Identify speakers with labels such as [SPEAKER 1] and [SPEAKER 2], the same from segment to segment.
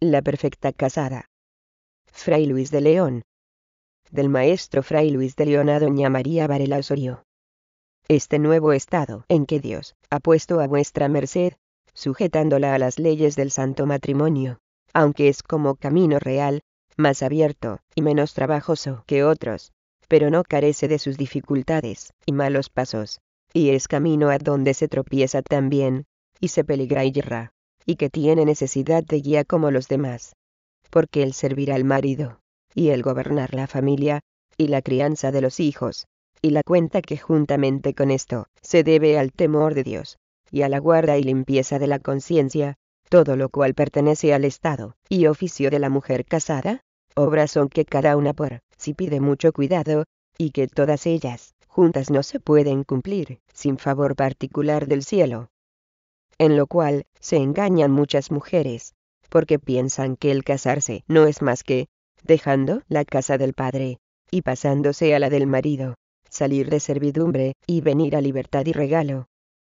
[SPEAKER 1] La perfecta casada. Fray Luis de León. Del maestro Fray Luis de León a Doña María Varela Osorio. Este nuevo estado en que Dios ha puesto a vuestra merced, sujetándola a las leyes del santo matrimonio, aunque es como camino real, más abierto y menos trabajoso que otros, pero no carece de sus dificultades y malos pasos, y es camino a donde se tropieza también, y se peligra y yerra y que tiene necesidad de guía como los demás, porque el servirá al marido, y el gobernar la familia, y la crianza de los hijos, y la cuenta que juntamente con esto se debe al temor de Dios, y a la guarda y limpieza de la conciencia, todo lo cual pertenece al Estado y oficio de la mujer casada, obras son que cada una por si pide mucho cuidado, y que todas ellas juntas no se pueden cumplir, sin favor particular del cielo, en lo cual se engañan muchas mujeres, porque piensan que el casarse no es más que, dejando la casa del padre, y pasándose a la del marido, salir de servidumbre y venir a libertad y regalo.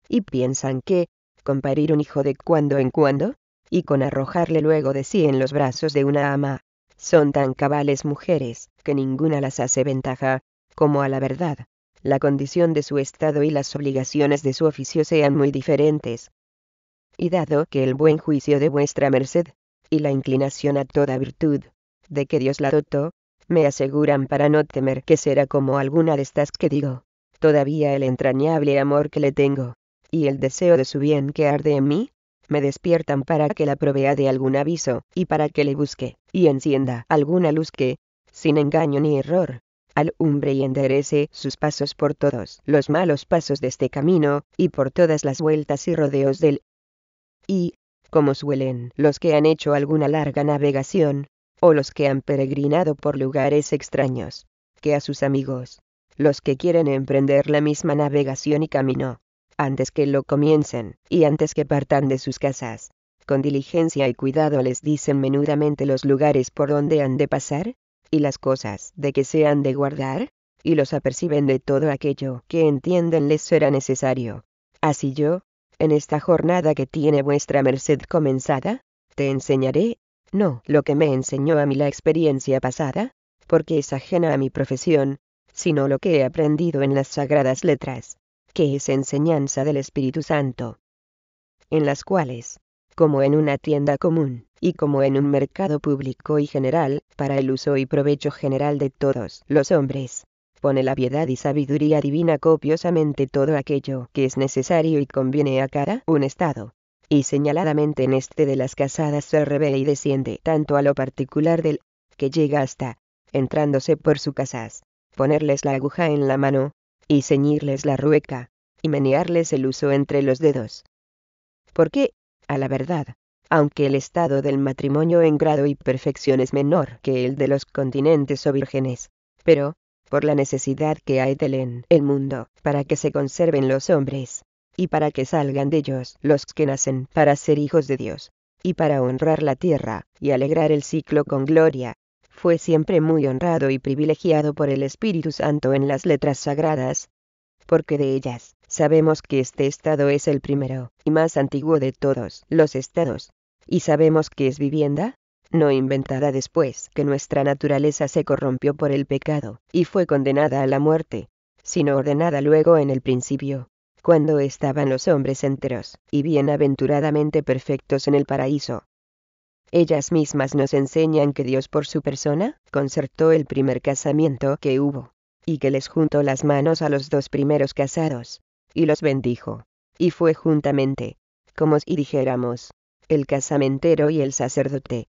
[SPEAKER 1] Y piensan que, con parir un hijo de cuando en cuando, y con arrojarle luego de sí en los brazos de una ama, son tan cabales mujeres, que ninguna las hace ventaja, como a la verdad, la condición de su estado y las obligaciones de su oficio sean muy diferentes, y dado que el buen juicio de vuestra merced, y la inclinación a toda virtud, de que Dios la dotó, me aseguran para no temer que será como alguna de estas que digo, todavía el entrañable amor que le tengo, y el deseo de su bien que arde en mí, me despiertan para que la provea de algún aviso, y para que le busque, y encienda alguna luz que, sin engaño ni error, alumbre y enderece sus pasos por todos los malos pasos de este camino, y por todas las vueltas y rodeos del y, como suelen los que han hecho alguna larga navegación, o los que han peregrinado por lugares extraños, que a sus amigos, los que quieren emprender la misma navegación y camino, antes que lo comiencen, y antes que partan de sus casas, con diligencia y cuidado les dicen menudamente los lugares por donde han de pasar, y las cosas de que se han de guardar, y los aperciben de todo aquello que entienden les será necesario. Así yo, en esta jornada que tiene vuestra merced comenzada, te enseñaré, no lo que me enseñó a mí la experiencia pasada, porque es ajena a mi profesión, sino lo que he aprendido en las sagradas letras, que es enseñanza del Espíritu Santo, en las cuales, como en una tienda común, y como en un mercado público y general, para el uso y provecho general de todos los hombres, pone la piedad y sabiduría divina copiosamente todo aquello que es necesario y conviene a cada un estado. Y señaladamente en este de las casadas se revela y desciende tanto a lo particular del que llega hasta, entrándose por su casas, ponerles la aguja en la mano, y ceñirles la rueca, y menearles el uso entre los dedos. Porque, a la verdad, aunque el estado del matrimonio en grado y perfección es menor que el de los continentes o vírgenes, pero, por la necesidad que hay del en el mundo, para que se conserven los hombres, y para que salgan de ellos los que nacen para ser hijos de Dios, y para honrar la tierra, y alegrar el ciclo con gloria. Fue siempre muy honrado y privilegiado por el Espíritu Santo en las letras sagradas, porque de ellas sabemos que este estado es el primero y más antiguo de todos los estados, y sabemos que es vivienda no inventada después que nuestra naturaleza se corrompió por el pecado, y fue condenada a la muerte, sino ordenada luego en el principio, cuando estaban los hombres enteros, y bienaventuradamente perfectos en el paraíso. Ellas mismas nos enseñan que Dios por su persona, concertó el primer casamiento que hubo, y que les juntó las manos a los dos primeros casados, y los bendijo, y fue juntamente, como si dijéramos, el casamentero y el sacerdote,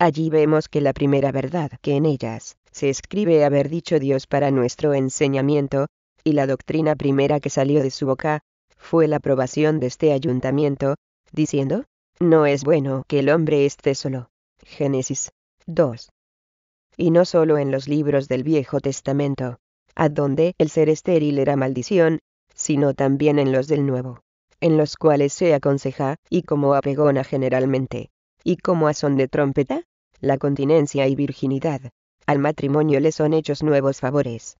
[SPEAKER 1] Allí vemos que la primera verdad que en ellas se escribe haber dicho Dios para nuestro enseñamiento, y la doctrina primera que salió de su boca, fue la aprobación de este ayuntamiento, diciendo, no es bueno que el hombre esté solo. Génesis 2. Y no solo en los libros del Viejo Testamento, adonde el ser estéril era maldición, sino también en los del Nuevo, en los cuales se aconseja, y como apegona generalmente, y como a son de trompeta, la continencia y virginidad, al matrimonio le son hechos nuevos favores.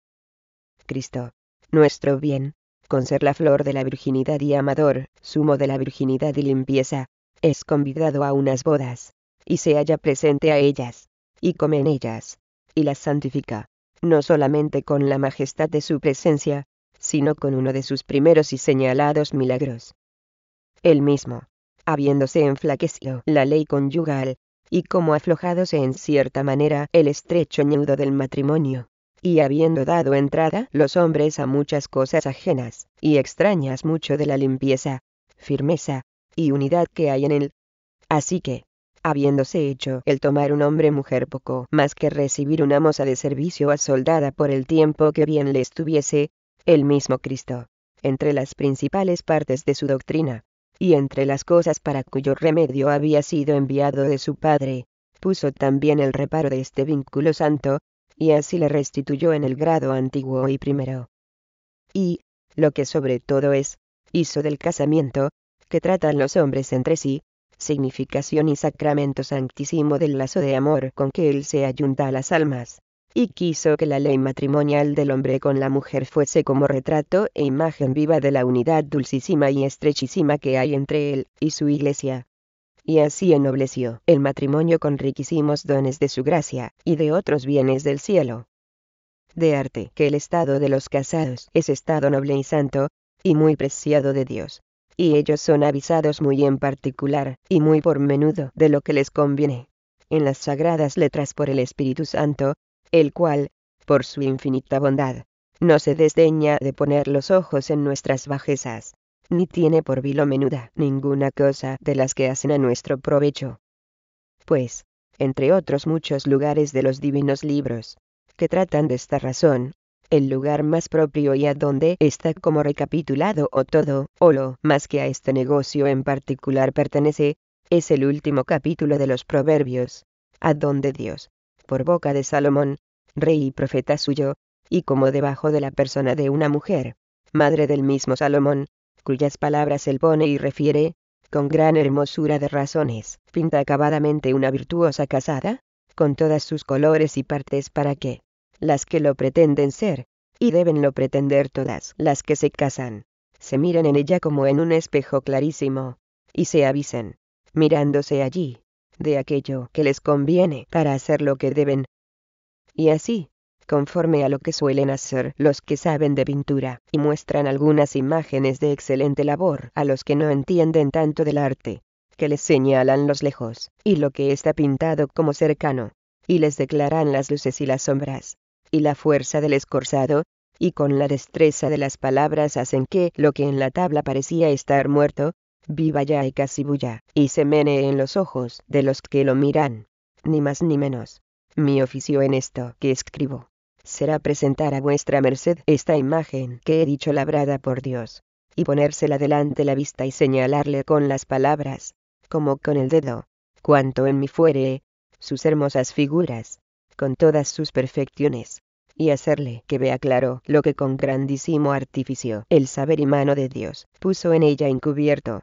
[SPEAKER 1] Cristo, nuestro bien, con ser la flor de la virginidad y amador, sumo de la virginidad y limpieza, es convidado a unas bodas, y se halla presente a ellas, y come en ellas, y las santifica, no solamente con la majestad de su presencia, sino con uno de sus primeros y señalados milagros. El mismo, habiéndose enflaquecido la ley conyugal, y como aflojados en cierta manera el estrecho nudo del matrimonio. Y habiendo dado entrada los hombres a muchas cosas ajenas, y extrañas mucho de la limpieza, firmeza, y unidad que hay en él. Así que, habiéndose hecho el tomar un hombre-mujer poco más que recibir una moza de servicio asoldada por el tiempo que bien le estuviese, el mismo Cristo, entre las principales partes de su doctrina, y entre las cosas para cuyo remedio había sido enviado de su padre, puso también el reparo de este vínculo santo, y así le restituyó en el grado antiguo y primero. Y, lo que sobre todo es, hizo del casamiento, que tratan los hombres entre sí, significación y sacramento santísimo del lazo de amor con que él se ayunta a las almas y quiso que la ley matrimonial del hombre con la mujer fuese como retrato e imagen viva de la unidad dulcísima y estrechísima que hay entre él y su iglesia. Y así ennobleció el matrimonio con riquísimos dones de su gracia, y de otros bienes del cielo. De arte que el estado de los casados es estado noble y santo, y muy preciado de Dios. Y ellos son avisados muy en particular, y muy por menudo, de lo que les conviene. En las sagradas letras por el Espíritu Santo, el cual, por su infinita bondad, no se desdeña de poner los ojos en nuestras bajezas, ni tiene por vilo menuda ninguna cosa de las que hacen a nuestro provecho. Pues, entre otros muchos lugares de los divinos libros, que tratan de esta razón, el lugar más propio y adonde está como recapitulado o todo, o lo más que a este negocio en particular pertenece, es el último capítulo de los Proverbios, a Dios, por boca de Salomón, rey y profeta suyo, y como debajo de la persona de una mujer, madre del mismo Salomón, cuyas palabras él pone y refiere, con gran hermosura de razones, pinta acabadamente una virtuosa casada, con todas sus colores y partes para que, las que lo pretenden ser, y deben lo pretender todas las que se casan, se miren en ella como en un espejo clarísimo, y se avisen, mirándose allí, de aquello que les conviene para hacer lo que deben. Y así, conforme a lo que suelen hacer los que saben de pintura, y muestran algunas imágenes de excelente labor a los que no entienden tanto del arte, que les señalan los lejos, y lo que está pintado como cercano, y les declaran las luces y las sombras, y la fuerza del escorzado, y con la destreza de las palabras hacen que lo que en la tabla parecía estar muerto, viva ya y casi bulla, y se menee en los ojos de los que lo miran. Ni más ni menos. Mi oficio en esto que escribo será presentar a vuestra merced esta imagen que he dicho labrada por Dios, y ponérsela delante la vista y señalarle con las palabras, como con el dedo, cuanto en mí fuere, sus hermosas figuras, con todas sus perfecciones, y hacerle que vea claro lo que con grandísimo artificio el saber y mano de Dios puso en ella encubierto,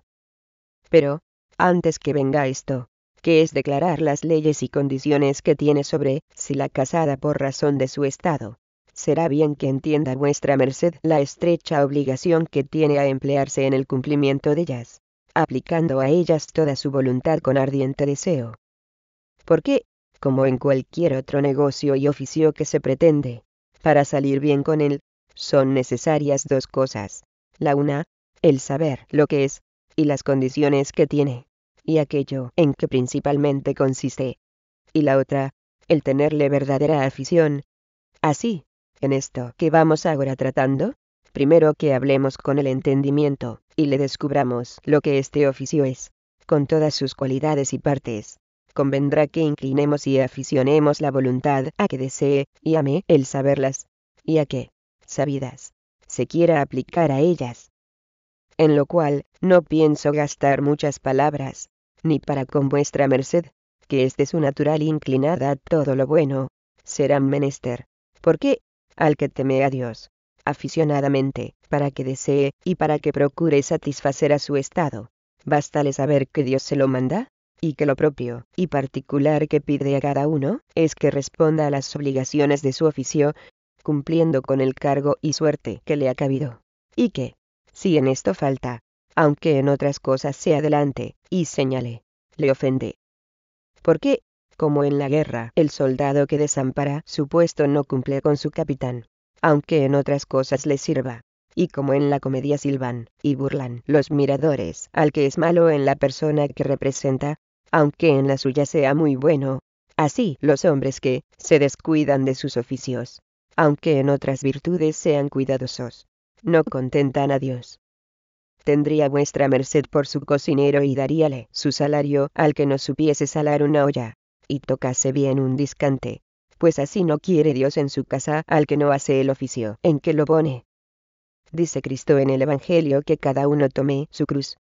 [SPEAKER 1] pero, antes que venga esto, que es declarar las leyes y condiciones que tiene sobre si la casada por razón de su estado. Será bien que entienda vuestra merced la estrecha obligación que tiene a emplearse en el cumplimiento de ellas, aplicando a ellas toda su voluntad con ardiente deseo. Porque, como en cualquier otro negocio y oficio que se pretende, para salir bien con él, son necesarias dos cosas. La una, el saber lo que es, y las condiciones que tiene, y aquello en que principalmente consiste, y la otra, el tenerle verdadera afición. Así, en esto que vamos ahora tratando, primero que hablemos con el entendimiento, y le descubramos lo que este oficio es, con todas sus cualidades y partes. Convendrá que inclinemos y aficionemos la voluntad a que desee y ame el saberlas, y a que, sabidas, se quiera aplicar a ellas, en lo cual no pienso gastar muchas palabras, ni para con vuestra merced, que es de su natural inclinada a todo lo bueno, serán menester. Porque, al que teme a Dios, aficionadamente, para que desee y para que procure satisfacer a su estado, bástale saber que Dios se lo manda, y que lo propio y particular que pide a cada uno es que responda a las obligaciones de su oficio, cumpliendo con el cargo y suerte que le ha cabido, y que, si en esto falta, aunque en otras cosas sea adelante, y señale, le ofende. qué, como en la guerra, el soldado que desampara su puesto no cumple con su capitán, aunque en otras cosas le sirva, y como en la comedia silban y burlan los miradores al que es malo en la persona que representa, aunque en la suya sea muy bueno, así los hombres que se descuidan de sus oficios, aunque en otras virtudes sean cuidadosos, no contentan a Dios. Tendría vuestra merced por su cocinero y daríale su salario al que no supiese salar una olla, y tocase bien un discante, pues así no quiere Dios en su casa al que no hace el oficio en que lo pone. Dice Cristo en el Evangelio que cada uno tome su cruz.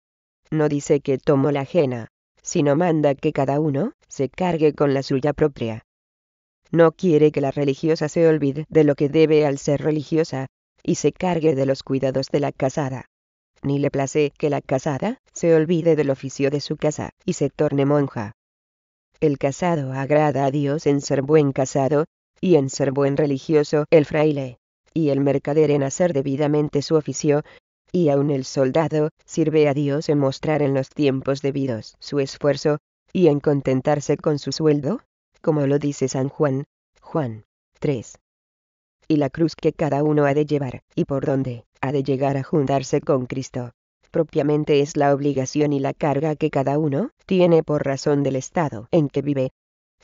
[SPEAKER 1] No dice que tomo la ajena, sino manda que cada uno se cargue con la suya propia. No quiere que la religiosa se olvide de lo que debe al ser religiosa, y se cargue de los cuidados de la casada. Ni le place que la casada se olvide del oficio de su casa y se torne monja. El casado agrada a Dios en ser buen casado, y en ser buen religioso el fraile, y el mercader en hacer debidamente su oficio, y aun el soldado sirve a Dios en mostrar en los tiempos debidos su esfuerzo, y en contentarse con su sueldo, como lo dice San Juan, Juan 3, y la cruz que cada uno ha de llevar, y por donde, ha de llegar a juntarse con Cristo. Propiamente es la obligación y la carga que cada uno tiene por razón del estado en que vive.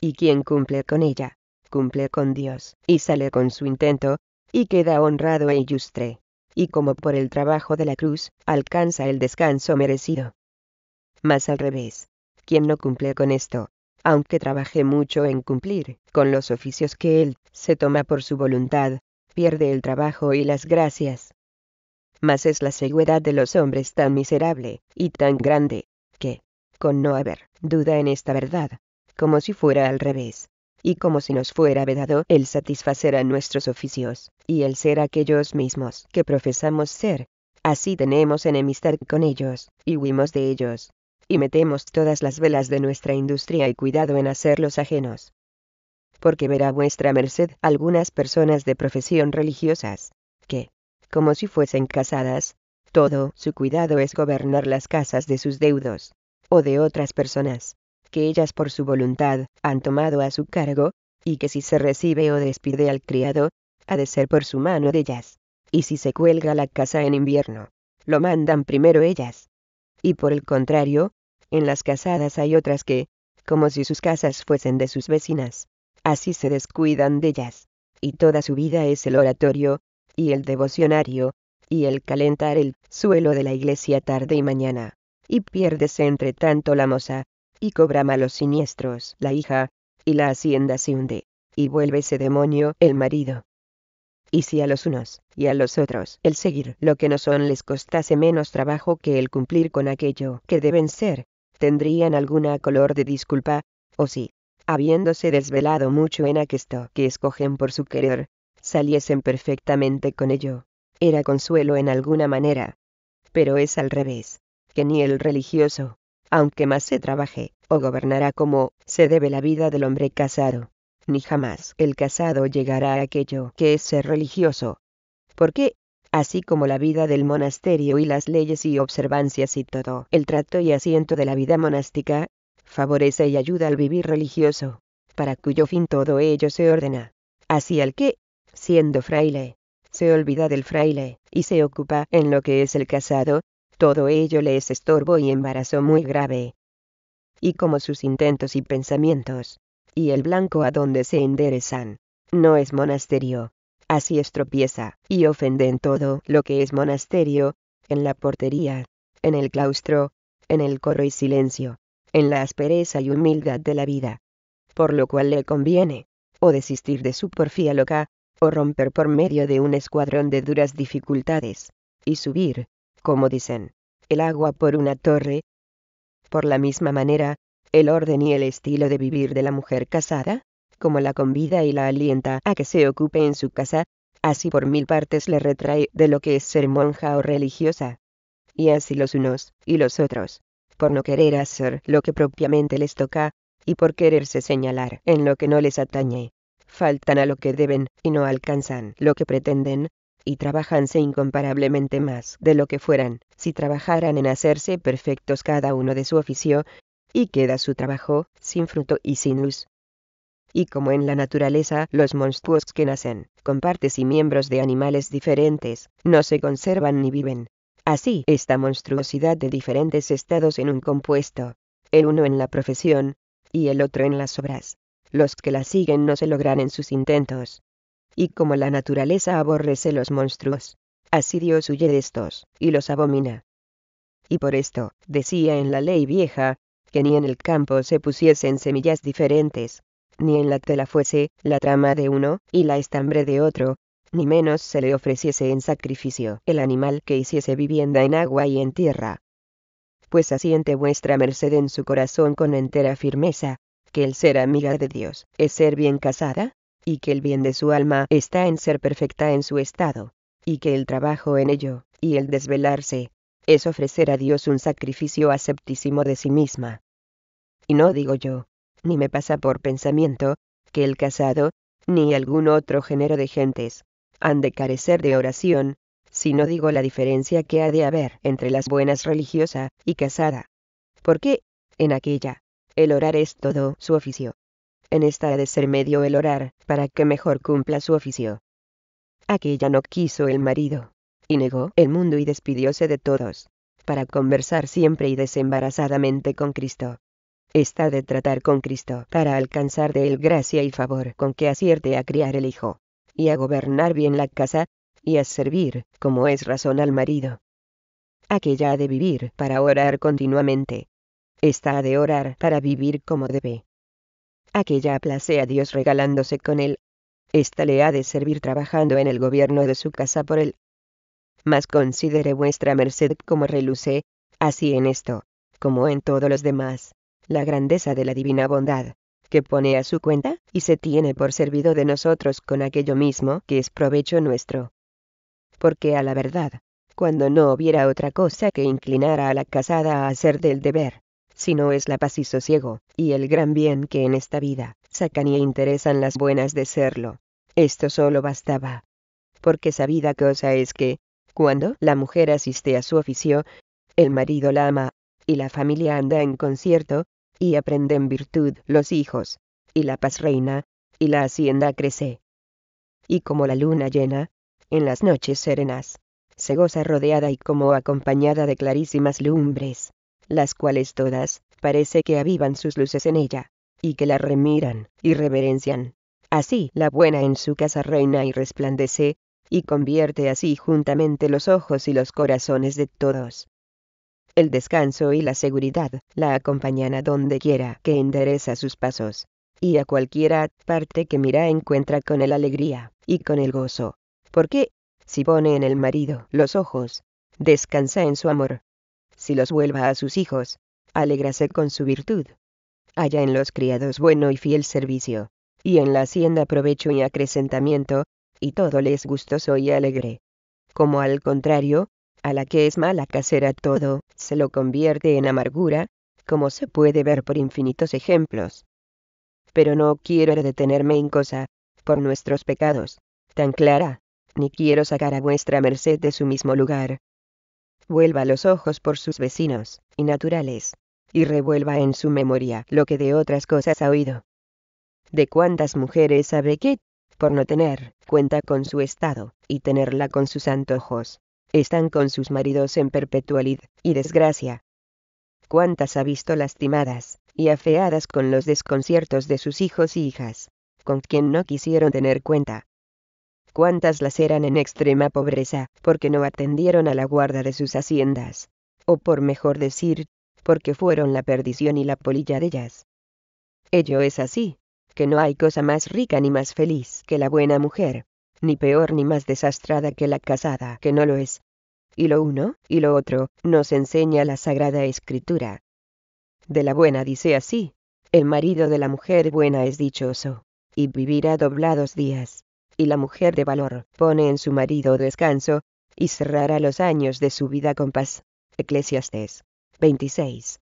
[SPEAKER 1] Y quien cumple con ella, cumple con Dios, y sale con su intento, y queda honrado e ilustre. Y como por el trabajo de la cruz, alcanza el descanso merecido. Mas al revés, quien no cumple con esto, aunque trabajé mucho en cumplir con los oficios que él se toma por su voluntad, pierde el trabajo y las gracias. Mas es la seguridad de los hombres tan miserable y tan grande, que, con no haber duda en esta verdad, como si fuera al revés, y como si nos fuera vedado el satisfacer a nuestros oficios, y el ser aquellos mismos que profesamos ser, así tenemos enemistad con ellos, y huimos de ellos, y metemos todas las velas de nuestra industria y cuidado en hacerlos ajenos. Porque verá vuestra merced algunas personas de profesión religiosas, que, como si fuesen casadas, todo su cuidado es gobernar las casas de sus deudos, o de otras personas, que ellas por su voluntad han tomado a su cargo, y que si se recibe o despide al criado, ha de ser por su mano de ellas, y si se cuelga la casa en invierno, lo mandan primero ellas. Y por el contrario, en las casadas hay otras que, como si sus casas fuesen de sus vecinas, así se descuidan de ellas, y toda su vida es el oratorio, y el devocionario, y el calentar el suelo de la iglesia tarde y mañana, y piérdese entre tanto la moza, y cobra malos siniestros la hija, y la hacienda se hunde, y vuélvese demonio el marido. Y si a los unos y a los otros el seguir lo que no son les costase menos trabajo que el cumplir con aquello que deben ser, tendrían alguna color de disculpa, o si, habiéndose desvelado mucho en aquesto que escogen por su querer, saliesen perfectamente con ello, era consuelo en alguna manera. Pero es al revés, que ni el religioso, aunque más se trabaje, o gobernará como se debe la vida del hombre casado, ni jamás el casado llegará a aquello que es ser religioso. Porque, así como la vida del monasterio y las leyes y observancias y todo el trato y asiento de la vida monástica, favorece y ayuda al vivir religioso, para cuyo fin todo ello se ordena. Así al que, siendo fraile, se olvida del fraile, y se ocupa en lo que es el casado, todo ello le es estorbo y embarazo muy grave. Y como sus intentos y pensamientos, y el blanco a donde se enderezan, no es monasterio, así estropieza y ofende en todo lo que es monasterio, en la portería, en el claustro, en el coro y silencio, en la aspereza y humildad de la vida. Por lo cual le conviene, o desistir de su porfía loca, o romper por medio de un escuadrón de duras dificultades, y subir, como dicen, el agua por una torre. Por la misma manera, el orden y el estilo de vivir de la mujer casada, como la convida y la alienta a que se ocupe en su casa, así por mil partes le retrae de lo que es ser monja o religiosa. Y así los unos, y los otros, por no querer hacer lo que propiamente les toca, y por quererse señalar en lo que no les atañe, faltan a lo que deben, y no alcanzan lo que pretenden, y trabajanse incomparablemente más de lo que fueran, si trabajaran en hacerse perfectos cada uno de su oficio, y queda su trabajo sin fruto y sin luz, y como en la naturaleza los monstruos que nacen, con partes y miembros de animales diferentes, no se conservan ni viven. Así, esta monstruosidad de diferentes estados en un compuesto, el uno en la profesión, y el otro en las obras. Los que la siguen no se logran en sus intentos. Y como la naturaleza aborrece los monstruos, así Dios huye de estos, y los abomina. Y por esto, decía en la ley vieja, que ni en el campo se pusiesen semillas diferentes, ni en la tela fuese, la trama de uno, y la estambre de otro, ni menos se le ofreciese en sacrificio el animal que hiciese vivienda en agua y en tierra. Pues asiente vuestra merced en su corazón con entera firmeza, que el ser amiga de Dios es ser bien casada, y que el bien de su alma está en ser perfecta en su estado, y que el trabajo en ello, y el desvelarse, es ofrecer a Dios un sacrificio aceptísimo de sí misma. Y no digo yo, ni me pasa por pensamiento que el casado, ni algún otro género de gentes, han de carecer de oración, si no digo la diferencia que ha de haber entre las buenas religiosa y casada. Porque, en aquella, el orar es todo su oficio. En esta ha de ser medio el orar, para que mejor cumpla su oficio. Aquella no quiso el marido, y negó el mundo y despidióse de todos, para conversar siempre y desembarazadamente con Cristo está de tratar con Cristo para alcanzar de él gracia y favor con que acierte a criar el hijo, y a gobernar bien la casa, y a servir, como es razón al marido. Aquella ha de vivir para orar continuamente. Esta ha de orar para vivir como debe. Aquella place a Dios regalándose con él. Esta le ha de servir trabajando en el gobierno de su casa por él. Mas considere vuestra merced como reluce, así en esto, como en todos los demás la grandeza de la divina bondad, que pone a su cuenta y se tiene por servido de nosotros con aquello mismo que es provecho nuestro. Porque a la verdad, cuando no hubiera otra cosa que inclinara a la casada a hacer del deber, si no es la paz y sosiego, y el gran bien que en esta vida sacan y interesan las buenas de serlo. Esto solo bastaba. Porque sabida cosa es que, cuando la mujer asiste a su oficio, el marido la ama, y la familia anda en concierto, y aprenden virtud los hijos, y la paz reina, y la hacienda crece. Y como la luna llena, en las noches serenas, se goza rodeada y como acompañada de clarísimas lumbres, las cuales todas, parece que avivan sus luces en ella, y que la remiran, y reverencian. Así la buena en su casa reina y resplandece, y convierte así juntamente los ojos y los corazones de todos. El descanso y la seguridad la acompañan a donde quiera que endereza sus pasos. Y a cualquiera parte que mira encuentra con el alegría y con el gozo. Porque, si pone en el marido los ojos, descansa en su amor. Si los vuelva a sus hijos, alégrase con su virtud. Haya en los criados bueno y fiel servicio, y en la hacienda provecho y acrecentamiento, y todo les gustoso y alegre. Como al contrario, a la que es mala casera todo, se lo convierte en amargura, como se puede ver por infinitos ejemplos. Pero no quiero detenerme en cosa, por nuestros pecados, tan clara, ni quiero sacar a vuestra merced de su mismo lugar. Vuelva los ojos por sus vecinos, y naturales, y revuelva en su memoria lo que de otras cosas ha oído. De cuántas mujeres sabe que, por no tener, cuenta con su estado, y tenerla con sus antojos, están con sus maridos en perpetualidad y desgracia. ¿Cuántas ha visto lastimadas y afeadas con los desconciertos de sus hijos y hijas, con quien no quisieron tener cuenta? ¿Cuántas las eran en extrema pobreza, porque no atendieron a la guarda de sus haciendas? O por mejor decir, porque fueron la perdición y la polilla de ellas. Ello es así, que no hay cosa más rica ni más feliz que la buena mujer, ni peor ni más desastrada que la casada, que no lo es. Y lo uno, y lo otro, nos enseña la Sagrada Escritura. De la buena dice así, el marido de la mujer buena es dichoso, y vivirá doblados días, y la mujer de valor pone en su marido descanso, y cerrará los años de su vida con paz. Eclesiastes 26.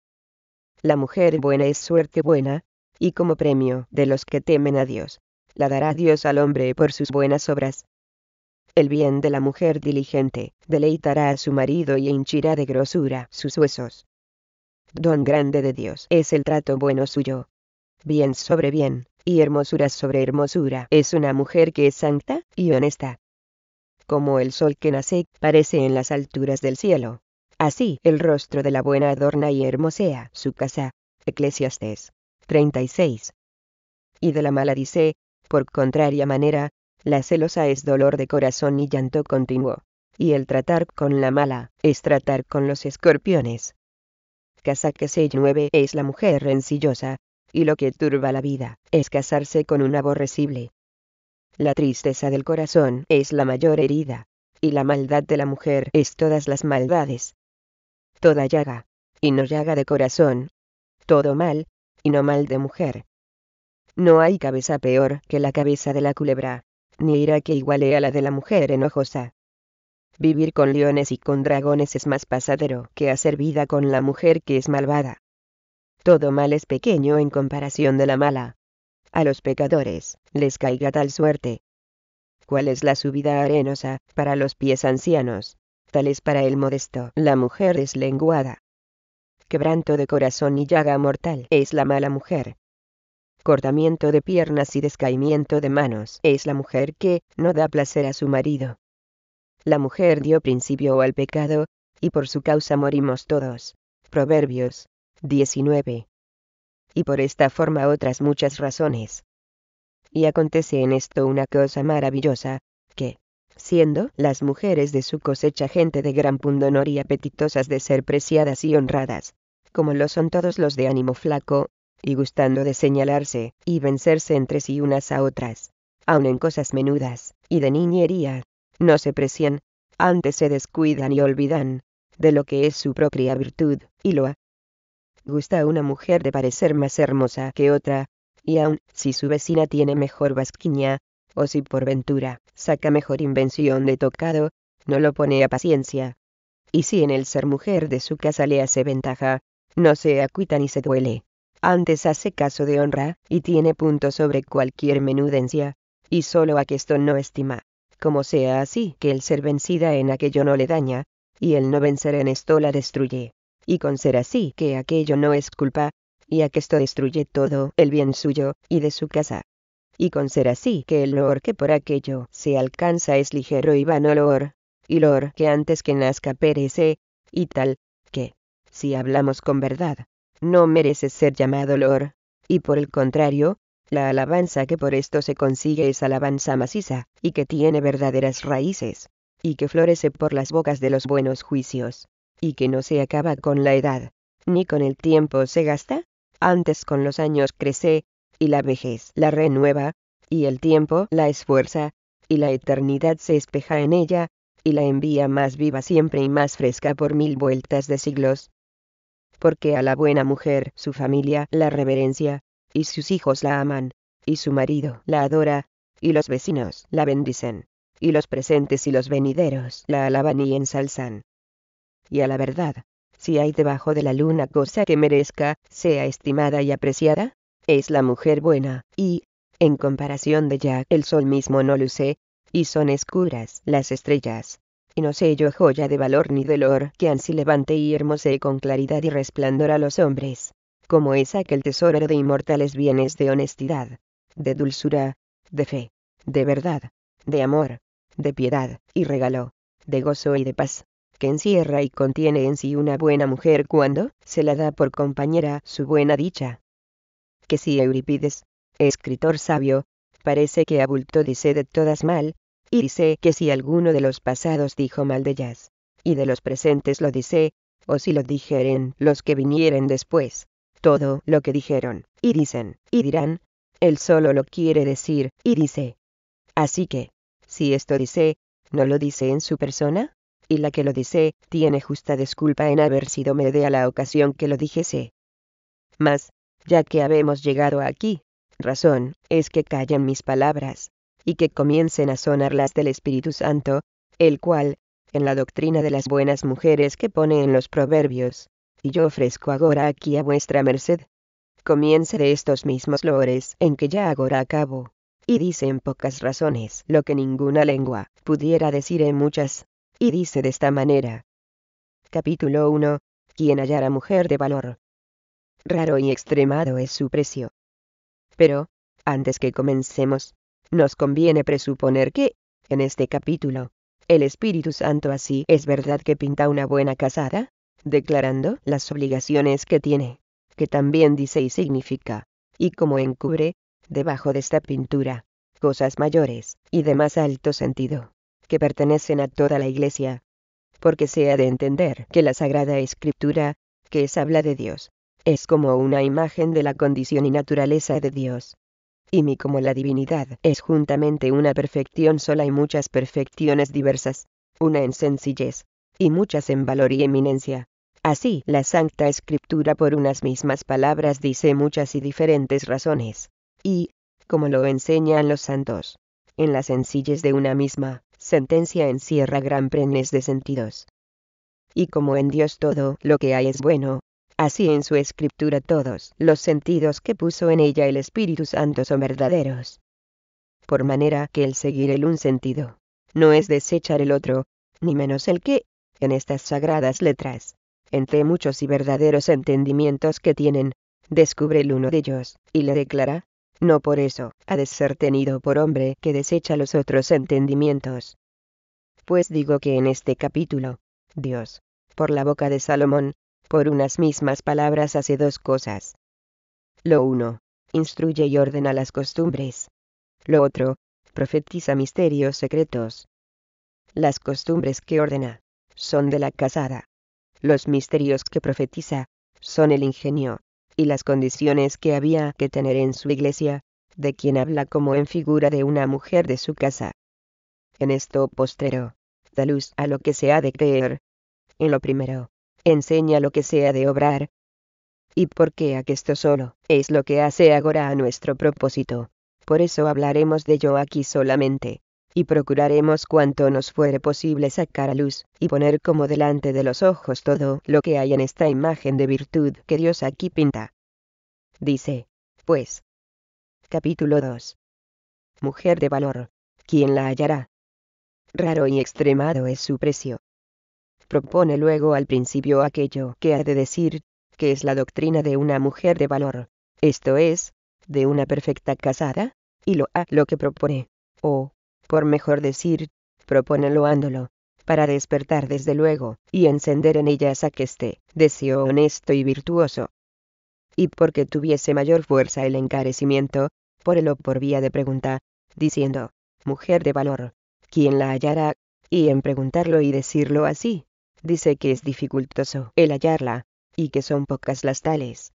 [SPEAKER 1] La mujer buena es suerte buena, y como premio de los que temen a Dios la dará Dios al hombre por sus buenas obras. El bien de la mujer diligente, deleitará a su marido y hinchirá de grosura sus huesos. Don grande de Dios es el trato bueno suyo. Bien sobre bien, y hermosura sobre hermosura es una mujer que es santa y honesta. Como el sol que nace, parece en las alturas del cielo. Así el rostro de la buena adorna y hermosea su casa. Eclesiastes 36. Y de la mala dice, por contraria manera, la celosa es dolor de corazón y llanto continuo, y el tratar con la mala es tratar con los escorpiones. Casa que se llueve es la mujer rencillosa, y lo que turba la vida es casarse con un aborrecible. La tristeza del corazón es la mayor herida, y la maldad de la mujer es todas las maldades. Toda llaga, y no llaga de corazón. Todo mal, y no mal de mujer. No hay cabeza peor que la cabeza de la culebra, ni ira que iguale a la de la mujer enojosa. Vivir con leones y con dragones es más pasadero que hacer vida con la mujer que es malvada. Todo mal es pequeño en comparación de la mala. A los pecadores, les caiga tal suerte. ¿Cuál es la subida arenosa, para los pies ancianos? Tal es para el modesto, la mujer es lenguada. Quebranto de corazón y llaga mortal es la mala mujer, cortamiento de piernas y descaimiento de manos, es la mujer que no da placer a su marido. La mujer dio principio al pecado, y por su causa morimos todos. Proverbios 19. Y por esta forma otras muchas razones. Y acontece en esto una cosa maravillosa, que, siendo las mujeres de su cosecha gente de gran pundonor y apetitosas de ser preciadas y honradas, como lo son todos los de ánimo flaco, y gustando de señalarse, y vencerse entre sí unas a otras, aun en cosas menudas, y de niñería. No se precian, antes se descuidan y olvidan, de lo que es su propia virtud, y lo a. Gusta una mujer de parecer más hermosa que otra, y aun si su vecina tiene mejor basquiña, o si por ventura saca mejor invención de tocado, no lo pone a paciencia. Y si en el ser mujer de su casa le hace ventaja, no se acuita ni se duele, antes hace caso de honra, y tiene punto sobre cualquier menudencia, y solo esto no estima. Como sea así que el ser vencida en aquello no le daña, y el no vencer en esto la destruye. Y con ser así que aquello no es culpa, y esto destruye todo el bien suyo, y de su casa. Y con ser así que el loor que por aquello se alcanza es ligero y vano olor, y loor que antes que nazca perece, y tal, que, si hablamos con verdad, no merece ser llamado Lord, y por el contrario, la alabanza que por esto se consigue es alabanza maciza, y que tiene verdaderas raíces, y que florece por las bocas de los buenos juicios, y que no se acaba con la edad, ni con el tiempo se gasta, antes con los años crece, y la vejez la renueva, y el tiempo la esfuerza, y la eternidad se espeja en ella, y la envía más viva siempre y más fresca por mil vueltas de siglos, porque a la buena mujer su familia la reverencia, y sus hijos la aman, y su marido la adora, y los vecinos la bendicen, y los presentes y los venideros la alaban y ensalzan. Y a la verdad, si hay debajo de la luna cosa que merezca, sea estimada y apreciada, es la mujer buena, y, en comparación de ya, el sol mismo no luce, y son escuras las estrellas y no sé yo joya de valor ni de que ansí levante y hermose con claridad y resplandor a los hombres, como es aquel tesoro de inmortales bienes de honestidad, de dulzura, de fe, de verdad, de amor, de piedad, y regalo, de gozo y de paz, que encierra y contiene en sí una buena mujer cuando se la da por compañera su buena dicha. Que si Euripides, escritor sabio, parece que abultó dice de todas mal, y dice que si alguno de los pasados dijo mal de ellas, y de los presentes lo dice, o si lo dijeren los que vinieren después, todo lo que dijeron, y dicen, y dirán, él solo lo quiere decir, y dice. Así que, si esto dice, ¿no lo dice en su persona? Y la que lo dice, tiene justa disculpa en haber sido mede la ocasión que lo dijese. Mas, ya que habemos llegado aquí, razón es que callan mis palabras, y que comiencen a sonar las del Espíritu Santo, el cual, en la doctrina de las buenas mujeres que pone en los proverbios, y yo ofrezco agora aquí a vuestra merced. Comience de estos mismos lores en que ya agora acabo, y dice en pocas razones lo que ninguna lengua pudiera decir en muchas, y dice de esta manera. Capítulo 1. Quien hallara mujer de valor. Raro y extremado es su precio. Pero, antes que comencemos, nos conviene presuponer que, en este capítulo, el Espíritu Santo así es verdad que pinta una buena casada, declarando las obligaciones que tiene, que también dice y significa, y como encubre, debajo de esta pintura, cosas mayores y de más alto sentido, que pertenecen a toda la Iglesia. Porque sea de entender que la Sagrada Escritura, que es habla de Dios, es como una imagen de la condición y naturaleza de Dios, y mi como la divinidad es juntamente una perfección sola y muchas perfecciones diversas, una en sencillez, y muchas en valor y eminencia. Así, la santa Escritura por unas mismas palabras dice muchas y diferentes razones, y, como lo enseñan los santos, en la sencillez de una misma, sentencia encierra gran prenes de sentidos. Y como en Dios todo lo que hay es bueno, Así en su escritura todos los sentidos que puso en ella el Espíritu Santo son verdaderos. Por manera que el seguir el un sentido no es desechar el otro, ni menos el que, en estas sagradas letras, entre muchos y verdaderos entendimientos que tienen, descubre el uno de ellos, y le declara, no por eso ha de ser tenido por hombre que desecha los otros entendimientos. Pues digo que en este capítulo, Dios, por la boca de Salomón, por unas mismas palabras hace dos cosas. Lo uno, instruye y ordena las costumbres. Lo otro, profetiza misterios secretos. Las costumbres que ordena, son de la casada. Los misterios que profetiza, son el ingenio, y las condiciones que había que tener en su iglesia, de quien habla como en figura de una mujer de su casa. En esto postrero, da luz a lo que se ha de creer. En lo primero, enseña lo que sea de obrar. Y por porque aquesto solo es lo que hace agora a nuestro propósito. Por eso hablaremos de yo aquí solamente, y procuraremos cuanto nos fuere posible sacar a luz, y poner como delante de los ojos todo lo que hay en esta imagen de virtud que Dios aquí pinta. Dice, pues. Capítulo 2. Mujer de valor. ¿Quién la hallará? Raro y extremado es su precio, propone luego al principio aquello que ha de decir, que es la doctrina de una mujer de valor, esto es, de una perfecta casada, y lo ha lo que propone, o, por mejor decir, propone loándolo, para despertar desde luego, y encender en ellas esté deseo honesto y virtuoso. Y porque tuviese mayor fuerza el encarecimiento, por el por vía de pregunta, diciendo, mujer de valor, quién la hallará, y en preguntarlo y decirlo así, dice que es dificultoso el hallarla y que son pocas las tales.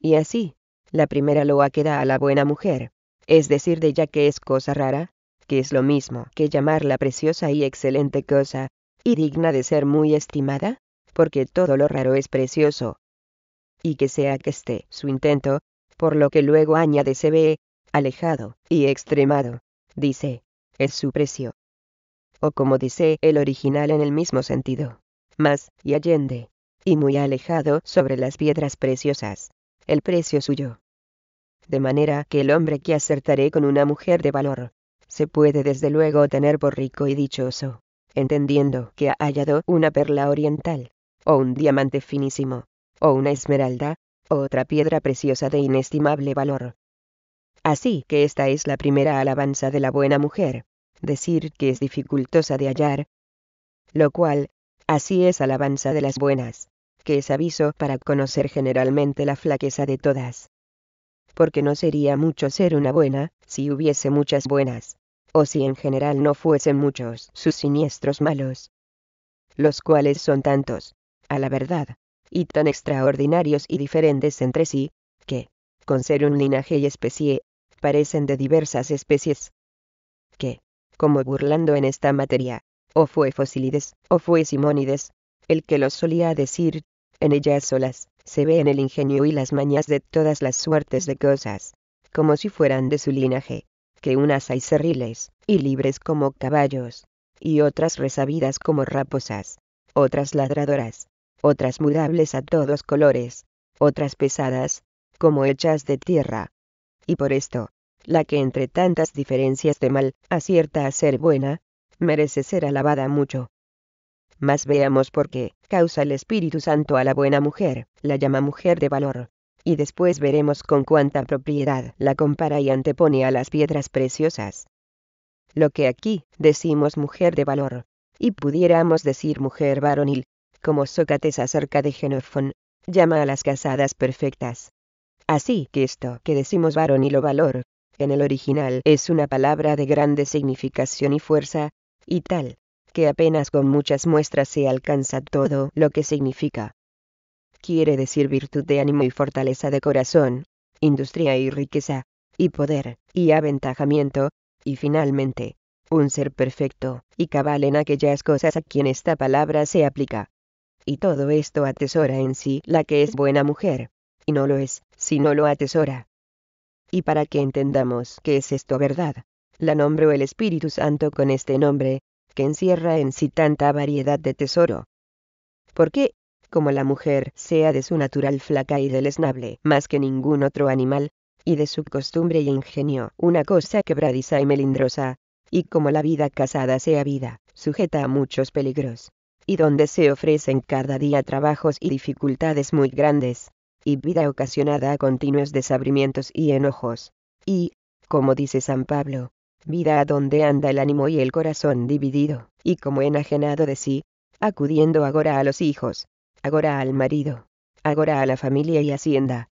[SPEAKER 1] Y así, la primera loa que da a la buena mujer, es decir, de ella que es cosa rara, que es lo mismo que llamarla preciosa y excelente cosa, y digna de ser muy estimada, porque todo lo raro es precioso. Y que sea que esté su intento, por lo que luego añade se ve, alejado y extremado, dice, es su precio o como dice el original en el mismo sentido. Más, y allende. Y muy alejado sobre las piedras preciosas. El precio suyo. De manera que el hombre que acertaré con una mujer de valor, se puede desde luego tener por rico y dichoso, entendiendo que ha hallado una perla oriental, o un diamante finísimo, o una esmeralda, o otra piedra preciosa de inestimable valor. Así que esta es la primera alabanza de la buena mujer, decir que es dificultosa de hallar, lo cual, así es alabanza de las buenas, que es aviso para conocer generalmente la flaqueza de todas. Porque no sería mucho ser una buena, si hubiese muchas buenas, o si en general no fuesen muchos sus siniestros malos, los cuales son tantos, a la verdad, y tan extraordinarios y diferentes entre sí, que, con ser un linaje y especie, parecen de diversas especies. Que, como burlando en esta materia, o fue Fosilides, o fue Simónides, el que los solía decir, en ellas solas, se ve en el ingenio y las mañas de todas las suertes de cosas, como si fueran de su linaje, que unas hay cerriles, y libres como caballos, y otras resabidas como raposas, otras ladradoras, otras mudables a todos colores, otras pesadas, como hechas de tierra. Y por esto, la que entre tantas diferencias de mal acierta a ser buena, merece ser alabada mucho. Mas veamos por qué causa el Espíritu Santo a la buena mujer, la llama mujer de valor. Y después veremos con cuánta propiedad la compara y antepone a las piedras preciosas. Lo que aquí decimos mujer de valor, y pudiéramos decir mujer varonil, como Sócrates acerca de Genofón, llama a las casadas perfectas. Así que esto que decimos varonil o valor, en el original es una palabra de grande significación y fuerza, y tal, que apenas con muchas muestras se alcanza todo lo que significa. Quiere decir virtud de ánimo y fortaleza de corazón, industria y riqueza, y poder, y aventajamiento, y finalmente, un ser perfecto, y cabal en aquellas cosas a quien esta palabra se aplica. Y todo esto atesora en sí la que es buena mujer, y no lo es, si no lo atesora y para que entendamos qué es esto verdad. La nombró el Espíritu Santo con este nombre, que encierra en sí tanta variedad de tesoro. Porque, como la mujer sea de su natural flaca y deleznable, más que ningún otro animal, y de su costumbre y ingenio, una cosa quebradiza y melindrosa, y como la vida casada sea vida, sujeta a muchos peligros, y donde se ofrecen cada día trabajos y dificultades muy grandes, y vida ocasionada a continuos desabrimientos y enojos. Y, como dice San Pablo, vida a donde anda el ánimo y el corazón dividido, y como enajenado de sí, acudiendo agora a los hijos, agora al marido, agora a la familia y hacienda.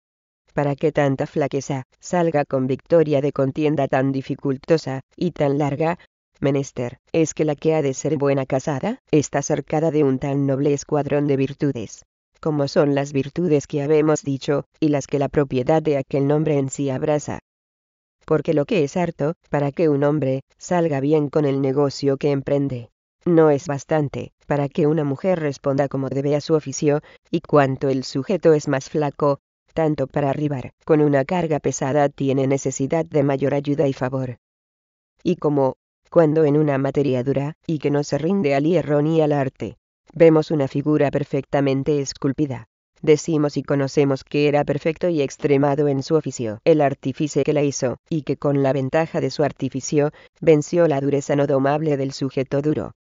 [SPEAKER 1] Para que tanta flaqueza salga con victoria de contienda tan dificultosa y tan larga, menester, es que la que ha de ser buena casada, está cercada de un tan noble escuadrón de virtudes, como son las virtudes que habemos dicho, y las que la propiedad de aquel nombre en sí abraza. Porque lo que es harto, para que un hombre salga bien con el negocio que emprende, no es bastante, para que una mujer responda como debe a su oficio, y cuanto el sujeto es más flaco, tanto para arribar, con una carga pesada tiene necesidad de mayor ayuda y favor. Y como, cuando en una materia dura, y que no se rinde al hierro ni al arte, Vemos una figura perfectamente esculpida. Decimos y conocemos que era perfecto y extremado en su oficio, el artífice que la hizo, y que con la ventaja de su artificio, venció la dureza no domable del sujeto duro.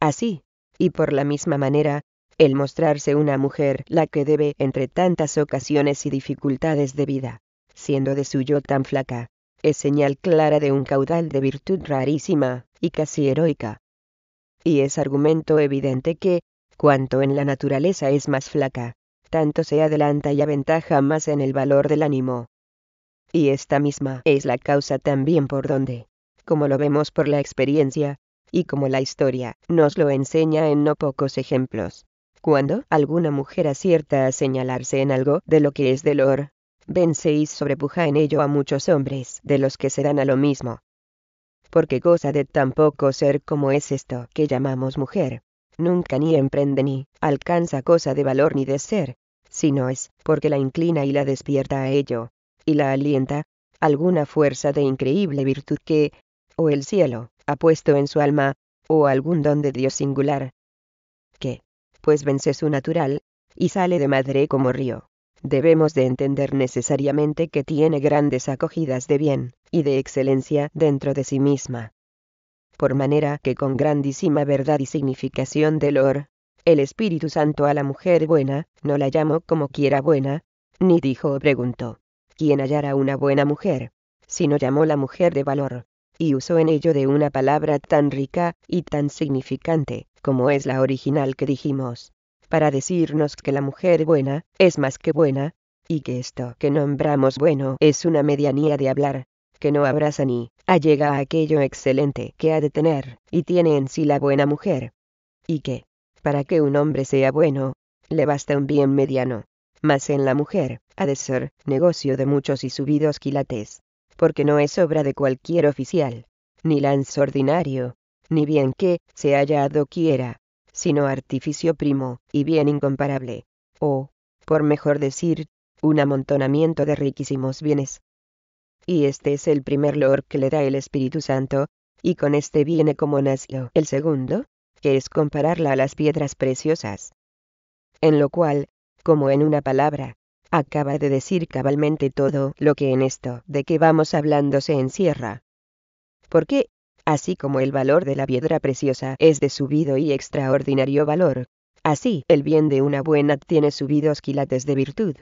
[SPEAKER 1] Así, y por la misma manera, el mostrarse una mujer la que debe entre tantas ocasiones y dificultades de vida, siendo de suyo tan flaca, es señal clara de un caudal de virtud rarísima, y casi heroica. Y es argumento evidente que, Cuanto en la naturaleza es más flaca, tanto se adelanta y aventaja más en el valor del ánimo. Y esta misma es la causa también por donde, como lo vemos por la experiencia, y como la historia nos lo enseña en no pocos ejemplos, cuando alguna mujer acierta a señalarse en algo de lo que es dolor, vence y sobrepuja en ello a muchos hombres de los que se dan a lo mismo. Porque goza de tan poco ser como es esto que llamamos mujer, nunca ni emprende ni alcanza cosa de valor ni de ser, sino es porque la inclina y la despierta a ello, y la alienta, alguna fuerza de increíble virtud que, o el cielo, ha puesto en su alma, o algún don de Dios singular. Que, pues vence su natural, y sale de madre como río. Debemos de entender necesariamente que tiene grandes acogidas de bien, y de excelencia dentro de sí misma por manera que con grandísima verdad y significación del el Espíritu Santo a la mujer buena, no la llamó como quiera buena, ni dijo o preguntó, ¿quién hallará una buena mujer? sino llamó la mujer de valor, y usó en ello de una palabra tan rica y tan significante, como es la original que dijimos, para decirnos que la mujer buena es más que buena, y que esto que nombramos bueno es una medianía de hablar, que no abraza ni allega a aquello excelente que ha de tener y tiene en sí la buena mujer. Y que, para que un hombre sea bueno, le basta un bien mediano. Mas en la mujer, ha de ser negocio de muchos y subidos quilates, porque no es obra de cualquier oficial, ni lance ordinario, ni bien que se haya doquiera, sino artificio primo y bien incomparable, o, por mejor decir, un amontonamiento de riquísimos bienes, y este es el primer lor que le da el Espíritu Santo, y con este viene como nació el segundo, que es compararla a las piedras preciosas. En lo cual, como en una palabra, acaba de decir cabalmente todo lo que en esto de que vamos hablando se encierra. Porque, así como el valor de la piedra preciosa es de subido y extraordinario valor, así el bien de una buena tiene subidos quilates de virtud,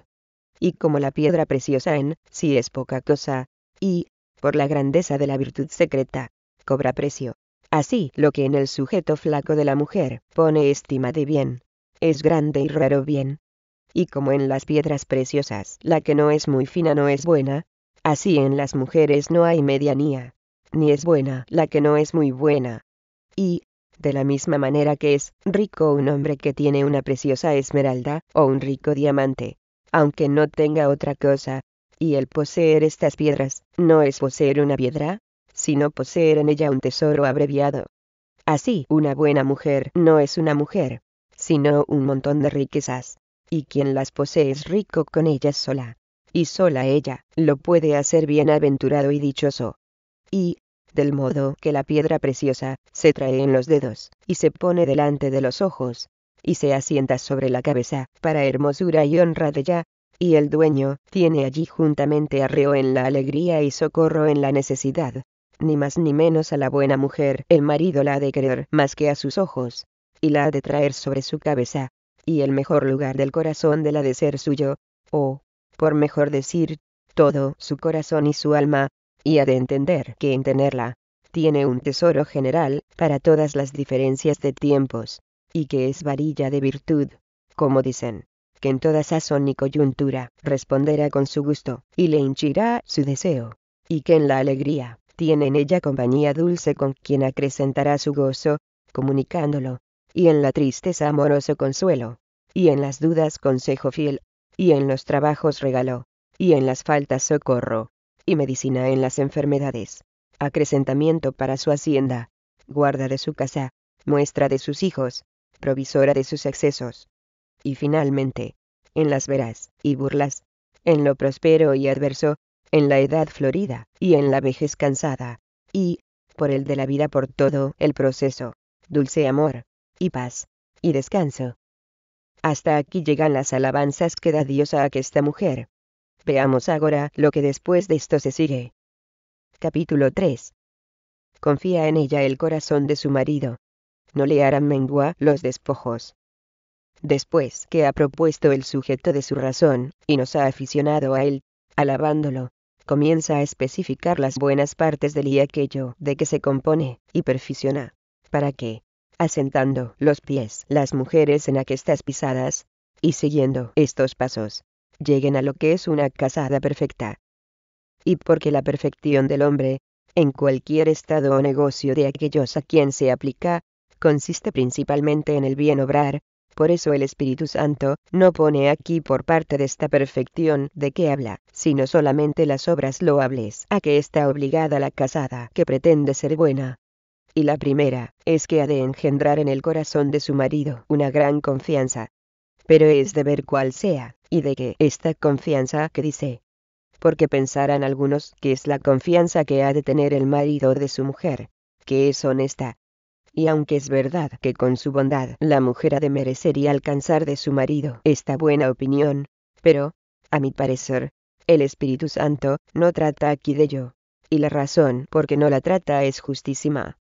[SPEAKER 1] y como la piedra preciosa en, si es poca cosa, y, por la grandeza de la virtud secreta, cobra precio. Así, lo que en el sujeto flaco de la mujer pone estima de bien, es grande y raro bien. Y como en las piedras preciosas la que no es muy fina no es buena, así en las mujeres no hay medianía, ni es buena la que no es muy buena. Y, de la misma manera que es rico un hombre que tiene una preciosa esmeralda o un rico diamante, aunque no tenga otra cosa, y el poseer estas piedras, no es poseer una piedra, sino poseer en ella un tesoro abreviado. Así, una buena mujer no es una mujer, sino un montón de riquezas, y quien las posee es rico con ellas sola, y sola ella lo puede hacer bienaventurado y dichoso. Y, del modo que la piedra preciosa se trae en los dedos, y se pone delante de los ojos, y se asienta sobre la cabeza, para hermosura y honra de ya, y el dueño tiene allí juntamente arreo en la alegría y socorro en la necesidad. Ni más ni menos a la buena mujer, el marido la ha de querer más que a sus ojos, y la ha de traer sobre su cabeza, y el mejor lugar del corazón de la de ser suyo, o, por mejor decir, todo su corazón y su alma, y ha de entender que en tenerla, tiene un tesoro general para todas las diferencias de tiempos, y que es varilla de virtud, como dicen, que en toda sazón y coyuntura responderá con su gusto, y le hinchirá su deseo, y que en la alegría tiene en ella compañía dulce con quien acrecentará su gozo, comunicándolo, y en la tristeza amoroso consuelo, y en las dudas consejo fiel, y en los trabajos regalo, y en las faltas socorro, y medicina en las enfermedades, acrecentamiento para su hacienda, guarda de su casa, muestra de sus hijos, provisora de sus excesos. Y finalmente, en las veras y burlas, en lo próspero y adverso, en la edad florida y en la vejez cansada, y, por el de la vida por todo el proceso, dulce amor, y paz, y descanso. Hasta aquí llegan las alabanzas que da Dios a aquesta mujer. Veamos ahora lo que después de esto se sigue. Capítulo 3. Confía en ella el corazón de su marido, no le harán mengua los despojos. Después que ha propuesto el sujeto de su razón, y nos ha aficionado a él, alabándolo, comienza a especificar las buenas partes del y aquello de que se compone, y perficiona, para que, asentando los pies las mujeres en aquestas pisadas, y siguiendo estos pasos, lleguen a lo que es una casada perfecta. Y porque la perfección del hombre, en cualquier estado o negocio de aquellos a quien se aplica, consiste principalmente en el bien obrar, por eso el Espíritu Santo no pone aquí por parte de esta perfección de que habla, sino solamente las obras loables a que está obligada la casada que pretende ser buena. Y la primera, es que ha de engendrar en el corazón de su marido una gran confianza. Pero es de ver cuál sea, y de qué esta confianza que dice. Porque pensarán algunos que es la confianza que ha de tener el marido de su mujer, que es honesta, y aunque es verdad que con su bondad la mujer ha de merecer y alcanzar de su marido esta buena opinión, pero, a mi parecer, el Espíritu Santo no trata aquí de ello, y la razón por qué no la trata es justísima.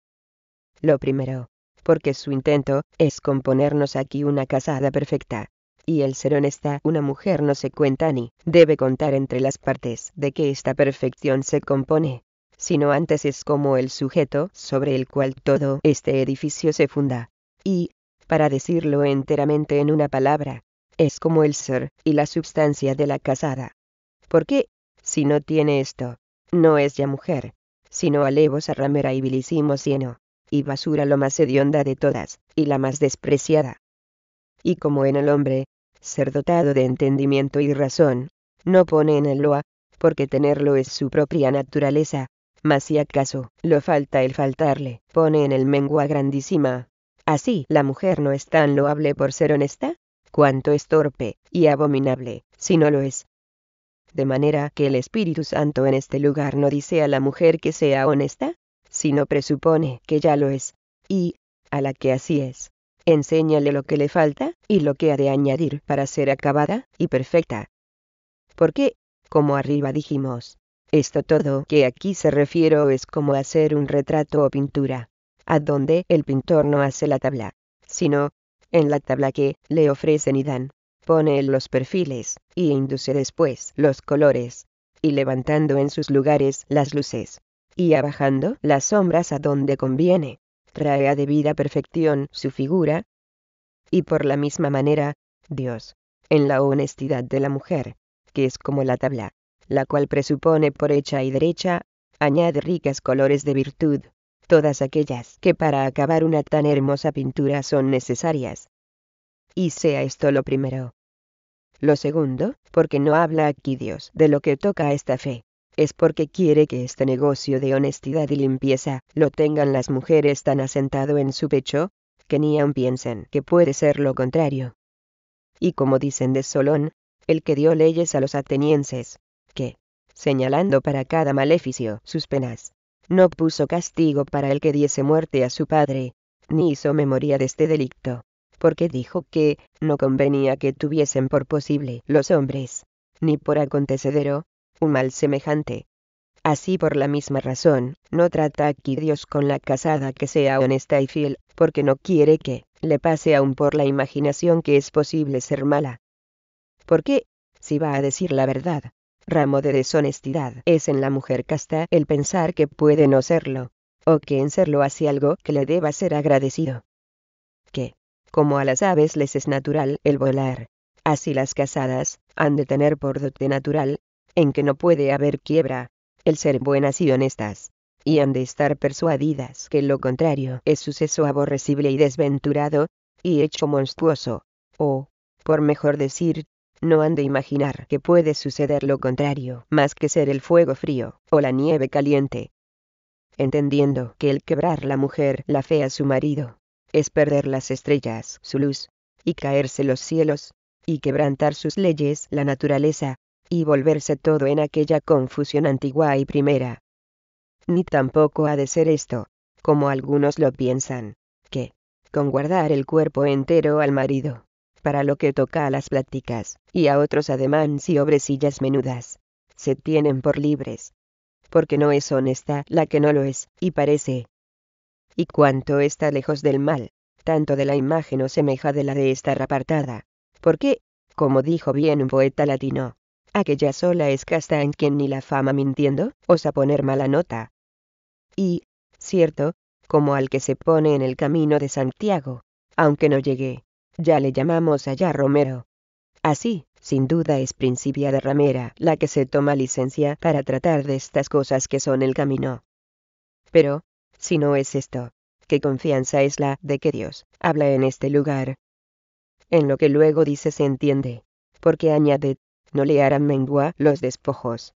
[SPEAKER 1] Lo primero, porque su intento es componernos aquí una casada perfecta, y el ser honesta una mujer no se cuenta ni debe contar entre las partes de que esta perfección se compone, sino antes es como el sujeto sobre el cual todo este edificio se funda. Y, para decirlo enteramente en una palabra, es como el ser y la substancia de la casada. Porque, si no tiene esto, no es ya mujer, sino alevos a ramera y vilísimo cieno, y basura lo más hedionda de todas, y la más despreciada. Y como en el hombre, ser dotado de entendimiento y razón, no pone en el loa, porque tenerlo es su propia naturaleza, mas si acaso, lo falta el faltarle, pone en el mengua grandísima. Así, la mujer no es tan loable por ser honesta, cuanto es torpe, y abominable, si no lo es. De manera que el Espíritu Santo en este lugar no dice a la mujer que sea honesta, sino presupone que ya lo es, y, a la que así es, enséñale lo que le falta, y lo que ha de añadir para ser acabada y perfecta. Porque, como arriba dijimos, esto todo que aquí se refiero es como hacer un retrato o pintura, a donde el pintor no hace la tabla, sino, en la tabla que le ofrecen y dan, pone los perfiles, y induce después los colores, y levantando en sus lugares las luces, y abajando las sombras a donde conviene, trae a debida perfección su figura. Y por la misma manera, Dios, en la honestidad de la mujer, que es como la tabla, la cual presupone por hecha y derecha, añade ricas colores de virtud, todas aquellas que para acabar una tan hermosa pintura son necesarias. Y sea esto lo primero. Lo segundo, porque no habla aquí Dios de lo que toca a esta fe, es porque quiere que este negocio de honestidad y limpieza lo tengan las mujeres tan asentado en su pecho, que ni aun piensen que puede ser lo contrario. Y como dicen de Solón, el que dio leyes a los atenienses, señalando para cada maleficio sus penas. No puso castigo para el que diese muerte a su padre, ni hizo memoria de este delicto, porque dijo que, no convenía que tuviesen por posible los hombres, ni por acontecedero, un mal semejante. Así por la misma razón, no trata aquí Dios con la casada que sea honesta y fiel, porque no quiere que, le pase aún por la imaginación que es posible ser mala. ¿Por qué, si va a decir la verdad, Ramo de deshonestidad es en la mujer casta el pensar que puede no serlo, o que en serlo hace algo que le deba ser agradecido. Que, como a las aves les es natural el volar, así las casadas han de tener por dote natural, en que no puede haber quiebra, el ser buenas y honestas, y han de estar persuadidas que lo contrario es suceso aborrecible y desventurado, y hecho monstruoso, o, por mejor decir, no han de imaginar que puede suceder lo contrario, más que ser el fuego frío, o la nieve caliente. Entendiendo que el quebrar la mujer la fe a su marido, es perder las estrellas, su luz, y caerse los cielos, y quebrantar sus leyes, la naturaleza, y volverse todo en aquella confusión antigua y primera. Ni tampoco ha de ser esto, como algunos lo piensan, que, con guardar el cuerpo entero al marido, para lo que toca a las pláticas, y a otros además y obresillas menudas. Se tienen por libres. Porque no es honesta la que no lo es, y parece. Y cuanto está lejos del mal, tanto de la imagen o semeja de la de esta apartada. Porque, como dijo bien un poeta latino, aquella sola es casta en quien ni la fama mintiendo, osa poner mala nota. Y, cierto, como al que se pone en el camino de Santiago, aunque no llegue, ya le llamamos allá Romero. Así, sin duda es Principia de Ramera la que se toma licencia para tratar de estas cosas que son el camino. Pero, si no es esto, ¿qué confianza es la de que Dios habla en este lugar? En lo que luego dice se entiende, porque añade, no le harán mengua los despojos.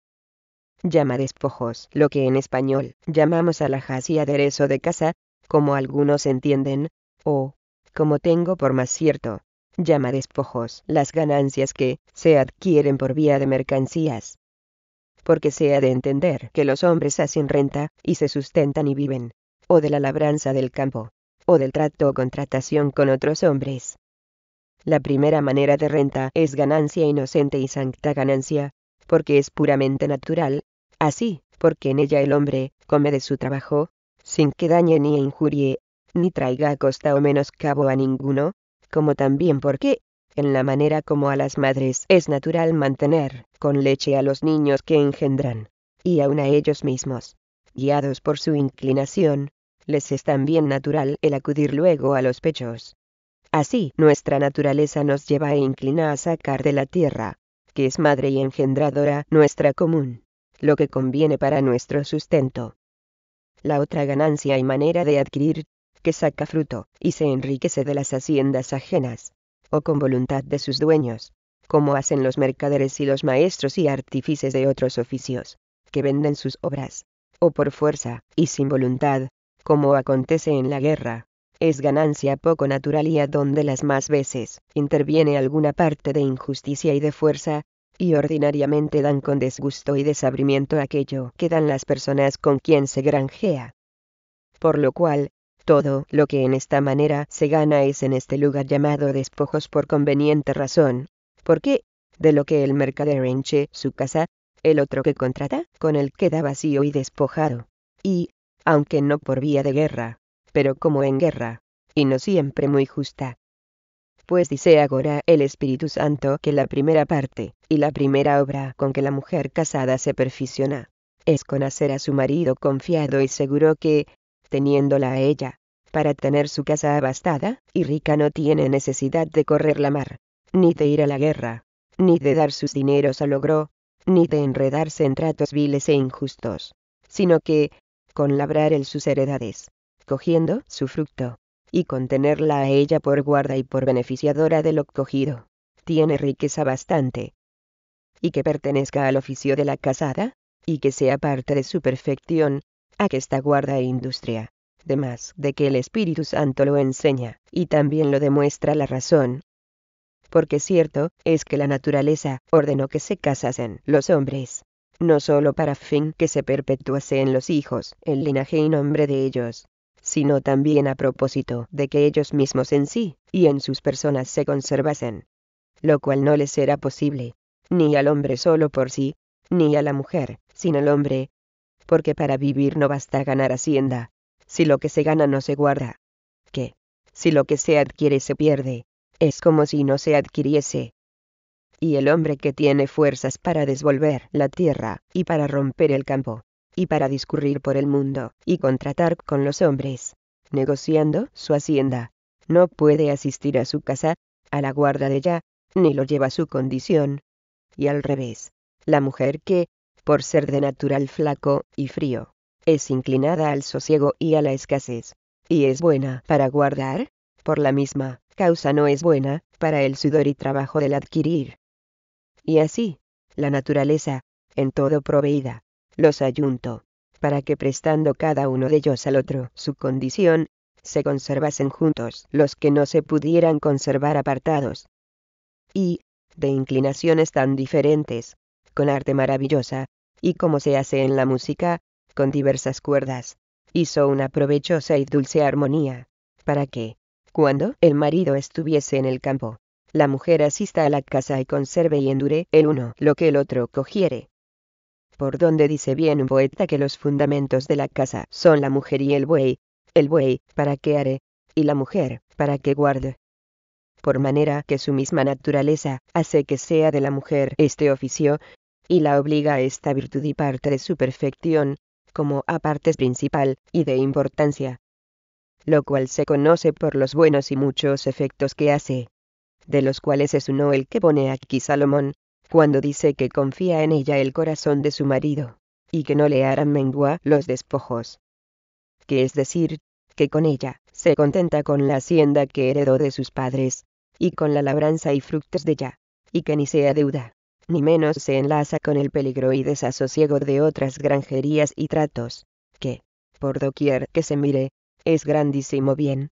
[SPEAKER 1] Llama despojos lo que en español llamamos alhajas y aderezo de casa, como algunos entienden, o, como tengo por más cierto, llama despojos las ganancias que se adquieren por vía de mercancías. Porque sea de entender que los hombres hacen renta y se sustentan y viven, o de la labranza del campo, o del trato o contratación con otros hombres. La primera manera de renta es ganancia inocente y santa ganancia, porque es puramente natural, así, porque en ella el hombre come de su trabajo, sin que dañe ni injurie ni traiga a costa o menoscabo a ninguno, como también porque, en la manera como a las madres es natural mantener con leche a los niños que engendran, y aun a ellos mismos, guiados por su inclinación, les es también natural el acudir luego a los pechos. Así nuestra naturaleza nos lleva e inclina a sacar de la tierra, que es madre y engendradora nuestra común, lo que conviene para nuestro sustento. La otra ganancia y manera de adquirir saca fruto, y se enriquece de las haciendas ajenas, o con voluntad de sus dueños, como hacen los mercaderes y los maestros y artífices de otros oficios, que venden sus obras, o por fuerza, y sin voluntad, como acontece en la guerra. Es ganancia poco natural y a donde las más veces interviene alguna parte de injusticia y de fuerza, y ordinariamente dan con disgusto y desabrimiento aquello que dan las personas con quien se granjea. Por lo cual, todo lo que en esta manera se gana es en este lugar llamado despojos por conveniente razón. ¿Por qué? de lo que el mercader enche su casa, el otro que contrata, con él queda vacío y despojado. Y, aunque no por vía de guerra, pero como en guerra, y no siempre muy justa. Pues dice agora el Espíritu Santo que la primera parte, y la primera obra con que la mujer casada se perficiona, es con hacer a su marido confiado y seguro que, teniéndola a ella, para tener su casa abastada, y rica no tiene necesidad de correr la mar, ni de ir a la guerra, ni de dar sus dineros a logro, ni de enredarse en tratos viles e injustos, sino que, con labrar él sus heredades, cogiendo su fruto, y con tenerla a ella por guarda y por beneficiadora de lo cogido, tiene riqueza bastante. Y que pertenezca al oficio de la casada, y que sea parte de su perfección, esta guarda e industria, demás de que el Espíritu Santo lo enseña, y también lo demuestra la razón. Porque cierto es que la naturaleza ordenó que se casasen los hombres, no sólo para fin que se perpetuase en los hijos el linaje y nombre de ellos, sino también a propósito de que ellos mismos en sí y en sus personas se conservasen, lo cual no les será posible, ni al hombre solo por sí, ni a la mujer, sino al hombre, porque para vivir no basta ganar hacienda, si lo que se gana no se guarda. Que, si lo que se adquiere se pierde, es como si no se adquiriese. Y el hombre que tiene fuerzas para desvolver la tierra, y para romper el campo, y para discurrir por el mundo, y contratar con los hombres, negociando su hacienda, no puede asistir a su casa, a la guarda de ella, ni lo lleva su condición. Y al revés, la mujer que, por ser de natural flaco y frío. Es inclinada al sosiego y a la escasez. Y es buena para guardar, por la misma causa no es buena, para el sudor y trabajo del adquirir. Y así, la naturaleza, en todo proveída, los ayunto, para que prestando cada uno de ellos al otro su condición, se conservasen juntos los que no se pudieran conservar apartados. Y, de inclinaciones tan diferentes, con arte maravillosa, y como se hace en la música, con diversas cuerdas, hizo una provechosa y dulce armonía, para que, cuando el marido estuviese en el campo, la mujer asista a la casa y conserve y endure el uno lo que el otro cogiere. Por donde dice bien un poeta que los fundamentos de la casa son la mujer y el buey, el buey, para que haré, y la mujer, para que guarde. Por manera que su misma naturaleza hace que sea de la mujer este oficio, y la obliga a esta virtud y parte de su perfección, como a partes principal, y de importancia. Lo cual se conoce por los buenos y muchos efectos que hace. De los cuales es uno el que pone aquí Salomón, cuando dice que confía en ella el corazón de su marido, y que no le harán mengua los despojos. Que es decir, que con ella, se contenta con la hacienda que heredó de sus padres, y con la labranza y frutos de ella, y que ni sea deuda, ni menos se enlaza con el peligro y desasosiego de otras granjerías y tratos, que, por doquier que se mire, es grandísimo bien.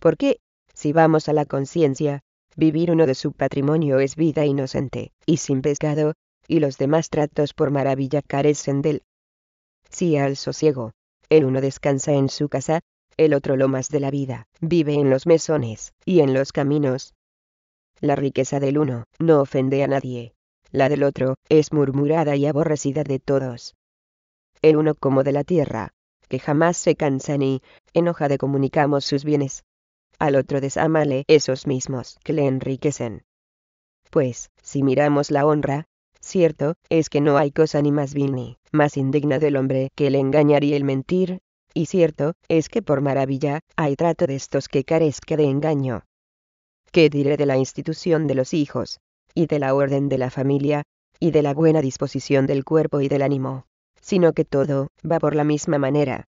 [SPEAKER 1] Porque, si vamos a la conciencia, vivir uno de su patrimonio es vida inocente, y sin pescado, y los demás tratos por maravilla carecen del. Si al sosiego, el uno descansa en su casa, el otro lo más de la vida, vive en los mesones, y en los caminos. La riqueza del uno no ofende a nadie, la del otro, es murmurada y aborrecida de todos. El uno como de la tierra, que jamás se cansa ni, enoja de comunicamos sus bienes. Al otro desámale esos mismos que le enriquecen. Pues, si miramos la honra, cierto, es que no hay cosa ni más vil ni más indigna del hombre que el engañar y el mentir, y cierto, es que por maravilla, hay trato de estos que carezca de engaño. ¿Qué diré de la institución de los hijos, y de la orden de la familia, y de la buena disposición del cuerpo y del ánimo, sino que todo va por la misma manera.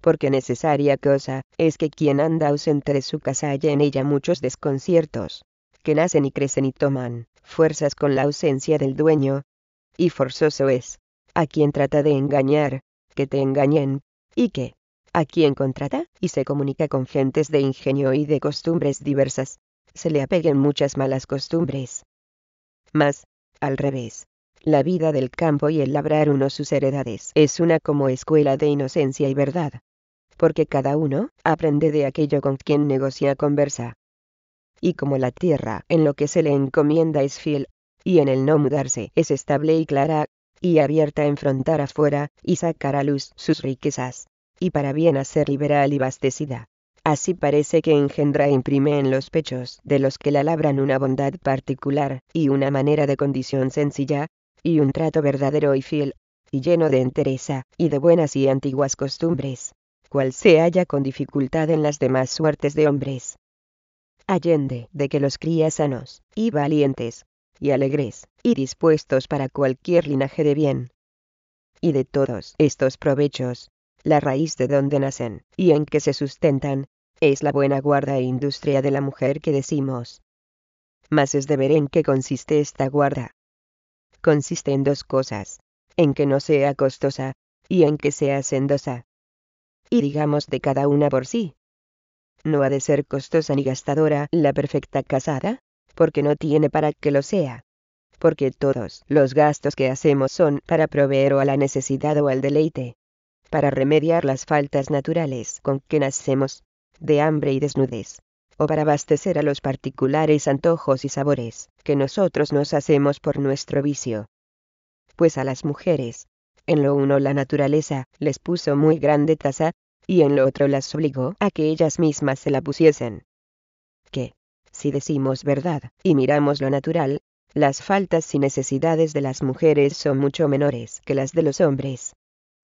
[SPEAKER 1] Porque necesaria cosa es que quien anda ausente de su casa haya en ella muchos desconciertos, que nacen y crecen y toman fuerzas con la ausencia del dueño. Y forzoso es, a quien trata de engañar, que te engañen, y que, a quien contrata y se comunica con gentes de ingenio y de costumbres diversas, se le apeguen muchas malas costumbres, mas, al revés, la vida del campo y el labrar uno sus heredades es una como escuela de inocencia y verdad. Porque cada uno aprende de aquello con quien negocia conversa. Y como la tierra en lo que se le encomienda es fiel, y en el no mudarse es estable y clara, y abierta a enfrentar afuera, y sacar a luz sus riquezas, y para bien hacer liberal y bastecida, Así parece que engendra e imprime en los pechos de los que la labran una bondad particular, y una manera de condición sencilla, y un trato verdadero y fiel, y lleno de entereza, y de buenas y antiguas costumbres, cual se halla con dificultad en las demás suertes de hombres. Allende de que los cría sanos, y valientes, y alegres, y dispuestos para cualquier linaje de bien. Y de todos estos provechos, la raíz de donde nacen, y en que se sustentan, es la buena guarda e industria de la mujer que decimos. Mas es de ver en qué consiste esta guarda. Consiste en dos cosas, en que no sea costosa, y en que sea sendosa. Y digamos de cada una por sí. No ha de ser costosa ni gastadora la perfecta casada, porque no tiene para que lo sea. Porque todos los gastos que hacemos son para proveer o a la necesidad o al deleite. Para remediar las faltas naturales con que nacemos de hambre y desnudez, o para abastecer a los particulares antojos y sabores que nosotros nos hacemos por nuestro vicio. Pues a las mujeres, en lo uno la naturaleza les puso muy grande tasa, y en lo otro las obligó a que ellas mismas se la pusiesen. Que, si decimos verdad, y miramos lo natural, las faltas y necesidades de las mujeres son mucho menores que las de los hombres.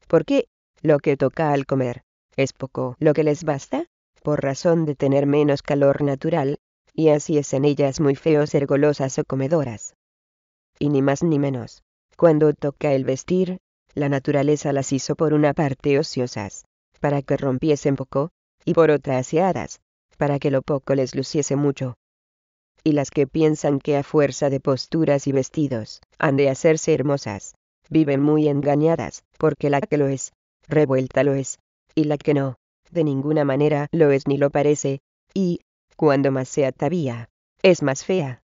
[SPEAKER 1] ¿Por qué? Lo que toca al comer, ¿es poco lo que les basta? por razón de tener menos calor natural, y así es en ellas muy feos ergolosas o comedoras. Y ni más ni menos, cuando toca el vestir, la naturaleza las hizo por una parte ociosas, para que rompiesen poco, y por otra aseadas, para que lo poco les luciese mucho. Y las que piensan que a fuerza de posturas y vestidos han de hacerse hermosas, viven muy engañadas, porque la que lo es, revuelta lo es, y la que no, de ninguna manera lo es ni lo parece, y, cuando más sea atavía, es más fea.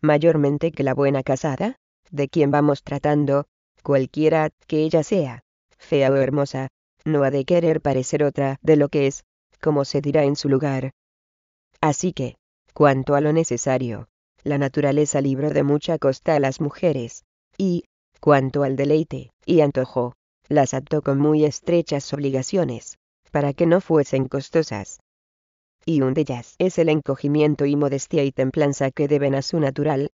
[SPEAKER 1] Mayormente que la buena casada, de quien vamos tratando, cualquiera que ella sea, fea o hermosa, no ha de querer parecer otra de lo que es, como se dirá en su lugar. Así que, cuanto a lo necesario, la naturaleza libró de mucha costa a las mujeres, y, cuanto al deleite y antojo, las ató con muy estrechas obligaciones, para que no fuesen costosas. Y un de ellas es el encogimiento y modestia y templanza que deben a su natural,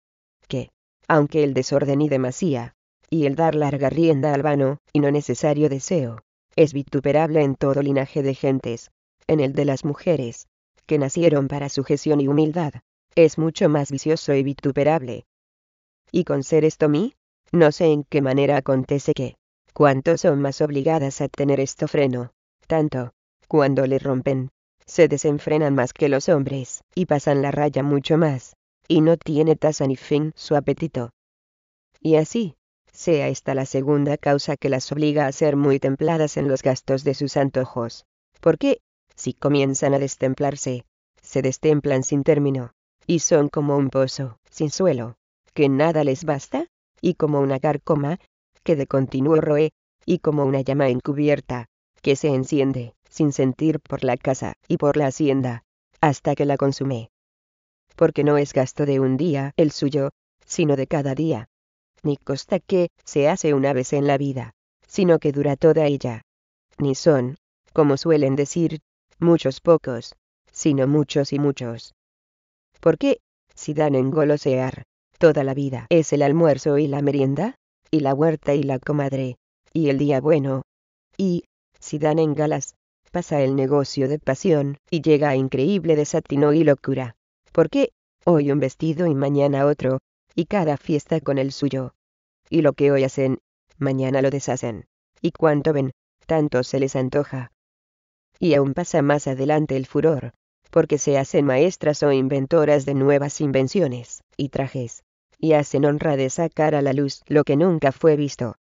[SPEAKER 1] que, aunque el desorden y demasía, y el dar larga rienda al vano y no necesario deseo, es vituperable en todo linaje de gentes, en el de las mujeres, que nacieron para sujeción y humildad, es mucho más vicioso y vituperable. Y con ser esto mí, no sé en qué manera acontece que, cuantos son más obligadas a tener esto freno, tanto, cuando le rompen, se desenfrenan más que los hombres, y pasan la raya mucho más, y no tiene tasa ni fin su apetito. Y así, sea esta la segunda causa que las obliga a ser muy templadas en los gastos de sus antojos, porque, si comienzan a destemplarse, se destemplan sin término, y son como un pozo, sin suelo, que nada les basta, y como una garcoma, que de continuo roe, y como una llama encubierta, que se enciende, sin sentir por la casa y por la hacienda, hasta que la consume. Porque no es gasto de un día el suyo, sino de cada día. Ni costa que se hace una vez en la vida, sino que dura toda ella. Ni son, como suelen decir, muchos pocos, sino muchos y muchos. Porque, si dan en golosear, toda la vida es el almuerzo y la merienda, y la huerta y la comadre, y el día bueno, y, si dan en galas, pasa el negocio de pasión y llega a increíble desatino y locura. ¿Por qué? Hoy un vestido y mañana otro, y cada fiesta con el suyo. Y lo que hoy hacen, mañana lo deshacen. Y cuanto ven, tanto se les antoja. Y aún pasa más adelante el furor, porque se hacen maestras o inventoras de nuevas invenciones y trajes, y hacen honra de sacar a la luz lo que nunca fue visto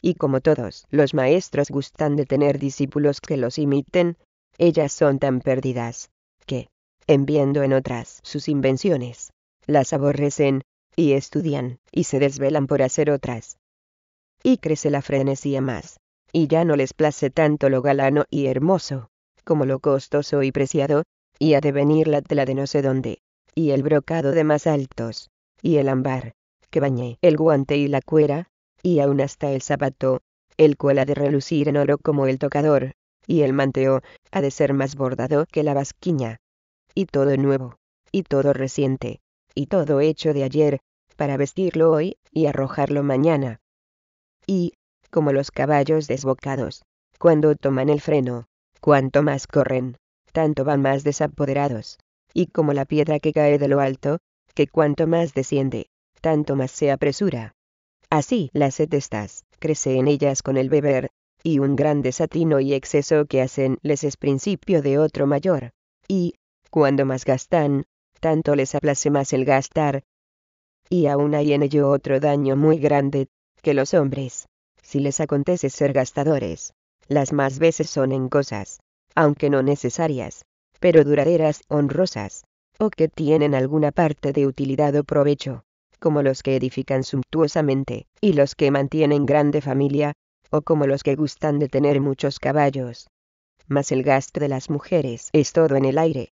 [SPEAKER 1] y como todos los maestros gustan de tener discípulos que los imiten, ellas son tan perdidas, que, en viendo en otras sus invenciones, las aborrecen, y estudian, y se desvelan por hacer otras. Y crece la frenesía más, y ya no les place tanto lo galano y hermoso, como lo costoso y preciado, y ha de venir la tela de no sé dónde, y el brocado de más altos, y el ámbar, que bañe el guante y la cuera, y aún hasta el zapato, el cual ha de relucir en oro como el tocador, y el manteo, ha de ser más bordado que la basquiña. Y todo nuevo, y todo reciente, y todo hecho de ayer, para vestirlo hoy, y arrojarlo mañana. Y, como los caballos desbocados, cuando toman el freno, cuanto más corren, tanto van más desapoderados, y como la piedra que cae de lo alto, que cuanto más desciende, tanto más se apresura. Así, las sed estas, crece en ellas con el beber, y un gran desatino y exceso que hacen les es principio de otro mayor. Y, cuando más gastan, tanto les aplace más el gastar. Y aún hay en ello otro daño muy grande, que los hombres, si les acontece ser gastadores, las más veces son en cosas, aunque no necesarias, pero duraderas, honrosas, o que tienen alguna parte de utilidad o provecho, como los que edifican sumptuosamente, y los que mantienen grande familia, o como los que gustan de tener muchos caballos. Mas el gasto de las mujeres es todo en el aire.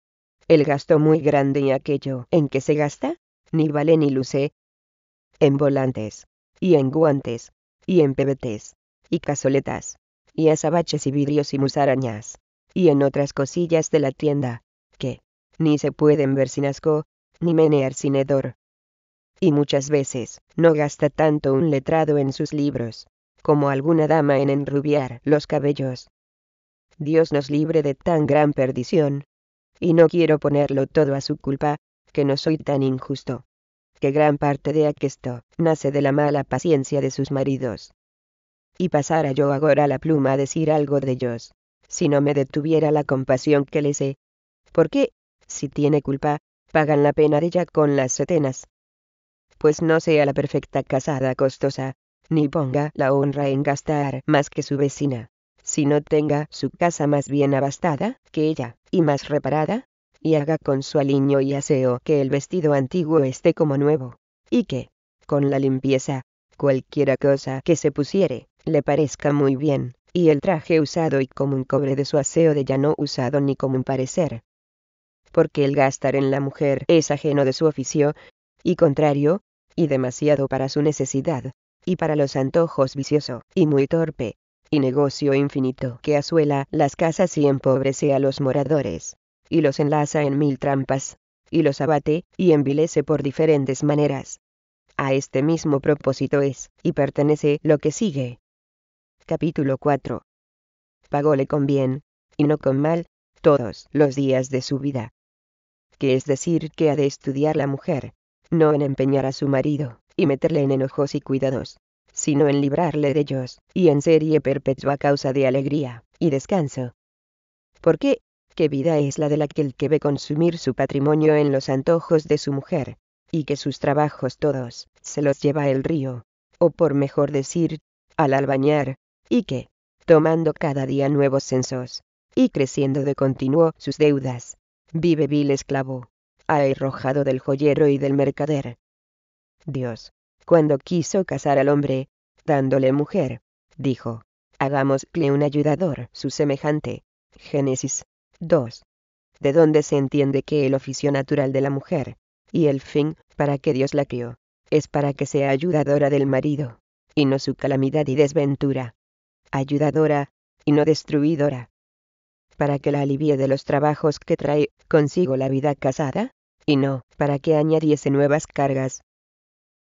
[SPEAKER 1] El gasto muy grande y aquello en que se gasta, ni vale ni luce. En volantes, y en guantes, y en pebetes, y cazoletas, y azabaches y vidrios y musarañas, y en otras cosillas de la tienda, que, ni se pueden ver sin asco, ni menear sin hedor y muchas veces, no gasta tanto un letrado en sus libros, como alguna dama en enrubiar los cabellos. Dios nos libre de tan gran perdición. Y no quiero ponerlo todo a su culpa, que no soy tan injusto. Que gran parte de aquesto nace de la mala paciencia de sus maridos. Y pasara yo agora la pluma a decir algo de ellos, si no me detuviera la compasión que les he. Porque, si tiene culpa, pagan la pena de ella con las setenas, pues no sea la perfecta casada costosa, ni ponga la honra en gastar más que su vecina, sino tenga su casa más bien abastada que ella, y más reparada, y haga con su aliño y aseo que el vestido antiguo esté como nuevo, y que, con la limpieza, cualquiera cosa que se pusiere, le parezca muy bien, y el traje usado y como un cobre de su aseo de ya no usado ni como un parecer. Porque el gastar en la mujer es ajeno de su oficio, y contrario, y demasiado para su necesidad, y para los antojos vicioso, y muy torpe, y negocio infinito que asuela las casas y empobrece a los moradores, y los enlaza en mil trampas, y los abate, y envilece por diferentes maneras. A este mismo propósito es, y pertenece lo que sigue. Capítulo 4. Pagóle con bien, y no con mal, todos los días de su vida. Que es decir que ha de estudiar la mujer, no en empeñar a su marido, y meterle en enojos y cuidados, sino en librarle de ellos, y en serie perpetua causa de alegría, y descanso. ¿Por qué? ¿Qué vida es la de aquel que ve consumir su patrimonio en los antojos de su mujer, y que sus trabajos todos, se los lleva el río, o por mejor decir, al albañar, y que, tomando cada día nuevos censos, y creciendo de continuo sus deudas, vive vil esclavo, arrojado del joyero y del mercader. Dios, cuando quiso casar al hombre, dándole mujer, dijo, hagámosle un ayudador, su semejante. Génesis 2. De donde se entiende que el oficio natural de la mujer, y el fin para que Dios la crió, es para que sea ayudadora del marido, y no su calamidad y desventura. Ayudadora, y no destruidora. Para que la alivie de los trabajos que trae consigo la vida casada, y no para que añadiese nuevas cargas,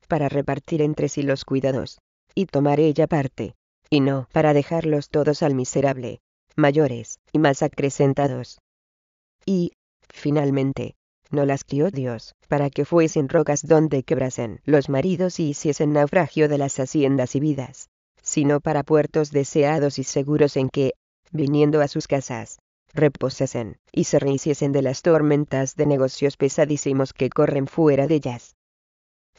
[SPEAKER 1] para repartir entre sí los cuidados, y tomar ella parte, y no para dejarlos todos al miserable, mayores y más acrecentados. Y, finalmente, no las crió Dios, para que fuesen rocas donde quebrasen los maridos y hiciesen naufragio de las haciendas y vidas, sino para puertos deseados y seguros en que, viniendo a sus casas, reposasen y se rehiciesen de las tormentas de negocios pesadísimos que corren fuera de ellas.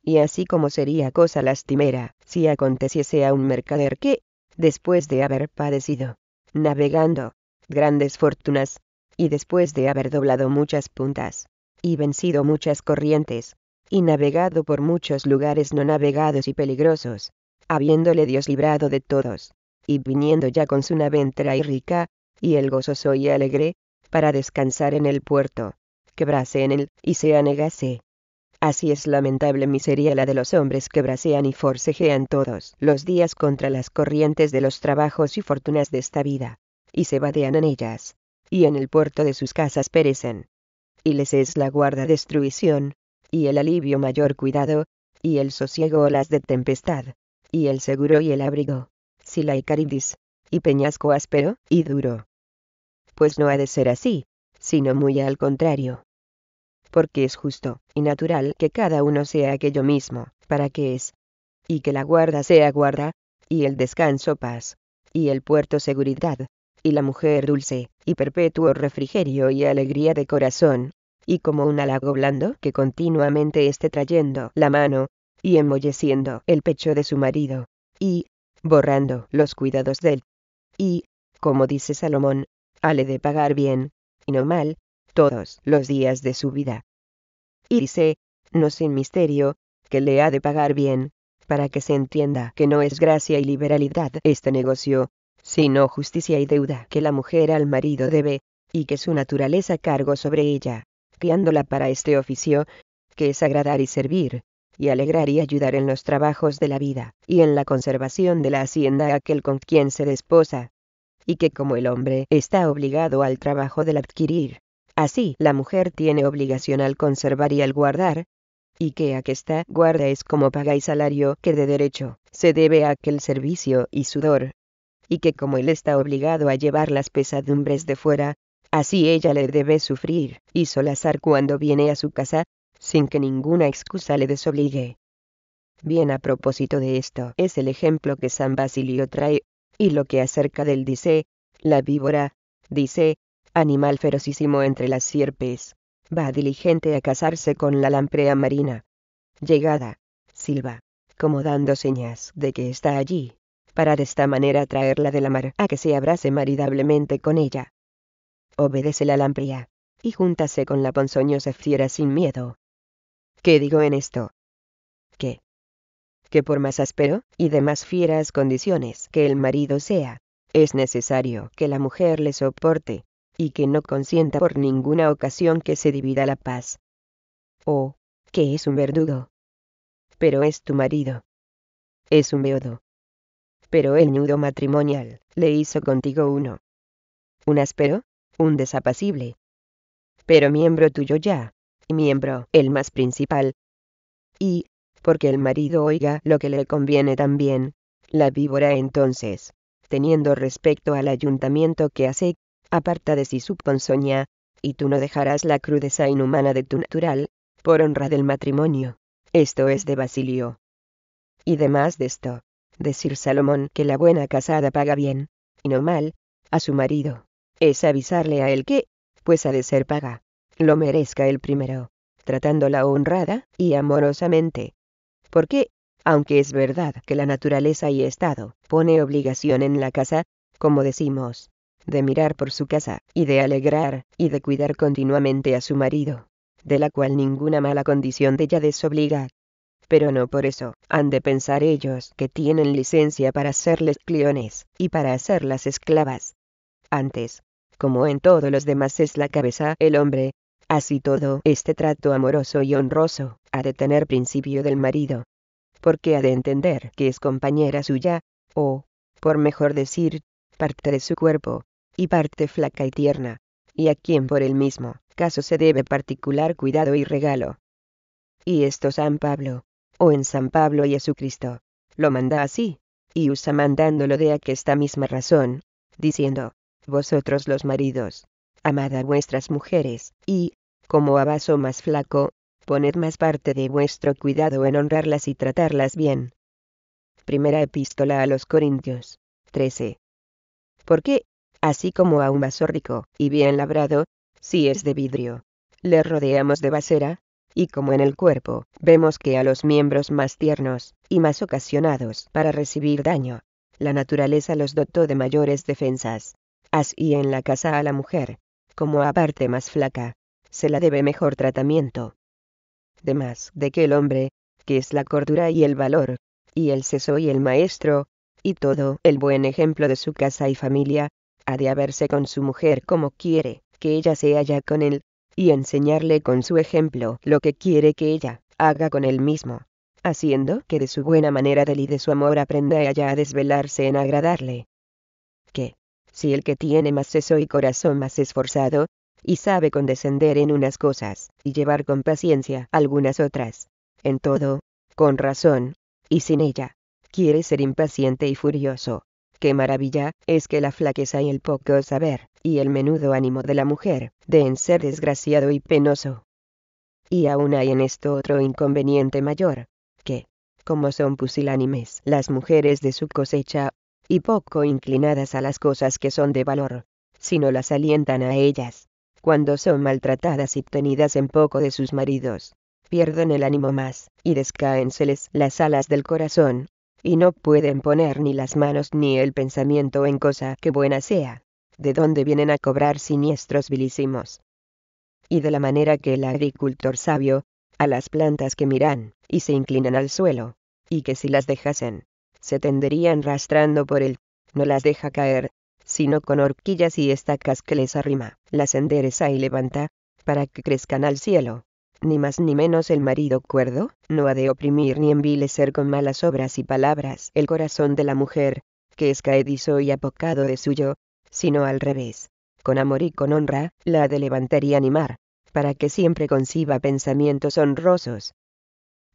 [SPEAKER 1] Y así como sería cosa lastimera si aconteciese a un mercader que, después de haber padecido, navegando, grandes fortunas, y después de haber doblado muchas puntas, y vencido muchas corrientes, y navegado por muchos lugares no navegados y peligrosos, habiéndole Dios librado de todos, y viniendo ya con su nave y rica, y el gozoso y alegre, para descansar en el puerto, quebrase en él, y se anegase. Así es lamentable miseria la de los hombres que bracean y forcejean todos los días contra las corrientes de los trabajos y fortunas de esta vida, y se badean en ellas, y en el puerto de sus casas perecen. Y les es la guarda destruición, y el alivio mayor cuidado, y el sosiego las de tempestad, y el seguro y el abrigo, si la caridis, y peñasco áspero y duro pues no ha de ser así, sino muy al contrario. Porque es justo y natural que cada uno sea aquello mismo, para que es, y que la guarda sea guarda, y el descanso paz, y el puerto seguridad, y la mujer dulce, y perpetuo refrigerio y alegría de corazón, y como un halago blando que continuamente esté trayendo la mano, y embolleciendo el pecho de su marido, y, borrando los cuidados del, y, como dice Salomón, hale de pagar bien, y no mal, todos los días de su vida. Y dice, no sin misterio, que le ha de pagar bien, para que se entienda que no es gracia y liberalidad este negocio, sino justicia y deuda que la mujer al marido debe, y que su naturaleza cargo sobre ella, criándola para este oficio, que es agradar y servir, y alegrar y ayudar en los trabajos de la vida, y en la conservación de la hacienda aquel con quien se desposa, y que como el hombre está obligado al trabajo del adquirir, así la mujer tiene obligación al conservar y al guardar, y que a que está guarda es como paga y salario que de derecho se debe a aquel servicio y sudor, y que como él está obligado a llevar las pesadumbres de fuera, así ella le debe sufrir y solazar cuando viene a su casa, sin que ninguna excusa le desobligue. Bien a propósito de esto es el ejemplo que San Basilio trae y lo que acerca del dice, la víbora, dice, animal ferocísimo entre las sierpes, va diligente a casarse con la lamprea marina. Llegada, silba, como dando señas de que está allí, para de esta manera traerla de la mar a que se abrace maridablemente con ella. Obedece la lamprea, y júntase con la ponzoñosa fiera sin miedo. ¿Qué digo en esto? ¿Qué? que por más áspero y de más fieras condiciones que el marido sea, es necesario que la mujer le soporte, y que no consienta por ninguna ocasión que se divida la paz. Oh, que es un verdugo. Pero es tu marido. Es un beodo. Pero el nudo matrimonial le hizo contigo uno. Un áspero, un desapacible. Pero miembro tuyo ya, miembro el más principal. Y, porque el marido oiga lo que le conviene también. La víbora entonces, teniendo respecto al ayuntamiento que hace, aparta de sí su ponzoña, y tú no dejarás la crudeza inhumana de tu natural, por honra del matrimonio. Esto es de Basilio. Y demás de esto, decir Salomón que la buena casada paga bien, y no mal, a su marido, es avisarle a él que, pues ha de ser paga, lo merezca el primero, tratándola honrada y amorosamente, porque, aunque es verdad que la naturaleza y Estado pone obligación en la casa, como decimos, de mirar por su casa, y de alegrar, y de cuidar continuamente a su marido, de la cual ninguna mala condición de ella desobliga. Pero no por eso, han de pensar ellos que tienen licencia para serles cliones, y para hacerlas esclavas. Antes, como en todos los demás es la cabeza el hombre, Así todo, este trato amoroso y honroso, ha de tener principio del marido. Porque ha de entender que es compañera suya, o, por mejor decir, parte de su cuerpo, y parte flaca y tierna, y a quien por el mismo caso se debe particular cuidado y regalo. Y esto San Pablo, o en San Pablo y Jesucristo, lo manda así, y usa mandándolo de aquesta misma razón, diciendo, vosotros los maridos, amad a vuestras mujeres, y, como a vaso más flaco, poned más parte de vuestro cuidado en honrarlas y tratarlas bien. Primera epístola a los Corintios 13. Porque, así como a un vaso rico y bien labrado, si es de vidrio, le rodeamos de basera, y como en el cuerpo, vemos que a los miembros más tiernos y más ocasionados para recibir daño, la naturaleza los dotó de mayores defensas. Así en la casa a la mujer, como a parte más flaca, se la debe mejor tratamiento. Demás, de que el hombre, que es la cordura y el valor, y el seso y el maestro, y todo el buen ejemplo de su casa y familia, ha de haberse con su mujer como quiere que ella sea ya con él, y enseñarle con su ejemplo lo que quiere que ella haga con él mismo, haciendo que de su buena manera de y de su amor aprenda ella a desvelarse en agradarle. Que, si el que tiene más seso y corazón más esforzado, y sabe condescender en unas cosas, y llevar con paciencia algunas otras. En todo, con razón, y sin ella. Quiere ser impaciente y furioso. Qué maravilla, es que la flaqueza y el poco saber, y el menudo ánimo de la mujer, den ser desgraciado y penoso. Y aún hay en esto otro inconveniente mayor, que, como son pusilánimes las mujeres de su cosecha, y poco inclinadas a las cosas que son de valor, sino las alientan a ellas, cuando son maltratadas y tenidas en poco de sus maridos, pierden el ánimo más, y descaénseles las alas del corazón, y no pueden poner ni las manos ni el pensamiento en cosa que buena sea, de donde vienen a cobrar siniestros vilísimos. Y de la manera que el agricultor sabio, a las plantas que miran, y se inclinan al suelo, y que si las dejasen, se tenderían rastrando por él, no las deja caer, sino con horquillas y estacas que les arrima, las endereza y levanta, para que crezcan al cielo. Ni más ni menos el marido cuerdo, no ha de oprimir ni envilecer con malas obras y palabras el corazón de la mujer, que es caedizo y apocado de suyo, sino al revés. Con amor y con honra, la ha de levantar y animar, para que siempre conciba pensamientos honrosos.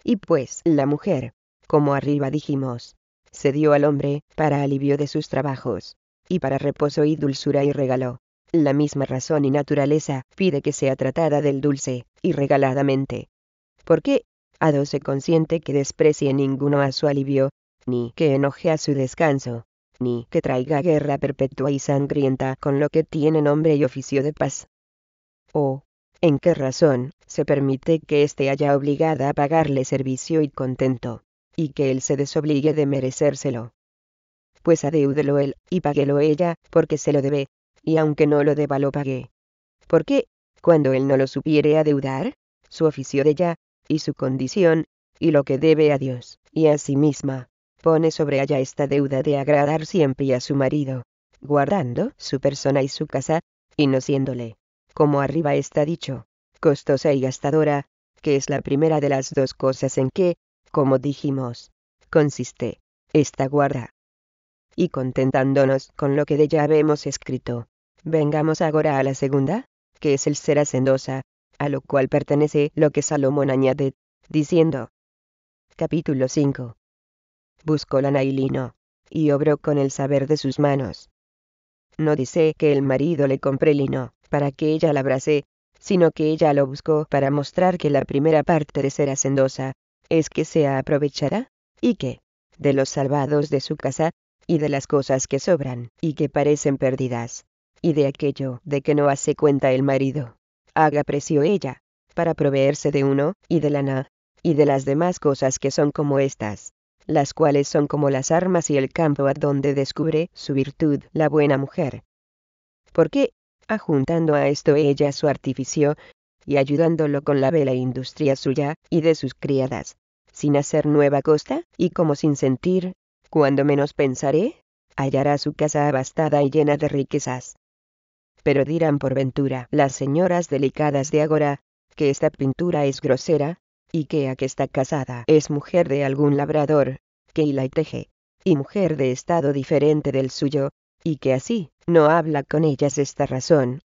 [SPEAKER 1] Y pues la mujer, como arriba dijimos, se dio al hombre, para alivio de sus trabajos, y para reposo y dulzura y regalo. La misma razón y naturaleza pide que sea tratada del dulce y regaladamente. qué, a dos se consiente que desprecie ninguno a su alivio, ni que enoje a su descanso, ni que traiga guerra perpetua y sangrienta con lo que tiene nombre y oficio de paz. O, ¿en qué razón se permite que éste haya obligada a pagarle servicio y contento, y que él se desobligue de merecérselo? pues adeúdelo él, y páguelo ella, porque se lo debe. Y aunque no lo deba lo pague. ¿Por qué? Cuando él no lo supiere adeudar, su oficio de ella, y su condición, y lo que debe a Dios, y a sí misma, pone sobre ella esta deuda de agradar siempre a su marido, guardando su persona y su casa, y no siéndole, como arriba está dicho, costosa y gastadora, que es la primera de las dos cosas en que, como dijimos, consiste esta guarda y contentándonos con lo que de ya habemos escrito. Vengamos ahora a la segunda, que es el ser hacendosa, a lo cual pertenece lo que Salomón añade, diciendo. Capítulo 5. Buscó la Nailino, y obró con el saber de sus manos. No dice que el marido le compré lino, para que ella la abrase, sino que ella lo buscó para mostrar que la primera parte de ser hacendosa, es que sea aprovechada, y que, de los salvados de su casa, y de las cosas que sobran, y que parecen perdidas, y de aquello de que no hace cuenta el marido. Haga precio ella, para proveerse de uno, y de lana, y de las demás cosas que son como estas, las cuales son como las armas y el campo adonde descubre su virtud la buena mujer. Porque, ajuntando a esto ella su artificio, y ayudándolo con la vela industria suya, y de sus criadas, sin hacer nueva costa, y como sin sentir cuando menos pensaré, hallará su casa abastada y llena de riquezas. Pero dirán por ventura las señoras delicadas de agora, que esta pintura es grosera, y que aquesta casada es mujer de algún labrador, que hila y teje, y mujer de estado diferente del suyo, y que así, no habla con ellas esta razón.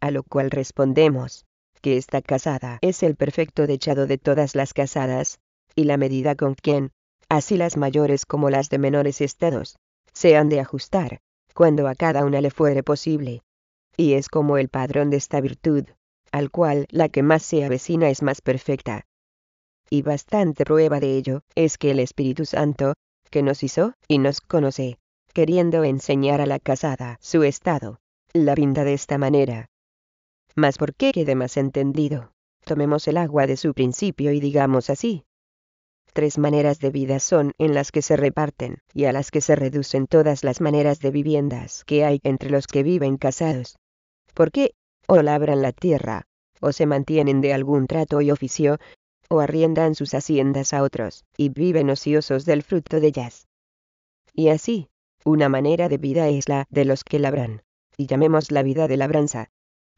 [SPEAKER 1] A lo cual respondemos, que esta casada es el perfecto dechado de todas las casadas, y la medida con quien, así las mayores como las de menores estados, se han de ajustar, cuando a cada una le fuere posible. Y es como el padrón de esta virtud, al cual la que más se avecina es más perfecta. Y bastante prueba de ello es que el Espíritu Santo, que nos hizo y nos conoce, queriendo enseñar a la casada su estado, la pinta de esta manera. Mas por qué quede más entendido, tomemos el agua de su principio y digamos así, tres maneras de vida son en las que se reparten, y a las que se reducen todas las maneras de viviendas que hay entre los que viven casados. Porque, o labran la tierra, o se mantienen de algún trato y oficio, o arriendan sus haciendas a otros, y viven ociosos del fruto de ellas. Y así, una manera de vida es la de los que labran, y llamemos la vida de labranza,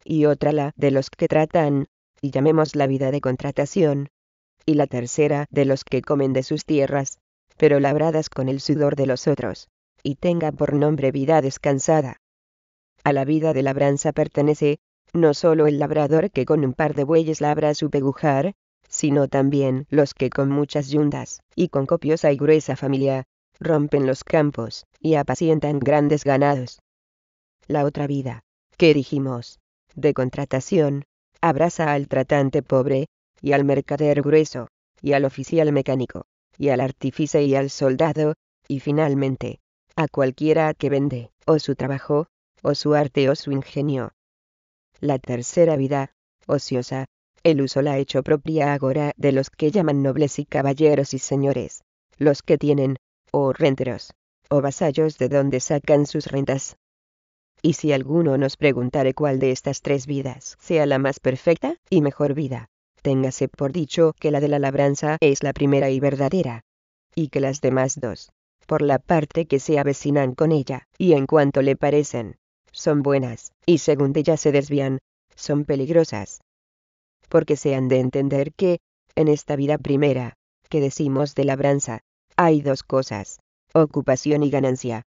[SPEAKER 1] y otra la de los que tratan, y llamemos la vida de contratación, y la tercera de los que comen de sus tierras, pero labradas con el sudor de los otros, y tenga por nombre vida descansada. A la vida de labranza pertenece, no solo el labrador que con un par de bueyes labra su pegujar, sino también los que con muchas yundas, y con copiosa y gruesa familia, rompen los campos, y apacientan grandes ganados. La otra vida, que dijimos, de contratación, abraza al tratante pobre, y al mercader grueso, y al oficial mecánico, y al artífice y al soldado, y finalmente, a cualquiera que vende, o su trabajo, o su arte o su ingenio. La tercera vida, ociosa, el uso la ha hecho propia agora de los que llaman nobles y caballeros y señores, los que tienen, o renteros, o vasallos de donde sacan sus rentas. Y si alguno nos preguntare cuál de estas tres vidas sea la más perfecta y mejor vida, téngase por dicho que la de la labranza es la primera y verdadera, y que las demás dos, por la parte que se avecinan con ella, y en cuanto le parecen, son buenas, y según de ella se desvían, son peligrosas. Porque se han de entender que, en esta vida primera, que decimos de labranza, hay dos cosas, ocupación y ganancia.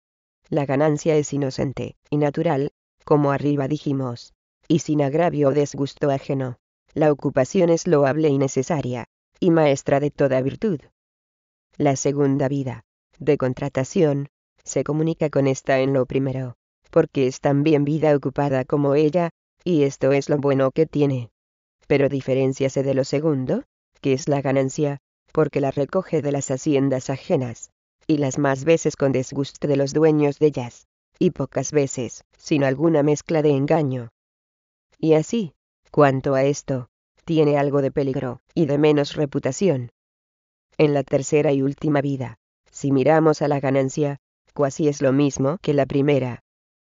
[SPEAKER 1] La ganancia es inocente, y natural, como arriba dijimos, y sin agravio o desgusto ajeno la ocupación es loable y necesaria, y maestra de toda virtud. La segunda vida, de contratación, se comunica con esta en lo primero, porque es también vida ocupada como ella, y esto es lo bueno que tiene. Pero diferenciase de lo segundo, que es la ganancia, porque la recoge de las haciendas ajenas, y las más veces con disgusto de los dueños de ellas, y pocas veces, sin alguna mezcla de engaño. Y así, Cuanto a esto, tiene algo de peligro, y de menos reputación. En la tercera y última vida, si miramos a la ganancia, cuasi es lo mismo que la primera.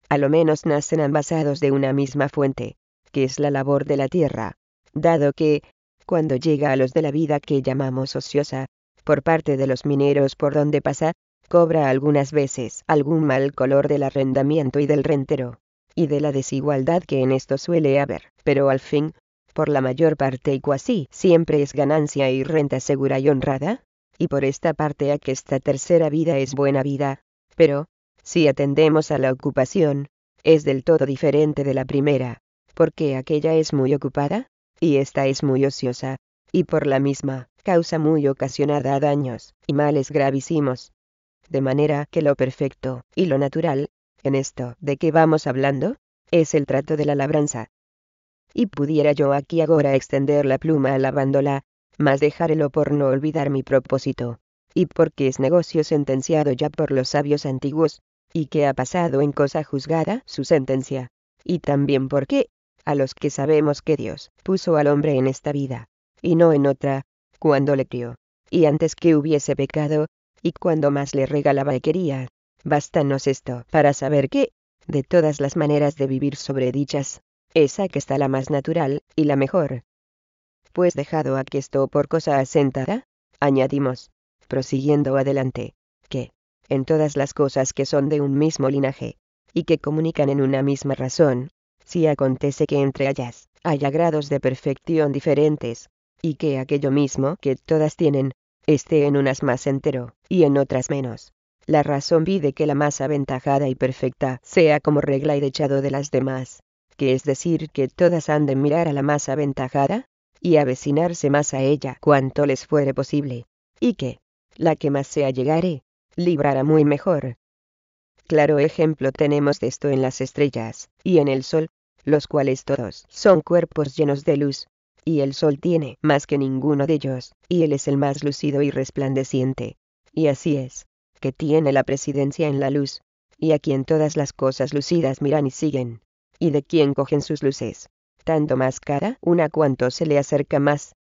[SPEAKER 1] A lo menos nacen ambasados de una misma fuente, que es la labor de la tierra, dado que, cuando llega a los de la vida que llamamos ociosa, por parte de los mineros por donde pasa, cobra algunas veces algún mal color del arrendamiento y del rentero y de la desigualdad que en esto suele haber, pero al fin, por la mayor parte y cuasi siempre es ganancia y renta segura y honrada, y por esta parte a que esta tercera vida es buena vida, pero, si atendemos a la ocupación, es del todo diferente de la primera, porque aquella es muy ocupada, y esta es muy ociosa, y por la misma, causa muy ocasionada daños y males gravísimos. De manera que lo perfecto y lo natural en esto, ¿de qué vamos hablando? Es el trato de la labranza. Y pudiera yo aquí ahora extender la pluma alabándola, mas dejárelo por no olvidar mi propósito. Y porque es negocio sentenciado ya por los sabios antiguos, y que ha pasado en cosa juzgada su sentencia. Y también porque, a los que sabemos que Dios puso al hombre en esta vida, y no en otra, cuando le crió, y antes que hubiese pecado, y cuando más le regalaba y quería, Bástanos esto para saber que, de todas las maneras de vivir sobre dichas, esa que está la más natural y la mejor. Pues dejado aquí esto por cosa asentada, añadimos, prosiguiendo adelante, que, en todas las cosas que son de un mismo linaje, y que comunican en una misma razón, si acontece que entre ellas haya grados de perfección diferentes, y que aquello mismo que todas tienen, esté en unas más entero, y en otras menos, la razón pide que la más aventajada y perfecta sea como regla y dechado de las demás, que es decir, que todas han de mirar a la más aventajada, y avecinarse más a ella cuanto les fuere posible, y que, la que más sea llegare, librará muy mejor. Claro ejemplo tenemos de esto en las estrellas, y en el sol, los cuales todos son cuerpos llenos de luz, y el sol tiene más que ninguno de ellos, y él es el más lucido y resplandeciente. Y así es, que tiene la presidencia en la luz, y a quien todas las cosas lucidas miran y siguen, y de quien cogen sus luces, tanto más cara una cuanto se le acerca más.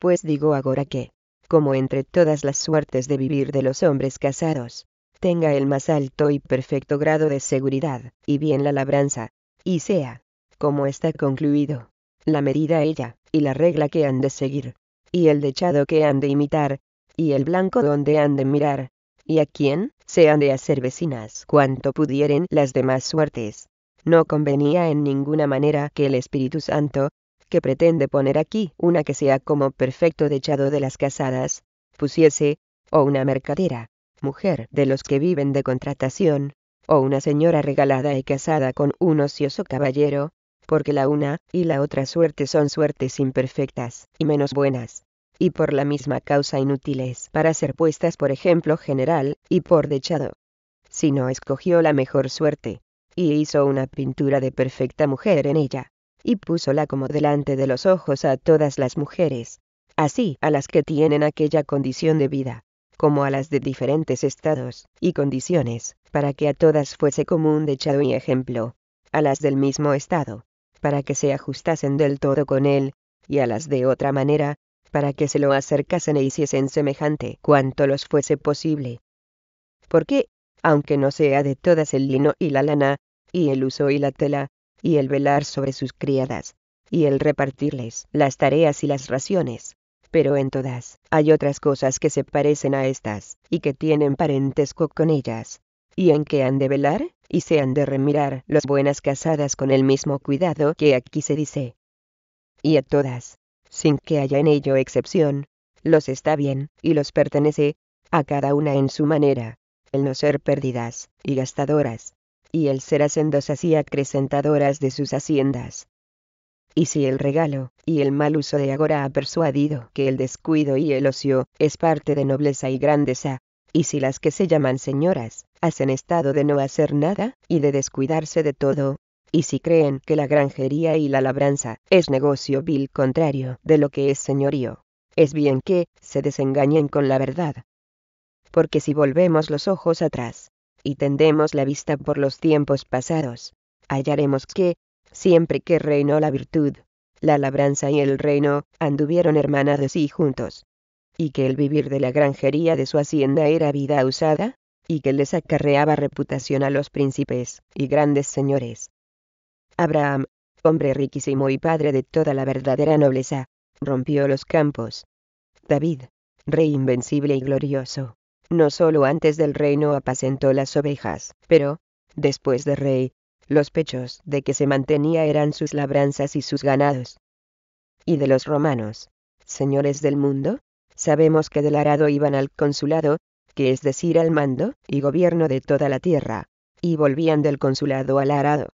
[SPEAKER 1] Pues digo ahora que, como entre todas las suertes de vivir de los hombres casados, tenga el más alto y perfecto grado de seguridad, y bien la labranza, y sea, como está concluido, la medida ella, y la regla que han de seguir, y el dechado que han de imitar, y el blanco donde han de mirar, y a quien sean de hacer vecinas cuanto pudieren las demás suertes. No convenía en ninguna manera que el Espíritu Santo, que pretende poner aquí una que sea como perfecto dechado de las casadas, pusiese, o una mercadera, mujer de los que viven de contratación, o una señora regalada y casada con un ocioso caballero, porque la una y la otra suerte son suertes imperfectas y menos buenas y por la misma causa inútiles para ser puestas por ejemplo general y por dechado, sino escogió la mejor suerte, y hizo una pintura de perfecta mujer en ella, y púsola como delante de los ojos a todas las mujeres, así a las que tienen aquella condición de vida, como a las de diferentes estados y condiciones, para que a todas fuese común dechado y ejemplo, a las del mismo estado, para que se ajustasen del todo con él, y a las de otra manera, para que se lo acercasen e hiciesen semejante cuanto los fuese posible. Porque, aunque no sea de todas el lino y la lana, y el uso y la tela, y el velar sobre sus criadas, y el repartirles las tareas y las raciones, pero en todas hay otras cosas que se parecen a estas, y que tienen parentesco con ellas, y en que han de velar, y se han de remirar las buenas casadas con el mismo cuidado que aquí se dice. Y a todas sin que haya en ello excepción, los está bien, y los pertenece, a cada una en su manera, el no ser perdidas, y gastadoras, y el ser hacendosas y acrecentadoras de sus haciendas. Y si el regalo, y el mal uso de agora ha persuadido que el descuido y el ocio es parte de nobleza y grandeza, y si las que se llaman señoras, hacen estado de no hacer nada, y de descuidarse de todo, y si creen que la granjería y la labranza es negocio vil contrario de lo que es señorío, es bien que se desengañen con la verdad. Porque si volvemos los ojos atrás, y tendemos la vista por los tiempos pasados, hallaremos que, siempre que reinó la virtud, la labranza y el reino anduvieron hermanas de sí juntos, y que el vivir de la granjería de su hacienda era vida usada, y que les acarreaba reputación a los príncipes y grandes señores, Abraham, hombre riquísimo y padre de toda la verdadera nobleza, rompió los campos. David, rey invencible y glorioso, no solo antes del reino apacentó las ovejas, pero, después de rey, los pechos de que se mantenía eran sus labranzas y sus ganados. Y de los romanos, señores del mundo, sabemos que del arado iban al consulado, que es decir al mando y gobierno de toda la tierra, y volvían del consulado al arado,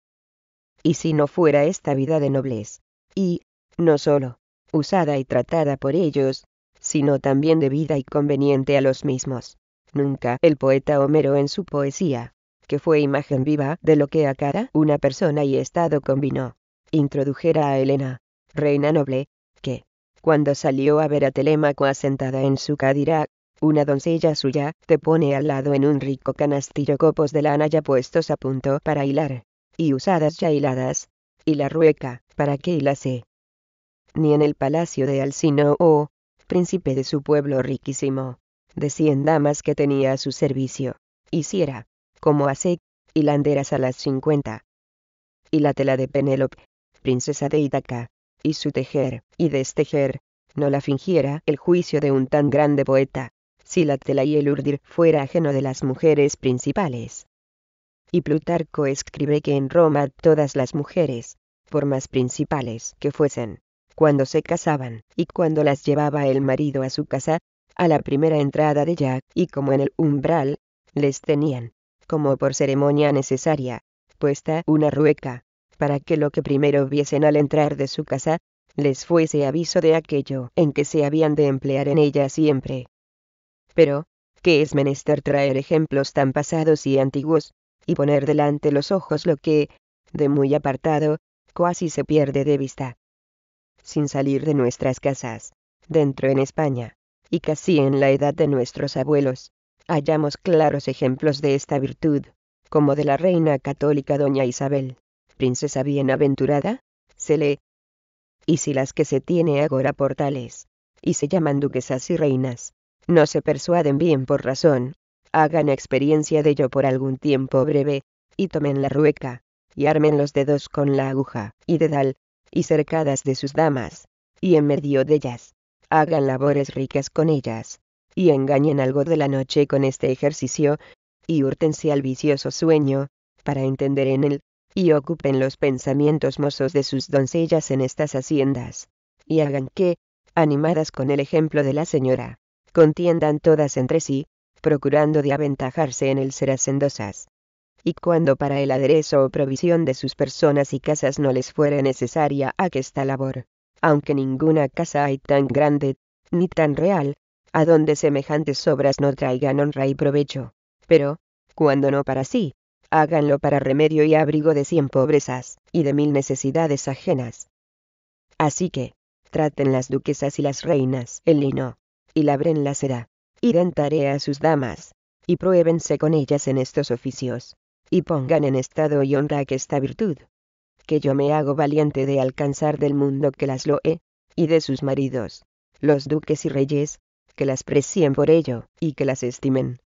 [SPEAKER 1] y si no fuera esta vida de noblez, y, no solo, usada y tratada por ellos, sino también debida y conveniente a los mismos. Nunca el poeta Homero en su poesía, que fue imagen viva de lo que a cada una persona y estado combinó, introdujera a Helena, reina noble, que, cuando salió a ver a Telémaco asentada en su cadira, una doncella suya te pone al lado en un rico canastillo copos de lana ya puestos a punto para hilar, y usadas ya hiladas, y la rueca, para que hilase. Ni en el palacio de Alcino o, oh, príncipe de su pueblo riquísimo, de cien damas que tenía a su servicio, hiciera, como hace, hilanderas a las cincuenta. Y la tela de Penélope, princesa de Ítaca, y su tejer, y destejer, no la fingiera el juicio de un tan grande poeta, si la tela y el urdir fuera ajeno de las mujeres principales y Plutarco escribe que en Roma todas las mujeres, formas principales que fuesen, cuando se casaban, y cuando las llevaba el marido a su casa, a la primera entrada de ella y como en el umbral, les tenían, como por ceremonia necesaria, puesta una rueca, para que lo que primero viesen al entrar de su casa, les fuese aviso de aquello en que se habían de emplear en ella siempre. Pero, qué es menester traer ejemplos tan pasados y antiguos, y poner delante los ojos lo que, de muy apartado, cuasi se pierde de vista. Sin salir de nuestras casas, dentro en España, y casi en la edad de nuestros abuelos, hallamos claros ejemplos de esta virtud, como de la reina católica doña Isabel, princesa bienaventurada, se le... Y si las que se tiene agora por tales, y se llaman duquesas y reinas, no se persuaden bien por razón, hagan experiencia de ello por algún tiempo breve, y tomen la rueca, y armen los dedos con la aguja, y dedal, y cercadas de sus damas, y en medio de ellas, hagan labores ricas con ellas, y engañen algo de la noche con este ejercicio, y hurtense al vicioso sueño, para entender en él, y ocupen los pensamientos mozos de sus doncellas en estas haciendas, y hagan que, animadas con el ejemplo de la señora, contiendan todas entre sí, procurando de aventajarse en el ser hacendosas. Y cuando para el aderezo o provisión de sus personas y casas no les fuera necesaria aquesta labor, aunque ninguna casa hay tan grande, ni tan real, a donde semejantes obras no traigan honra y provecho, pero, cuando no para sí, háganlo para remedio y abrigo de cien pobrezas, y de mil necesidades ajenas. Así que, traten las duquesas y las reinas el lino, y labren la cera, y den tarea a sus damas, y pruébense con ellas en estos oficios, y pongan en estado y honra esta virtud. Que yo me hago valiente de alcanzar del mundo que las loe, y de sus maridos, los duques y reyes, que las precien por ello, y que las estimen.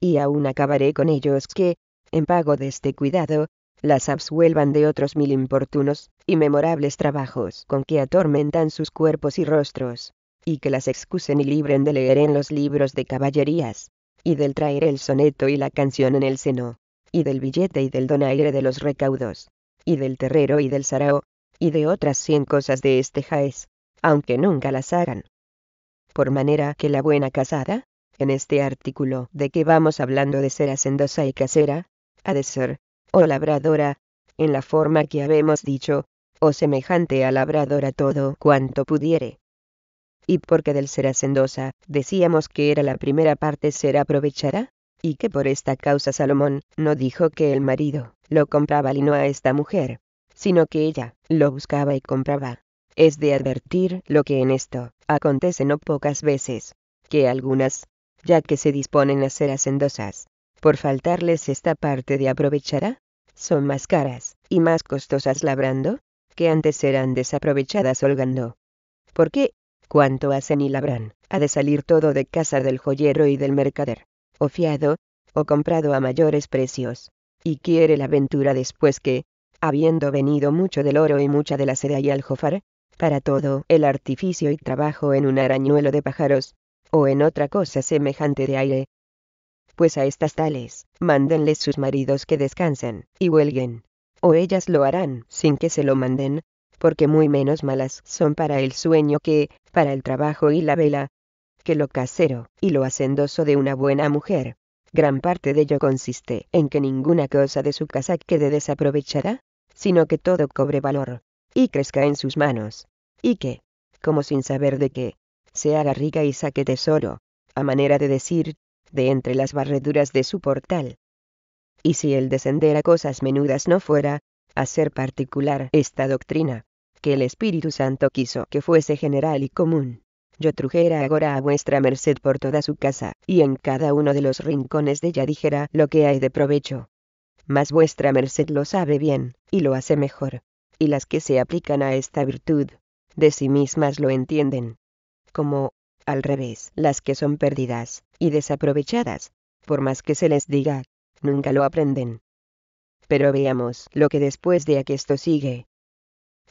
[SPEAKER 1] Y aún acabaré con ellos que, en pago de este cuidado, las absuelvan de otros mil importunos y memorables trabajos con que atormentan sus cuerpos y rostros, y que las excusen y libren de leer en los libros de caballerías, y del traer el soneto y la canción en el seno, y del billete y del donaire de los recaudos, y del terrero y del sarao, y de otras cien cosas de este jaez, aunque nunca las hagan. Por manera que la buena casada, en este artículo de que vamos hablando de ser hacendosa y casera, ha de ser, o oh labradora, en la forma que habemos dicho, o semejante a labradora todo cuanto pudiere y porque del ser hacendosa, decíamos que era la primera parte ser aprovechada, y que por esta causa Salomón no dijo que el marido lo compraba lino a esta mujer, sino que ella lo buscaba y compraba. Es de advertir lo que en esto acontece no pocas veces, que algunas, ya que se disponen a ser hacendosas, por faltarles esta parte de aprovechará, son más caras y más costosas labrando, que antes serán desaprovechadas holgando. ¿Por qué? cuanto hacen y labran, ha de salir todo de casa del joyero y del mercader, o fiado, o comprado a mayores precios, y quiere la ventura después que, habiendo venido mucho del oro y mucha de la seda y aljofar, para todo el artificio y trabajo en un arañuelo de pájaros, o en otra cosa semejante de aire. Pues a estas tales, mándenles sus maridos que descansen, y huelguen, o ellas lo harán sin que se lo manden, porque muy menos malas son para el sueño que, para el trabajo y la vela, que lo casero y lo hacendoso de una buena mujer. Gran parte de ello consiste en que ninguna cosa de su casa quede desaprovechada, sino que todo cobre valor, y crezca en sus manos, y que, como sin saber de qué, se haga rica y saque tesoro, a manera de decir, de entre las barreduras de su portal. Y si el descender a cosas menudas no fuera, hacer particular esta doctrina, que el Espíritu Santo quiso que fuese general y común. Yo trujera agora a vuestra merced por toda su casa, y en cada uno de los rincones de ella dijera lo que hay de provecho. Mas vuestra merced lo sabe bien, y lo hace mejor. Y las que se aplican a esta virtud, de sí mismas lo entienden. Como, al revés, las que son perdidas, y desaprovechadas, por más que se les diga, nunca lo aprenden. Pero veamos lo que después de aquesto sigue.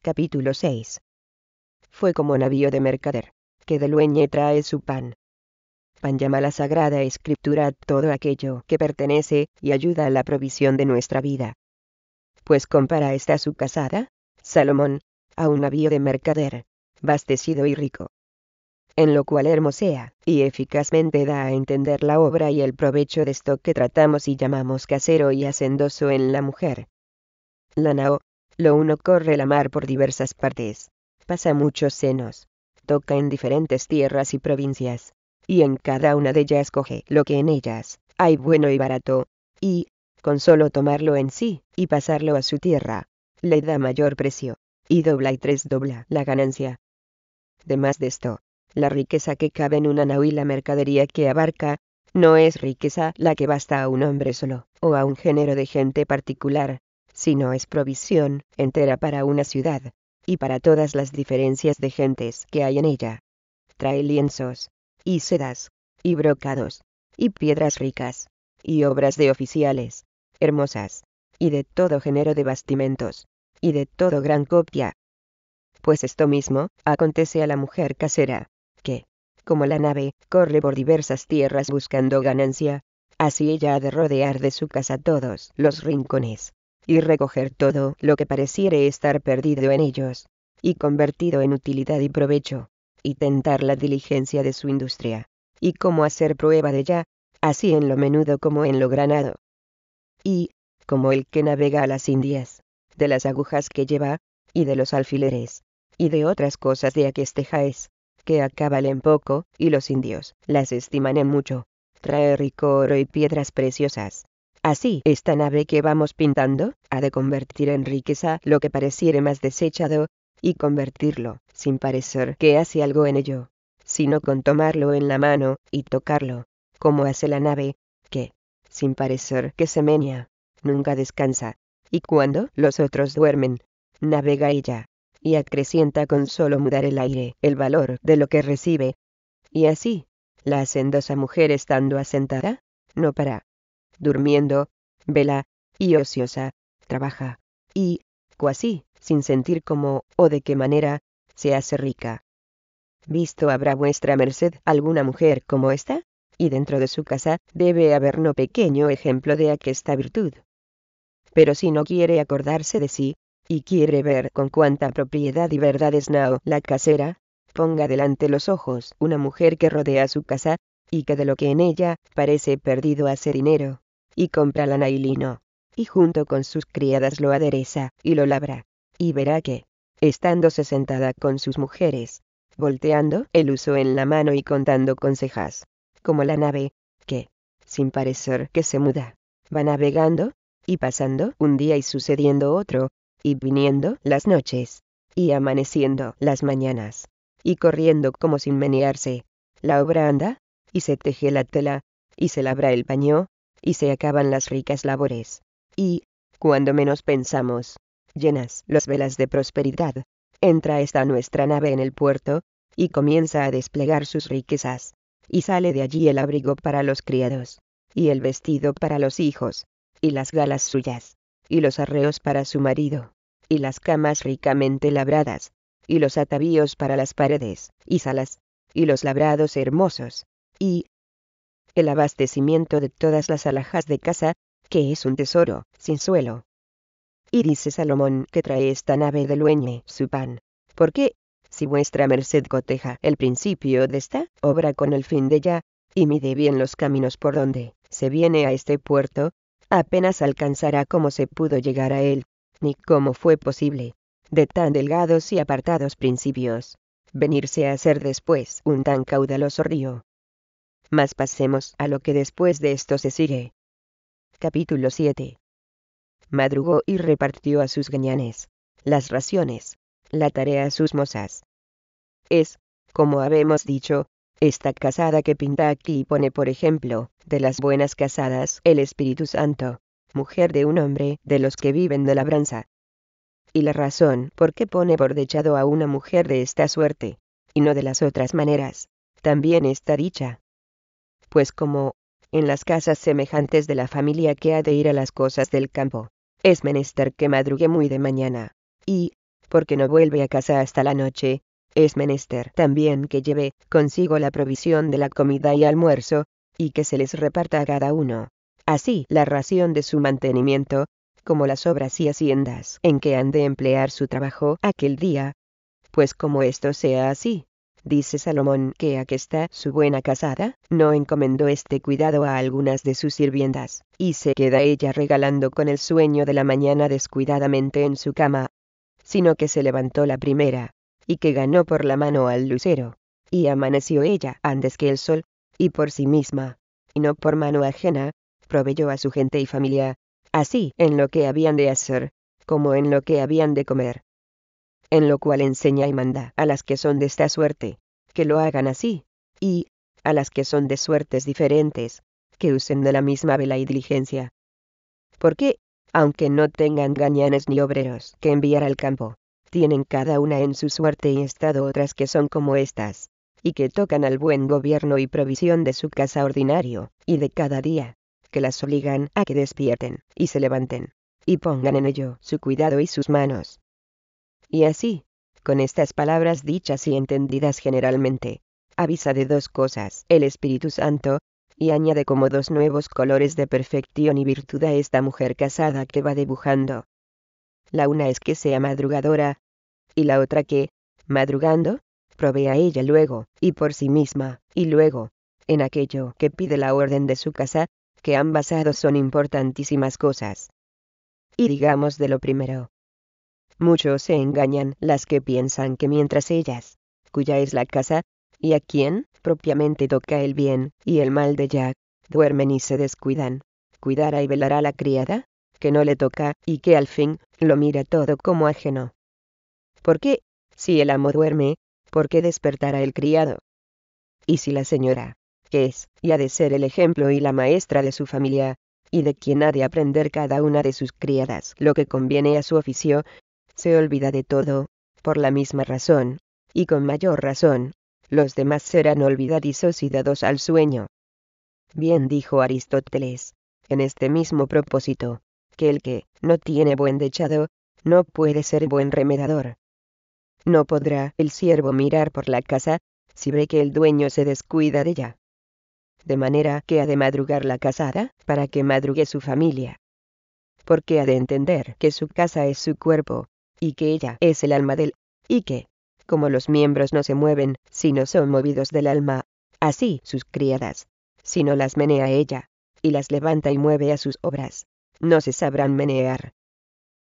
[SPEAKER 1] Capítulo 6. Fue como navío de mercader, que de lueñe trae su pan. Pan llama la Sagrada Escritura todo aquello que pertenece y ayuda a la provisión de nuestra vida. Pues compara esta su casada, Salomón, a un navío de mercader, bastecido y rico, en lo cual hermosea y eficazmente da a entender la obra y el provecho de esto que tratamos y llamamos casero y hacendoso en la mujer. La nao, lo uno corre la mar por diversas partes, pasa muchos senos, toca en diferentes tierras y provincias, y en cada una de ellas coge lo que en ellas hay bueno y barato, y, con solo tomarlo en sí y pasarlo a su tierra, le da mayor precio, y dobla y tres dobla la ganancia. Además de esto, la riqueza que cabe en una nau la mercadería que abarca no es riqueza la que basta a un hombre solo, o a un género de gente particular, sino es provisión entera para una ciudad, y para todas las diferencias de gentes que hay en ella. Trae lienzos, y sedas, y brocados, y piedras ricas, y obras de oficiales, hermosas, y de todo género de bastimentos, y de todo gran copia. Pues esto mismo acontece a la mujer casera, que, como la nave, corre por diversas tierras buscando ganancia, así ella ha de rodear de su casa todos los rincones, y recoger todo lo que pareciere estar perdido en ellos, y convertido en utilidad y provecho, y tentar la diligencia de su industria, y cómo hacer prueba de ella, así en lo menudo como en lo granado. Y, como el que navega a las Indias, de las agujas que lleva, y de los alfileres, y de otras cosas de aqueste jaez, que acaban en poco, y los indios las estiman en mucho. Trae rico oro y piedras preciosas. Así, esta nave que vamos pintando, ha de convertir en riqueza lo que pareciere más desechado, y convertirlo, sin parecer que hace algo en ello, sino con tomarlo en la mano, y tocarlo, como hace la nave, que, sin parecer que se menea, nunca descansa, y cuando los otros duermen, navega ella, y acrecienta con solo mudar el aire el valor de lo que recibe. Y así, la hacendosa mujer estando asentada, no para, durmiendo, vela, y ociosa, trabaja, y, cuasi, sin sentir cómo o de qué manera, se hace rica. ¿Visto habrá vuestra merced alguna mujer como esta? Y dentro de su casa debe haber no pequeño ejemplo de aquesta virtud. Pero si no quiere acordarse de sí, y quiere ver con cuánta propiedad y verdad es Nao la casera, ponga delante los ojos una mujer que rodea su casa, y que de lo que en ella parece perdido hace dinero, y compra la y y junto con sus criadas lo adereza y lo labra, y verá que, estándose sentada con sus mujeres, volteando el uso en la mano y contando consejas, como la nave, que, sin parecer que se muda, va navegando, y pasando un día y sucediendo otro, y viniendo las noches, y amaneciendo las mañanas, y corriendo como sin menearse. La obra anda, y se teje la tela, y se labra el paño, y se acaban las ricas labores. Y, cuando menos pensamos, llenas las velas de prosperidad, entra esta nuestra nave en el puerto, y comienza a desplegar sus riquezas, y sale de allí el abrigo para los criados, y el vestido para los hijos, y las galas suyas, y los arreos para su marido, y las camas ricamente labradas, y los atavíos para las paredes, y salas, y los labrados hermosos, y el abastecimiento de todas las alhajas de casa, que es un tesoro, sin suelo. Y dice Salomón que trae esta nave de lueñe su pan, porque, si vuestra merced coteja el principio de esta obra con el fin de ella, y mide bien los caminos por donde se viene a este puerto, apenas alcanzará como se pudo llegar a él, y cómo fue posible, de tan delgados y apartados principios, venirse a ser después un tan caudaloso río. Mas pasemos a lo que después de esto se sigue. Capítulo 7. Madrugó y repartió a sus gañanes, las raciones, la tarea a sus mozas. Es, como habemos dicho, esta casada que pinta aquí pone por ejemplo, de las buenas casadas, el Espíritu Santo mujer de un hombre, de los que viven de labranza. Y la razón por qué pone bordechado a una mujer de esta suerte, y no de las otras maneras, también está dicha. Pues como, en las casas semejantes de la familia que ha de ir a las cosas del campo, es menester que madrugue muy de mañana, y, porque no vuelve a casa hasta la noche, es menester también que lleve consigo la provisión de la comida y almuerzo, y que se les reparta a cada uno, así la ración de su mantenimiento, como las obras y haciendas en que han de emplear su trabajo aquel día. Pues como esto sea así, dice Salomón que a que está su buena casada, no encomendó este cuidado a algunas de sus sirviendas, y se queda ella regalando con el sueño de la mañana descuidadamente en su cama, sino que se levantó la primera, y que ganó por la mano al lucero, y amaneció ella antes que el sol, y por sí misma, y no por mano ajena, proveyó a su gente y familia, así en lo que habían de hacer, como en lo que habían de comer. En lo cual enseña y manda a las que son de esta suerte, que lo hagan así, y, a las que son de suertes diferentes, que usen de la misma vela y diligencia. Porque, aunque no tengan gañanes ni obreros que enviar al campo, tienen cada una en su suerte y estado otras que son como estas, y que tocan al buen gobierno y provisión de su casa ordinario, y de cada día, que las obligan a que despierten, y se levanten, y pongan en ello su cuidado y sus manos. Y así, con estas palabras dichas y entendidas generalmente, avisa de dos cosas el Espíritu Santo, y añade como dos nuevos colores de perfección y virtud a esta mujer casada que va dibujando. La una es que sea madrugadora, y la otra que, madrugando, provea ella luego, y por sí misma, y luego, en aquello que pide la orden de su casa, que han basado son importantísimas cosas. Y digamos de lo primero. Muchos se engañan las que piensan que mientras ellas, cuya es la casa, y a quien propiamente toca el bien y el mal de Jack, duermen y se descuidan, cuidará y velará la criada, que no le toca y que al fin lo mira todo como ajeno. ¿Por qué, si el amo duerme, por qué despertará el criado? Y si la señora, que es, y ha de ser el ejemplo y la maestra de su familia, y de quien ha de aprender cada una de sus criadas lo que conviene a su oficio, se olvida de todo, por la misma razón, y con mayor razón, los demás serán olvidadizos y dados al sueño. Bien dijo Aristóteles, en este mismo propósito, que el que no tiene buen dechado, no puede ser buen remedador. No podrá el siervo mirar por la casa, si ve que el dueño se descuida de ella de manera que ha de madrugar la casada, para que madrugue su familia. Porque ha de entender que su casa es su cuerpo, y que ella es el alma del, y que, como los miembros no se mueven, sino son movidos del alma, así sus criadas, si no las menea ella, y las levanta y mueve a sus obras, no se sabrán menear.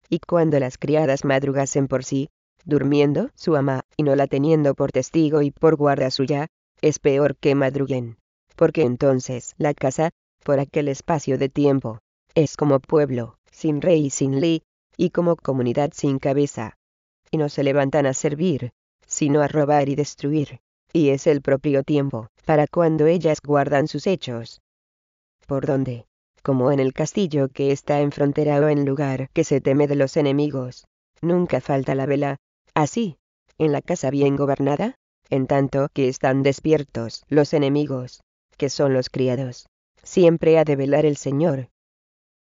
[SPEAKER 1] Y cuando las criadas madrugasen por sí, durmiendo su ama, y no la teniendo por testigo y por guarda suya, es peor que madruguen porque entonces la casa, por aquel espacio de tiempo, es como pueblo, sin rey y sin ley, y como comunidad sin cabeza. Y no se levantan a servir, sino a robar y destruir, y es el propio tiempo, para cuando ellas guardan sus hechos. Por donde, como en el castillo que está en frontera o en lugar que se teme de los enemigos, nunca falta la vela, así, en la casa bien gobernada, en tanto que están despiertos los enemigos, que son los criados. Siempre ha de velar el Señor.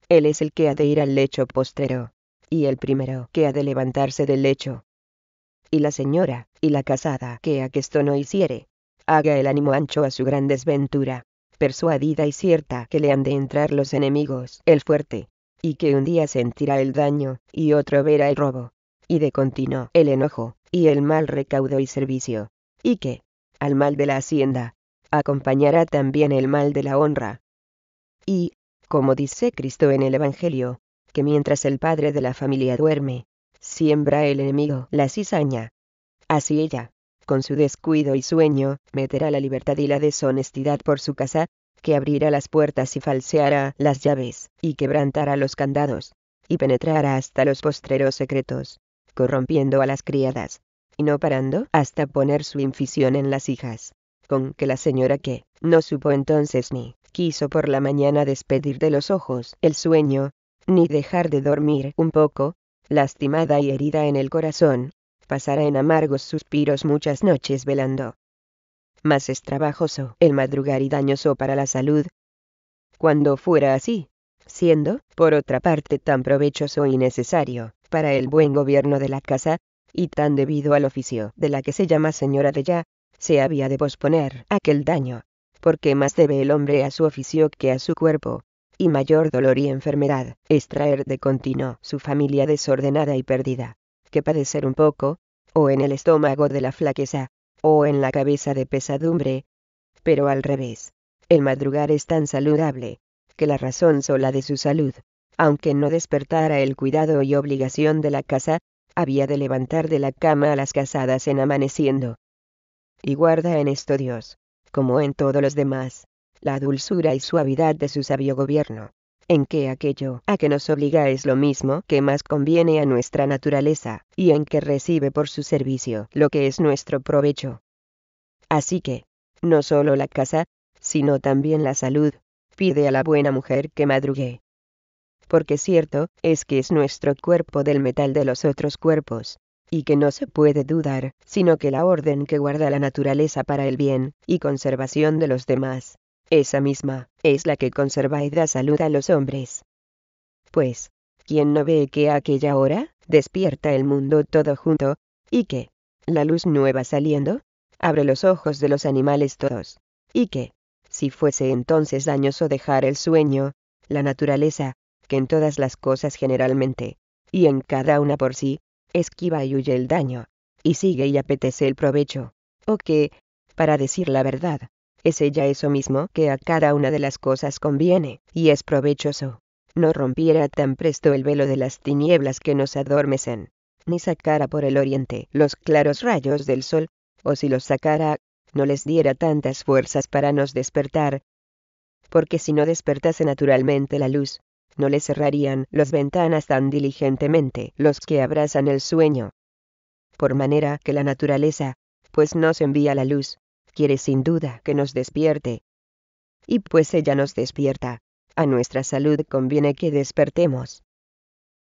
[SPEAKER 1] Él es el que ha de ir al lecho postrero, y el primero que ha de levantarse del lecho. Y la señora, y la casada, que a que esto no hiciere, haga el ánimo ancho a su gran desventura, persuadida y cierta que le han de entrar los enemigos, el fuerte, y que un día sentirá el daño, y otro verá el robo, y de continuo el enojo, y el mal recaudo y servicio, y que, al mal de la hacienda, acompañará también el mal de la honra. Y, como dice Cristo en el Evangelio, que mientras el padre de la familia duerme, siembra el enemigo la cizaña. Así ella, con su descuido y sueño, meterá la libertad y la deshonestidad por su casa, que abrirá las puertas y falseará las llaves, y quebrantará los candados, y penetrará hasta los postreros secretos, corrompiendo a las criadas, y no parando hasta poner su infición en las hijas con que la señora que no supo entonces ni quiso por la mañana despedir de los ojos el sueño, ni dejar de dormir un poco, lastimada y herida en el corazón, pasara en amargos suspiros muchas noches velando. Mas es trabajoso el madrugar y dañoso para la salud. Cuando fuera así, siendo, por otra parte, tan provechoso y necesario, para el buen gobierno de la casa, y tan debido al oficio de la que se llama señora de ya, se había de posponer aquel daño, porque más debe el hombre a su oficio que a su cuerpo, y mayor dolor y enfermedad es traer de continuo su familia desordenada y perdida, que padecer un poco, o en el estómago de la flaqueza, o en la cabeza de pesadumbre. Pero al revés, el madrugar es tan saludable, que la razón sola de su salud, aunque no despertara el cuidado y obligación de la casa, había de levantar de la cama a las casadas en amaneciendo, y guarda en esto Dios, como en todos los demás, la dulzura y suavidad de su sabio gobierno, en que aquello a que nos obliga es lo mismo que más conviene a nuestra naturaleza, y en que recibe por su servicio lo que es nuestro provecho. Así que, no solo la casa, sino también la salud, pide a la buena mujer que madrugue. Porque cierto es que es nuestro cuerpo del metal de los otros cuerpos, y que no se puede dudar, sino que la orden que guarda la naturaleza para el bien y conservación de los demás, esa misma, es la que conserva y da salud a los hombres. Pues, ¿quién no ve que a aquella hora, despierta el mundo todo junto, y que, la luz nueva saliendo, abre los ojos de los animales todos, y que, si fuese entonces dañoso dejar el sueño, la naturaleza, que en todas las cosas generalmente, y en cada una por sí, esquiva y huye el daño, y sigue y apetece el provecho, o que, para decir la verdad, es ella eso mismo que a cada una de las cosas conviene, y es provechoso. No rompiera tan presto el velo de las tinieblas que nos adormecen, ni sacara por el oriente los claros rayos del sol, o si los sacara, no les diera tantas fuerzas para nos despertar. Porque si no despertase naturalmente la luz, no le cerrarían las ventanas tan diligentemente los que abrazan el sueño. Por manera que la naturaleza, pues nos envía la luz, quiere sin duda que nos despierte. Y pues ella nos despierta, a nuestra salud conviene que despertemos.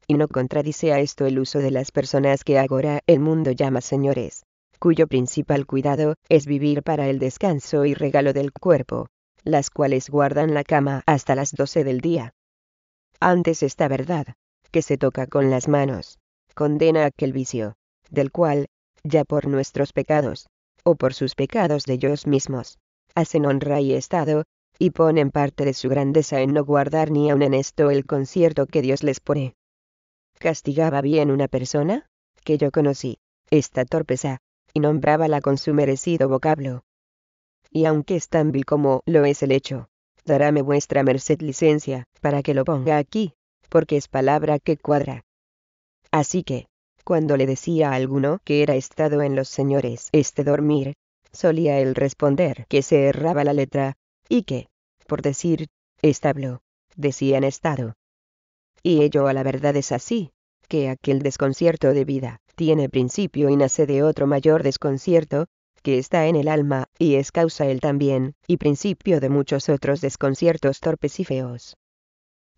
[SPEAKER 1] Y no contradice a esto el uso de las personas que ahora el mundo llama señores, cuyo principal cuidado es vivir para el descanso y regalo del cuerpo, las cuales guardan la cama hasta las doce del día, antes esta verdad, que se toca con las manos, condena aquel vicio, del cual, ya por nuestros pecados, o por sus pecados de ellos mismos, hacen honra y estado, y ponen parte de su grandeza en no guardar ni aun en esto el concierto que Dios les pone. Castigaba bien una persona, que yo conocí, esta torpeza, y nombrábala con su merecido vocablo. Y aunque es tan vil como lo es el hecho, Daráme vuestra merced licencia, para que lo ponga aquí, porque es palabra que cuadra. Así que, cuando le decía a alguno que era estado en los señores este dormir, solía él responder que se erraba la letra, y que, por decir, establo, decían estado. Y ello a la verdad es así, que aquel desconcierto de vida tiene principio y nace de otro mayor desconcierto, que está en el alma, y es causa él también, y principio de muchos otros desconciertos torpes y feos.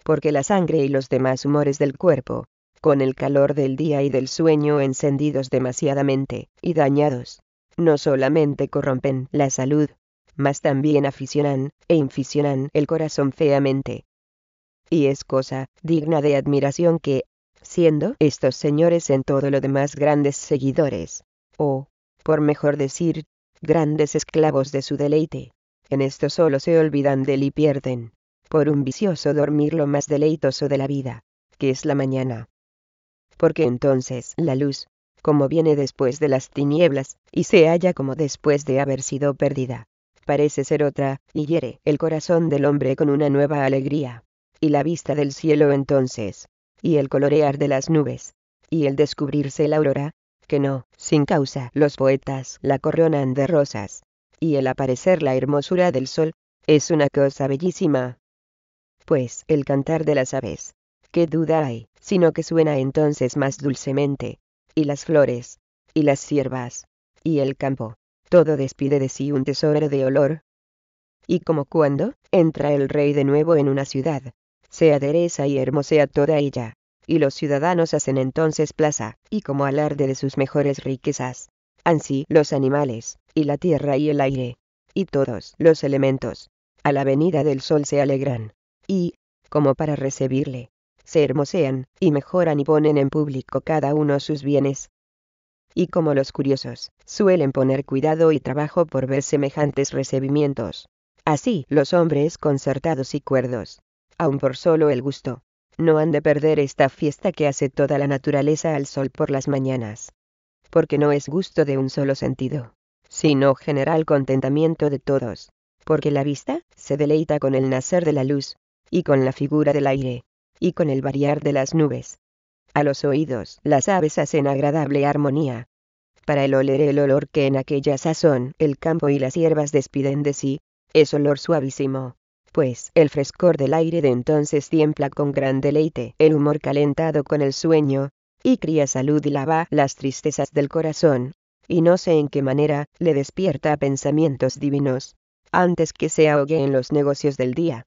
[SPEAKER 1] Porque la sangre y los demás humores del cuerpo, con el calor del día y del sueño encendidos demasiadamente, y dañados, no solamente corrompen la salud, mas también aficionan, e inficionan el corazón feamente. Y es cosa, digna de admiración que, siendo estos señores en todo lo demás grandes seguidores, o, por mejor decir, grandes esclavos de su deleite. En esto solo se olvidan de él y pierden, por un vicioso dormir lo más deleitoso de la vida, que es la mañana. Porque entonces la luz, como viene después de las tinieblas, y se halla como después de haber sido perdida, parece ser otra, y hiere el corazón del hombre con una nueva alegría, y la vista del cielo entonces, y el colorear de las nubes, y el descubrirse la aurora, que no, sin causa, los poetas la coronan de rosas. Y el aparecer la hermosura del sol, es una cosa bellísima. Pues, el cantar de las aves, qué duda hay, sino que suena entonces más dulcemente, y las flores, y las ciervas, y el campo, todo despide de sí un tesoro de olor. Y como cuando, entra el rey de nuevo en una ciudad, se adereza y hermosea toda ella, y los ciudadanos hacen entonces plaza, y como alarde de sus mejores riquezas, ansí los animales, y la tierra y el aire, y todos los elementos, a la venida del sol se alegran, y, como para recibirle, se hermosean, y mejoran y ponen en público cada uno sus bienes. Y como los curiosos, suelen poner cuidado y trabajo por ver semejantes recibimientos. Así, los hombres concertados y cuerdos, aun por solo el gusto, no han de perder esta fiesta que hace toda la naturaleza al sol por las mañanas. Porque no es gusto de un solo sentido, sino general contentamiento de todos, porque la vista se deleita con el nacer de la luz, y con la figura del aire, y con el variar de las nubes. A los oídos las aves hacen agradable armonía. Para el oler el olor que en aquella sazón el campo y las hierbas despiden de sí, es olor suavísimo, pues el frescor del aire de entonces tiembla con gran deleite, el humor calentado con el sueño, y cría salud y lava las tristezas del corazón, y no sé en qué manera le despierta pensamientos divinos, antes que se ahogue en los negocios del día.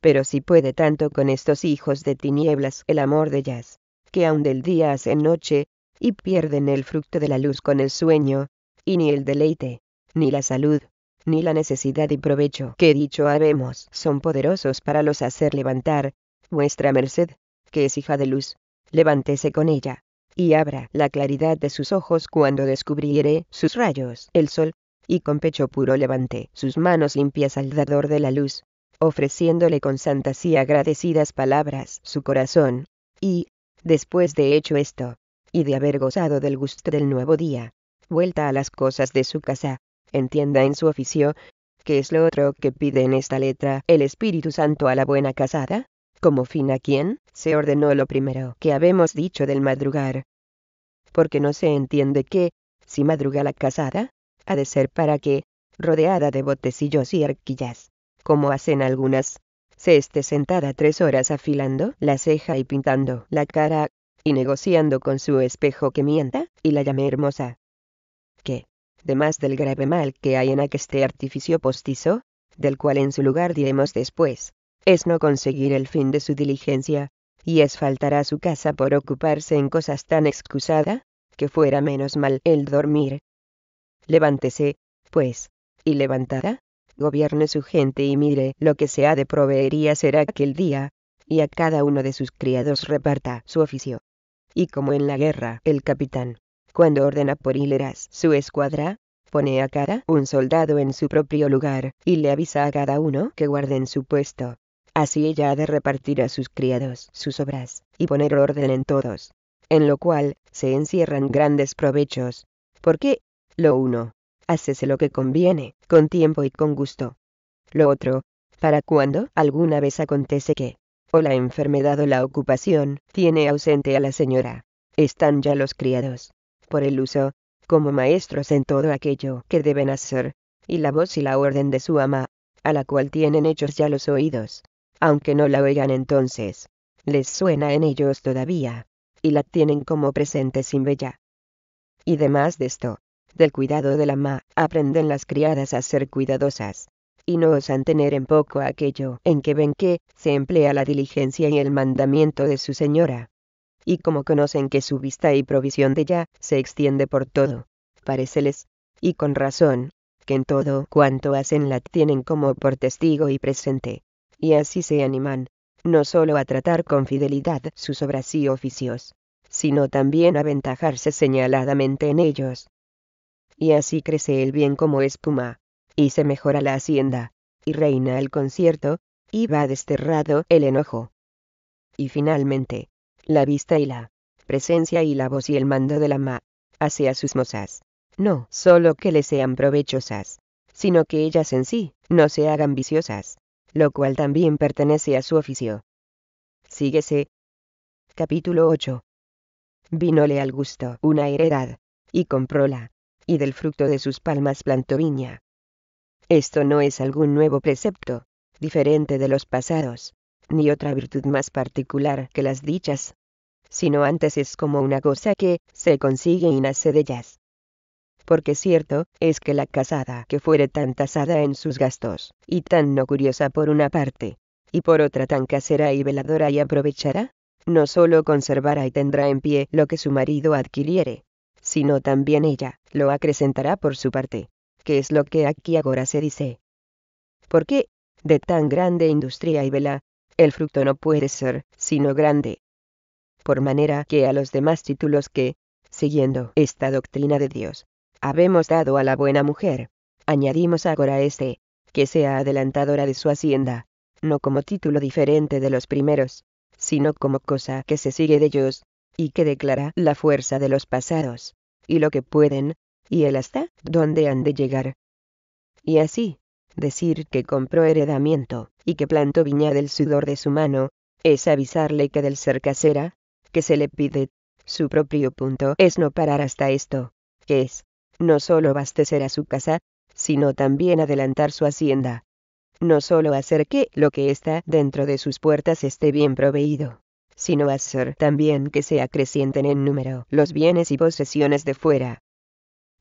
[SPEAKER 1] Pero si puede tanto con estos hijos de tinieblas el amor de ellas, que aun del día hacen noche, y pierden el fruto de la luz con el sueño, y ni el deleite, ni la salud, ni la necesidad y provecho que dicho habemos son poderosos para los hacer levantar, vuestra merced, que es hija de luz, levántese con ella, y abra la claridad de sus ojos cuando descubriere sus rayos el sol, y con pecho puro levante sus manos limpias al dador de la luz, ofreciéndole con santas y agradecidas palabras su corazón, y, después de hecho esto, y de haber gozado del gusto del nuevo día, vuelta a las cosas de su casa, entienda en su oficio, que es lo otro que pide en esta letra el Espíritu Santo a la buena casada, como fin a quien se ordenó lo primero que habemos dicho del madrugar. Porque no se entiende que, si madruga la casada, ha de ser para que, rodeada de botecillos y arquillas, como hacen algunas, se esté sentada tres horas afilando la ceja y pintando la cara, y negociando con su espejo que mienta, y la llame hermosa. ¿Qué? demás del grave mal que hay en aqueste artificio postizo, del cual en su lugar diremos después, es no conseguir el fin de su diligencia, y es faltar a su casa por ocuparse en cosas tan excusada, que fuera menos mal el dormir. Levántese, pues, y levantada, gobierne su gente y mire lo que se ha de proveería será aquel día, y a cada uno de sus criados reparta su oficio. Y como en la guerra, el capitán, cuando ordena por hileras su escuadra, pone a cada un soldado en su propio lugar, y le avisa a cada uno que guarden su puesto. Así ella ha de repartir a sus criados sus obras, y poner orden en todos. En lo cual, se encierran grandes provechos. Porque, lo uno, hácese lo que conviene, con tiempo y con gusto. Lo otro, para cuando alguna vez acontece que, o la enfermedad o la ocupación, tiene ausente a la señora. Están ya los criados, por el uso, como maestros en todo aquello que deben hacer, y la voz y la orden de su ama, a la cual tienen hechos ya los oídos, aunque no la oigan entonces, les suena en ellos todavía, y la tienen como presente sin bella. Y demás de esto, del cuidado de la ama, aprenden las criadas a ser cuidadosas, y no osan tener en poco aquello en que ven que se emplea la diligencia y el mandamiento de su señora y como conocen que su vista y provisión de ya se extiende por todo, paréceles, y con razón, que en todo cuanto hacen la tienen como por testigo y presente, y así se animan, no sólo a tratar con fidelidad sus obras y oficios, sino también a aventajarse señaladamente en ellos. Y así crece el bien como espuma, y se mejora la hacienda, y reina el concierto, y va desterrado el enojo. Y finalmente, la vista y la presencia y la voz y el mando de la ma, hacia sus mozas. No solo que le sean provechosas, sino que ellas en sí no se hagan viciosas, lo cual también pertenece a su oficio. Síguese. Capítulo 8. Vinole al gusto una heredad, y compróla, y del fruto de sus palmas plantó viña. Esto no es algún nuevo precepto, diferente de los pasados, ni otra virtud más particular que las dichas, sino antes es como una cosa que se consigue y nace de ellas. Porque cierto es que la casada que fuere tan tasada en sus gastos, y tan no curiosa por una parte, y por otra tan casera y veladora y aprovechará, no sólo conservará y tendrá en pie lo que su marido adquiriere, sino también ella lo acrecentará por su parte, que es lo que aquí agora se dice. Porque, de tan grande industria y vela, el fruto no puede ser sino grande. Por manera que a los demás títulos que, siguiendo esta doctrina de Dios, habemos dado a la buena mujer, añadimos ahora este, que sea adelantadora de su hacienda, no como título diferente de los primeros, sino como cosa que se sigue de ellos, y que declara la fuerza de los pasados, y lo que pueden, y el hasta dónde han de llegar. Y así, Decir que compró heredamiento, y que plantó viña del sudor de su mano, es avisarle que del ser casera, que se le pide. Su propio punto es no parar hasta esto, que es, no solo abastecer a su casa, sino también adelantar su hacienda. No solo hacer que lo que está dentro de sus puertas esté bien proveído, sino hacer también que se acrecienten en número los bienes y posesiones de fuera.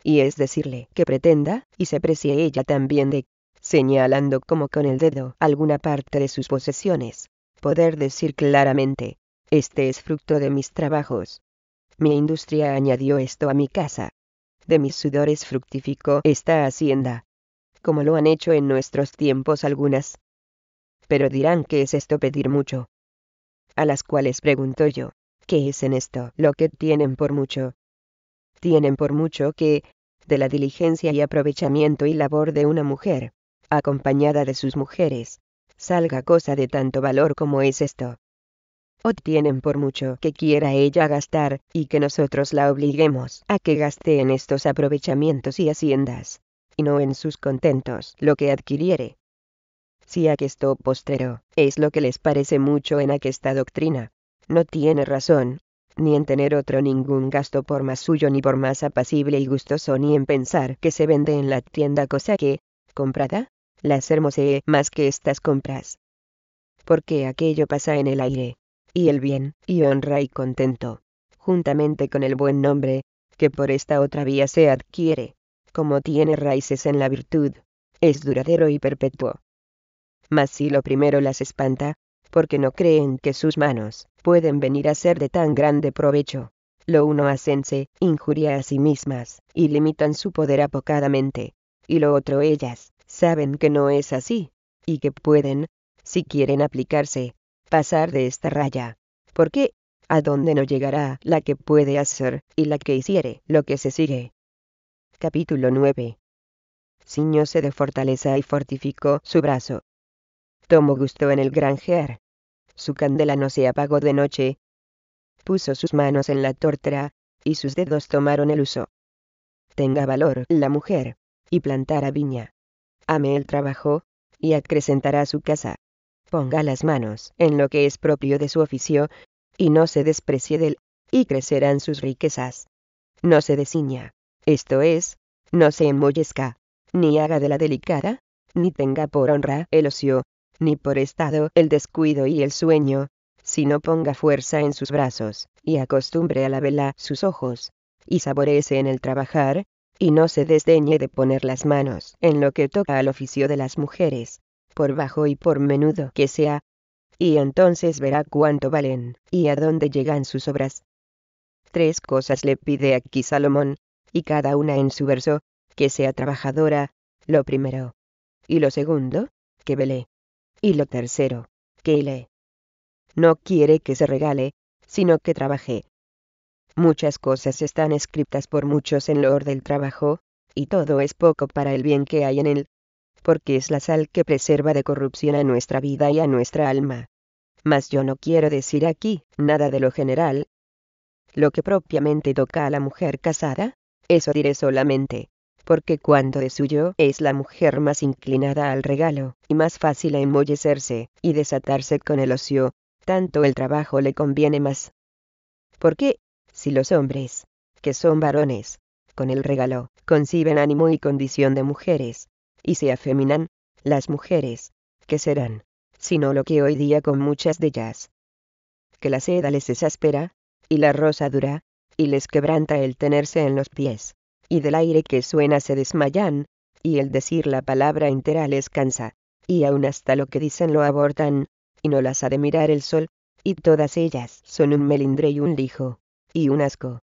[SPEAKER 1] Y es decirle que pretenda, y se precie ella también de señalando como con el dedo alguna parte de sus posesiones, poder decir claramente, este es fruto de mis trabajos. Mi industria añadió esto a mi casa. De mis sudores fructificó esta hacienda. Como lo han hecho en nuestros tiempos algunas. Pero dirán que es esto pedir mucho. A las cuales pregunto yo, ¿qué es en esto lo que tienen por mucho? Tienen por mucho que, de la diligencia y aprovechamiento y labor de una mujer, acompañada de sus mujeres, salga cosa de tanto valor como es esto. Obtienen por mucho que quiera ella gastar, y que nosotros la obliguemos a que gaste en estos aprovechamientos y haciendas, y no en sus contentos lo que adquiriere. Si aquesto postrero es lo que les parece mucho en aquesta doctrina, no tiene razón, ni en tener otro ningún gasto por más suyo ni por más apacible y gustoso, ni en pensar que se vende en la tienda cosa que, comprada, las hermosé más que estas compras. Porque aquello pasa en el aire, y el bien, y honra y contento, juntamente con el buen nombre, que por esta otra vía se adquiere, como tiene raíces en la virtud, es duradero y perpetuo. Mas si lo primero las espanta, porque no creen que sus manos pueden venir a ser de tan grande provecho, lo uno hacense injuria a sí mismas, y limitan su poder apocadamente, y lo otro ellas saben que no es así, y que pueden, si quieren aplicarse, pasar de esta raya. ¿Por qué? ¿a dónde no llegará la que puede hacer y la que hiciere lo que se sigue? Capítulo 9. Ciñóse de fortaleza y fortificó su brazo. Tomó gusto en el granjear. Su candela no se apagó de noche. Puso sus manos en la tórtera, y sus dedos tomaron el uso. Tenga valor la mujer, y plantara viña. Ame el trabajo y acrecentará su casa. Ponga las manos en lo que es propio de su oficio y no se desprecie él, y crecerán sus riquezas. No se desiña, esto es, no se embollezca, ni haga de la delicada, ni tenga por honra el ocio, ni por estado el descuido y el sueño, sino ponga fuerza en sus brazos, y acostumbre a la vela sus ojos, y saborece en el trabajar, y no se desdeñe de poner las manos en lo que toca al oficio de las mujeres, por bajo y por menudo que sea, y entonces verá cuánto valen y a dónde llegan sus obras. Tres cosas le pide aquí Salomón, y cada una en su verso, que sea trabajadora, lo primero. Y lo segundo, que vele. Y lo tercero, que hile. No quiere que se regale, sino que trabaje. Muchas cosas están escritas por muchos en lo del trabajo, y todo es poco para el bien que hay en él. Porque es la sal que preserva de corrupción a nuestra vida y a nuestra alma. Mas yo no quiero decir aquí nada de lo general. Lo que propiamente toca a la mujer casada, eso diré solamente, porque cuando de suyo es la mujer más inclinada al regalo, y más fácil a emollecerse, y desatarse con el ocio, tanto el trabajo le conviene más. Por qué? si los hombres, que son varones, con el regalo, conciben ánimo y condición de mujeres, y se afeminan, las mujeres, que serán, sino lo que hoy día con muchas de ellas. Que la seda les exaspera, y la rosa dura, y les quebranta el tenerse en los pies, y del aire que suena se desmayan, y el decir la palabra entera les cansa, y aun hasta lo que dicen lo abortan, y no las ha de mirar el sol, y todas ellas son un melindre y un lijo y un asco.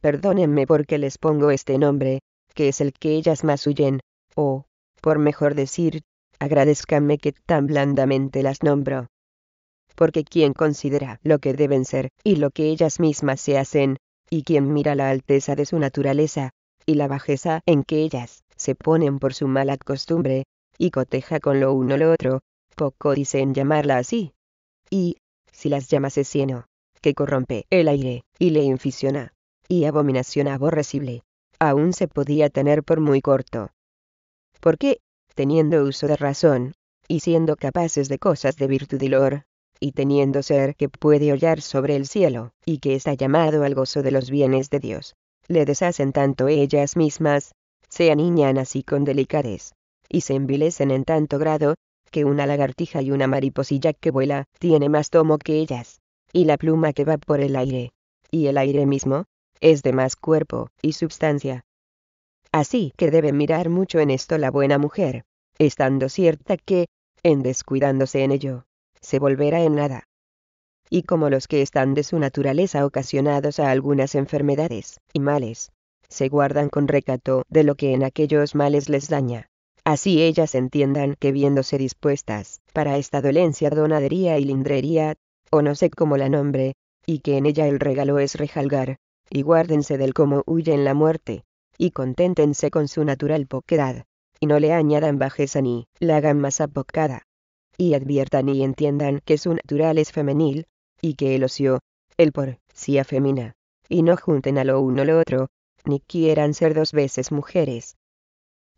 [SPEAKER 1] Perdónenme porque les pongo este nombre, que es el que ellas más huyen, o, por mejor decir, agradezcanme que tan blandamente las nombro. Porque quien considera lo que deben ser y lo que ellas mismas se hacen, y quien mira la alteza de su naturaleza, y la bajeza en que ellas se ponen por su mala costumbre, y coteja con lo uno lo otro, poco dicen llamarla así. Y, si las llamase cieno, que corrompe el aire, y le inficiona. Y abominación aborrecible. Aún se podía tener por muy corto. Porque, teniendo uso de razón, y siendo capaces de cosas de virtud y lor, y teniendo ser que puede hollar sobre el cielo, y que está llamado al gozo de los bienes de Dios, le deshacen tanto ellas mismas, se aniñan así con delicadez, y se envilecen en tanto grado, que una lagartija y una mariposilla que vuela tiene más tomo que ellas y la pluma que va por el aire, y el aire mismo, es de más cuerpo y substancia. Así que debe mirar mucho en esto la buena mujer, estando cierta que, en descuidándose en ello, se volverá en nada. Y como los que están de su naturaleza ocasionados a algunas enfermedades y males, se guardan con recato de lo que en aquellos males les daña. Así ellas entiendan que viéndose dispuestas, para esta dolencia donadería y lindrería, o no sé cómo la nombre, y que en ella el regalo es rejalgar, y guárdense del cómo huye en la muerte, y conténtense con su natural poquedad, y no le añadan bajeza ni la hagan más apocada. Y adviertan y entiendan que su natural es femenil, y que el ocio, el por, sí femina, y no junten a lo uno lo otro, ni quieran ser dos veces mujeres.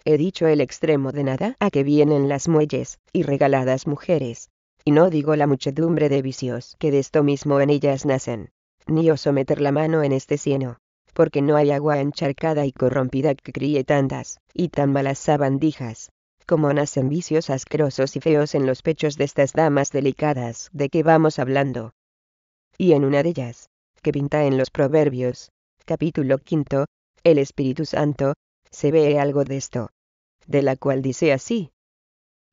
[SPEAKER 1] He dicho el extremo de nada a que vienen las muelles, y regaladas mujeres y no digo la muchedumbre de vicios que de esto mismo en ellas nacen, ni oso meter la mano en este cieno, porque no hay agua encharcada y corrompida que críe tantas, y tan malas sabandijas, como nacen vicios asquerosos y feos en los pechos de estas damas delicadas de que vamos hablando. Y en una de ellas, que pinta en los Proverbios, capítulo quinto, el Espíritu Santo, se ve algo de esto, de la cual dice así.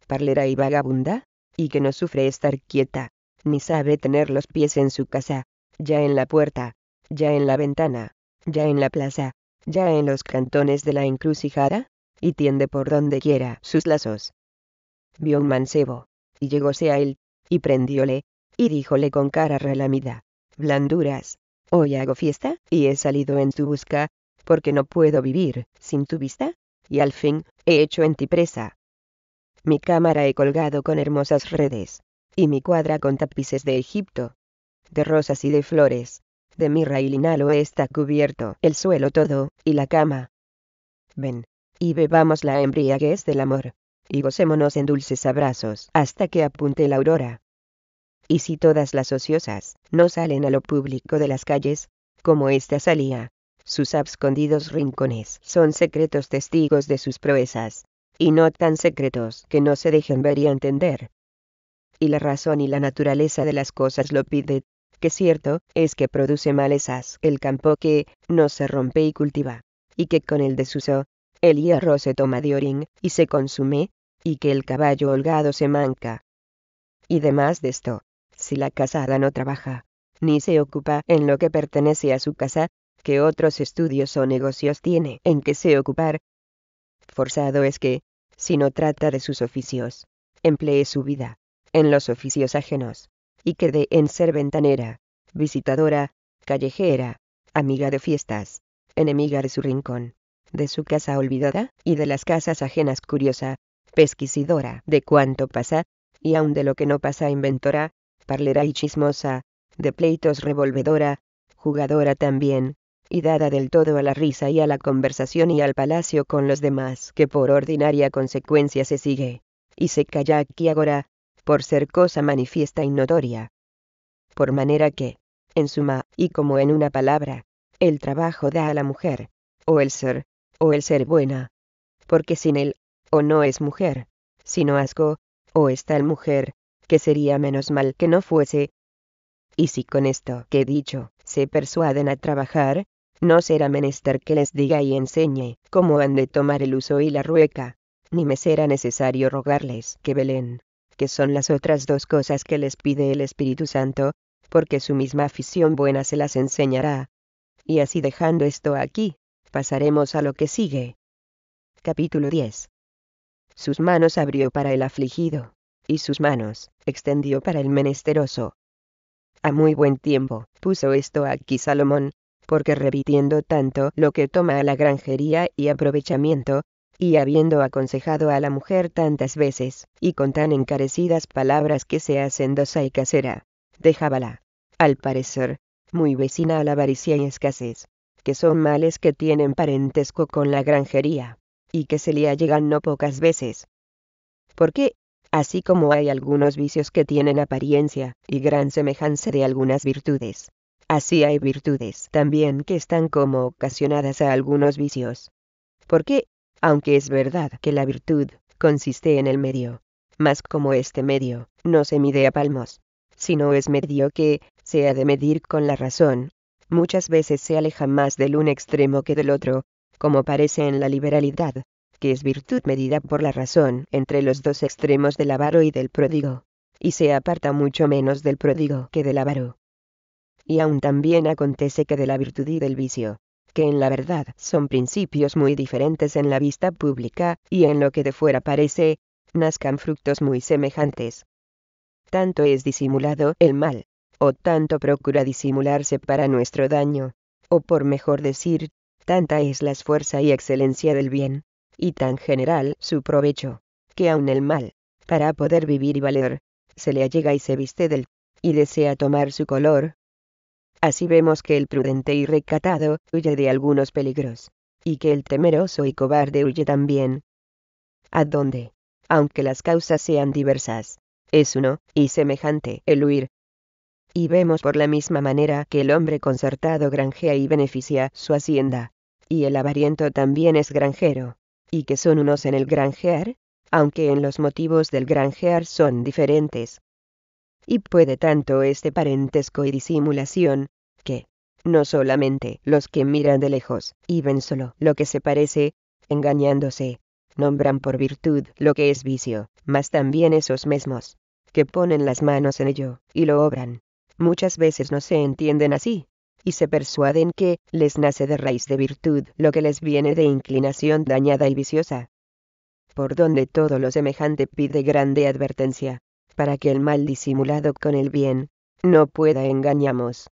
[SPEAKER 1] ¿Parlera y vagabunda? y que no sufre estar quieta, ni sabe tener los pies en su casa, ya en la puerta, ya en la ventana, ya en la plaza, ya en los cantones de la encrucijada, y tiende por donde quiera sus lazos. Vio un mancebo, y llegóse a él, y prendióle, y díjole con cara relamida, Blanduras, hoy hago fiesta, y he salido en tu busca, porque no puedo vivir sin tu vista, y al fin, he hecho en ti presa, mi cámara he colgado con hermosas redes, y mi cuadra con tapices de Egipto, de rosas y de flores, de mirra y linalo está cubierto el suelo todo, y la cama. Ven, y bebamos la embriaguez del amor, y gocémonos en dulces abrazos hasta que apunte la aurora. Y si todas las ociosas no salen a lo público de las calles, como ésta salía, sus abscondidos rincones son secretos testigos de sus proezas y no tan secretos que no se dejen ver y entender. Y la razón y la naturaleza de las cosas lo pide, que cierto es que produce malezas el campo que no se rompe y cultiva, y que con el desuso, el hierro se toma de orín y se consume, y que el caballo holgado se manca. Y demás de esto, si la casada no trabaja, ni se ocupa en lo que pertenece a su casa, que otros estudios o negocios tiene en que se ocupar, forzado es que, si no trata de sus oficios, emplee su vida, en los oficios ajenos, y quede en ser ventanera, visitadora, callejera, amiga de fiestas, enemiga de su rincón, de su casa olvidada y de las casas ajenas curiosa, pesquisidora de cuanto pasa, y aun de lo que no pasa inventora, parlera y chismosa, de pleitos revolvedora, jugadora también, y dada del todo a la risa y a la conversación y al palacio con los demás que por ordinaria consecuencia se sigue. Y se calla aquí agora, por ser cosa manifiesta y notoria. Por manera que, en suma, y como en una palabra, el trabajo da a la mujer, o el ser, o el ser buena. Porque sin él, o no es mujer, sino asco, o es tal mujer, que sería menos mal que no fuese. Y si con esto que he dicho, se persuaden a trabajar, no será menester que les diga y enseñe cómo han de tomar el uso y la rueca, ni me será necesario rogarles que velen, que son las otras dos cosas que les pide el Espíritu Santo, porque su misma afición buena se las enseñará. Y así dejando esto aquí, pasaremos a lo que sigue. Capítulo 10. Sus manos abrió para el afligido, y sus manos extendió para el menesteroso. A muy buen tiempo puso esto aquí Salomón, porque repitiendo tanto lo que toma a la granjería y aprovechamiento, y habiendo aconsejado a la mujer tantas veces, y con tan encarecidas palabras que se hacen dosa y casera, dejábala, al parecer, muy vecina a la avaricia y escasez, que son males que tienen parentesco con la granjería, y que se le allegan no pocas veces. Porque, así como hay algunos vicios que tienen apariencia y gran semejanza de algunas virtudes, Así hay virtudes también que están como ocasionadas a algunos vicios. Porque, aunque es verdad que la virtud consiste en el medio, mas como este medio no se mide a palmos, sino es medio que se ha de medir con la razón, muchas veces se aleja más del un extremo que del otro, como parece en la liberalidad, que es virtud medida por la razón entre los dos extremos del avaro y del pródigo, y se aparta mucho menos del pródigo que del avaro y aún también acontece que de la virtud y del vicio, que en la verdad son principios muy diferentes en la vista pública, y en lo que de fuera parece, nazcan frutos muy semejantes. Tanto es disimulado el mal, o tanto procura disimularse para nuestro daño, o por mejor decir, tanta es la esfuerza y excelencia del bien, y tan general su provecho, que aun el mal, para poder vivir y valer, se le allega y se viste del, y desea tomar su color, Así vemos que el prudente y recatado huye de algunos peligros, y que el temeroso y cobarde huye también. ¿A dónde? Aunque las causas sean diversas, es uno y semejante el huir. Y vemos por la misma manera que el hombre concertado granjea y beneficia su hacienda, y el avariento también es granjero, y que son unos en el granjear, aunque en los motivos del granjear son diferentes. Y puede tanto este parentesco y disimulación, que, no solamente los que miran de lejos y ven solo lo que se parece, engañándose, nombran por virtud lo que es vicio, mas también esos mismos, que ponen las manos en ello, y lo obran. Muchas veces no se entienden así, y se persuaden que les nace de raíz de virtud lo que les viene de inclinación dañada y viciosa. Por donde todo lo semejante pide grande advertencia, para que el mal disimulado con el bien, no pueda engañamos.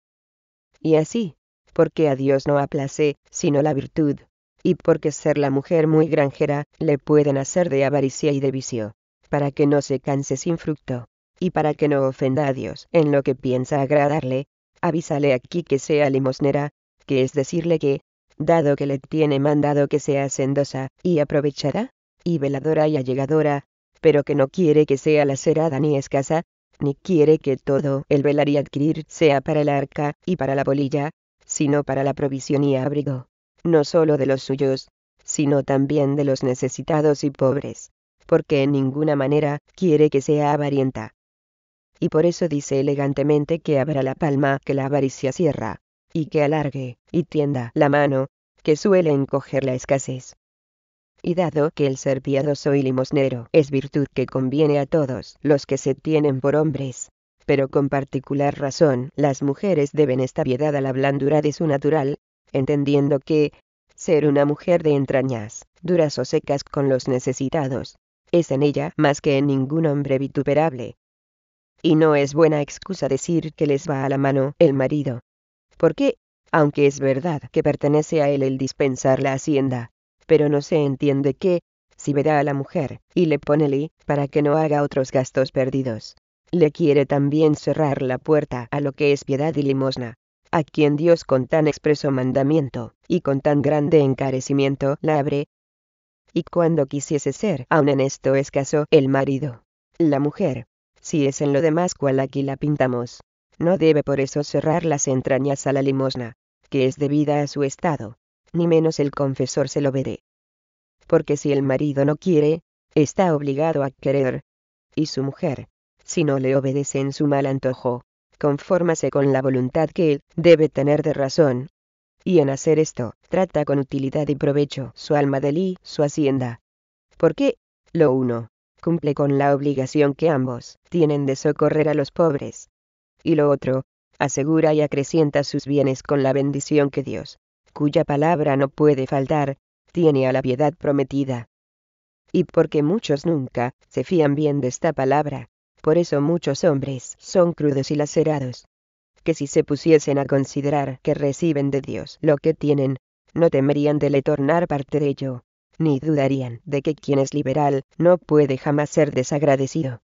[SPEAKER 1] Y así, porque a Dios no aplace sino la virtud, y porque ser la mujer muy granjera le pueden hacer de avaricia y de vicio, para que no se canse sin fruto, y para que no ofenda a Dios en lo que piensa agradarle, avísale aquí que sea limosnera, que es decirle que, dado que le tiene mandado que sea sendosa, y aprovechada, y veladora y allegadora, pero que no quiere que sea lacerada ni escasa, ni quiere que todo el velar y adquirir sea para el arca, y para la bolilla, sino para la provisión y abrigo, no solo de los suyos, sino también de los necesitados y pobres, porque en ninguna manera quiere que sea avarienta. Y por eso dice elegantemente que abra la palma que la avaricia cierra, y que alargue, y tienda la mano, que suele encoger la escasez y dado que el ser piadoso y limosnero es virtud que conviene a todos los que se tienen por hombres. Pero con particular razón las mujeres deben esta piedad a la blandura de su natural, entendiendo que, ser una mujer de entrañas, duras o secas con los necesitados, es en ella más que en ningún hombre vituperable. Y no es buena excusa decir que les va a la mano el marido. Porque, aunque es verdad que pertenece a él el dispensar la hacienda, pero no se entiende qué, si verá a la mujer, y le pone li, para que no haga otros gastos perdidos. Le quiere también cerrar la puerta a lo que es piedad y limosna. A quien Dios con tan expreso mandamiento, y con tan grande encarecimiento, la abre. Y cuando quisiese ser, aun en esto escaso, el marido. La mujer, si es en lo demás cual aquí la pintamos, no debe por eso cerrar las entrañas a la limosna, que es debida a su estado, ni menos el confesor se lo veré. Porque si el marido no quiere, está obligado a querer. Y su mujer, si no le obedece en su mal antojo, confórmase con la voluntad que él debe tener de razón. Y en hacer esto, trata con utilidad y provecho su alma de y su hacienda. Porque, lo uno, cumple con la obligación que ambos tienen de socorrer a los pobres. Y lo otro, asegura y acrecienta sus bienes con la bendición que Dios cuya palabra no puede faltar, tiene a la piedad prometida. Y porque muchos nunca se fían bien de esta palabra, por eso muchos hombres son crudos y lacerados. Que si se pusiesen a considerar que reciben de Dios lo que tienen, no temerían de le tornar parte de ello, ni dudarían de que quien es liberal no puede jamás ser desagradecido.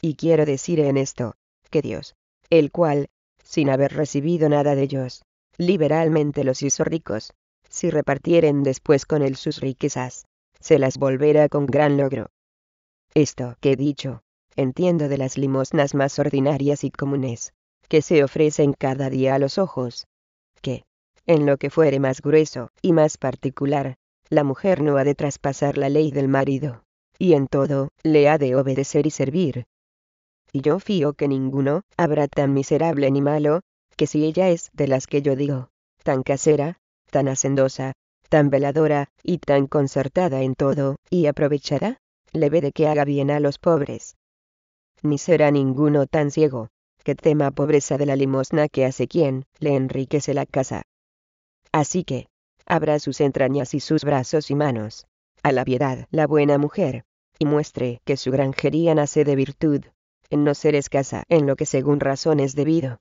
[SPEAKER 1] Y quiero decir en esto, que Dios, el cual, sin haber recibido nada de ellos, liberalmente los hizo ricos. Si repartieren después con él sus riquezas, se las volverá con gran logro. Esto que he dicho, entiendo de las limosnas más ordinarias y comunes, que se ofrecen cada día a los ojos. Que, en lo que fuere más grueso y más particular, la mujer no ha de traspasar la ley del marido, y en todo, le ha de obedecer y servir. Y yo fío que ninguno habrá tan miserable ni malo, que si ella es de las que yo digo, tan casera, tan hacendosa, tan veladora, y tan concertada en todo, y aprovechada, le ve de que haga bien a los pobres. Ni será ninguno tan ciego, que tema pobreza de la limosna que hace quien le enriquece la casa. Así que, abra sus entrañas y sus brazos y manos, a la piedad la buena mujer, y muestre que su granjería nace de virtud, en no ser escasa en lo que según razón es debido,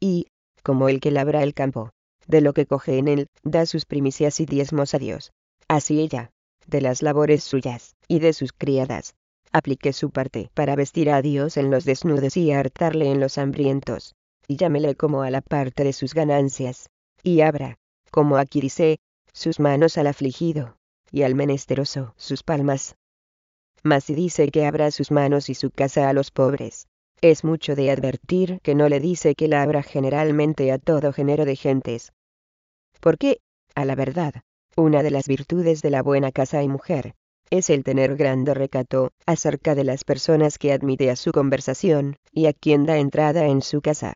[SPEAKER 1] y, como el que labra el campo, de lo que coge en él, da sus primicias y diezmos a Dios. Así ella, de las labores suyas, y de sus criadas, aplique su parte para vestir a Dios en los desnudos y hartarle en los hambrientos, y llámele como a la parte de sus ganancias, y abra, como aquí dice, sus manos al afligido, y al menesteroso sus palmas. Mas si dice que abra sus manos y su casa a los pobres, es mucho de advertir que no le dice que la abra generalmente a todo género de gentes. Porque, a la verdad, una de las virtudes de la buena casa y mujer, es el tener grande recato acerca de las personas que admite a su conversación y a quien da entrada en su casa.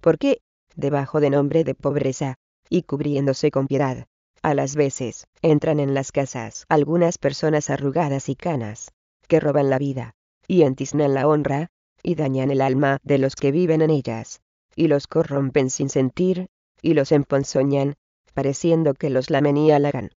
[SPEAKER 1] Porque, debajo de nombre de pobreza, y cubriéndose con piedad, a las veces, entran en las casas algunas personas arrugadas y canas, que roban la vida, y entisnan la honra, y dañan el alma de los que viven en ellas, y los corrompen sin sentir, y los emponzoñan, pareciendo que los lamen y halagan.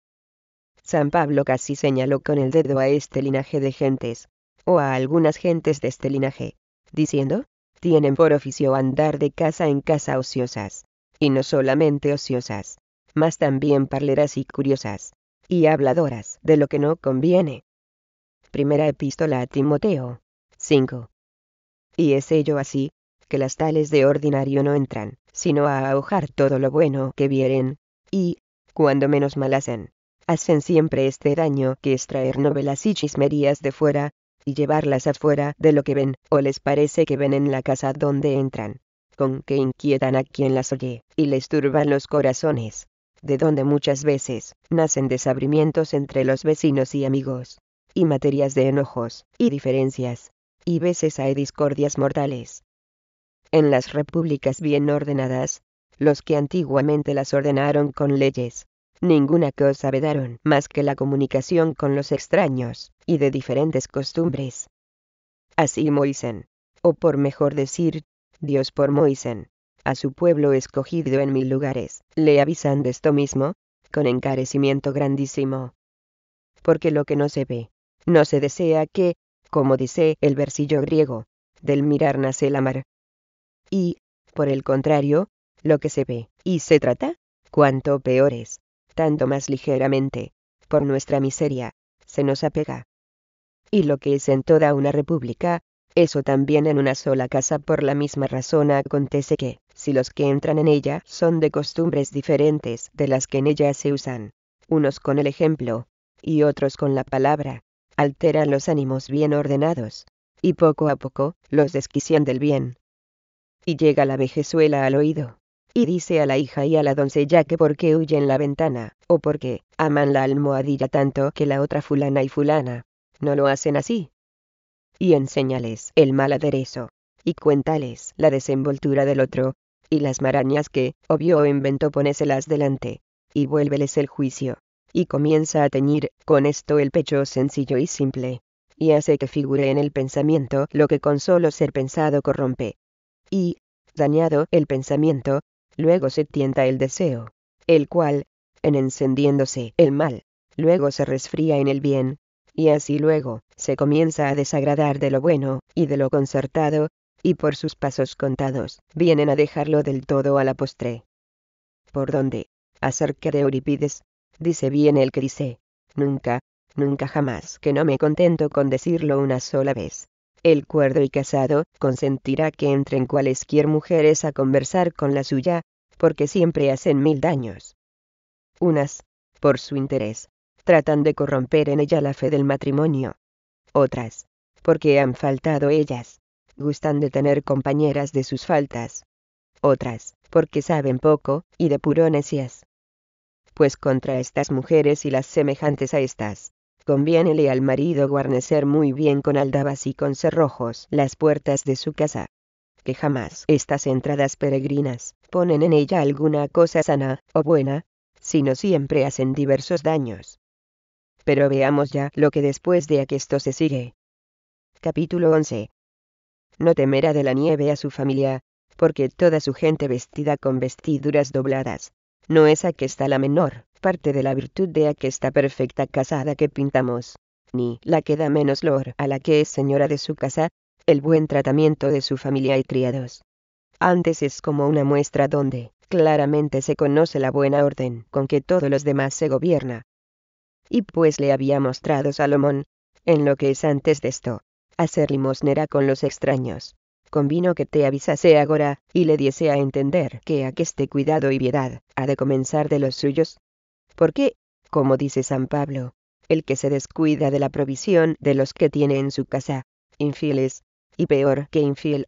[SPEAKER 1] San Pablo casi señaló con el dedo a este linaje de gentes, o a algunas gentes de este linaje, diciendo, tienen por oficio andar de casa en casa ociosas, y no solamente ociosas, mas también parleras y curiosas, y habladoras de lo que no conviene. Primera epístola a Timoteo 5 y es ello así, que las tales de ordinario no entran, sino a ahojar todo lo bueno que vieren, y, cuando menos mal hacen, hacen siempre este daño que es traer novelas y chismerías de fuera, y llevarlas afuera de lo que ven, o les parece que ven en la casa donde entran, con que inquietan a quien las oye, y les turban los corazones, de donde muchas veces nacen desabrimientos entre los vecinos y amigos, y materias de enojos, y diferencias, y veces hay discordias mortales. En las repúblicas bien ordenadas, los que antiguamente las ordenaron con leyes, ninguna cosa vedaron más que la comunicación con los extraños, y de diferentes costumbres. Así Moisés, o por mejor decir, Dios por Moisés, a su pueblo escogido en mil lugares, le avisan de esto mismo, con encarecimiento grandísimo. Porque lo que no se ve, no se desea que, como dice el versillo griego, del mirar nace la mar. Y, por el contrario, lo que se ve y se trata, cuanto peores, tanto más ligeramente, por nuestra miseria, se nos apega. Y lo que es en toda una república, eso también en una sola casa por la misma razón acontece que, si los que entran en ella son de costumbres diferentes de las que en ella se usan, unos con el ejemplo, y otros con la palabra, alteran los ánimos bien ordenados, y poco a poco los desquician del bien. Y llega la vejezuela al oído, y dice a la hija y a la doncella que por qué huyen la ventana, o porque aman la almohadilla tanto que la otra fulana y fulana, no lo hacen así. Y enséñales el mal aderezo, y cuéntales la desenvoltura del otro, y las marañas que, obvio o inventó, ponéselas delante, y vuélveles el juicio y comienza a teñir con esto el pecho sencillo y simple, y hace que figure en el pensamiento lo que con solo ser pensado corrompe. Y, dañado el pensamiento, luego se tienta el deseo, el cual, en encendiéndose el mal, luego se resfría en el bien, y así luego, se comienza a desagradar de lo bueno, y de lo concertado, y por sus pasos contados, vienen a dejarlo del todo a la postre. Por dónde? acerca de Euripides, dice bien el Crisé, Nunca, nunca jamás que no me contento con decirlo una sola vez. El cuerdo y casado consentirá que entren cualesquier mujeres a conversar con la suya, porque siempre hacen mil daños. Unas, por su interés, tratan de corromper en ella la fe del matrimonio. Otras, porque han faltado ellas, gustan de tener compañeras de sus faltas. Otras, porque saben poco, y de puro pues contra estas mujeres y las semejantes a estas, conviénele al marido guarnecer muy bien con aldabas y con cerrojos las puertas de su casa. Que jamás estas entradas peregrinas ponen en ella alguna cosa sana o buena, sino siempre hacen diversos daños. Pero veamos ya lo que después de aquesto se sigue. Capítulo 11. No temerá de la nieve a su familia, porque toda su gente vestida con vestiduras dobladas, no es aquesta la menor parte de la virtud de aquesta perfecta casada que pintamos, ni la que da menos lor a la que es señora de su casa, el buen tratamiento de su familia y criados. Antes es como una muestra donde, claramente se conoce la buena orden con que todos los demás se gobierna. Y pues le había mostrado Salomón, en lo que es antes de esto, hacer limosnera con los extraños, Convino que te avisase agora y le diese a entender que aqueste cuidado y piedad ha de comenzar de los suyos. Porque, como dice San Pablo, el que se descuida de la provisión de los que tiene en su casa, infieles, y peor que infiel.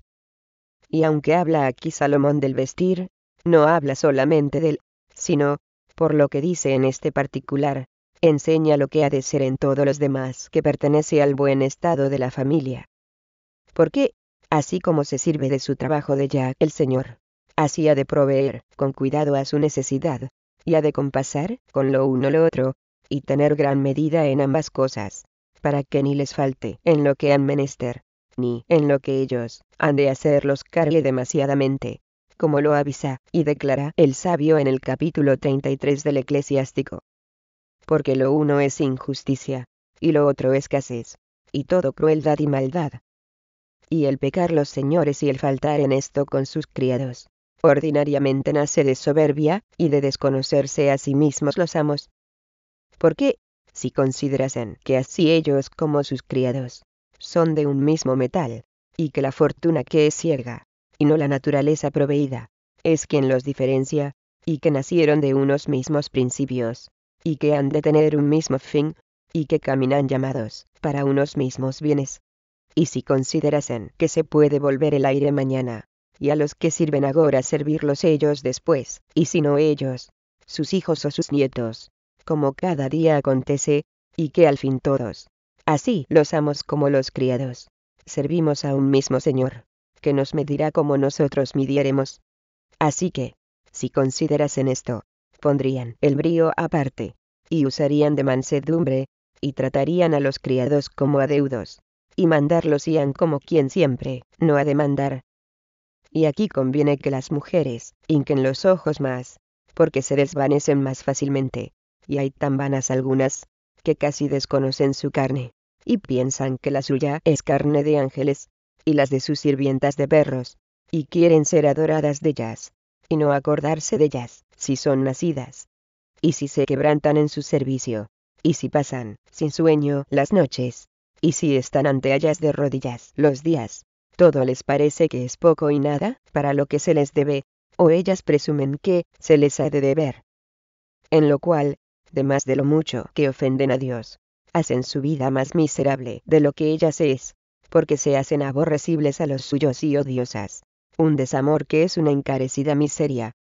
[SPEAKER 1] Y aunque habla aquí Salomón del vestir, no habla solamente del, sino, por lo que dice en este particular, enseña lo que ha de ser en todos los demás que pertenece al buen estado de la familia. Porque, así como se sirve de su trabajo de ya el Señor. Así ha de proveer, con cuidado a su necesidad, y ha de compasar, con lo uno lo otro, y tener gran medida en ambas cosas, para que ni les falte en lo que han menester, ni en lo que ellos han de hacerlos cargue demasiadamente, como lo avisa y declara el sabio en el capítulo 33 del Eclesiástico. Porque lo uno es injusticia, y lo otro escasez, y todo crueldad y maldad, y el pecar los señores y el faltar en esto con sus criados. Ordinariamente nace de soberbia, y de desconocerse a sí mismos los amos. ¿Por qué, si considerasen que así ellos como sus criados, son de un mismo metal, y que la fortuna que es ciega, y no la naturaleza proveída, es quien los diferencia, y que nacieron de unos mismos principios, y que han de tener un mismo fin, y que caminan llamados para unos mismos bienes, y si considerasen que se puede volver el aire mañana, y a los que sirven ahora servirlos ellos después, y si no ellos, sus hijos o sus nietos, como cada día acontece, y que al fin todos, así los amos como los criados, servimos a un mismo Señor, que nos medirá como nosotros midiéremos. Así que, si considerasen esto, pondrían el brío aparte, y usarían de mansedumbre, y tratarían a los criados como adeudos y mandarlos ian como quien siempre, no ha de mandar. Y aquí conviene que las mujeres, hinquen los ojos más, porque se desvanecen más fácilmente, y hay tan vanas algunas, que casi desconocen su carne, y piensan que la suya es carne de ángeles, y las de sus sirvientas de perros, y quieren ser adoradas de ellas, y no acordarse de ellas, si son nacidas. Y si se quebrantan en su servicio, y si pasan, sin sueño, las noches, y si están ante ellas de rodillas. Los días, todo les parece que es poco y nada, para lo que se les debe, o ellas presumen que, se les ha de deber. En lo cual, de de lo mucho que ofenden a Dios, hacen su vida más miserable de lo que ellas es, porque se hacen aborrecibles a los suyos y odiosas. Un desamor que es una encarecida miseria.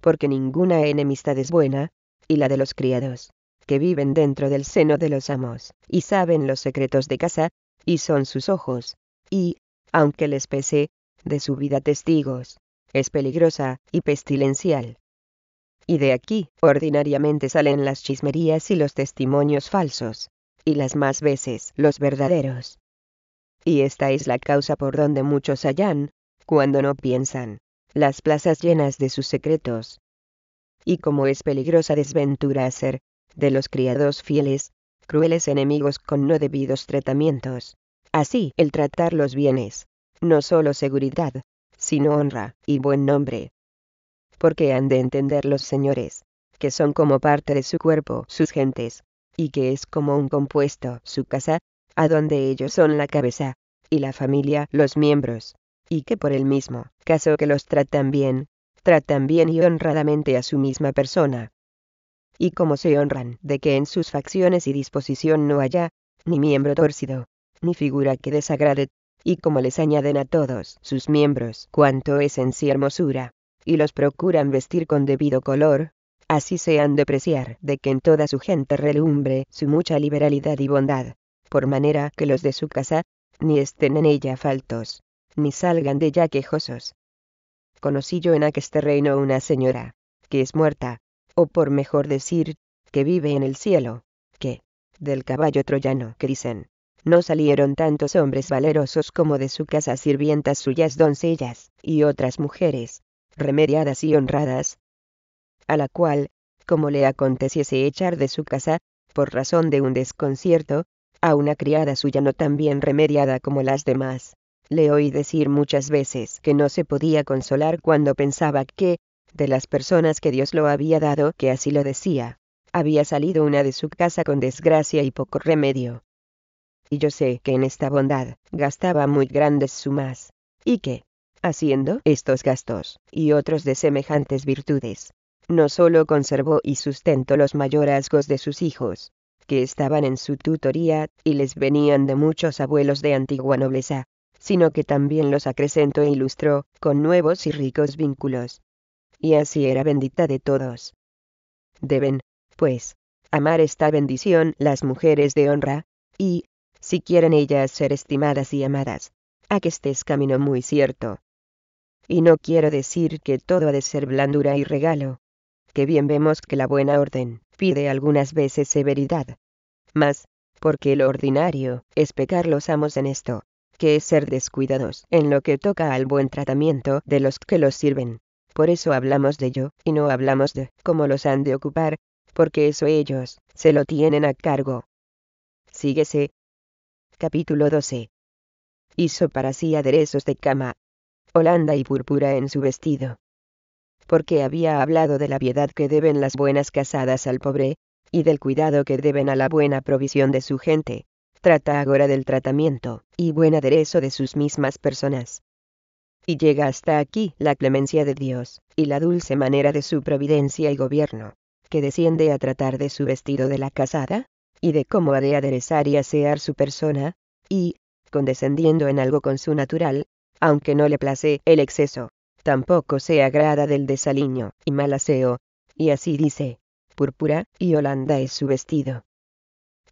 [SPEAKER 1] Porque ninguna enemistad es buena, y la de los criados, que viven dentro del seno de los amos, y saben los secretos de casa, y son sus ojos, y, aunque les pese, de su vida testigos, es peligrosa y pestilencial. Y de aquí, ordinariamente salen las chismerías y los testimonios falsos, y las más veces los verdaderos. Y esta es la causa por donde muchos hallan, cuando no piensan, las plazas llenas de sus secretos. Y como es peligrosa desventura ser de los criados fieles, crueles enemigos con no debidos tratamientos. Así, el tratar los bienes, no solo seguridad, sino honra y buen nombre. Porque han de entender los señores, que son como parte de su cuerpo sus gentes, y que es como un compuesto su casa, a donde ellos son la cabeza, y la familia los miembros, y que por el mismo caso que los tratan bien, tratan bien y honradamente a su misma persona, y como se honran, de que en sus facciones y disposición no haya, ni miembro torcido, ni figura que desagrade, y como les añaden a todos sus miembros cuanto es en sí hermosura, y los procuran vestir con debido color, así se han de preciar de que en toda su gente relumbre su mucha liberalidad y bondad, por manera que los de su casa, ni estén en ella faltos, ni salgan de ella quejosos. Conocí yo en aqueste reino una señora, que es muerta, o por mejor decir, que vive en el cielo, que, del caballo troyano que dicen, no salieron tantos hombres valerosos como de su casa sirvientas suyas doncellas, y otras mujeres, remediadas y honradas, a la cual, como le aconteciese echar de su casa, por razón de un desconcierto, a una criada suya no tan bien remediada como las demás. Le oí decir muchas veces que no se podía consolar cuando pensaba que, de las personas que Dios lo había dado, que así lo decía. Había salido una de su casa con desgracia y poco remedio. Y yo sé que en esta bondad, gastaba muy grandes sumas. Y que, haciendo estos gastos, y otros de semejantes virtudes, no solo conservó y sustentó los mayorazgos de sus hijos, que estaban en su tutoría, y les venían de muchos abuelos de antigua nobleza, sino que también los acrecentó e ilustró, con nuevos y ricos vínculos, y así era bendita de todos. Deben, pues, amar esta bendición las mujeres de honra, y, si quieren ellas ser estimadas y amadas, a que estés camino muy cierto. Y no quiero decir que todo ha de ser blandura y regalo, que bien vemos que la buena orden pide algunas veces severidad. Mas, porque lo ordinario es pecar los amos en esto, que es ser descuidados en lo que toca al buen tratamiento de los que los sirven, por eso hablamos de yo, y no hablamos de cómo los han de ocupar, porque eso ellos, se lo tienen a cargo. Síguese. Capítulo 12. Hizo para sí aderezos de cama. Holanda y púrpura en su vestido. Porque había hablado de la piedad que deben las buenas casadas al pobre, y del cuidado que deben a la buena provisión de su gente. Trata ahora del tratamiento y buen aderezo de sus mismas personas y llega hasta aquí la clemencia de Dios, y la dulce manera de su providencia y gobierno, que desciende a tratar de su vestido de la casada, y de cómo ha de aderezar y asear su persona, y, condescendiendo en algo con su natural, aunque no le place el exceso, tampoco se agrada del desaliño y mal aseo, y así dice, púrpura y holanda es su vestido.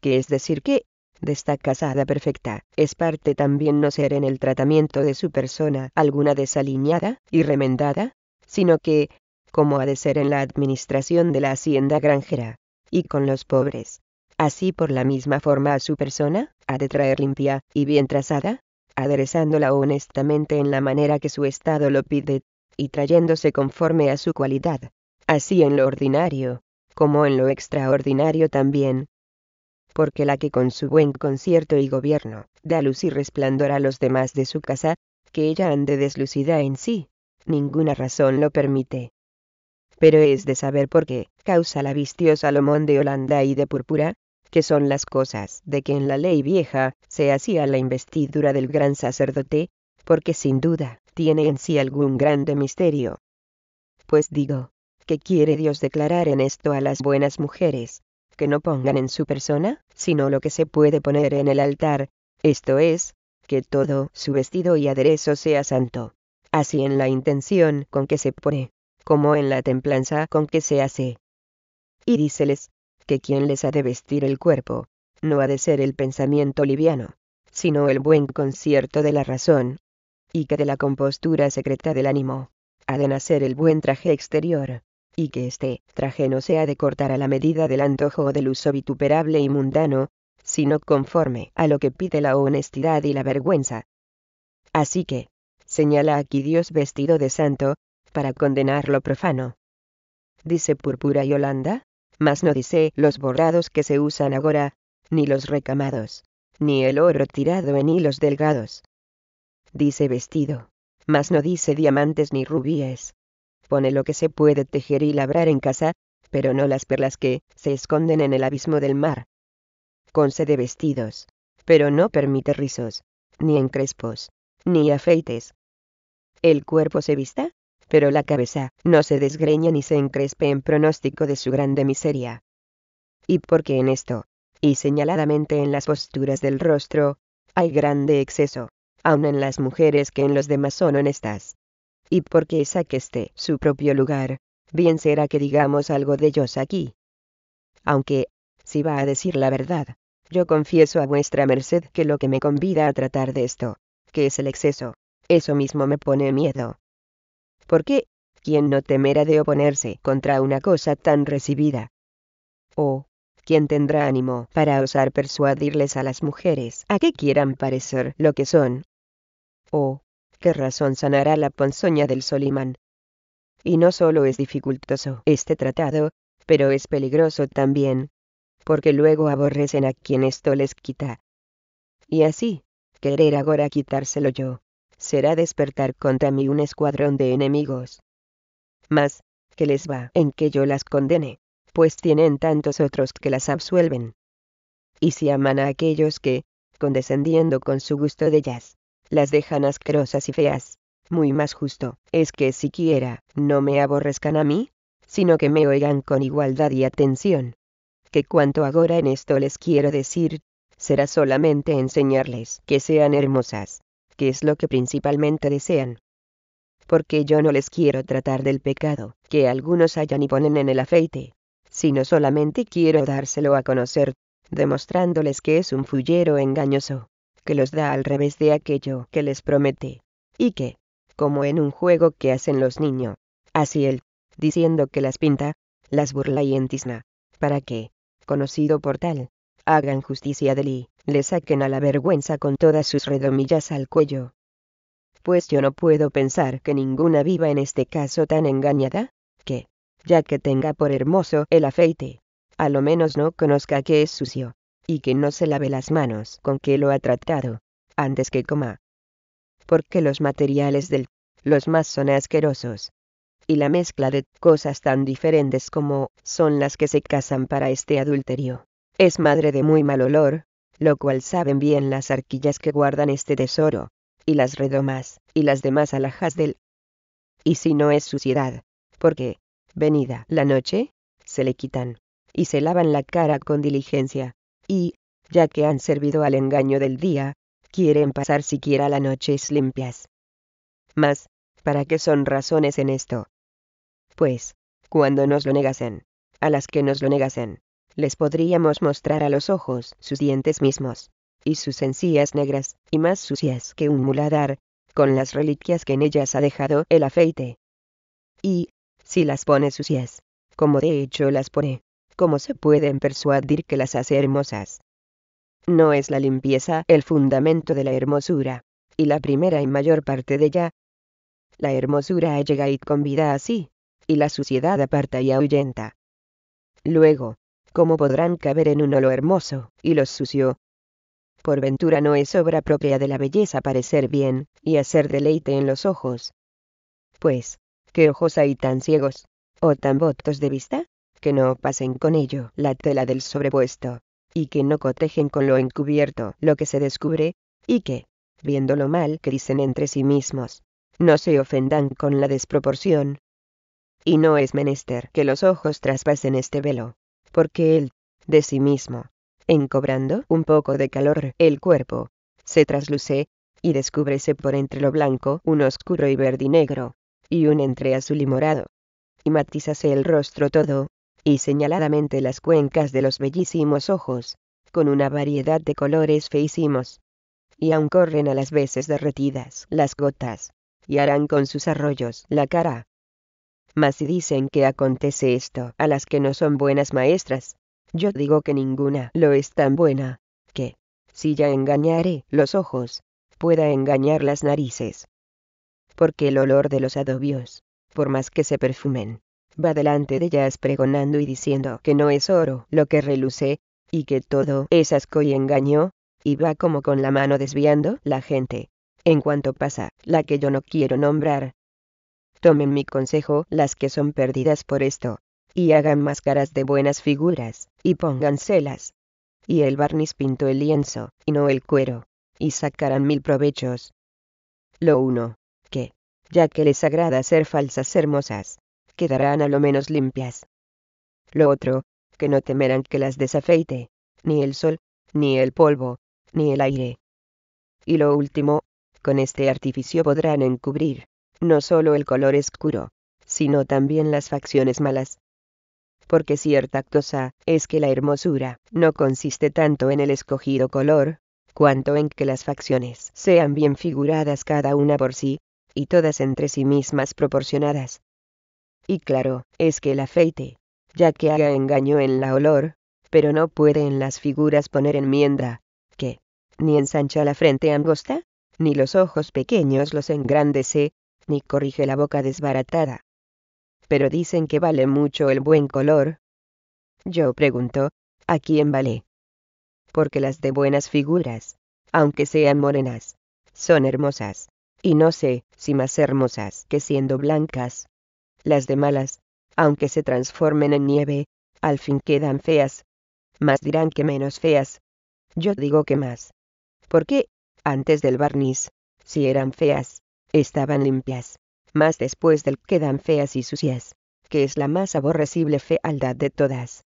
[SPEAKER 1] Que es decir que, de esta casada perfecta, es parte también no ser en el tratamiento de su persona alguna desaliñada y remendada, sino que, como ha de ser en la administración de la hacienda granjera, y con los pobres. Así por la misma forma a su persona, ha de traer limpia y bien trazada, aderezándola honestamente en la manera que su estado lo pide, y trayéndose conforme a su cualidad, así en lo ordinario, como en lo extraordinario también, porque la que con su buen concierto y gobierno, da luz y resplandor a los demás de su casa, que ella ande deslucida en sí, ninguna razón lo permite. Pero es de saber por qué, causa la vistió Salomón de Holanda y de púrpura, que son las cosas de que en la ley vieja se hacía la investidura del gran sacerdote, porque sin duda tiene en sí algún grande misterio. Pues digo, que quiere Dios declarar en esto a las buenas mujeres, que no pongan en su persona, sino lo que se puede poner en el altar, esto es, que todo su vestido y aderezo sea santo. Así en la intención con que se pone, como en la templanza con que se hace. Y díceles, que quien les ha de vestir el cuerpo, no ha de ser el pensamiento liviano, sino el buen concierto de la razón, y que de la compostura secreta del ánimo, ha de nacer el buen traje exterior, y que este traje no sea de cortar a la medida del antojo o del uso vituperable y mundano, sino conforme a lo que pide la honestidad y la vergüenza. Así que, señala aquí Dios vestido de santo, para condenar lo profano. Dice púrpura y holanda, mas no dice los bordados que se usan agora, ni los recamados, ni el oro tirado en hilos delgados. Dice vestido, mas no dice diamantes ni rubíes, pone lo que se puede tejer y labrar en casa, pero no las perlas que se esconden en el abismo del mar. Concede vestidos, pero no permite rizos, ni encrespos, ni afeites. El cuerpo se vista, pero la cabeza no se desgreña ni se encrespe en pronóstico de su grande miseria. Y porque en esto, y señaladamente en las posturas del rostro, hay grande exceso, aun en las mujeres que en los demás son honestas y porque saque este su propio lugar, bien será que digamos algo de ellos aquí. Aunque, si va a decir la verdad, yo confieso a vuestra merced que lo que me convida a tratar de esto, que es el exceso, eso mismo me pone miedo. ¿Por qué? ¿Quién no temerá de oponerse contra una cosa tan recibida? ¿O quién tendrá ánimo para osar persuadirles a las mujeres a que quieran parecer lo que son? ¿O ¿qué razón sanará la ponzoña del Solimán? Y no solo es dificultoso este tratado, pero es peligroso también, porque luego aborrecen a quien esto les quita. Y así, querer ahora quitárselo yo, será despertar contra mí un escuadrón de enemigos. Mas, ¿qué les va en que yo las condene, pues tienen tantos otros que las absuelven. Y si aman a aquellos que, condescendiendo con su gusto de ellas, las dejan asquerosas y feas. Muy más justo, es que siquiera, no me aborrezcan a mí, sino que me oigan con igualdad y atención. Que cuanto ahora en esto les quiero decir, será solamente enseñarles que sean hermosas, que es lo que principalmente desean. Porque yo no les quiero tratar del pecado, que algunos hallan y ponen en el afeite, sino solamente quiero dárselo a conocer, demostrándoles que es un fullero engañoso, que los da al revés de aquello que les promete, y que, como en un juego que hacen los niños, así él, diciendo que las pinta, las burla y entisna, para que, conocido por tal, hagan justicia de él le saquen a la vergüenza con todas sus redomillas al cuello. Pues yo no puedo pensar que ninguna viva en este caso tan engañada, que, ya que tenga por hermoso el afeite, a lo menos no conozca que es sucio, y que no se lave las manos con que lo ha tratado, antes que coma. Porque los materiales del los más son asquerosos. Y la mezcla de cosas tan diferentes como son las que se casan para este adulterio, es madre de muy mal olor, lo cual saben bien las arquillas que guardan este tesoro, y las redomas, y las demás alhajas del... Y si no es suciedad, porque, venida la noche, se le quitan, y se lavan la cara con diligencia, y, ya que han servido al engaño del día, quieren pasar siquiera las noches limpias. Mas, ¿para qué son razones en esto? Pues, cuando nos lo negasen, a las que nos lo negasen, les podríamos mostrar a los ojos sus dientes mismos, y sus encías negras, y más sucias que un muladar, con las reliquias que en ellas ha dejado el afeite. Y, si las pone sucias, como de hecho las pone, cómo se pueden persuadir que las hace hermosas. No es la limpieza el fundamento de la hermosura, y la primera y mayor parte de ella. La hermosura llegado y vida así, y la suciedad aparta y ahuyenta. Luego, ¿cómo podrán caber en uno lo hermoso, y lo sucio? Por ventura no es obra propia de la belleza parecer bien, y hacer deleite en los ojos. Pues, ¿qué ojos hay tan ciegos, o tan botos de vista? que no pasen con ello la tela del sobrepuesto, y que no cotejen con lo encubierto lo que se descubre, y que, viendo lo mal que dicen entre sí mismos, no se ofendan con la desproporción. Y no es menester que los ojos traspasen este velo, porque él, de sí mismo, encobrando un poco de calor el cuerpo, se trasluce, y descúbrese por entre lo blanco un oscuro y verdinegro y un entre azul y morado. Y matizase el rostro todo, y señaladamente las cuencas de los bellísimos ojos, con una variedad de colores feísimos. Y aún corren a las veces derretidas las gotas, y harán con sus arroyos la cara. Mas si dicen que acontece esto a las que no son buenas maestras, yo digo que ninguna lo es tan buena, que, si ya engañaré los ojos, pueda engañar las narices. Porque el olor de los adobios, por más que se perfumen, va delante de ellas pregonando y diciendo que no es oro lo que reluce, y que todo es asco y engaño, y va como con la mano desviando la gente. En cuanto pasa, la que yo no quiero nombrar. Tomen mi consejo las que son perdidas por esto, y hagan máscaras de buenas figuras, y pónganselas. Y el barniz pintó el lienzo, y no el cuero, y sacarán mil provechos. Lo uno, que, ya que les agrada ser falsas hermosas, quedarán a lo menos limpias. Lo otro, que no temerán que las desafeite, ni el sol, ni el polvo, ni el aire. Y lo último, con este artificio podrán encubrir, no solo el color oscuro, sino también las facciones malas. Porque cierta cosa es que la hermosura no consiste tanto en el escogido color, cuanto en que las facciones sean bien figuradas cada una por sí, y todas entre sí mismas proporcionadas y claro, es que el afeite, ya que haga engaño en la olor, pero no puede en las figuras poner enmienda, que, ni ensancha la frente angosta, ni los ojos pequeños los engrandece, ni corrige la boca desbaratada. Pero dicen que vale mucho el buen color. Yo pregunto, ¿a quién vale? Porque las de buenas figuras, aunque sean morenas, son hermosas, y no sé si más hermosas que siendo blancas. Las de malas, aunque se transformen en nieve, al fin quedan feas. Más dirán que menos feas. Yo digo que más. Porque, antes del barniz, si eran feas, estaban limpias. Más después del quedan feas y sucias, que es la más aborrecible fealdad de todas.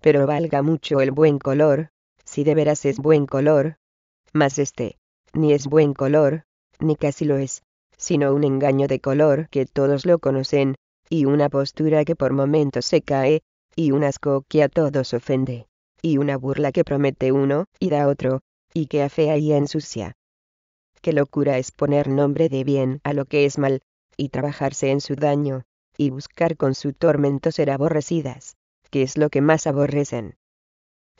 [SPEAKER 1] Pero valga mucho el buen color, si de veras es buen color. Mas este, ni es buen color, ni casi lo es sino un engaño de color que todos lo conocen, y una postura que por momentos se cae, y un asco que a todos ofende, y una burla que promete uno y da otro, y que afea y ensucia. Qué locura es poner nombre de bien a lo que es mal, y trabajarse en su daño, y buscar con su tormento ser aborrecidas, que es lo que más aborrecen.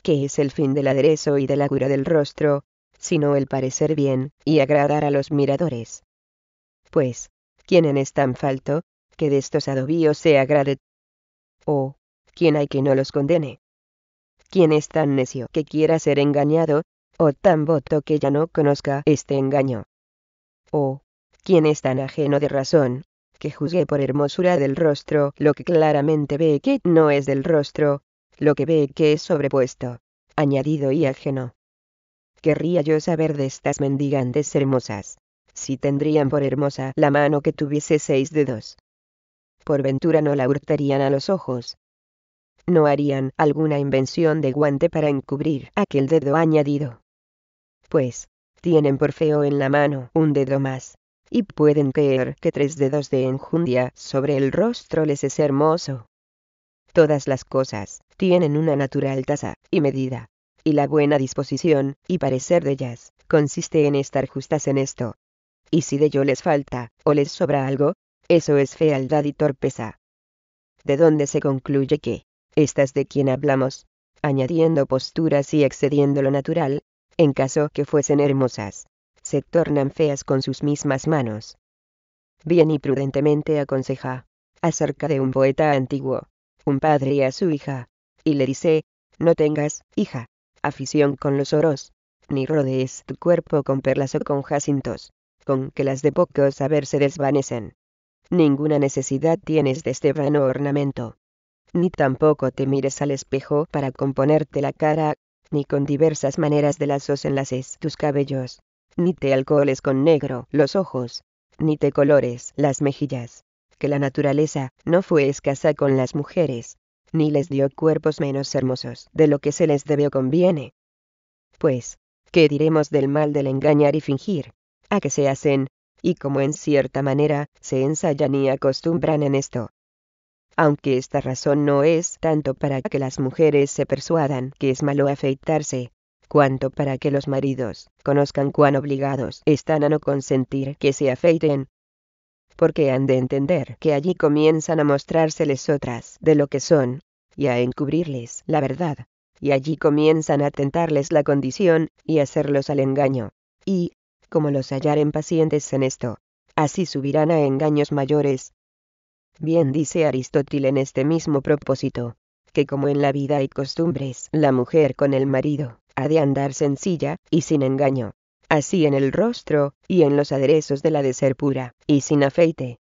[SPEAKER 1] ¿Qué es el fin del aderezo y de la cura del rostro, sino el parecer bien y agradar a los miradores? Pues, ¿quién en es tan falto que de estos adobíos se agrade? ¿O quién hay que no los condene? ¿Quién es tan necio que quiera ser engañado, o tan voto que ya no conozca este engaño? ¿O quién es tan ajeno de razón, que juzgue por hermosura del rostro lo que claramente ve que no es del rostro, lo que ve que es sobrepuesto, añadido y ajeno? Querría yo saber de estas mendigantes hermosas, si tendrían por hermosa la mano que tuviese seis dedos. Por ventura no la hurtarían a los ojos. No harían alguna invención de guante para encubrir aquel dedo añadido. Pues, tienen por feo en la mano un dedo más, y pueden creer que tres dedos de enjundia sobre el rostro les es hermoso. Todas las cosas tienen una natural tasa y medida, y la buena disposición y parecer de ellas consiste en estar justas en esto, y si de yo les falta, o les sobra algo, eso es fealdad y torpeza. De donde se concluye que, estas de quien hablamos, añadiendo posturas y excediendo lo natural, en caso que fuesen hermosas, se tornan feas con sus mismas manos. Bien y prudentemente aconseja, acerca de un poeta antiguo, un padre a su hija, y le dice, no tengas, hija, afición con los oros, ni rodees tu cuerpo con perlas o con jacintos, que las de poco saber se desvanecen. Ninguna necesidad tienes de este vano ornamento. Ni tampoco te mires al espejo para componerte la cara, ni con diversas maneras de lazos enlaces tus cabellos, ni te alcoholes con negro los ojos, ni te colores las mejillas, que la naturaleza no fue escasa con las mujeres, ni les dio cuerpos menos hermosos de lo que se les debió conviene. Pues, ¿qué diremos del mal del engañar y fingir? a que se hacen, y como en cierta manera se ensayan y acostumbran en esto. Aunque esta razón no es tanto para que las mujeres se persuadan que es malo afeitarse, cuanto para que los maridos conozcan cuán obligados están a no consentir que se afeiten. Porque han de entender que allí comienzan a mostrárseles otras de lo que son, y a encubrirles la verdad, y allí comienzan a tentarles la condición y hacerlos al engaño, y, como los en pacientes en esto, así subirán a engaños mayores. Bien dice Aristóteles en este mismo propósito, que como en la vida hay costumbres, la mujer con el marido, ha de andar sencilla y sin engaño, así en el rostro y en los aderezos de la de ser pura y sin afeite.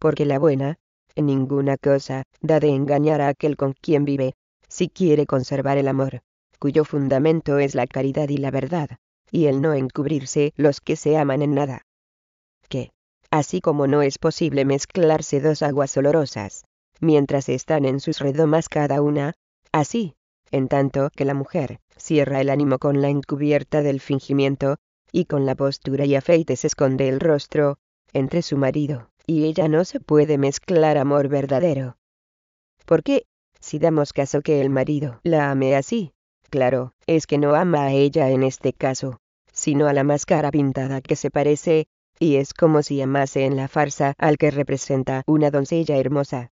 [SPEAKER 1] Porque la buena, en ninguna cosa, da de engañar a aquel con quien vive, si quiere conservar el amor, cuyo fundamento es la caridad y la verdad, y el no encubrirse los que se aman en nada. Que, así como no es posible mezclarse dos aguas olorosas, mientras están en sus redomas cada una, así, en tanto que la mujer cierra el ánimo con la encubierta del fingimiento, y con la postura y se esconde el rostro, entre su marido y ella no se puede mezclar amor verdadero. ¿Por qué, si damos caso que el marido la ame así, Claro, es que no ama a ella en este caso, sino a la máscara pintada que se parece, y es como si amase en la farsa al que representa una doncella hermosa.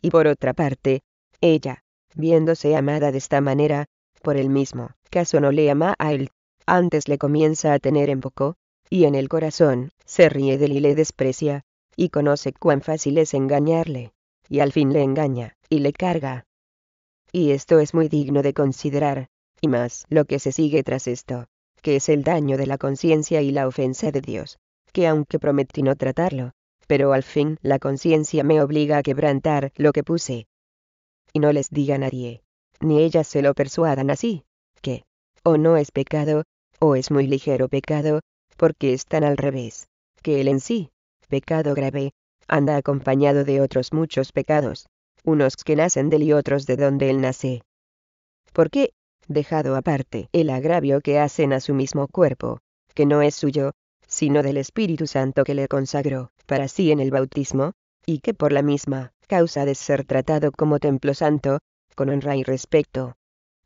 [SPEAKER 1] Y por otra parte, ella, viéndose amada de esta manera, por el mismo caso no le ama a él, antes le comienza a tener en poco, y en el corazón, se ríe de él y le desprecia, y conoce cuán fácil es engañarle, y al fin le engaña, y le carga, y esto es muy digno de considerar, y más lo que se sigue tras esto, que es el daño de la conciencia y la ofensa de Dios, que aunque prometí no tratarlo, pero al fin la conciencia me obliga a quebrantar lo que puse. Y no les diga nadie, ni ellas se lo persuadan así, que, o no es pecado, o es muy ligero pecado, porque es tan al revés, que él en sí, pecado grave, anda acompañado de otros muchos pecados, unos que nacen de él y otros de donde él nace. ¿Por qué, dejado aparte el agravio que hacen a su mismo cuerpo, que no es suyo, sino del Espíritu Santo que le consagró para sí en el bautismo, y que por la misma causa de ser tratado como templo santo, con honra y respeto.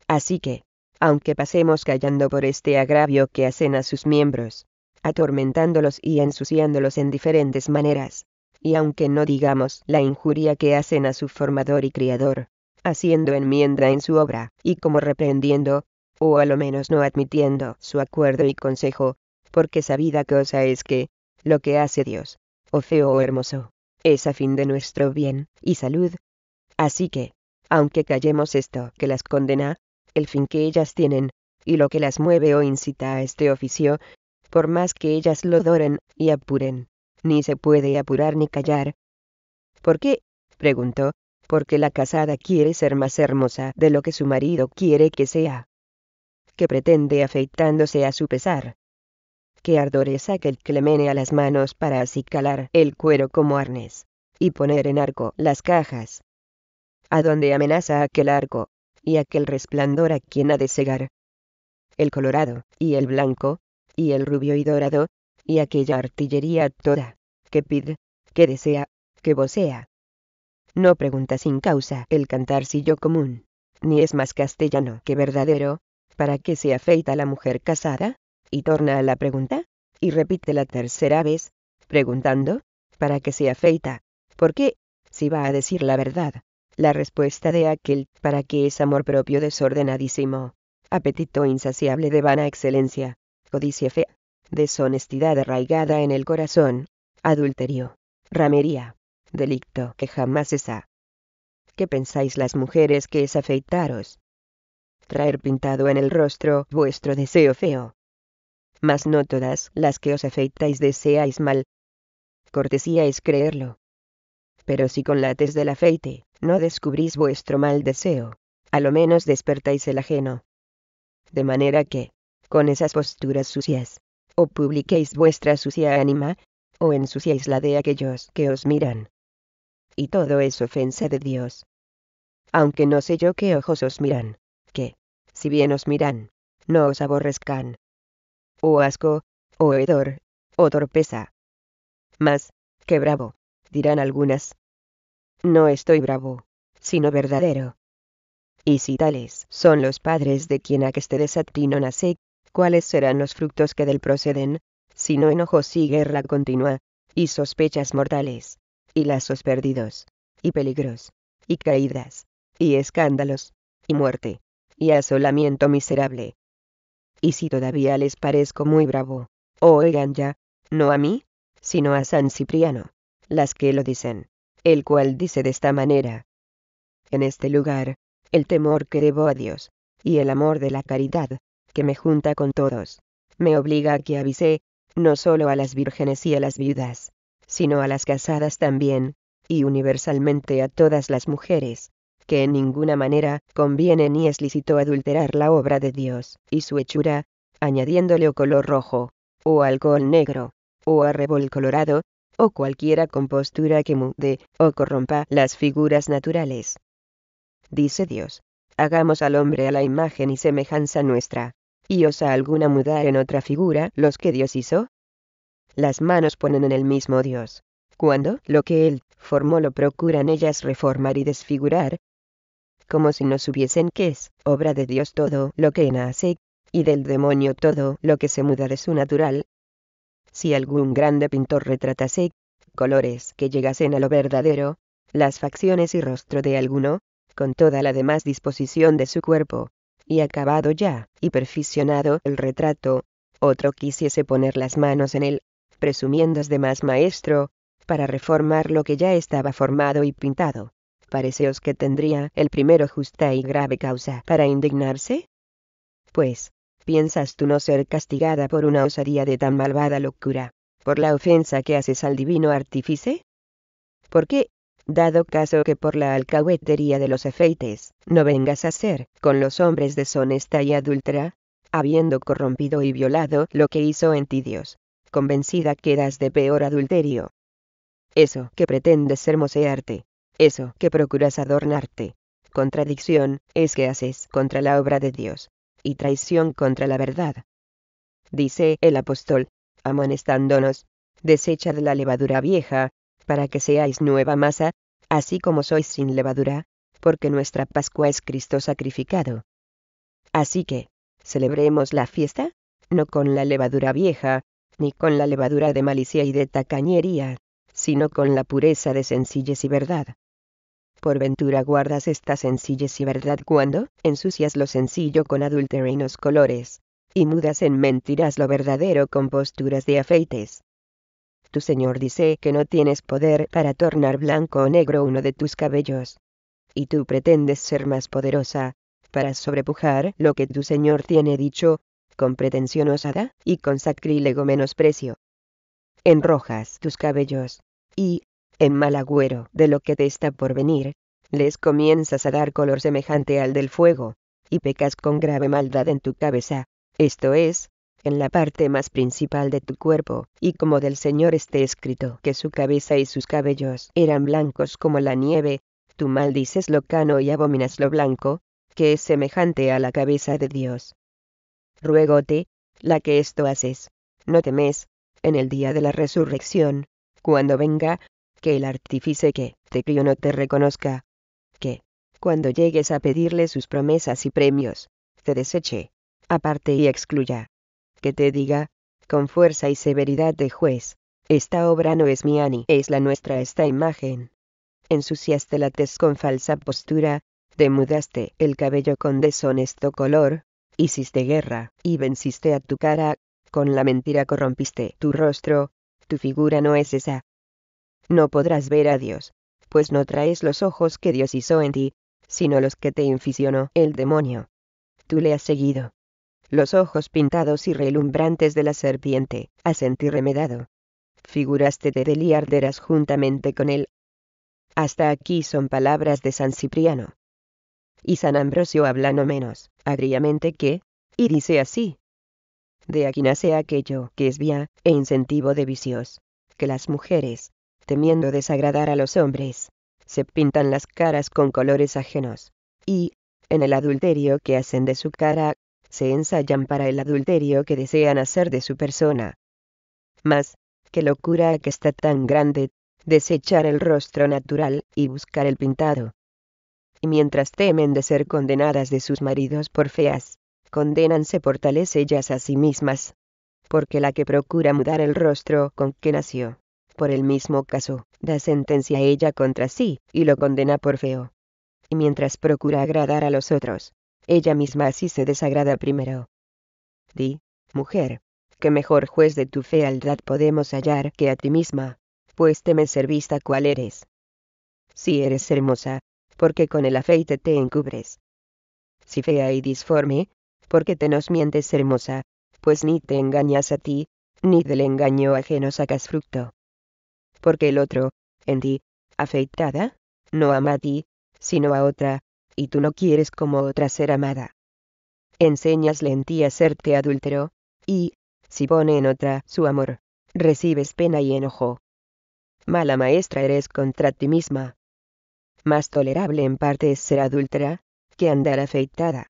[SPEAKER 1] Así que, aunque pasemos callando por este agravio que hacen a sus miembros, atormentándolos y ensuciándolos en diferentes maneras, y aunque no digamos la injuria que hacen a su formador y criador, haciendo enmienda en su obra, y como reprendiendo, o a lo menos no admitiendo su acuerdo y consejo, porque sabida cosa es que, lo que hace Dios, o feo o hermoso, es a fin de nuestro bien y salud. Así que, aunque callemos esto que las condena, el fin que ellas tienen, y lo que las mueve o incita a este oficio, por más que ellas lo doren y apuren, ni se puede apurar ni callar. ¿Por qué? preguntó, porque la casada quiere ser más hermosa de lo que su marido quiere que sea. Que pretende afeitándose a su pesar. Qué ardor es aquel que le las manos para calar el cuero como arnes y poner en arco las cajas. A dónde amenaza aquel arco, y aquel resplandor a quien ha de cegar. El colorado, y el blanco, y el rubio y dorado, y aquella artillería toda que pide, que desea, que vocea. No pregunta sin causa el cantarcillo común, ni es más castellano que verdadero, ¿para qué se afeita la mujer casada? Y torna a la pregunta, y repite la tercera vez, preguntando, ¿para qué se afeita? ¿Por qué? Si va a decir la verdad. La respuesta de aquel, ¿para que es amor propio desordenadísimo? Apetito insaciable de vana excelencia, codicia fea, deshonestidad arraigada en el corazón, adulterio, ramería, delicto que jamás esa. ¿Qué pensáis las mujeres que es afeitaros? Traer pintado en el rostro vuestro deseo feo. Mas no todas las que os afeitáis deseáis mal. Cortesía es creerlo. Pero si con lates del afeite no descubrís vuestro mal deseo, a lo menos despertáis el ajeno. De manera que, con esas posturas sucias, o publiquéis vuestra sucia ánima, o ensuciéis la de aquellos que os miran. Y todo es ofensa de Dios. Aunque no sé yo qué ojos os miran, que, si bien os miran, no os aborrezcan. O asco, o hedor, o torpeza. Mas, qué bravo, dirán algunas. No estoy bravo, sino verdadero. Y si tales son los padres de quien a aqueste desatino nace, ¿cuáles serán los frutos que del proceden? sino enojos y guerra continua, y sospechas mortales, y lazos perdidos, y peligros, y caídas, y escándalos, y muerte, y asolamiento miserable. Y si todavía les parezco muy bravo, oigan ya, no a mí, sino a San Cipriano, las que lo dicen, el cual dice de esta manera. En este lugar, el temor que debo a Dios, y el amor de la caridad, que me junta con todos, me obliga a que avise, no solo a las vírgenes y a las viudas, sino a las casadas también, y universalmente a todas las mujeres, que en ninguna manera conviene ni es lícito adulterar la obra de Dios, y su hechura, añadiéndole o color rojo, o alcohol negro, o arrebol colorado, o cualquiera compostura que mude o corrompa las figuras naturales. Dice Dios, hagamos al hombre a la imagen y semejanza nuestra, y osa alguna mudar en otra figura los que Dios hizo? Las manos ponen en el mismo Dios. Cuando lo que Él formó lo procuran ellas reformar y desfigurar, como si no supiesen que es obra de Dios todo lo que nace, y del demonio todo lo que se muda de su natural. Si algún grande pintor retratase colores que llegasen a lo verdadero, las facciones y rostro de alguno, con toda la demás disposición de su cuerpo, y acabado ya, y perficionado el retrato, otro quisiese poner las manos en él, presumiendo de más maestro, para reformar lo que ya estaba formado y pintado. Pareceos que tendría el primero justa y grave causa para indignarse? Pues, ¿piensas tú no ser castigada por una osadía de tan malvada locura, por la ofensa que haces al divino artífice? ¿Por qué, dado caso que por la alcahuetería de los efeites, no vengas a ser, con los hombres deshonesta y adúltera, habiendo corrompido y violado lo que hizo en ti Dios. Convencida quedas de peor adulterio. Eso que pretendes hermosearte, eso que procuras adornarte. Contradicción, es que haces contra la obra de Dios, y traición contra la verdad. Dice el apóstol, amonestándonos, desecha de la levadura vieja, para que seáis nueva masa, así como sois sin levadura, porque nuestra Pascua es Cristo sacrificado. Así que, celebremos la fiesta, no con la levadura vieja, ni con la levadura de malicia y de tacañería, sino con la pureza de sencillez y verdad. Por ventura guardas esta sencillez y verdad cuando ensucias lo sencillo con adulterinos colores, y mudas en mentiras lo verdadero con posturas de afeites. Tu Señor dice que no tienes poder para tornar blanco o negro uno de tus cabellos. Y tú pretendes ser más poderosa, para sobrepujar lo que tu Señor tiene dicho, con pretensión osada y con sacrílego menosprecio. Enrojas tus cabellos, y, en mal agüero de lo que te está por venir, les comienzas a dar color semejante al del fuego, y pecas con grave maldad en tu cabeza, esto es, en la parte más principal de tu cuerpo, y como del Señor esté escrito que su cabeza y sus cabellos eran blancos como la nieve, tú maldices lo cano y abominas lo blanco, que es semejante a la cabeza de Dios. Ruégote, la que esto haces, no temes, en el día de la resurrección, cuando venga, que el artífice que te crió no te reconozca. Que, cuando llegues a pedirle sus promesas y premios, te deseche, aparte y excluya que te diga, con fuerza y severidad de juez, esta obra no es mía ni es la nuestra esta imagen. Ensuciaste la tez con falsa postura, demudaste el cabello con deshonesto color, hiciste guerra, y venciste a tu cara, con la mentira corrompiste tu rostro, tu figura no es esa. No podrás ver a Dios, pues no traes los ojos que Dios hizo en ti, sino los que te inficionó el demonio. Tú le has seguido, los ojos pintados y relumbrantes de la serpiente, sentir remedado. Figuraste de arderas juntamente con él. Hasta aquí son palabras de San Cipriano. Y San Ambrosio habla no menos, agriamente que, y dice así. De aquí nace aquello que es vía e incentivo de vicios, que las mujeres, temiendo desagradar a los hombres, se pintan las caras con colores ajenos, y, en el adulterio que hacen de su cara, se ensayan para el adulterio que desean hacer de su persona. Mas, qué locura que está tan grande, desechar el rostro natural y buscar el pintado. Y mientras temen de ser condenadas de sus maridos por feas, condénanse por tales ellas a sí mismas. Porque la que procura mudar el rostro con que nació, por el mismo caso, da sentencia a ella contra sí, y lo condena por feo. Y mientras procura agradar a los otros, ella misma así se desagrada primero. Di, mujer, que mejor juez de tu fealdad podemos hallar que a ti misma, pues teme me servista cual eres. Si eres hermosa, porque con el afeite te encubres. Si fea y disforme, porque te nos mientes hermosa, pues ni te engañas a ti, ni del engaño ajeno sacas fruto. Porque el otro, en ti, afeitada, no ama a ti, sino a otra, y tú no quieres como otra ser amada. Enseñas en ti a serte adúltero, y, si pone en otra su amor, recibes pena y enojo. Mala maestra eres contra ti misma. Más tolerable en parte es ser adúltera, que andar afeitada.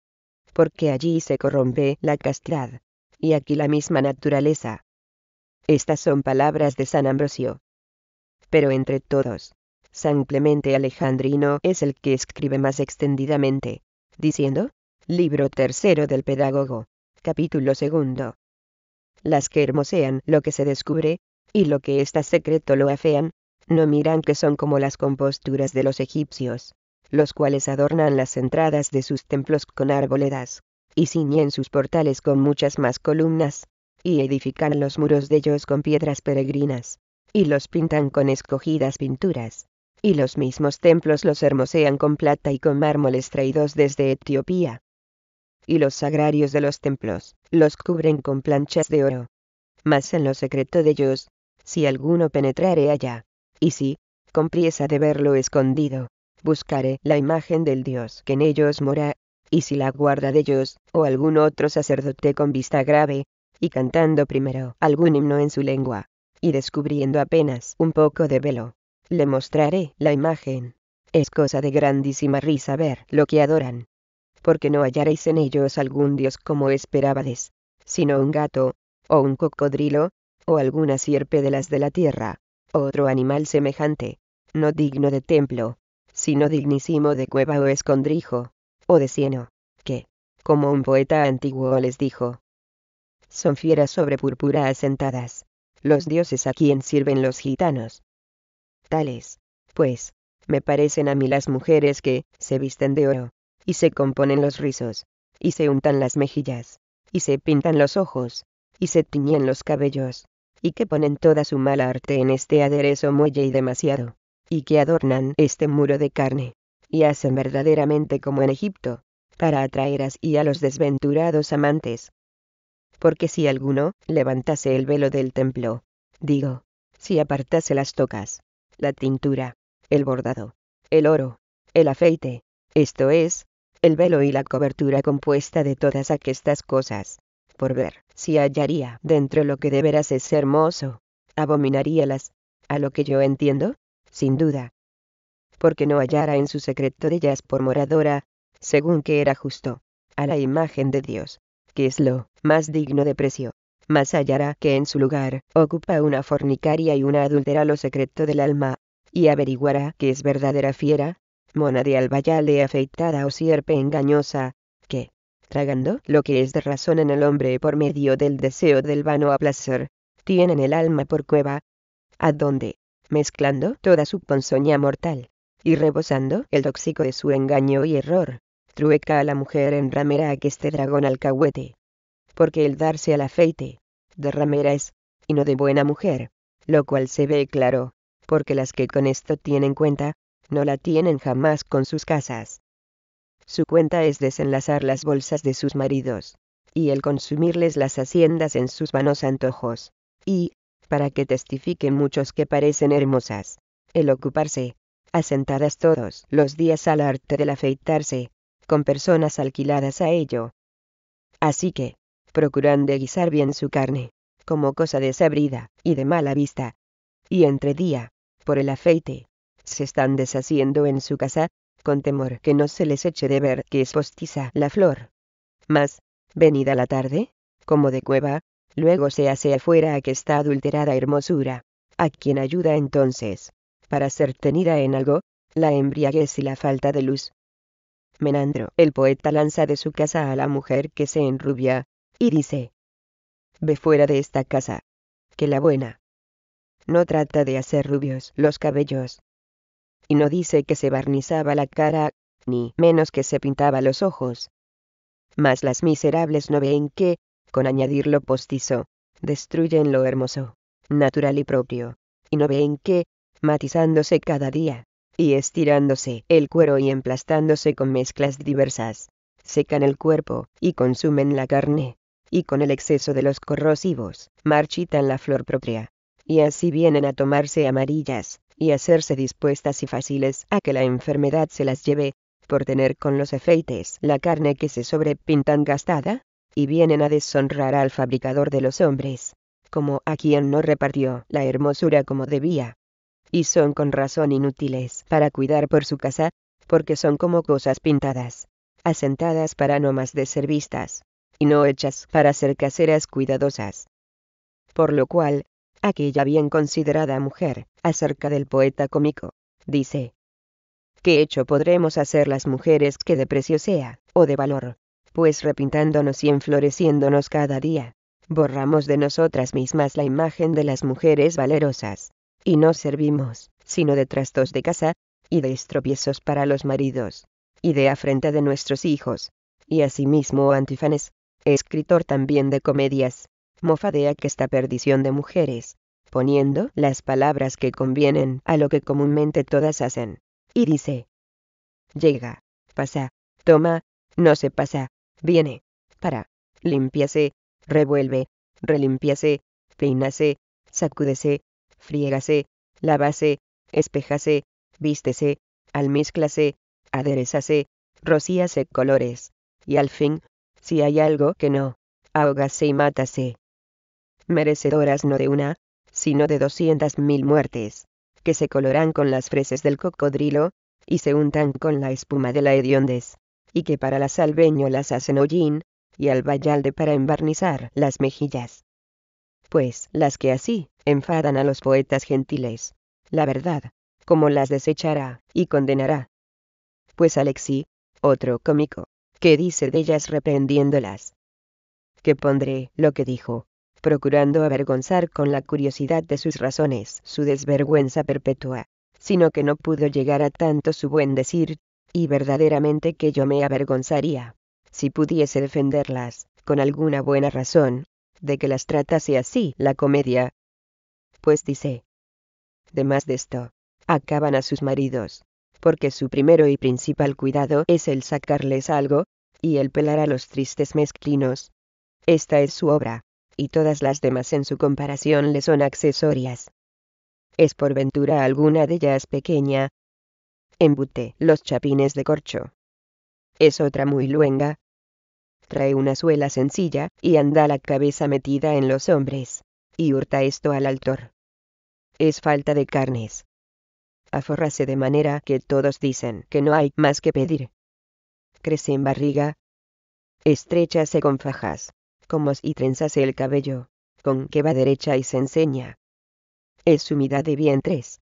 [SPEAKER 1] Porque allí se corrompe la castidad, y aquí la misma naturaleza. Estas son palabras de San Ambrosio. Pero entre todos, San Clemente Alejandrino es el que escribe más extendidamente, diciendo, Libro tercero del Pedagogo, capítulo segundo. Las que hermosean lo que se descubre, y lo que está secreto lo afean, no miran que son como las composturas de los egipcios, los cuales adornan las entradas de sus templos con arboledas, y ciñen sus portales con muchas más columnas, y edifican los muros de ellos con piedras peregrinas, y los pintan con escogidas pinturas, y los mismos templos los hermosean con plata y con mármoles traídos desde Etiopía. Y los sagrarios de los templos, los cubren con planchas de oro. Mas en lo secreto de ellos, si alguno penetrare allá, y si, con priesa de verlo escondido, buscare la imagen del Dios que en ellos mora, y si la guarda de ellos, o algún otro sacerdote con vista grave, y cantando primero algún himno en su lengua, y descubriendo apenas un poco de velo, le mostraré la imagen. Es cosa de grandísima risa ver lo que adoran. Porque no hallaréis en ellos algún dios como esperábades, sino un gato, o un cocodrilo, o alguna sierpe de las de la tierra, otro animal semejante, no digno de templo, sino dignísimo de cueva o escondrijo, o de cieno, que, como un poeta antiguo les dijo, son fieras sobre púrpura asentadas, los dioses a quien sirven los gitanos, tales, pues, me parecen a mí las mujeres que se visten de oro, y se componen los rizos, y se untan las mejillas, y se pintan los ojos, y se tiñen los cabellos, y que ponen toda su mala arte en este aderezo muelle y demasiado, y que adornan este muro de carne, y hacen verdaderamente como en Egipto, para atraer así a los desventurados amantes. Porque si alguno levantase el velo del templo, digo, si apartase las tocas, la tintura, el bordado, el oro, el afeite, esto es, el velo y la cobertura compuesta de todas aquestas cosas, por ver si hallaría dentro lo que de veras es hermoso, las, a lo que yo entiendo, sin duda. Porque no hallara en su secreto de ellas por moradora, según que era justo, a la imagen de Dios, que es lo más digno de precio. Más hallará que en su lugar ocupa una fornicaria y una adultera lo secreto del alma, y averiguará que es verdadera fiera, mona de albayale afeitada o sierpe engañosa, que, tragando lo que es de razón en el hombre por medio del deseo del vano a placer, tiene en el alma por cueva, adonde, mezclando toda su ponzoña mortal, y rebosando el tóxico de su engaño y error, trueca a la mujer en ramera a que este dragón alcahuete, porque el darse al afeite, de ramera es, y no de buena mujer, lo cual se ve claro, porque las que con esto tienen cuenta, no la tienen jamás con sus casas. Su cuenta es desenlazar las bolsas de sus maridos, y el consumirles las haciendas en sus vanos antojos, y, para que testifiquen muchos que parecen hermosas, el ocuparse, asentadas todos los días al arte del afeitarse, con personas alquiladas a ello. Así que, de guisar bien su carne, como cosa desabrida y de mala vista. Y entre día, por el afeite, se están deshaciendo en su casa, con temor que no se les eche de ver que es postiza la flor. Mas, venida la tarde, como de cueva, luego se hace afuera a que está adulterada hermosura, a quien ayuda entonces, para ser tenida en algo, la embriaguez y la falta de luz. Menandro, el poeta lanza de su casa a la mujer que se enrubia, y dice, Ve fuera de esta casa, que la buena. No trata de hacer rubios los cabellos. Y no dice que se barnizaba la cara, ni menos que se pintaba los ojos. Mas las miserables no ven que, con añadir lo postizo, destruyen lo hermoso, natural y propio, y no ven que, matizándose cada día, y estirándose el cuero y emplastándose con mezclas diversas, secan el cuerpo y consumen la carne, y con el exceso de los corrosivos, marchitan la flor propia. Y así vienen a tomarse amarillas, y hacerse dispuestas y fáciles a que la enfermedad se las lleve, por tener con los efeites la carne que se sobrepintan gastada, y vienen a deshonrar al fabricador de los hombres, como a quien no repartió la hermosura como debía. Y son con razón inútiles para cuidar por su casa, porque son como cosas pintadas, asentadas para no más de ser vistas, y no hechas para ser caseras cuidadosas. Por lo cual, aquella bien considerada mujer, acerca del poeta cómico, dice, ¿Qué hecho podremos hacer las mujeres que de precio sea, o de valor? Pues repintándonos y enfloreciéndonos cada día, borramos de nosotras mismas la imagen de las mujeres valerosas, y no servimos, sino de trastos de casa, y de estropiezos para los maridos, y de afrenta de nuestros hijos, y asimismo antífanes, escritor también de comedias, mofadea que esta perdición de mujeres, poniendo las palabras que convienen a lo que comúnmente todas hacen, y dice, llega, pasa, toma, no se pasa, viene, para, limpiase, revuelve, relimpiase, peinase, sacúdese, friégase, lavase, espejase, vístese, almizclase, aderezase, rocíase colores, y al fin si hay algo que no, ahógase y mátase. Merecedoras no de una, sino de doscientas mil muertes, que se coloran con las freses del cocodrilo, y se untan con la espuma de la hediondes, y que para las albeño las hacen hollín, y al vallalde para embarnizar las mejillas. Pues, las que así, enfadan a los poetas gentiles, la verdad, como las desechará, y condenará. Pues Alexi, otro cómico, ¿Qué dice de ellas reprendiéndolas. Que pondré lo que dijo, procurando avergonzar con la curiosidad de sus razones su desvergüenza perpetua, sino que no pudo llegar a tanto su buen decir, y verdaderamente que yo me avergonzaría, si pudiese defenderlas, con alguna buena razón, de que las tratase así la comedia. Pues dice, de más de esto, acaban a sus maridos, porque su primero y principal cuidado es el sacarles algo, y el pelar a los tristes mezclinos. Esta es su obra, y todas las demás en su comparación le son accesorias. ¿Es por ventura alguna de ellas pequeña? Embute los chapines de corcho. Es otra muy luenga. Trae una suela sencilla, y anda la cabeza metida en los hombres, y hurta esto al altor. Es falta de carnes Aforrase de manera que todos dicen que no hay más que pedir. Crece en barriga. Estrechase con fajas, como si trenzase el cabello, con que va derecha y se enseña. Es humedad de vientres.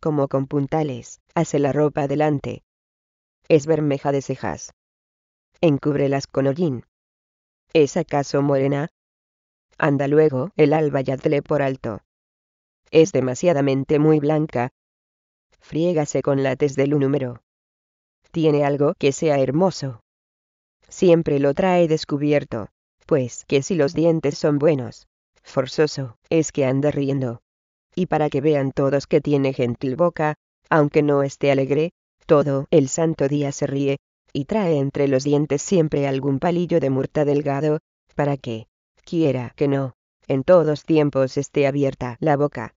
[SPEAKER 1] Como con puntales, hace la ropa adelante. Es bermeja de cejas. Encúbrelas con hollín. ¿Es acaso morena? Anda luego el alba yadle por alto. Es demasiadamente muy blanca, friégase con lates del número. Tiene algo que sea hermoso. Siempre lo trae descubierto, pues que si los dientes son buenos, forzoso, es que ande riendo. Y para que vean todos que tiene gentil boca, aunque no esté alegre, todo el santo día se ríe, y trae entre los dientes siempre algún palillo de murta delgado, para que, quiera que no, en todos tiempos esté abierta la boca.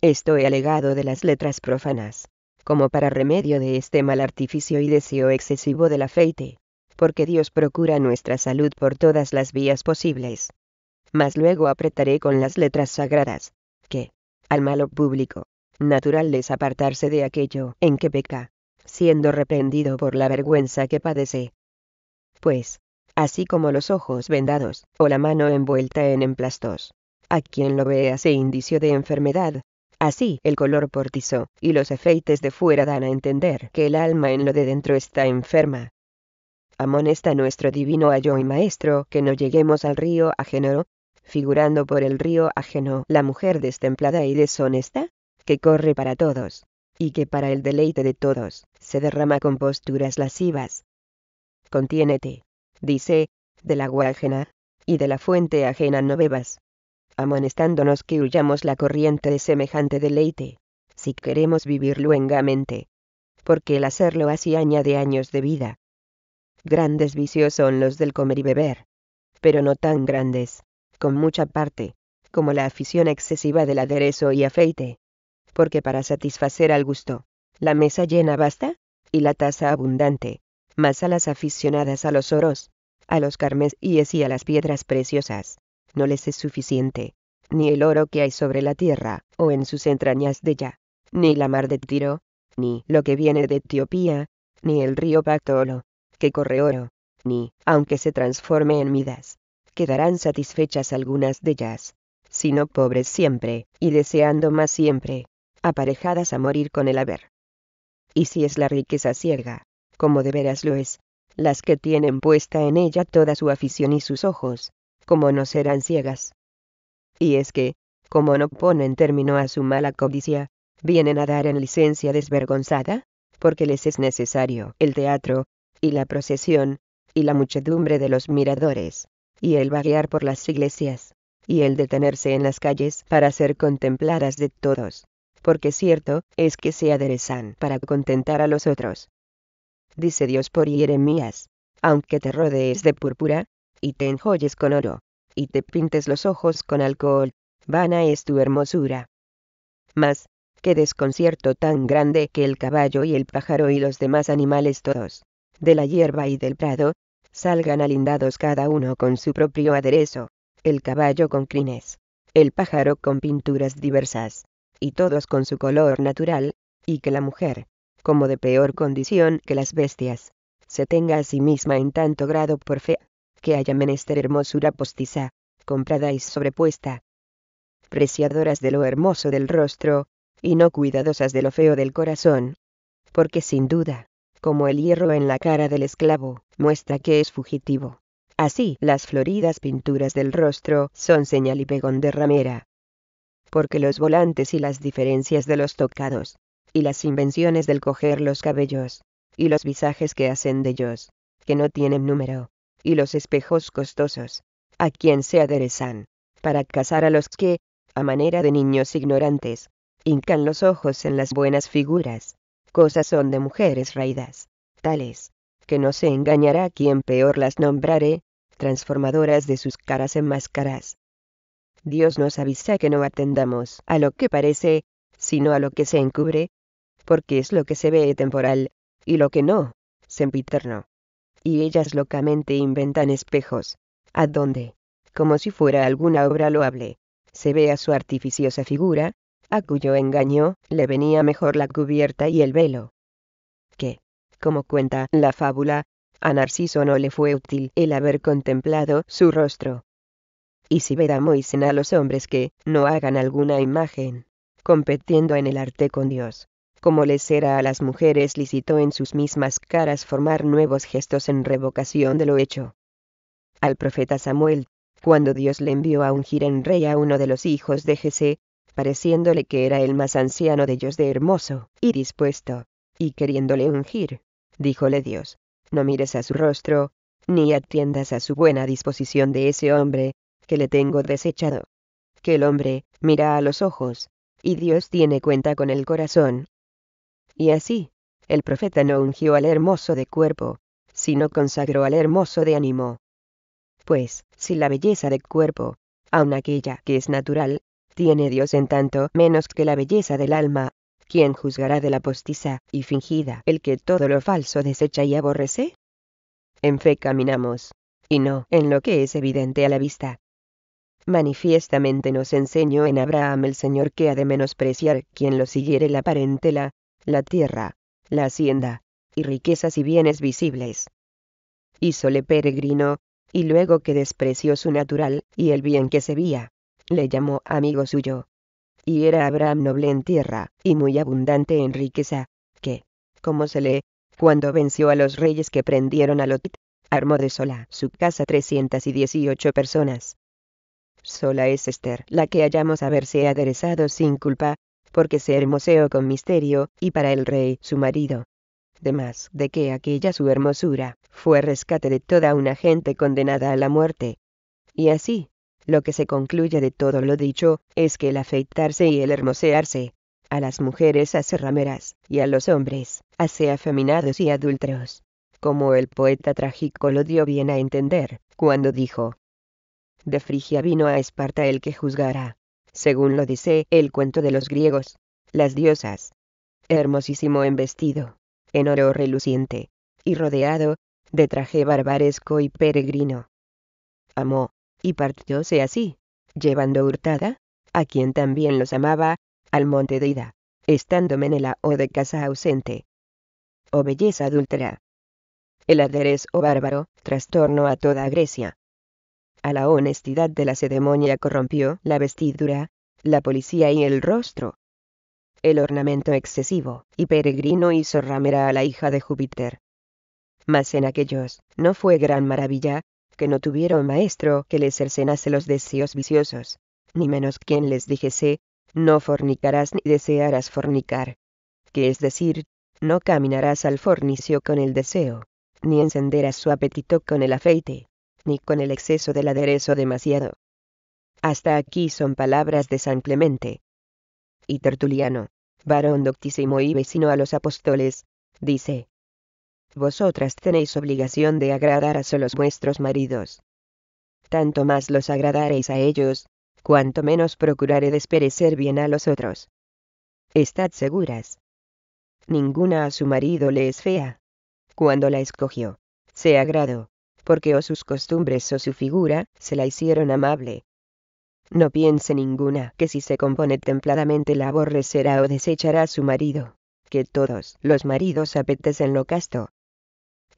[SPEAKER 1] Estoy alegado de las letras profanas, como para remedio de este mal artificio y deseo excesivo del afeite, porque Dios procura nuestra salud por todas las vías posibles. Mas luego apretaré con las letras sagradas, que, al malo público, natural es apartarse de aquello en que peca, siendo reprendido por la vergüenza que padece. Pues, así como los ojos vendados, o la mano envuelta en emplastos, a quien lo vea ese indicio de enfermedad, Así el color portizó y los efeites de fuera dan a entender que el alma en lo de dentro está enferma. Amonesta nuestro divino ayo y maestro que no lleguemos al río ajeno, figurando por el río ajeno la mujer destemplada y deshonesta, que corre para todos, y que para el deleite de todos se derrama con posturas lascivas. Contiénete, dice, del agua ajena, y de la fuente ajena no bebas, amonestándonos que huyamos la corriente de semejante deleite, si queremos vivir luengamente, porque el hacerlo así añade años de vida. Grandes vicios son los del comer y beber, pero no tan grandes, con mucha parte, como la afición excesiva del aderezo y afeite, porque para satisfacer al gusto, la mesa llena basta, y la taza abundante, más a las aficionadas a los oros, a los carmesíes y a las piedras preciosas, no les es suficiente, ni el oro que hay sobre la tierra, o en sus entrañas de ella, ni la mar de Tiro, ni lo que viene de Etiopía, ni el río Pactolo, que corre oro, ni, aunque se transforme en midas, quedarán satisfechas algunas de ellas, sino pobres siempre, y deseando más siempre, aparejadas a morir con el haber. Y si es la riqueza ciega, como de veras lo es, las que tienen puesta en ella toda su afición y sus ojos, como no serán ciegas. Y es que, como no ponen término a su mala codicia, vienen a dar en licencia desvergonzada, porque les es necesario el teatro, y la procesión, y la muchedumbre de los miradores, y el vaguear por las iglesias, y el detenerse en las calles para ser contempladas de todos, porque cierto es que se aderezan para contentar a los otros. Dice Dios por Jeremías, aunque te rodees de púrpura, y te enjoyes con oro, y te pintes los ojos con alcohol, vana es tu hermosura. Mas, qué desconcierto tan grande que el caballo y el pájaro y los demás animales todos, de la hierba y del prado, salgan alindados cada uno con su propio aderezo, el caballo con crines, el pájaro con pinturas diversas, y todos con su color natural, y que la mujer, como de peor condición que las bestias, se tenga a sí misma en tanto grado por fea, que haya menester hermosura postiza, comprada y sobrepuesta. Preciadoras de lo hermoso del rostro, y no cuidadosas de lo feo del corazón. Porque sin duda, como el hierro en la cara del esclavo, muestra que es fugitivo. Así, las floridas pinturas del rostro son señal y pegón de ramera. Porque los volantes y las diferencias de los tocados, y las invenciones del coger los cabellos, y los visajes que hacen de ellos, que no tienen número, y los espejos costosos, a quien se aderezan, para cazar a los que, a manera de niños ignorantes, hincan los ojos en las buenas figuras, cosas son de mujeres raídas, tales, que no se engañará quien peor las nombrare, transformadoras de sus caras en máscaras. Dios nos avisa que no atendamos a lo que parece, sino a lo que se encubre, porque es lo que se ve temporal, y lo que no, sempiterno y ellas locamente inventan espejos, a donde, como si fuera alguna obra loable, se vea su artificiosa figura, a cuyo engaño le venía mejor la cubierta y el velo. Que, como cuenta la fábula, a Narciso no le fue útil el haber contemplado su rostro. Y si veda Moisés a los hombres que no hagan alguna imagen, competiendo en el arte con Dios, como les era a las mujeres licitó en sus mismas caras formar nuevos gestos en revocación de lo hecho. Al profeta Samuel, cuando Dios le envió a ungir en rey a uno de los hijos de Jesse, pareciéndole que era el más anciano de ellos de hermoso y dispuesto, y queriéndole ungir, díjole Dios, no mires a su rostro, ni atiendas a su buena disposición de ese hombre, que le tengo desechado. Que el hombre, mira a los ojos, y Dios tiene cuenta con el corazón, y así, el profeta no ungió al hermoso de cuerpo, sino consagró al hermoso de ánimo. Pues, si la belleza de cuerpo, aun aquella que es natural, tiene Dios en tanto menos que la belleza del alma, ¿quién juzgará de la postiza y fingida el que todo lo falso desecha y aborrece? En fe caminamos, y no en lo que es evidente a la vista. Manifiestamente nos enseñó en Abraham el Señor que ha de menospreciar quien lo siguiere la parentela, la tierra, la hacienda, y riquezas y bienes visibles. Hízole peregrino, y luego que despreció su natural y el bien que se vía, le llamó amigo suyo. Y era Abraham noble en tierra, y muy abundante en riqueza, que, como se lee, cuando venció a los reyes que prendieron a Lot, armó de sola su casa 318 personas. Sola es Esther la que hallamos haberse aderezado sin culpa porque se hermoseó con misterio, y para el rey, su marido. Demás de que aquella su hermosura, fue rescate de toda una gente condenada a la muerte. Y así, lo que se concluye de todo lo dicho, es que el afeitarse y el hermosearse, a las mujeres hace rameras, y a los hombres, hace afeminados y adúlteros. Como el poeta trágico lo dio bien a entender, cuando dijo, de Frigia vino a Esparta el que juzgara, según lo dice el cuento de los griegos. Las diosas. Hermosísimo en vestido, en oro reluciente, y rodeado, de traje barbaresco y peregrino. Amó, y partióse así, llevando hurtada, a quien también los amaba, al monte de Ida, estando Menela o de casa ausente. O oh, belleza adúltera. El aderez o oh, bárbaro, trastorno a toda Grecia. A la honestidad de la ceremonia corrompió la vestidura, la policía y el rostro. El ornamento excesivo y peregrino hizo ramera a la hija de Júpiter. Mas en aquellos, no fue gran maravilla, que no tuvieron maestro que les cercenase los deseos viciosos, ni menos quien les dijese, no fornicarás ni desearás fornicar. Que es decir, no caminarás al fornicio con el deseo, ni encenderás su apetito con el afeite ni con el exceso del aderezo demasiado. Hasta aquí son palabras de San Clemente. Y Tertuliano, varón doctísimo y vecino a los apóstoles, dice, Vosotras tenéis obligación de agradar a solos vuestros maridos. Tanto más los agradaréis a ellos, cuanto menos procuraré desperecer bien a los otros. Estad seguras. Ninguna a su marido le es fea. Cuando la escogió, se agradó, porque o sus costumbres o su figura, se la hicieron amable. No piense ninguna que si se compone templadamente la aborrecerá o desechará a su marido, que todos los maridos apetecen lo casto.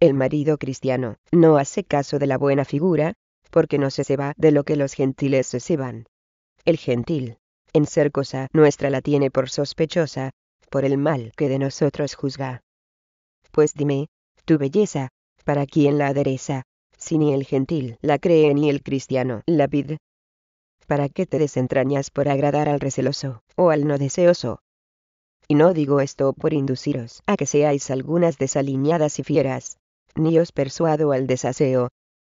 [SPEAKER 1] El marido cristiano no hace caso de la buena figura, porque no se se va de lo que los gentiles se van. El gentil, en ser cosa nuestra la tiene por sospechosa, por el mal que de nosotros juzga. Pues dime, tu belleza, ¿para quién la adereza? si ni el gentil la cree ni el cristiano la pide? ¿Para qué te desentrañas por agradar al receloso, o al no deseoso? Y no digo esto por induciros a que seáis algunas desaliñadas y fieras, ni os persuado al desaseo,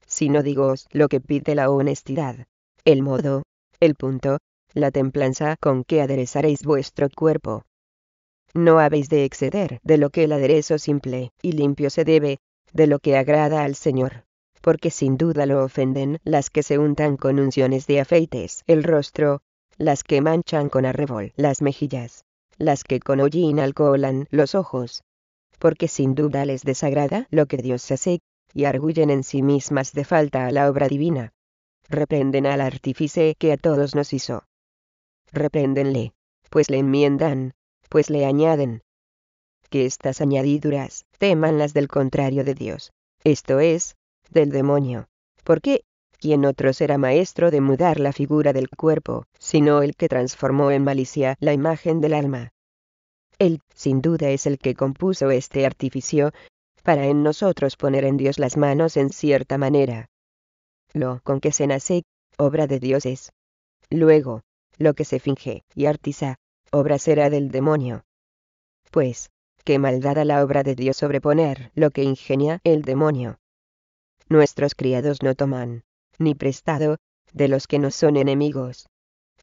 [SPEAKER 1] sino digoos lo que pide la honestidad, el modo, el punto, la templanza con que aderezaréis vuestro cuerpo. No habéis de exceder de lo que el aderezo simple y limpio se debe, de lo que agrada al Señor porque sin duda lo ofenden las que se untan con unciones de afeites el rostro, las que manchan con arrebol las mejillas, las que con hollín alcoholan los ojos, porque sin duda les desagrada lo que Dios hace, y arguyen en sí mismas de falta a la obra divina. Reprenden al artífice que a todos nos hizo. Reprendenle, pues le enmiendan, pues le añaden. Que estas añadiduras teman las del contrario de Dios, esto es, del demonio, ¿Por qué, ¿quién otro será maestro de mudar la figura del cuerpo, sino el que transformó en malicia la imagen del alma. Él, sin duda, es el que compuso este artificio, para en nosotros poner en Dios las manos en cierta manera. Lo con que se nace, obra de Dios es. Luego, lo que se finge y artiza, obra será del demonio. Pues, qué maldad a la obra de Dios sobreponer lo que ingenia el demonio nuestros criados no toman, ni prestado, de los que no son enemigos.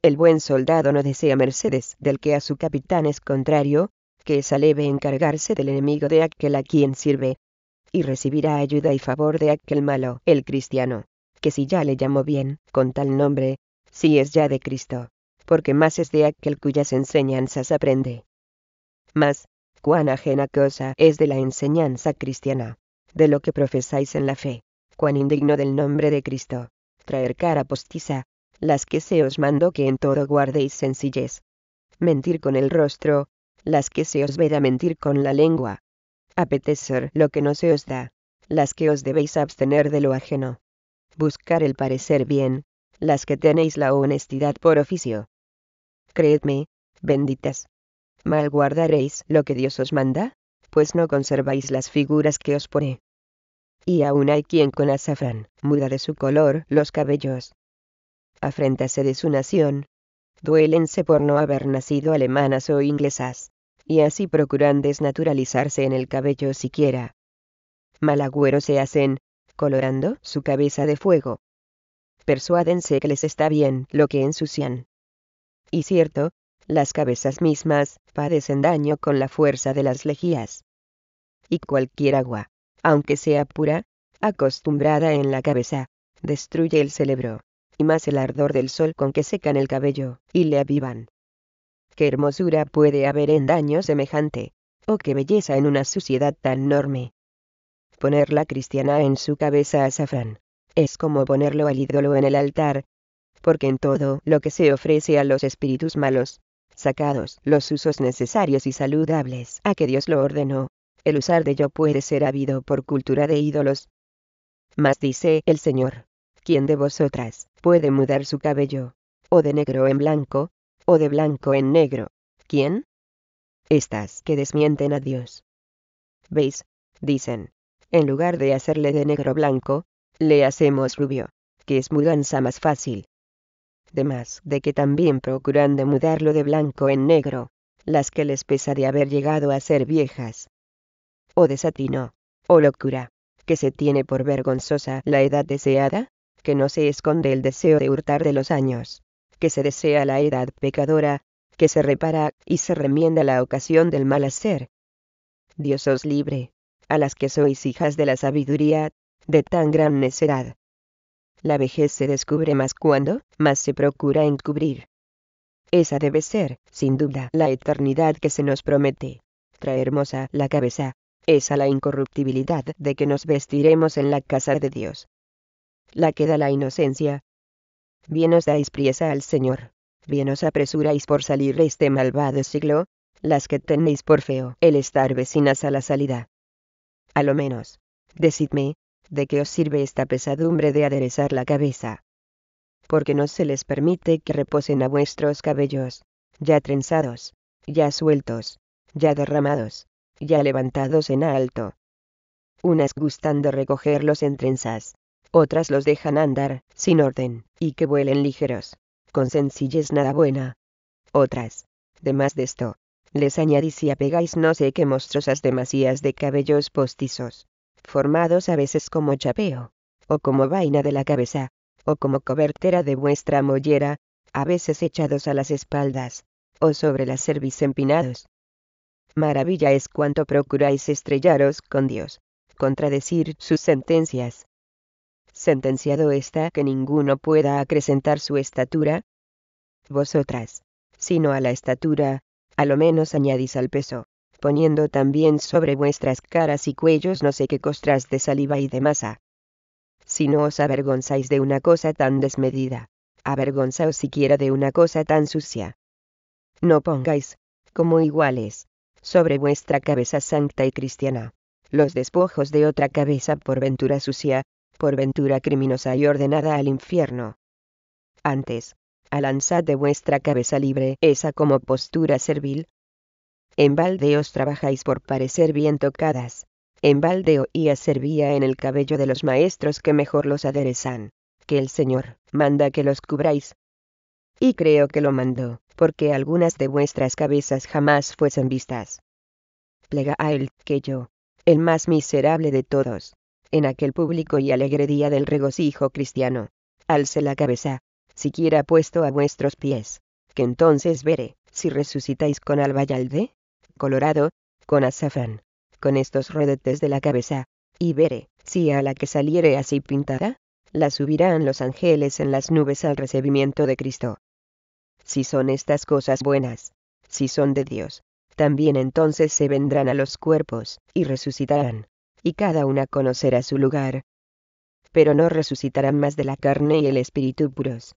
[SPEAKER 1] El buen soldado no desea mercedes del que a su capitán es contrario, que es aleve encargarse del enemigo de aquel a quien sirve, y recibirá ayuda y favor de aquel malo, el cristiano, que si ya le llamó bien, con tal nombre, si es ya de Cristo, porque más es de aquel cuyas enseñanzas aprende. Mas, cuán ajena cosa es de la enseñanza cristiana, de lo que profesáis en la fe, cuán indigno del nombre de Cristo, traer cara postiza, las que se os mando que en todo guardéis sencillez. Mentir con el rostro, las que se os veda mentir con la lengua. Apetecer lo que no se os da, las que os debéis abstener de lo ajeno. Buscar el parecer bien, las que tenéis la honestidad por oficio. Creedme, benditas. ¿Mal guardaréis lo que Dios os manda? Pues no conserváis las figuras que os pone y aún hay quien con azafrán muda de su color los cabellos. Afréntase de su nación. Duélense por no haber nacido alemanas o inglesas, y así procuran desnaturalizarse en el cabello siquiera. Malagüero se hacen, colorando su cabeza de fuego. Persuádense que les está bien lo que ensucian. Y cierto, las cabezas mismas padecen daño con la fuerza de las lejías. Y cualquier agua aunque sea pura, acostumbrada en la cabeza, destruye el cerebro, y más el ardor del sol con que secan el cabello, y le avivan. ¿Qué hermosura puede haber en daño semejante? ¿O oh, qué belleza en una suciedad tan enorme? Poner la cristiana en su cabeza azafrán, es como ponerlo al ídolo en el altar, porque en todo lo que se ofrece a los espíritus malos, sacados los usos necesarios y saludables a que Dios lo ordenó, el usar de yo puede ser habido por cultura de ídolos. Mas dice el Señor, ¿quién de vosotras puede mudar su cabello? ¿O de negro en blanco? ¿O de blanco en negro? ¿Quién? Estas que desmienten a Dios. ¿Veis? Dicen, en lugar de hacerle de negro blanco, le hacemos rubio, que es mudanza más fácil. Demás de que también procuran de mudarlo de blanco en negro, las que les pesa de haber llegado a ser viejas, o desatino, o locura, que se tiene por vergonzosa la edad deseada, que no se esconde el deseo de hurtar de los años, que se desea la edad pecadora, que se repara y se remienda la ocasión del mal hacer. Dios os libre, a las que sois hijas de la sabiduría, de tan gran necedad. La vejez se descubre más cuando, más se procura encubrir. Esa debe ser, sin duda, la eternidad que se nos promete. Trae hermosa la cabeza, es a la incorruptibilidad de que nos vestiremos en la casa de Dios. La que da la inocencia. Bien os dais priesa al Señor, bien os apresuráis por salir de este malvado siglo, las que tenéis por feo el estar vecinas a la salida. A lo menos, decidme, ¿de qué os sirve esta pesadumbre de aderezar la cabeza? Porque no se les permite que reposen a vuestros cabellos, ya trenzados, ya sueltos, ya derramados, ya levantados en alto. Unas gustando recogerlos en trenzas, otras los dejan andar, sin orden, y que vuelen ligeros, con sencillez nada buena. Otras, de más de esto, les añadís y apegáis no sé qué monstruosas demasías de cabellos postizos, formados a veces como chapeo, o como vaina de la cabeza, o como cobertera de vuestra mollera, a veces echados a las espaldas, o sobre las cerviz empinados, Maravilla es cuanto procuráis estrellaros con Dios, contradecir sus sentencias. Sentenciado está que ninguno pueda acrecentar su estatura. Vosotras, sino a la estatura, a lo menos añadís al peso, poniendo también sobre vuestras caras y cuellos no sé qué costras de saliva y de masa. Si no os avergonzáis de una cosa tan desmedida, avergonzaos siquiera de una cosa tan sucia. No pongáis, como iguales, sobre vuestra cabeza santa y cristiana. Los despojos de otra cabeza por ventura sucia, por ventura criminosa y ordenada al infierno. Antes, alanzad de vuestra cabeza libre esa como postura servil. En baldeos trabajáis por parecer bien tocadas. En balde oía servía en el cabello de los maestros que mejor los aderezan, que el Señor manda que los cubráis. Y creo que lo mandó porque algunas de vuestras cabezas jamás fuesen vistas. Plega a él que yo, el más miserable de todos, en aquel público y alegre día del regocijo cristiano, alce la cabeza, siquiera puesto a vuestros pies, que entonces veré, si resucitáis con albayalde, colorado, con azafán, con estos rodetes de la cabeza, y veré, si a la que saliere así pintada, la subirán los ángeles en las nubes al recibimiento de Cristo. Si son estas cosas buenas, si son de Dios, también entonces se vendrán a los cuerpos, y resucitarán, y cada una conocerá su lugar. Pero no resucitarán más de la carne y el espíritu puros.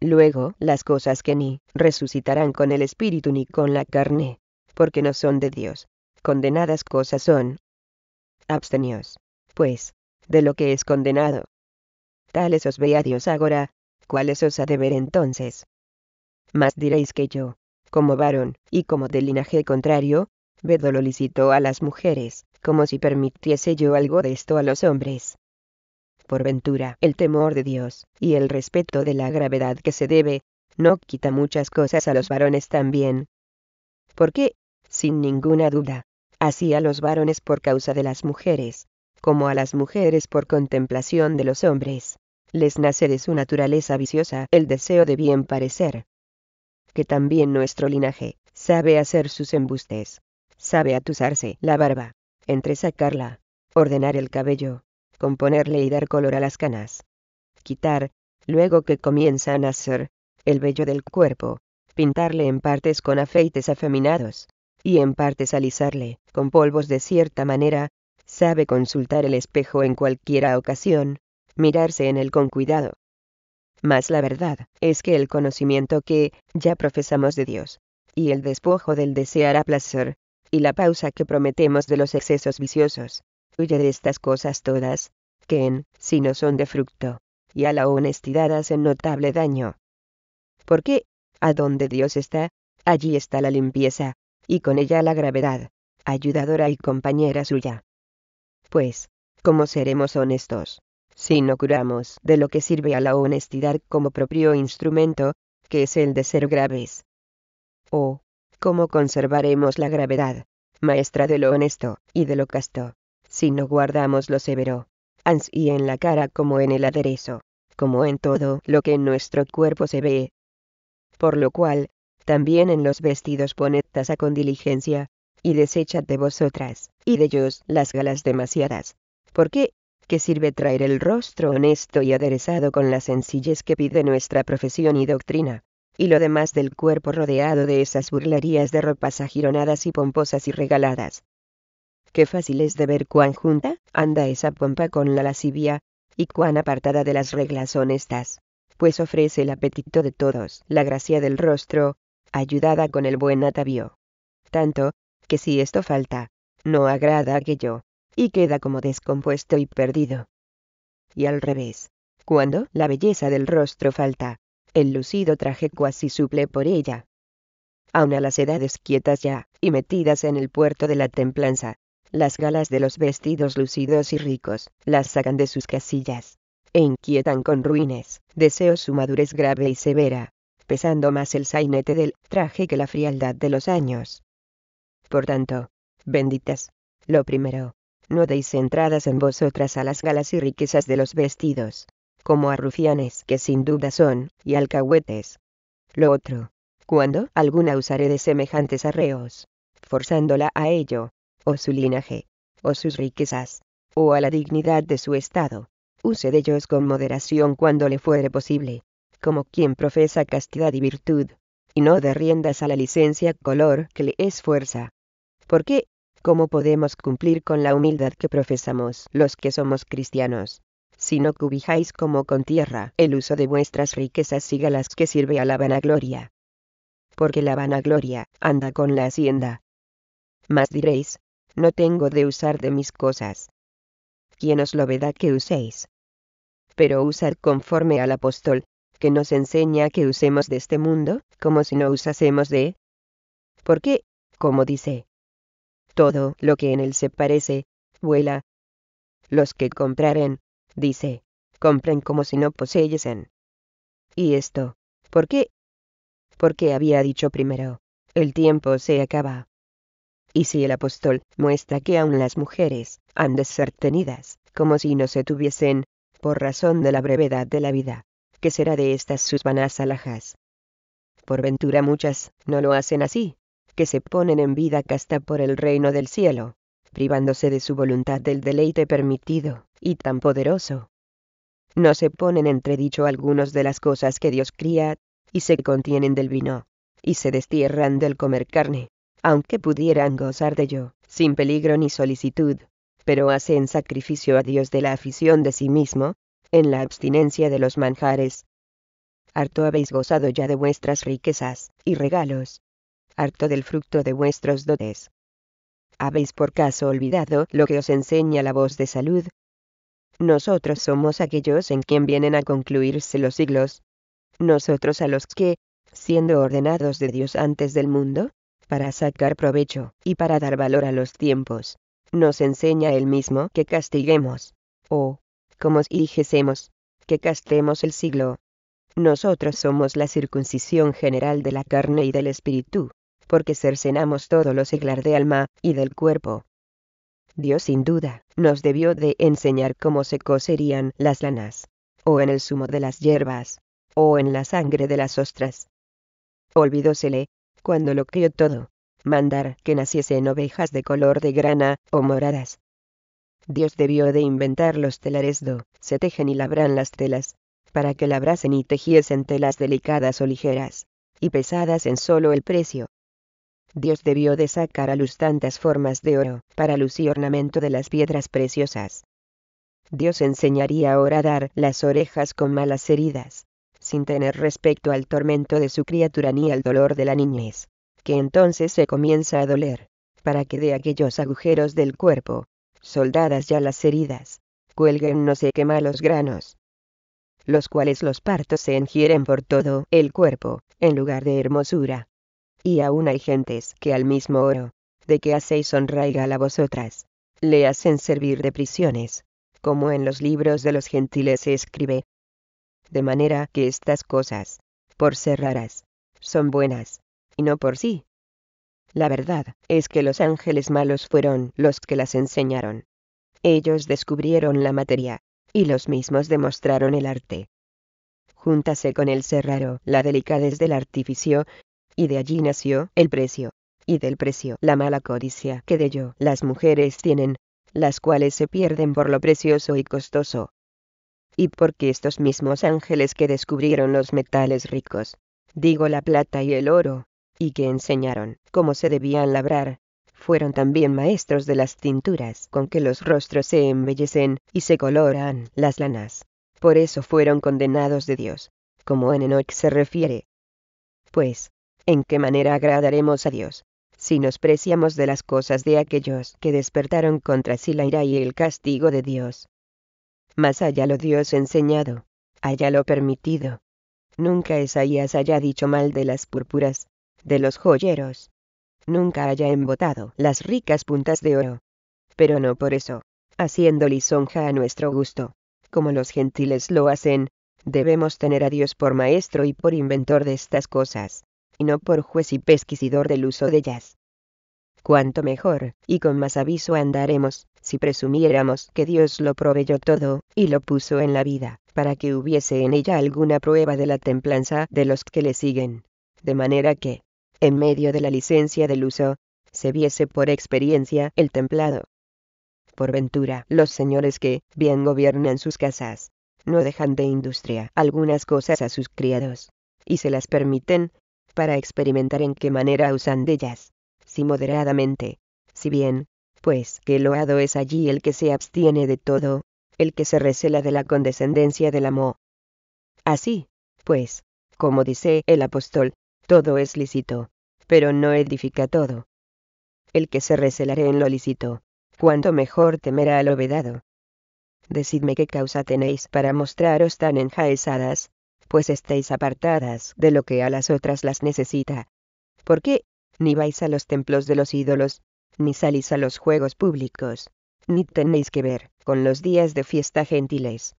[SPEAKER 1] Luego, las cosas que ni resucitarán con el espíritu ni con la carne, porque no son de Dios, condenadas cosas son. abstenios, pues, de lo que es condenado. Tales os ve a Dios agora, ¿cuáles os ha de ver entonces? Mas diréis que yo, como varón, y como de linaje contrario, vedo lo licito a las mujeres, como si permitiese yo algo de esto a los hombres. Por ventura, el temor de Dios, y el respeto de la gravedad que se debe, no quita muchas cosas a los varones también. Porque, sin ninguna duda, así a los varones por causa de las mujeres, como a las mujeres por contemplación de los hombres, les nace de su naturaleza viciosa el deseo de bien parecer, que también nuestro linaje sabe hacer sus embustes, sabe atusarse la barba, entresacarla, ordenar el cabello, componerle y dar color a las canas, quitar, luego que comienza a nacer, el vello del cuerpo, pintarle en partes con afeites afeminados, y en partes alisarle, con polvos de cierta manera, sabe consultar el espejo en cualquiera ocasión, mirarse en él con cuidado, mas la verdad es que el conocimiento que ya profesamos de Dios, y el despojo del desear a placer, y la pausa que prometemos de los excesos viciosos, huye de estas cosas todas, que en si no son de fruto, y a la honestidad hacen notable daño. Porque, a donde Dios está, allí está la limpieza, y con ella la gravedad, ayudadora y compañera suya. Pues, ¿cómo seremos honestos? si no curamos de lo que sirve a la honestidad como propio instrumento, que es el de ser graves. O, oh, ¿cómo conservaremos la gravedad, maestra de lo honesto y de lo casto, si no guardamos lo severo, ansí en la cara como en el aderezo, como en todo lo que en nuestro cuerpo se ve? Por lo cual, también en los vestidos poned tasa con diligencia, y desechad de vosotras, y de ellos, las galas demasiadas, ¿Por qué? que sirve traer el rostro honesto y aderezado con la sencillez que pide nuestra profesión y doctrina, y lo demás del cuerpo rodeado de esas burlerías de ropas agironadas y pomposas y regaladas. Qué fácil es de ver cuán junta anda esa pompa con la lascivia, y cuán apartada de las reglas honestas, pues ofrece el apetito de todos, la gracia del rostro, ayudada con el buen atavío. Tanto, que si esto falta, no agrada aquello, y queda como descompuesto y perdido. Y al revés, cuando la belleza del rostro falta, el lucido traje cuasi suple por ella. Aun a las edades quietas ya, y metidas en el puerto de la templanza, las galas de los vestidos lucidos y ricos, las sacan de sus casillas, e inquietan con ruines, deseos su madurez grave y severa, pesando más el sainete del traje que la frialdad de los años. Por tanto, benditas, lo primero, no deis entradas en vosotras a las galas y riquezas de los vestidos, como a rufianes que sin duda son, y alcahuetes. Lo otro, cuando alguna usaré de semejantes arreos, forzándola a ello, o su linaje, o sus riquezas, o a la dignidad de su estado, use de ellos con moderación cuando le fuere posible, como quien profesa castidad y virtud, y no de riendas a la licencia color que le es fuerza. Porque, ¿Cómo podemos cumplir con la humildad que profesamos los que somos cristianos? Si no cubijáis como con tierra el uso de vuestras riquezas, siga las que sirve a la vanagloria. Porque la vanagloria anda con la hacienda. Mas diréis, no tengo de usar de mis cosas. ¿Quién os lo veda que uséis? Pero usad conforme al apóstol, que nos enseña que usemos de este mundo, como si no usásemos de. Porque, como dice, todo lo que en él se parece, vuela. Los que compraren, dice, compren como si no poseyesen. ¿Y esto? ¿Por qué? Porque había dicho primero, el tiempo se acaba. Y si el apóstol muestra que aun las mujeres han de ser tenidas, como si no se tuviesen, por razón de la brevedad de la vida, ¿qué será de estas sus vanas alhajas? Por ventura muchas no lo hacen así, que se ponen en vida casta por el reino del cielo, privándose de su voluntad del deleite permitido, y tan poderoso. No se ponen entredicho algunos de las cosas que Dios cría, y se contienen del vino, y se destierran del comer carne, aunque pudieran gozar de ello, sin peligro ni solicitud, pero hacen sacrificio a Dios de la afición de sí mismo, en la abstinencia de los manjares. Harto habéis gozado ya de vuestras riquezas y regalos, harto del fruto de vuestros dotes. ¿Habéis por caso olvidado lo que os enseña la voz de salud? Nosotros somos aquellos en quien vienen a concluirse los siglos. Nosotros a los que, siendo ordenados de Dios antes del mundo, para sacar provecho y para dar valor a los tiempos, nos enseña el mismo que castiguemos, o, como dijésemos, que castemos el siglo. Nosotros somos la circuncisión general de la carne y del espíritu, porque cercenamos todo lo seglar de alma y del cuerpo. Dios sin duda, nos debió de enseñar cómo se coserían las lanas, o en el zumo de las hierbas, o en la sangre de las ostras. Olvidósele, cuando lo crió todo, mandar que naciesen ovejas de color de grana, o moradas. Dios debió de inventar los telares do, se tejen y labran las telas, para que labrasen y tejiesen telas delicadas o ligeras, y pesadas en solo el precio, Dios debió de sacar a luz tantas formas de oro, para luz y ornamento de las piedras preciosas. Dios enseñaría ahora a dar las orejas con malas heridas, sin tener respecto al tormento de su criatura ni al dolor de la niñez, que entonces se comienza a doler, para que de aquellos agujeros del cuerpo, soldadas ya las heridas, cuelguen no sé qué malos granos, los cuales los partos se engieren por todo el cuerpo, en lugar de hermosura, y aún hay gentes que al mismo oro, de que hacéis y a vosotras, le hacen servir de prisiones, como en los libros de los gentiles se escribe. De manera que estas cosas, por ser raras, son buenas, y no por sí. La verdad es que los ángeles malos fueron los que las enseñaron. Ellos descubrieron la materia, y los mismos demostraron el arte. Júntase con el ser raro la delicadez del artificio y de allí nació el precio, y del precio la mala codicia que de ello las mujeres tienen, las cuales se pierden por lo precioso y costoso. Y porque estos mismos ángeles que descubrieron los metales ricos, digo la plata y el oro, y que enseñaron cómo se debían labrar, fueron también maestros de las tinturas con que los rostros se embellecen y se coloran las lanas. Por eso fueron condenados de Dios, como en Enoch se refiere. Pues, ¿En qué manera agradaremos a Dios? Si nos preciamos de las cosas de aquellos que despertaron contra sí la ira y el castigo de Dios. Mas allá lo Dios enseñado, allá lo permitido. Nunca Isaías haya dicho mal de las púrpuras, de los joyeros. Nunca haya embotado las ricas puntas de oro. Pero no por eso, haciendo lisonja a nuestro gusto, como los gentiles lo hacen, debemos tener a Dios por maestro y por inventor de estas cosas y no por juez y pesquisidor del uso de ellas. Cuanto mejor, y con más aviso andaremos, si presumiéramos que Dios lo proveyó todo, y lo puso en la vida, para que hubiese en ella alguna prueba de la templanza de los que le siguen. De manera que, en medio de la licencia del uso, se viese por experiencia el templado. Por ventura, los señores que bien gobiernan sus casas, no dejan de industria algunas cosas a sus criados, y se las permiten, para experimentar en qué manera usan de ellas, si moderadamente, si bien, pues que loado es allí el que se abstiene de todo, el que se recela de la condescendencia del amo. Así, pues, como dice el apóstol, todo es lícito, pero no edifica todo. El que se recelare en lo lícito, cuanto mejor temerá al obedado. Decidme qué causa tenéis para mostraros tan enjaezadas, pues estéis apartadas de lo que a las otras las necesita. ¿Por qué, ni vais a los templos de los ídolos, ni salís a los juegos públicos, ni tenéis que ver con los días de fiesta gentiles.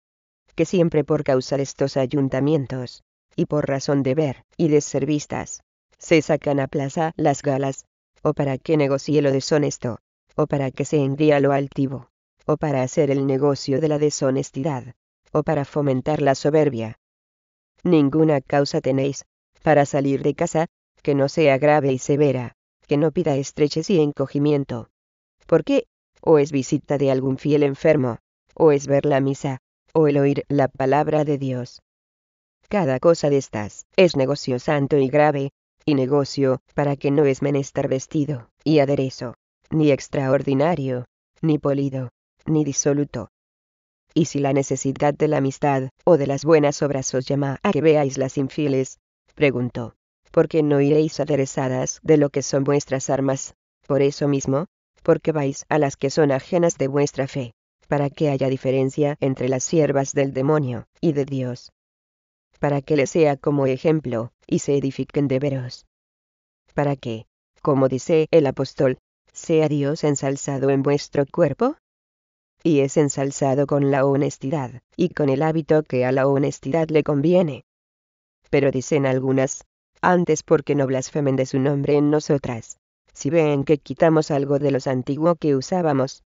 [SPEAKER 1] Que siempre por causa de estos ayuntamientos, y por razón de ver y de ser vistas, se sacan a plaza las galas, o para que negocie lo deshonesto, o para que se envía lo altivo, o para hacer el negocio de la deshonestidad, o para fomentar la soberbia, ninguna causa tenéis, para salir de casa, que no sea grave y severa, que no pida estreches y encogimiento. ¿Por qué? o es visita de algún fiel enfermo, o es ver la misa, o el oír la palabra de Dios. Cada cosa de estas es negocio santo y grave, y negocio para que no es menester vestido, y aderezo, ni extraordinario, ni polido, ni disoluto, y si la necesidad de la amistad o de las buenas obras os llama a que veáis las infieles, preguntó, ¿por qué no iréis aderezadas de lo que son vuestras armas? Por eso mismo, porque vais a las que son ajenas de vuestra fe, para que haya diferencia entre las siervas del demonio y de Dios. Para que les sea como ejemplo, y se edifiquen de veros. Para que, como dice el apóstol, sea Dios ensalzado en vuestro cuerpo, y es ensalzado con la honestidad, y con el hábito que a la honestidad le conviene. Pero dicen algunas, antes porque no blasfemen de su nombre en nosotras, si ven que quitamos algo de los antiguos que usábamos.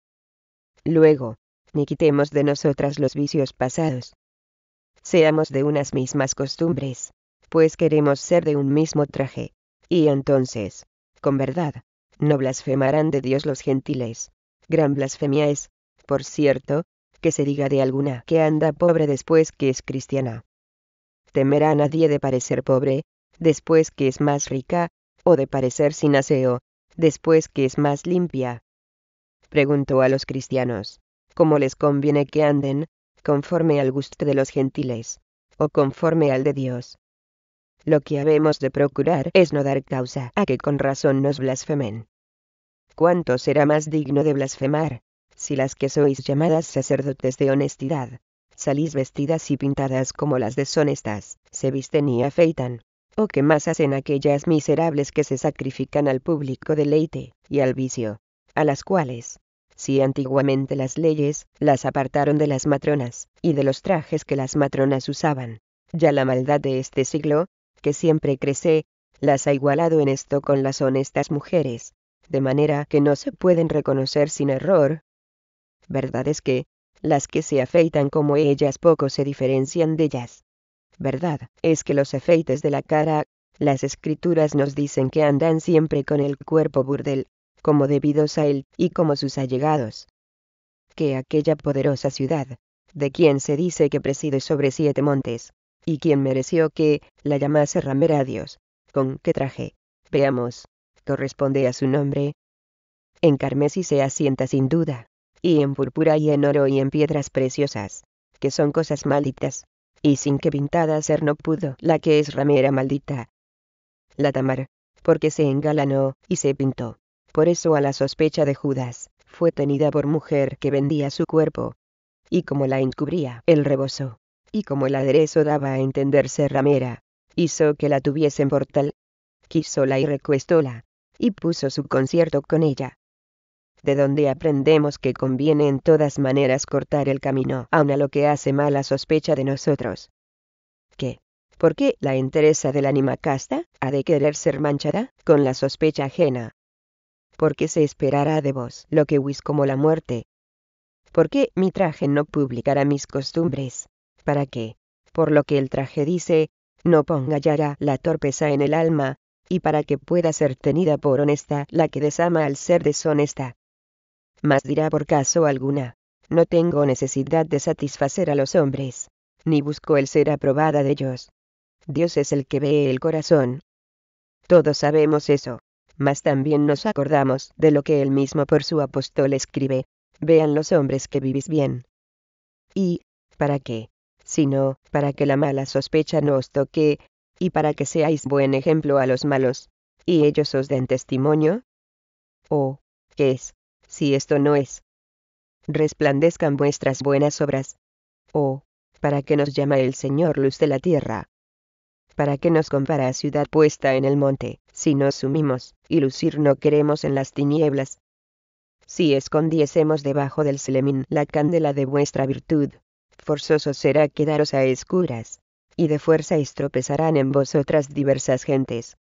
[SPEAKER 1] Luego, ni quitemos de nosotras los vicios pasados. Seamos de unas mismas costumbres, pues queremos ser de un mismo traje, y entonces, con verdad, no blasfemarán de Dios los gentiles. Gran blasfemia es, por cierto, que se diga de alguna que anda pobre después que es cristiana. Temerá a nadie de parecer pobre, después que es más rica, o de parecer sin aseo, después que es más limpia. Preguntó a los cristianos, ¿cómo les conviene que anden, conforme al gusto de los gentiles, o conforme al de Dios? Lo que habemos de procurar es no dar causa a que con razón nos blasfemen. ¿Cuánto será más digno de blasfemar, si las que sois llamadas sacerdotes de honestidad, salís vestidas y pintadas como las deshonestas, se visten y afeitan, o qué más hacen aquellas miserables que se sacrifican al público deleite, y al vicio, a las cuales, si antiguamente las leyes, las apartaron de las matronas, y de los trajes que las matronas usaban, ya la maldad de este siglo, que siempre crece, las ha igualado en esto con las honestas mujeres, de manera que no se pueden reconocer sin error, ¿Verdad es que, las que se afeitan como ellas poco se diferencian de ellas. Verdad es que los afeites de la cara, las escrituras nos dicen que andan siempre con el cuerpo burdel, como debidos a él y como sus allegados. Que aquella poderosa ciudad, de quien se dice que preside sobre siete montes, y quien mereció que la llamase ramera a Dios, con qué traje, veamos, corresponde a su nombre. En carmesí se asienta sin duda, y en púrpura y en oro y en piedras preciosas, que son cosas malditas, y sin que pintada ser no pudo la que es ramera maldita. La Tamar, porque se engalanó, y se pintó. Por eso a la sospecha de Judas, fue tenida por mujer que vendía su cuerpo. Y como la encubría el rebozo, y como el aderezo daba a entenderse ramera, hizo que la tuviesen por tal. la y recuestóla, y puso su concierto con ella, de donde aprendemos que conviene en todas maneras cortar el camino, aun a lo que hace mala sospecha de nosotros. ¿Qué? ¿Por qué la entereza del ánima casta ha de querer ser manchada con la sospecha ajena? ¿Por qué se esperará de vos lo que huís como la muerte? ¿Por qué mi traje no publicará mis costumbres? ¿Para qué? Por lo que el traje dice, no ponga ya la torpeza en el alma, y para que pueda ser tenida por honesta la que desama al ser deshonesta mas dirá por caso alguna, no tengo necesidad de satisfacer a los hombres, ni busco el ser aprobada de ellos. Dios es el que ve el corazón. Todos sabemos eso, mas también nos acordamos de lo que él mismo por su apóstol escribe, vean los hombres que vivís bien. Y, ¿para qué? Sino, para que la mala sospecha no os toque, y para que seáis buen ejemplo a los malos, y ellos os den testimonio. ¿O, oh, qué es? si esto no es. Resplandezcan vuestras buenas obras. Oh, ¿para qué nos llama el Señor luz de la tierra? ¿Para qué nos compara a ciudad puesta en el monte, si nos sumimos, y lucir no queremos en las tinieblas? Si escondiésemos debajo del Selemín la candela de vuestra virtud, forzoso será quedaros a escuras, y de fuerza estropezarán en vosotras diversas gentes.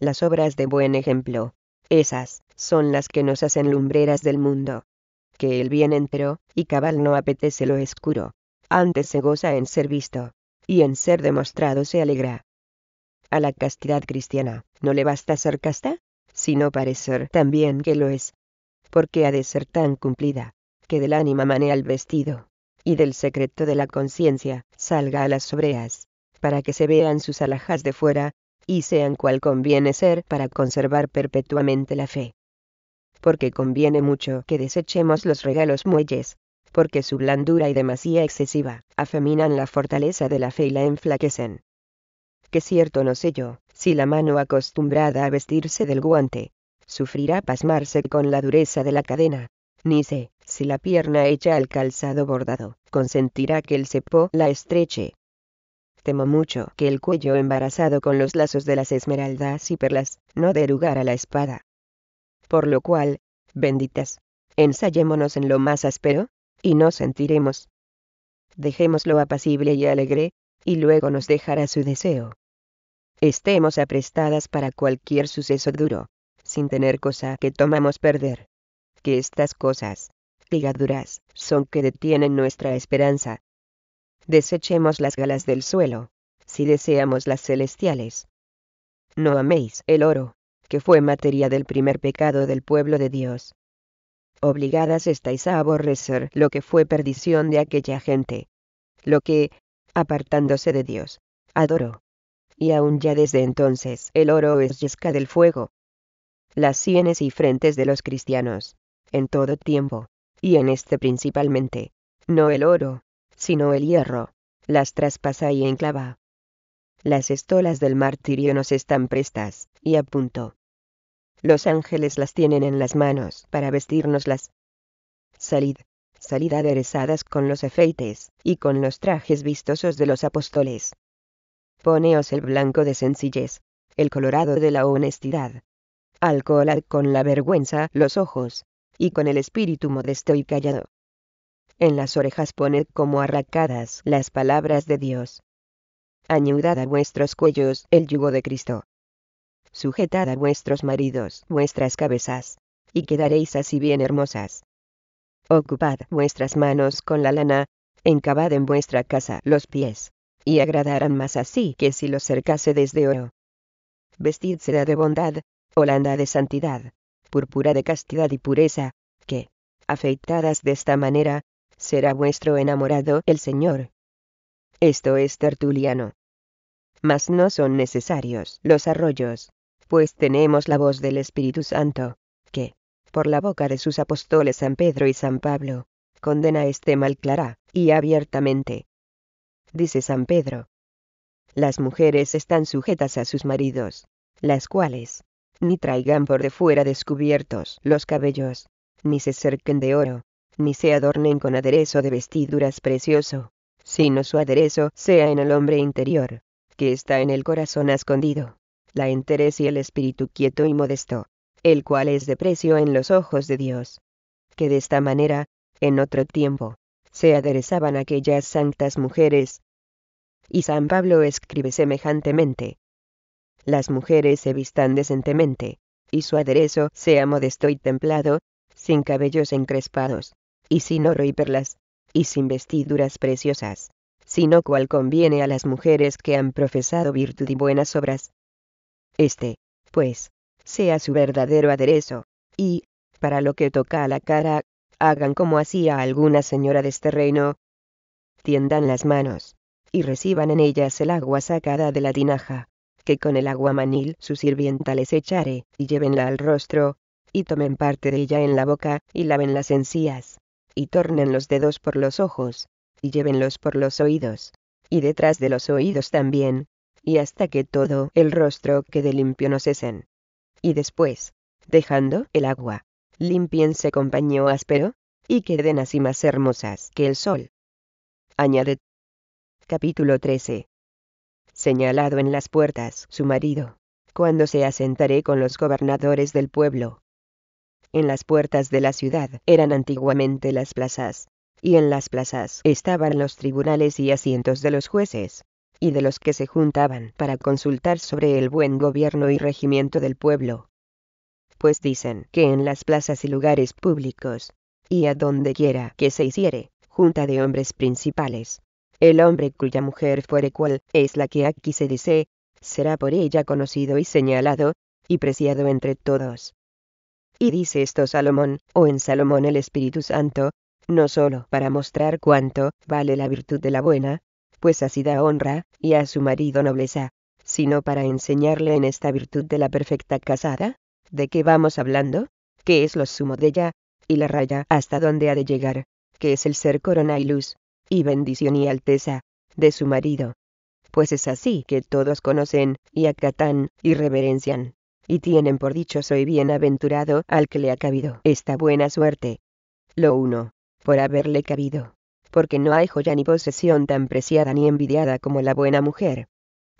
[SPEAKER 1] Las obras de buen ejemplo, esas, son las que nos hacen lumbreras del mundo. Que el bien entero y cabal no apetece lo escuro, antes se goza en ser visto, y en ser demostrado se alegra. A la castidad cristiana, ¿no le basta ser casta? Sino parecer también que lo es. Porque ha de ser tan cumplida, que del ánima manea el vestido, y del secreto de la conciencia salga a las sobreas, para que se vean sus alhajas de fuera, y sean cual conviene ser para conservar perpetuamente la fe porque conviene mucho que desechemos los regalos muelles, porque su blandura y demasía excesiva, afeminan la fortaleza de la fe y la enflaquecen. Que cierto no sé yo, si la mano acostumbrada a vestirse del guante, sufrirá pasmarse con la dureza de la cadena, ni sé, si la pierna hecha al calzado bordado, consentirá que el cepo la estreche. Temo mucho que el cuello embarazado con los lazos de las esmeraldas y perlas, no dé lugar a la espada, por lo cual, benditas, ensayémonos en lo más áspero, y nos sentiremos. Dejémoslo apacible y alegre, y luego nos dejará su deseo. Estemos aprestadas para cualquier suceso duro, sin tener cosa que tomamos perder. Que estas cosas, ligaduras, son que detienen nuestra esperanza. Desechemos las galas del suelo, si deseamos las celestiales. No améis el oro, que fue materia del primer pecado del pueblo de Dios. Obligadas estáis a aborrecer lo que fue perdición de aquella gente, lo que, apartándose de Dios, adoró. Y aún ya desde entonces el oro es yesca del fuego. Las sienes y frentes de los cristianos, en todo tiempo, y en este principalmente, no el oro, sino el hierro, las traspasa y enclava. Las estolas del martirio nos están prestas, y a punto. Los ángeles las tienen en las manos para vestirnoslas. Salid, salid aderezadas con los efeites y con los trajes vistosos de los apóstoles. Poneos el blanco de sencillez, el colorado de la honestidad. Alcoholad con la vergüenza los ojos, y con el espíritu modesto y callado. En las orejas poned como arracadas las palabras de Dios. Añudad a vuestros cuellos el yugo de Cristo sujetad a vuestros maridos vuestras cabezas, y quedaréis así bien hermosas. Ocupad vuestras manos con la lana, encabad en vuestra casa los pies, y agradarán más así que si los cercase desde oro. Vestid de bondad, holanda de santidad, púrpura de castidad y pureza, que, afeitadas de esta manera, será vuestro enamorado el Señor. Esto es Tertuliano. Mas no son necesarios los arroyos, pues tenemos la voz del Espíritu Santo, que, por la boca de sus apóstoles San Pedro y San Pablo, condena este mal clara y abiertamente. Dice San Pedro. Las mujeres están sujetas a sus maridos, las cuales, ni traigan por de fuera descubiertos los cabellos, ni se cerquen de oro, ni se adornen con aderezo de vestiduras precioso, sino su aderezo sea en el hombre interior, que está en el corazón escondido la interés y el espíritu quieto y modesto, el cual es de precio en los ojos de Dios. Que de esta manera, en otro tiempo, se aderezaban aquellas santas mujeres. Y San Pablo escribe semejantemente. Las mujeres se vistan decentemente, y su aderezo sea modesto y templado, sin cabellos encrespados, y sin oro y perlas, y sin vestiduras preciosas, sino cual conviene a las mujeres que han profesado virtud y buenas obras, este, pues, sea su verdadero aderezo, y, para lo que toca a la cara, hagan como hacía alguna señora de este reino. Tiendan las manos, y reciban en ellas el agua sacada de la tinaja, que con el agua manil su sirvienta les echare, y llévenla al rostro, y tomen parte de ella en la boca, y laven las encías, y tornen los dedos por los ojos, y llévenlos por los oídos, y detrás de los oídos también, y hasta que todo el rostro quede limpio no cesen. Y después, dejando el agua, limpiense con paño áspero, y queden así más hermosas que el sol. Añade. Capítulo 13. Señalado en las puertas su marido, cuando se asentaré con los gobernadores del pueblo. En las puertas de la ciudad eran antiguamente las plazas, y en las plazas estaban los tribunales y asientos de los jueces y de los que se juntaban para consultar sobre el buen gobierno y regimiento del pueblo. Pues dicen que en las plazas y lugares públicos, y a donde quiera que se hiciere, junta de hombres principales, el hombre cuya mujer fuere cual es la que aquí se dice, será por ella conocido y señalado, y preciado entre todos. Y dice esto Salomón, o en Salomón el Espíritu Santo, no sólo para mostrar cuánto vale la virtud de la buena pues así da honra, y a su marido nobleza, sino para enseñarle en esta virtud de la perfecta casada? ¿De qué vamos hablando? ¿Qué es lo sumo de ella? Y la raya hasta dónde ha de llegar, que es el ser corona y luz, y bendición y alteza, de su marido. Pues es así que todos conocen, y acatan, y reverencian, y tienen por dicho soy bienaventurado al que le ha cabido esta buena suerte. Lo uno, por haberle cabido, porque no hay joya ni posesión tan preciada ni envidiada como la buena mujer.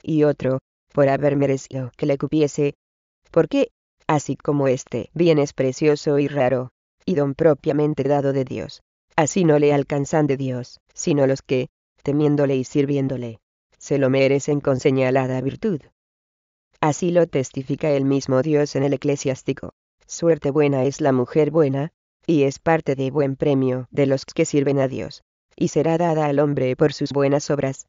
[SPEAKER 1] Y otro, por haber merecido que le cupiese. Porque, así como este bien es precioso y raro, y don propiamente dado de Dios, así no le alcanzan de Dios, sino los que, temiéndole y sirviéndole, se lo merecen con señalada virtud. Así lo testifica el mismo Dios en el eclesiástico. Suerte buena es la mujer buena, y es parte de buen premio de los que sirven a Dios y será dada al hombre por sus buenas obras.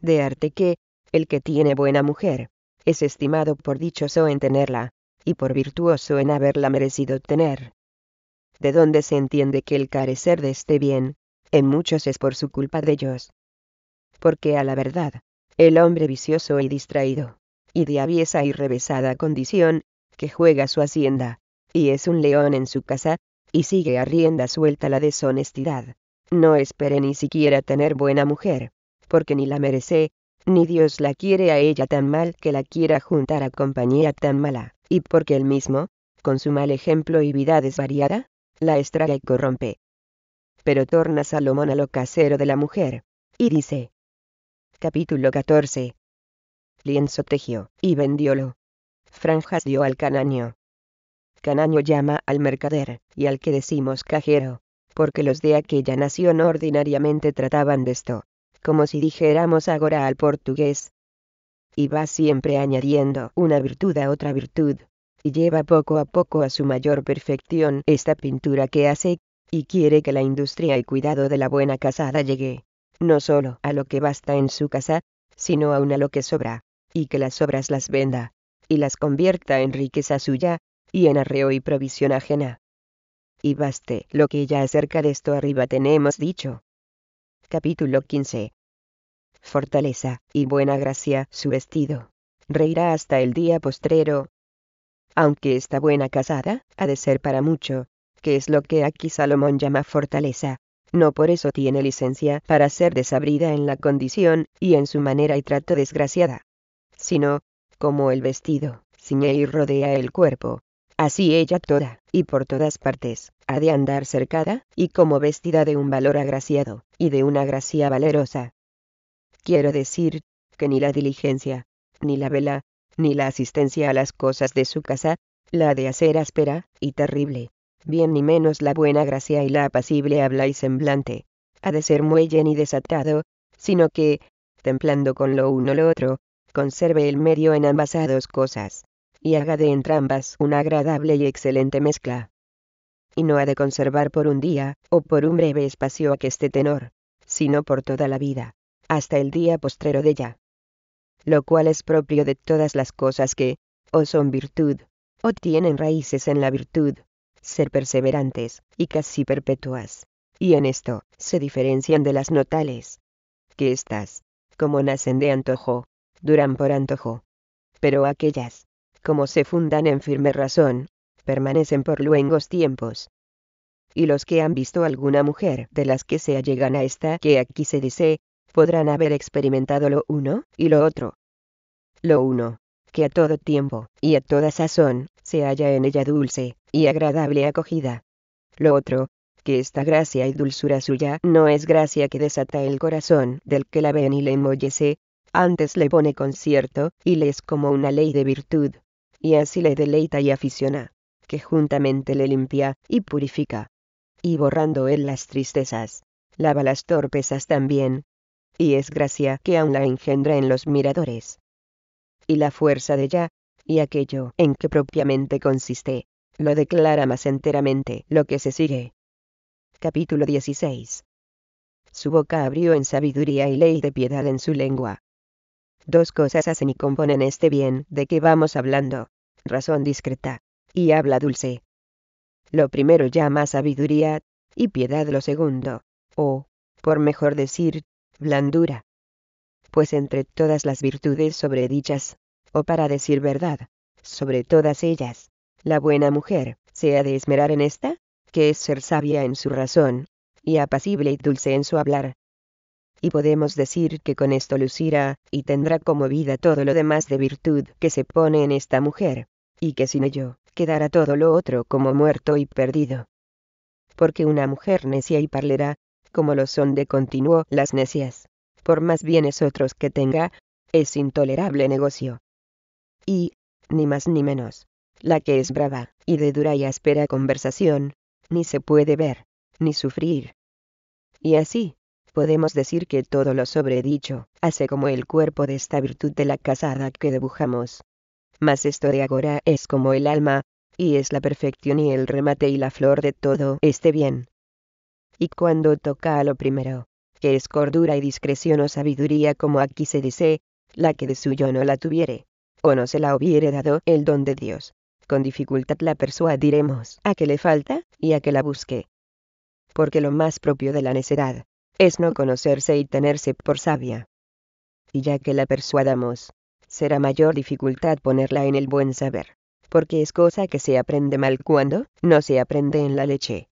[SPEAKER 1] De arte que, el que tiene buena mujer, es estimado por dichoso en tenerla, y por virtuoso en haberla merecido tener. De donde se entiende que el carecer de este bien, en muchos es por su culpa de ellos. Porque a la verdad, el hombre vicioso y distraído, y de aviesa y revesada condición, que juega su hacienda, y es un león en su casa, y sigue a rienda suelta la deshonestidad, no espere ni siquiera tener buena mujer, porque ni la merece, ni Dios la quiere a ella tan mal que la quiera juntar a compañía tan mala, y porque él mismo, con su mal ejemplo y vida desvariada, la estraga y corrompe. Pero torna Salomón a lo casero de la mujer, y dice. Capítulo 14. Lienzo tejió, y vendiólo. Franjas dio al canaño. Canaño llama al mercader, y al que decimos cajero, porque los de aquella nación ordinariamente trataban de esto, como si dijéramos agora al portugués. Y va siempre añadiendo una virtud a otra virtud, y lleva poco a poco a su mayor perfección esta pintura que hace, y quiere que la industria y cuidado de la buena casada llegue, no solo a lo que basta en su casa, sino aún a lo que sobra, y que las obras las venda, y las convierta en riqueza suya, y en arreo y provisión ajena y baste lo que ya acerca de esto arriba tenemos dicho. Capítulo 15. Fortaleza y buena gracia su vestido. Reirá hasta el día postrero. Aunque esta buena casada ha de ser para mucho, que es lo que aquí Salomón llama fortaleza, no por eso tiene licencia para ser desabrida en la condición y en su manera y trato desgraciada, sino, como el vestido, ciñe y rodea el cuerpo, Así ella toda, y por todas partes, ha de andar cercada, y como vestida de un valor agraciado, y de una gracia valerosa. Quiero decir, que ni la diligencia, ni la vela, ni la asistencia a las cosas de su casa, la de hacer áspera, y terrible, bien ni menos la buena gracia y la apacible habla y semblante, ha de ser muelle ni desatado, sino que, templando con lo uno lo otro, conserve el medio en ambas dos cosas y haga de entrambas una agradable y excelente mezcla. Y no ha de conservar por un día, o por un breve espacio aqueste tenor, sino por toda la vida, hasta el día postrero de ella. Lo cual es propio de todas las cosas que, o son virtud, o tienen raíces en la virtud, ser perseverantes, y casi perpetuas. Y en esto, se diferencian de las notales. Que éstas, como nacen de antojo, duran por antojo. Pero aquellas, como se fundan en firme razón, permanecen por luengos tiempos. Y los que han visto alguna mujer de las que se allegan a esta que aquí se dice, podrán haber experimentado lo uno y lo otro. Lo uno, que a todo tiempo y a toda sazón se halla en ella dulce y agradable acogida. Lo otro, que esta gracia y dulzura suya no es gracia que desata el corazón del que la ven y le enmollece, antes le pone concierto y le es como una ley de virtud, y así le deleita y aficiona, que juntamente le limpia y purifica, y borrando él las tristezas, lava las torpezas también, y es gracia que aun la engendra en los miradores. Y la fuerza de ya, y aquello en que propiamente consiste, lo declara más enteramente lo que se sigue. Capítulo 16. Su boca abrió en sabiduría y ley de piedad en su lengua Dos cosas hacen y componen este bien de que vamos hablando. Razón discreta. Y habla dulce. Lo primero llama sabiduría, y piedad lo segundo, o, por mejor decir, blandura. Pues entre todas las virtudes sobredichas, o para decir verdad, sobre todas ellas, la buena mujer, se ha de esmerar en esta, que es ser sabia en su razón, y apacible y dulce en su hablar, y podemos decir que con esto lucirá, y tendrá como vida todo lo demás de virtud que se pone en esta mujer, y que sin ello, quedará todo lo otro como muerto y perdido. Porque una mujer necia y parlerá, como lo son de continuo las necias, por más bienes otros que tenga, es intolerable negocio. Y, ni más ni menos, la que es brava, y de dura y áspera conversación, ni se puede ver, ni sufrir. Y así, podemos decir que todo lo sobredicho, hace como el cuerpo de esta virtud de la casada que dibujamos. Mas esto de agora es como el alma, y es la perfección y el remate y la flor de todo este bien. Y cuando toca a lo primero, que es cordura y discreción o sabiduría como aquí se dice, la que de suyo no la tuviere, o no se la hubiere dado el don de Dios, con dificultad la persuadiremos a que le falta, y a que la busque. Porque lo más propio de la necedad, es no conocerse y tenerse por sabia. Y ya que la persuadamos, será mayor dificultad ponerla en el buen saber, porque es cosa que se aprende mal cuando no se aprende en la leche.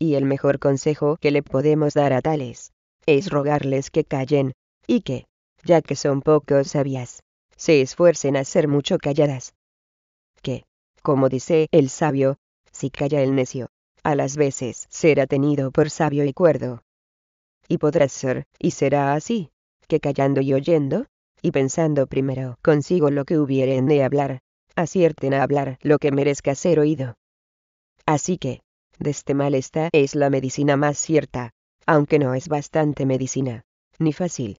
[SPEAKER 1] Y el mejor consejo que le podemos dar a tales, es rogarles que callen, y que, ya que son pocos sabias, se esfuercen a ser mucho calladas. Que, como dice el sabio, si calla el necio, a las veces será tenido por sabio y cuerdo y podrá ser, y será así, que callando y oyendo, y pensando primero consigo lo que hubieren de hablar, acierten a hablar lo que merezca ser oído. Así que, de este mal está es la medicina más cierta, aunque no es bastante medicina, ni fácil.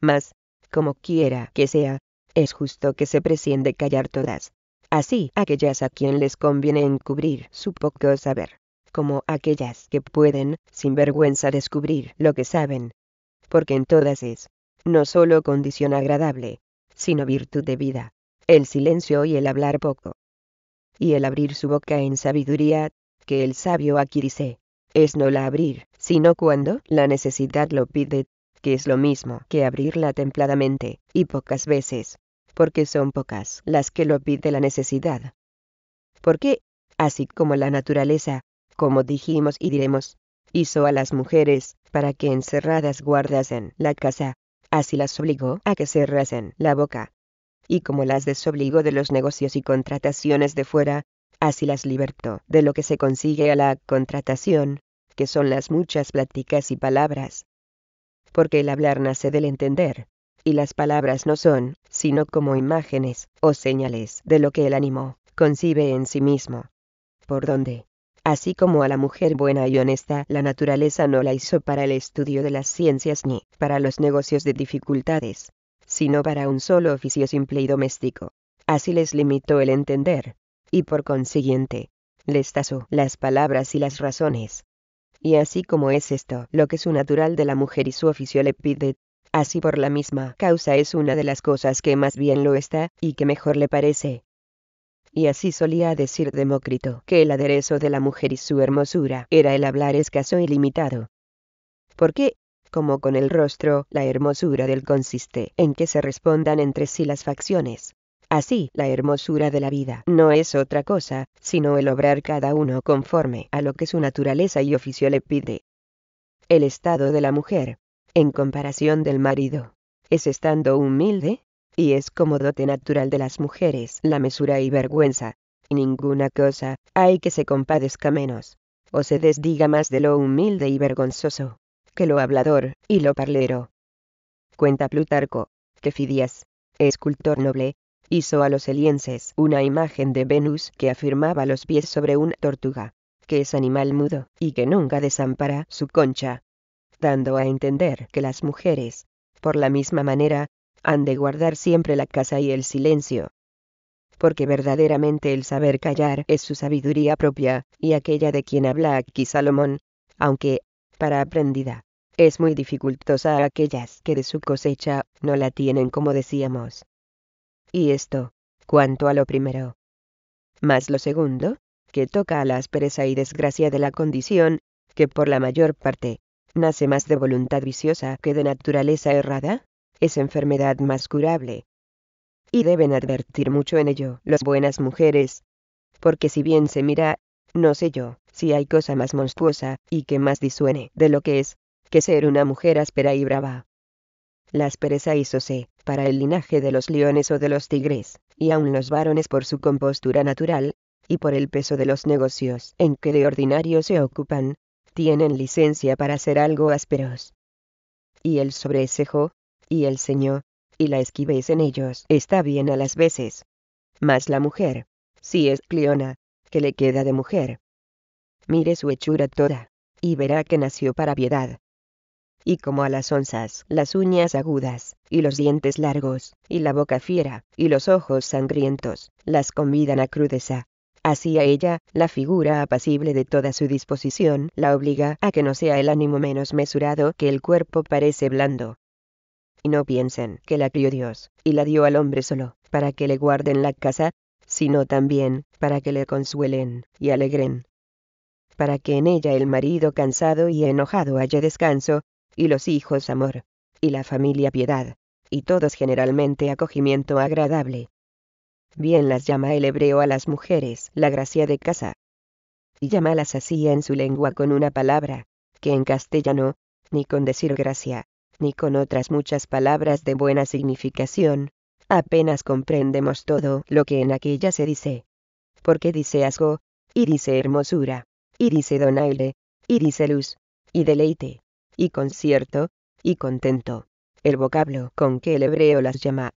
[SPEAKER 1] Mas, como quiera que sea, es justo que se presiende callar todas, así aquellas a quien les conviene encubrir su poco saber como aquellas que pueden, sin vergüenza, descubrir lo que saben. Porque en todas es, no solo condición agradable, sino virtud de vida, el silencio y el hablar poco. Y el abrir su boca en sabiduría, que el sabio dice, es no la abrir, sino cuando la necesidad lo pide, que es lo mismo que abrirla templadamente, y pocas veces, porque son pocas las que lo pide la necesidad. Porque, así como la naturaleza, como dijimos y diremos, hizo a las mujeres, para que encerradas guardasen la casa. Así las obligó a que cerrasen la boca. Y como las desobligó de los negocios y contrataciones de fuera, así las libertó de lo que se consigue a la contratación, que son las muchas pláticas y palabras. Porque el hablar nace del entender, y las palabras no son, sino como imágenes o señales de lo que el ánimo concibe en sí mismo. Por donde, Así como a la mujer buena y honesta la naturaleza no la hizo para el estudio de las ciencias ni para los negocios de dificultades, sino para un solo oficio simple y doméstico. Así les limitó el entender, y por consiguiente, les tasó las palabras y las razones. Y así como es esto lo que su natural de la mujer y su oficio le pide, así por la misma causa es una de las cosas que más bien lo está, y que mejor le parece, y así solía decir Demócrito, que el aderezo de la mujer y su hermosura era el hablar escaso y limitado. ¿Por qué? como con el rostro, la hermosura del consiste en que se respondan entre sí las facciones. Así, la hermosura de la vida no es otra cosa, sino el obrar cada uno conforme a lo que su naturaleza y oficio le pide. El estado de la mujer, en comparación del marido, es estando humilde, y es como dote natural de las mujeres la mesura y vergüenza, y ninguna cosa hay que se compadezca menos, o se desdiga más de lo humilde y vergonzoso, que lo hablador y lo parlero. Cuenta Plutarco, que Fidias, escultor noble, hizo a los elienses una imagen de Venus que afirmaba los pies sobre una tortuga, que es animal mudo y que nunca desampara su concha, dando a entender que las mujeres, por la misma manera, han de guardar siempre la casa y el silencio. Porque verdaderamente el saber callar es su sabiduría propia, y aquella de quien habla aquí Salomón, aunque, para aprendida, es muy dificultosa a aquellas que de su cosecha no la tienen como decíamos. Y esto, cuanto a lo primero. Mas lo segundo, que toca a la aspereza y desgracia de la condición, que por la mayor parte, nace más de voluntad viciosa que de naturaleza errada, es enfermedad más curable. Y deben advertir mucho en ello las buenas mujeres. Porque si bien se mira, no sé yo, si hay cosa más monstruosa, y que más disuene de lo que es, que ser una mujer áspera y brava. La aspereza hízose, para el linaje de los leones o de los tigres, y aun los varones por su compostura natural, y por el peso de los negocios en que de ordinario se ocupan, tienen licencia para ser algo ásperos. Y el sobrecejo, y el señor, y la esquivez en ellos está bien a las veces. Mas la mujer, si es Cleona, que le queda de mujer. Mire su hechura toda, y verá que nació para piedad. Y como a las onzas, las uñas agudas, y los dientes largos, y la boca fiera, y los ojos sangrientos, las convidan a crudeza, Así a ella, la figura apacible de toda su disposición la obliga a que no sea el ánimo menos mesurado que el cuerpo parece blando, y no piensen que la crió Dios, y la dio al hombre solo, para que le guarden la casa, sino también, para que le consuelen y alegren. Para que en ella el marido cansado y enojado haya descanso, y los hijos amor, y la familia piedad, y todos generalmente acogimiento agradable. Bien las llama el hebreo a las mujeres, la gracia de casa. Y llamalas así en su lengua con una palabra, que en castellano, ni con decir gracia, ni con otras muchas palabras de buena significación, apenas comprendemos todo lo que en aquella se dice. Porque dice asgo, y dice hermosura, y dice donaire, y dice luz, y deleite, y concierto, y contento, el vocablo con que el hebreo las llama.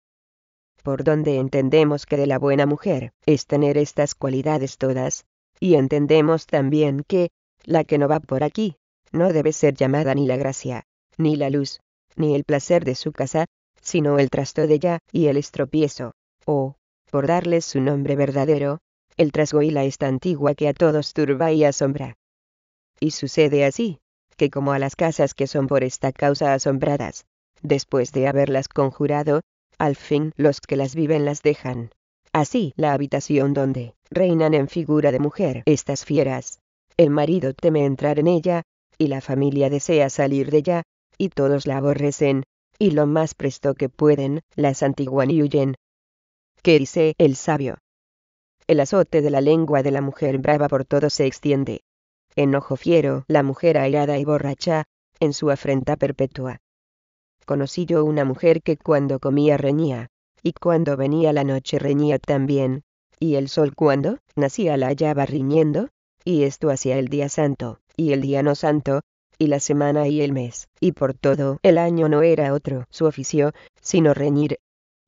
[SPEAKER 1] Por donde entendemos que de la buena mujer es tener estas cualidades todas, y entendemos también que, la que no va por aquí, no debe ser llamada ni la gracia, ni la luz, ni el placer de su casa, sino el trasto de ella y el estropiezo, o, por darles su nombre verdadero, el trasgoíla esta antigua que a todos turba y asombra. Y sucede así, que como a las casas que son por esta causa asombradas, después de haberlas conjurado, al fin los que las viven las dejan. Así la habitación donde reinan en figura de mujer estas fieras. El marido teme entrar en ella, y la familia desea salir de ella, y todos la aborrecen, y lo más presto que pueden, la antiguan y huyen. ¿Qué dice el sabio? El azote de la lengua de la mujer brava por todo se extiende. Enojo fiero, la mujer airada y borracha, en su afrenta perpetua. Conocí yo una mujer que cuando comía reñía, y cuando venía la noche reñía también, y el sol cuando nacía la hallaba riñendo, y esto hacía el día santo, y el día no santo, y la semana y el mes, y por todo el año no era otro su oficio, sino reñir.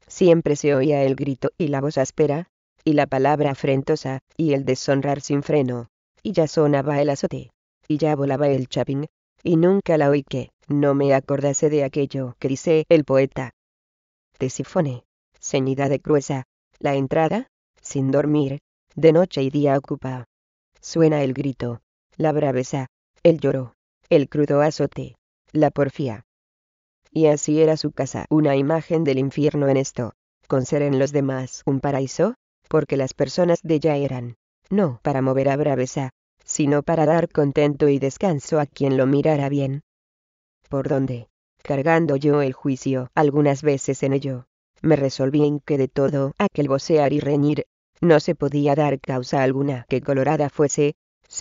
[SPEAKER 1] Siempre se oía el grito y la voz áspera, y la palabra afrentosa, y el deshonrar sin freno, y ya sonaba el azote, y ya volaba el chapín, y nunca la oí que no me acordase de aquello que dice el poeta. Tesifone, ceñida de gruesa, la entrada, sin dormir, de noche y día ocupa. Suena el grito, la braveza, el lloró el crudo azote, la porfía. Y así era su casa, una imagen del infierno en esto, con ser en los demás un paraíso, porque las personas de ella eran, no para mover a braveza, sino para dar contento y descanso a quien lo mirara bien. Por donde, cargando yo el juicio algunas veces en ello, me resolví en que de todo aquel vocear y reñir, no se podía dar causa alguna que colorada fuese,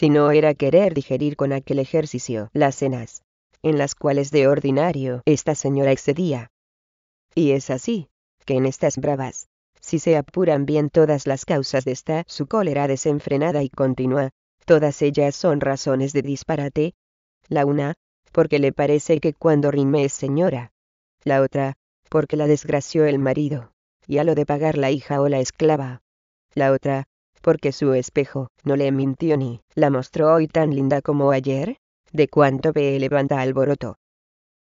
[SPEAKER 1] no era querer digerir con aquel ejercicio las cenas, en las cuales de ordinario esta señora excedía. Y es así, que en estas bravas, si se apuran bien todas las causas de esta su cólera desenfrenada y continua, todas ellas son razones de disparate. La una, porque le parece que cuando rime es señora. La otra, porque la desgració el marido, y a lo de pagar la hija o la esclava. La otra, porque su espejo no le mintió ni la mostró hoy tan linda como ayer, de cuánto ve levanta alboroto.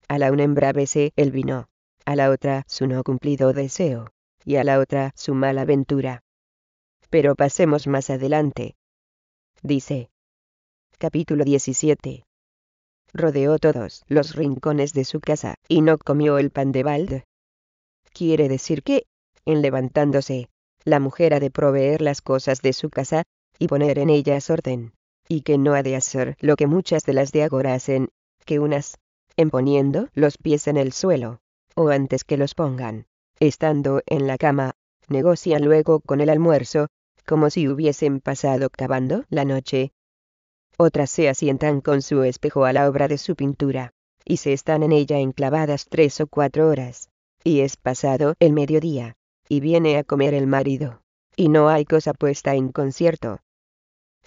[SPEAKER 1] A la una embravece el vino, a la otra su no cumplido deseo, y a la otra su mala ventura. Pero pasemos más adelante. Dice. Capítulo 17. Rodeó todos los rincones de su casa y no comió el pan de Bald. Quiere decir que, en levantándose, la mujer ha de proveer las cosas de su casa, y poner en ellas orden, y que no ha de hacer lo que muchas de las de agora hacen, que unas, en poniendo los pies en el suelo, o antes que los pongan, estando en la cama, negocian luego con el almuerzo, como si hubiesen pasado cavando la noche. Otras se asientan con su espejo a la obra de su pintura, y se están en ella enclavadas tres o cuatro horas, y es pasado el mediodía y viene a comer el marido. Y no hay cosa puesta en concierto.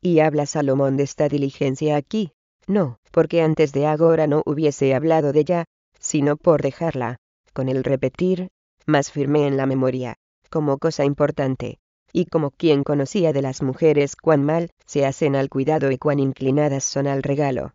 [SPEAKER 1] Y habla Salomón de esta diligencia aquí, no, porque antes de agora no hubiese hablado de ella, sino por dejarla, con el repetir, más firme en la memoria, como cosa importante, y como quien conocía de las mujeres cuán mal se hacen al cuidado y cuán inclinadas son al regalo.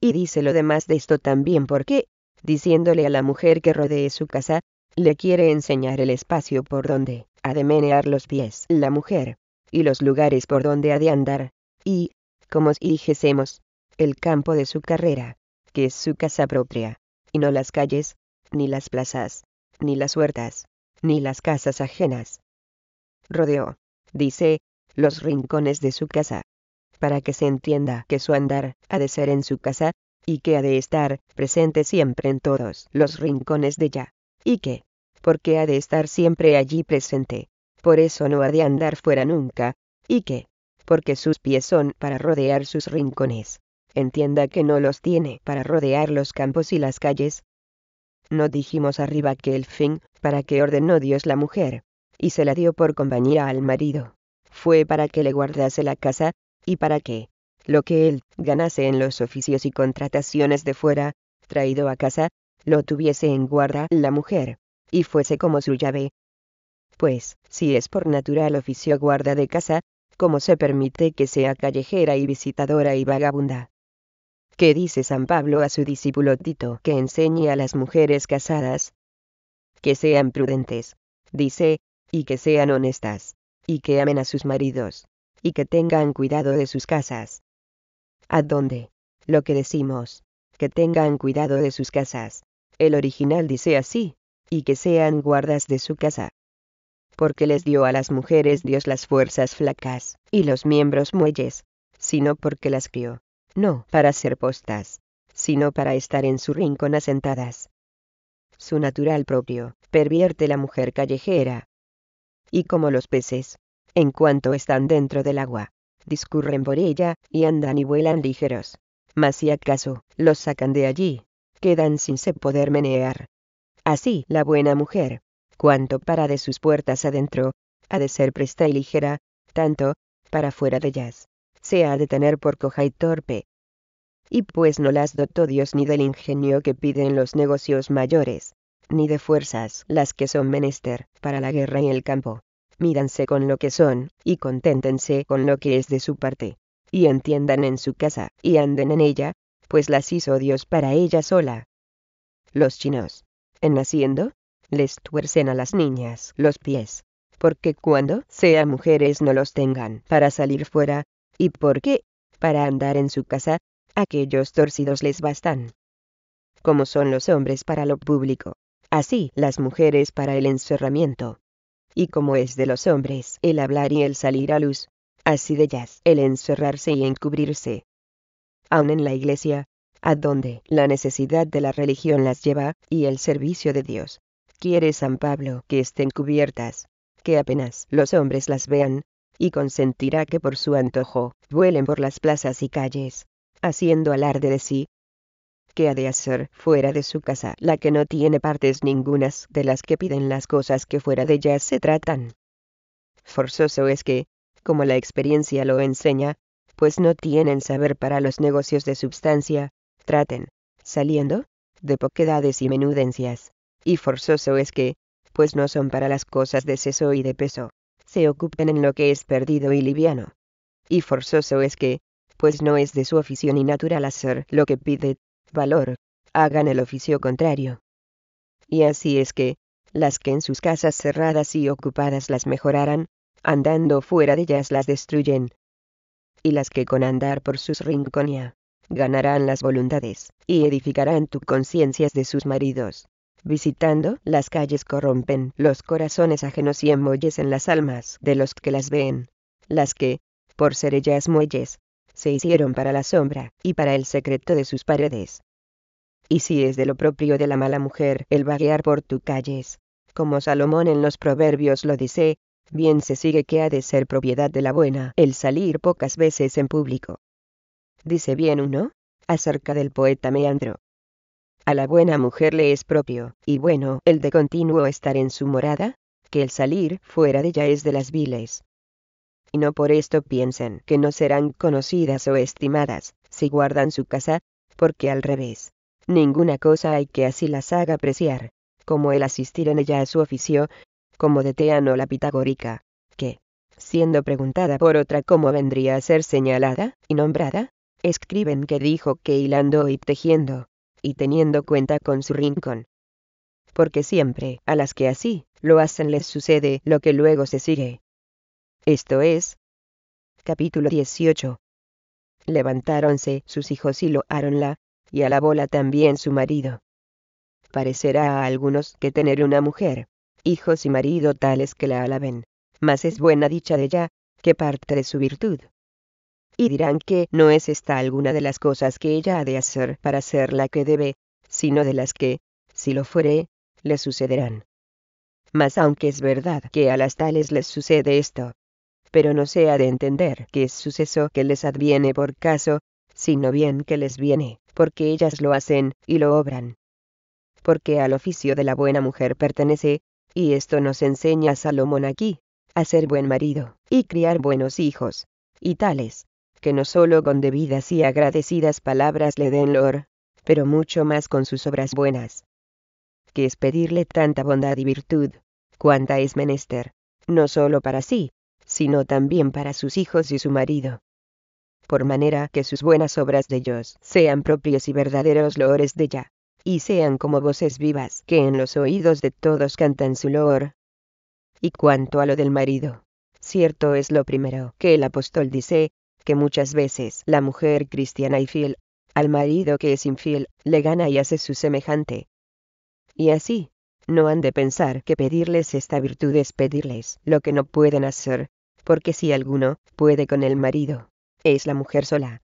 [SPEAKER 1] Y dice lo demás de esto también porque, diciéndole a la mujer que rodee su casa, le quiere enseñar el espacio por donde ha de menear los pies la mujer, y los lugares por donde ha de andar, y, como dijésemos, el campo de su carrera, que es su casa propia, y no las calles, ni las plazas, ni las huertas, ni las casas ajenas. Rodeó, dice, los rincones de su casa, para que se entienda que su andar ha de ser en su casa, y que ha de estar presente siempre en todos los rincones de ella, y que, porque ha de estar siempre allí presente, por eso no ha de andar fuera nunca, y que, porque sus pies son para rodear sus rincones, entienda que no los tiene para rodear los campos y las calles. No dijimos arriba que el fin, para que ordenó Dios la mujer, y se la dio por compañía al marido, fue para que le guardase la casa, y para que, lo que él ganase en los oficios y contrataciones de fuera, traído a casa, lo tuviese en guarda la mujer, y fuese como su llave. Pues, si es por natural oficio guarda de casa, ¿cómo se permite que sea callejera y visitadora y vagabunda? ¿Qué dice San Pablo a su discípulo Tito que enseñe a las mujeres casadas? Que sean prudentes, dice, y que sean honestas, y que amen a sus maridos, y que tengan cuidado de sus casas. ¿A dónde? Lo que decimos, que tengan cuidado de sus casas. El original dice así, y que sean guardas de su casa. Porque les dio a las mujeres Dios las fuerzas flacas, y los miembros muelles, sino porque las crió, no para ser postas, sino para estar en su rincón asentadas. Su natural propio, pervierte la mujer callejera. Y como los peces, en cuanto están dentro del agua, discurren por ella, y andan y vuelan ligeros. Mas si acaso, los sacan de allí, quedan sin se poder menear. Así, la buena mujer, cuanto para de sus puertas adentro, ha de ser presta y ligera, tanto, para fuera de ellas, se ha de tener por coja y torpe. Y pues no las dotó Dios ni del ingenio que piden los negocios mayores, ni de fuerzas las que son menester, para la guerra y el campo. Mídanse con lo que son, y conténtense con lo que es de su parte, y entiendan en su casa, y anden en ella, pues las hizo Dios para ella sola. Los chinos, en naciendo, les tuercen a las niñas los pies, porque cuando sean mujeres no los tengan para salir fuera, y porque, para andar en su casa, aquellos torcidos les bastan. Como son los hombres para lo público, así las mujeres para el encerramiento. Y como es de los hombres el hablar y el salir a luz, así de ellas el encerrarse y encubrirse. Aun en la iglesia, a donde la necesidad de la religión las lleva y el servicio de Dios. Quiere San Pablo que estén cubiertas, que apenas los hombres las vean, y consentirá que por su antojo vuelen por las plazas y calles, haciendo alarde de sí. ¿Qué ha de hacer fuera de su casa la que no tiene partes ningunas de las que piden las cosas que fuera de ellas se tratan? Forzoso es que, como la experiencia lo enseña, pues no tienen saber para los negocios de substancia, traten, saliendo, de poquedades y menudencias. Y forzoso es que, pues no son para las cosas de seso y de peso, se ocupen en lo que es perdido y liviano. Y forzoso es que, pues no es de su afición y natural hacer lo que pide, valor, hagan el oficio contrario. Y así es que, las que en sus casas cerradas y ocupadas las mejorarán, andando fuera de ellas las destruyen. Y las que con andar por sus rinconia, ganarán las voluntades, y edificarán tu conciencias de sus maridos. Visitando las calles corrompen los corazones ajenos y en las almas de los que las ven. Las que, por ser ellas muelles, se hicieron para la sombra, y para el secreto de sus paredes. Y si es de lo propio de la mala mujer el vaguear por tus calles, como Salomón en los proverbios lo dice, bien se sigue que ha de ser propiedad de la buena el salir pocas veces en público, dice bien uno, acerca del poeta Meandro. A la buena mujer le es propio, y bueno, el de continuo estar en su morada, que el salir fuera de ella es de las viles. Y no por esto piensen que no serán conocidas o estimadas, si guardan su casa, porque al revés. Ninguna cosa hay que así las haga apreciar, como el asistir en ella a su oficio, como de Teano la pitagórica, que, siendo preguntada por otra cómo vendría a ser señalada y nombrada, escriben que dijo que hilando y tejiendo, y teniendo cuenta con su rincón. Porque siempre, a las que así, lo hacen les sucede lo que luego se sigue. Esto es. Capítulo 18. Levantáronse sus hijos y loáronla, y alabóla también su marido. Parecerá a algunos que tener una mujer, hijos y marido tales que la alaben, mas es buena dicha de ella, que parte de su virtud y dirán que no es esta alguna de las cosas que ella ha de hacer para ser la que debe, sino de las que, si lo fuere, le sucederán. Mas aunque es verdad que a las tales les sucede esto, pero no se ha de entender que es suceso que les adviene por caso, sino bien que les viene, porque ellas lo hacen y lo obran. Porque al oficio de la buena mujer pertenece, y esto nos enseña Salomón aquí, a ser buen marido, y criar buenos hijos, y tales, que no solo con debidas y agradecidas palabras le den lor, pero mucho más con sus obras buenas. Que es pedirle tanta bondad y virtud, cuanta es menester, no solo para sí, sino también para sus hijos y su marido. Por manera que sus buenas obras de ellos sean propios y verdaderos loores de ella, y sean como voces vivas que en los oídos de todos cantan su loor. Y cuanto a lo del marido, cierto es lo primero que el apóstol dice, que muchas veces la mujer cristiana y fiel al marido que es infiel le gana y hace su semejante. Y así, no han de pensar que pedirles esta virtud es pedirles lo que no pueden hacer, porque si alguno puede con el marido, es la mujer sola.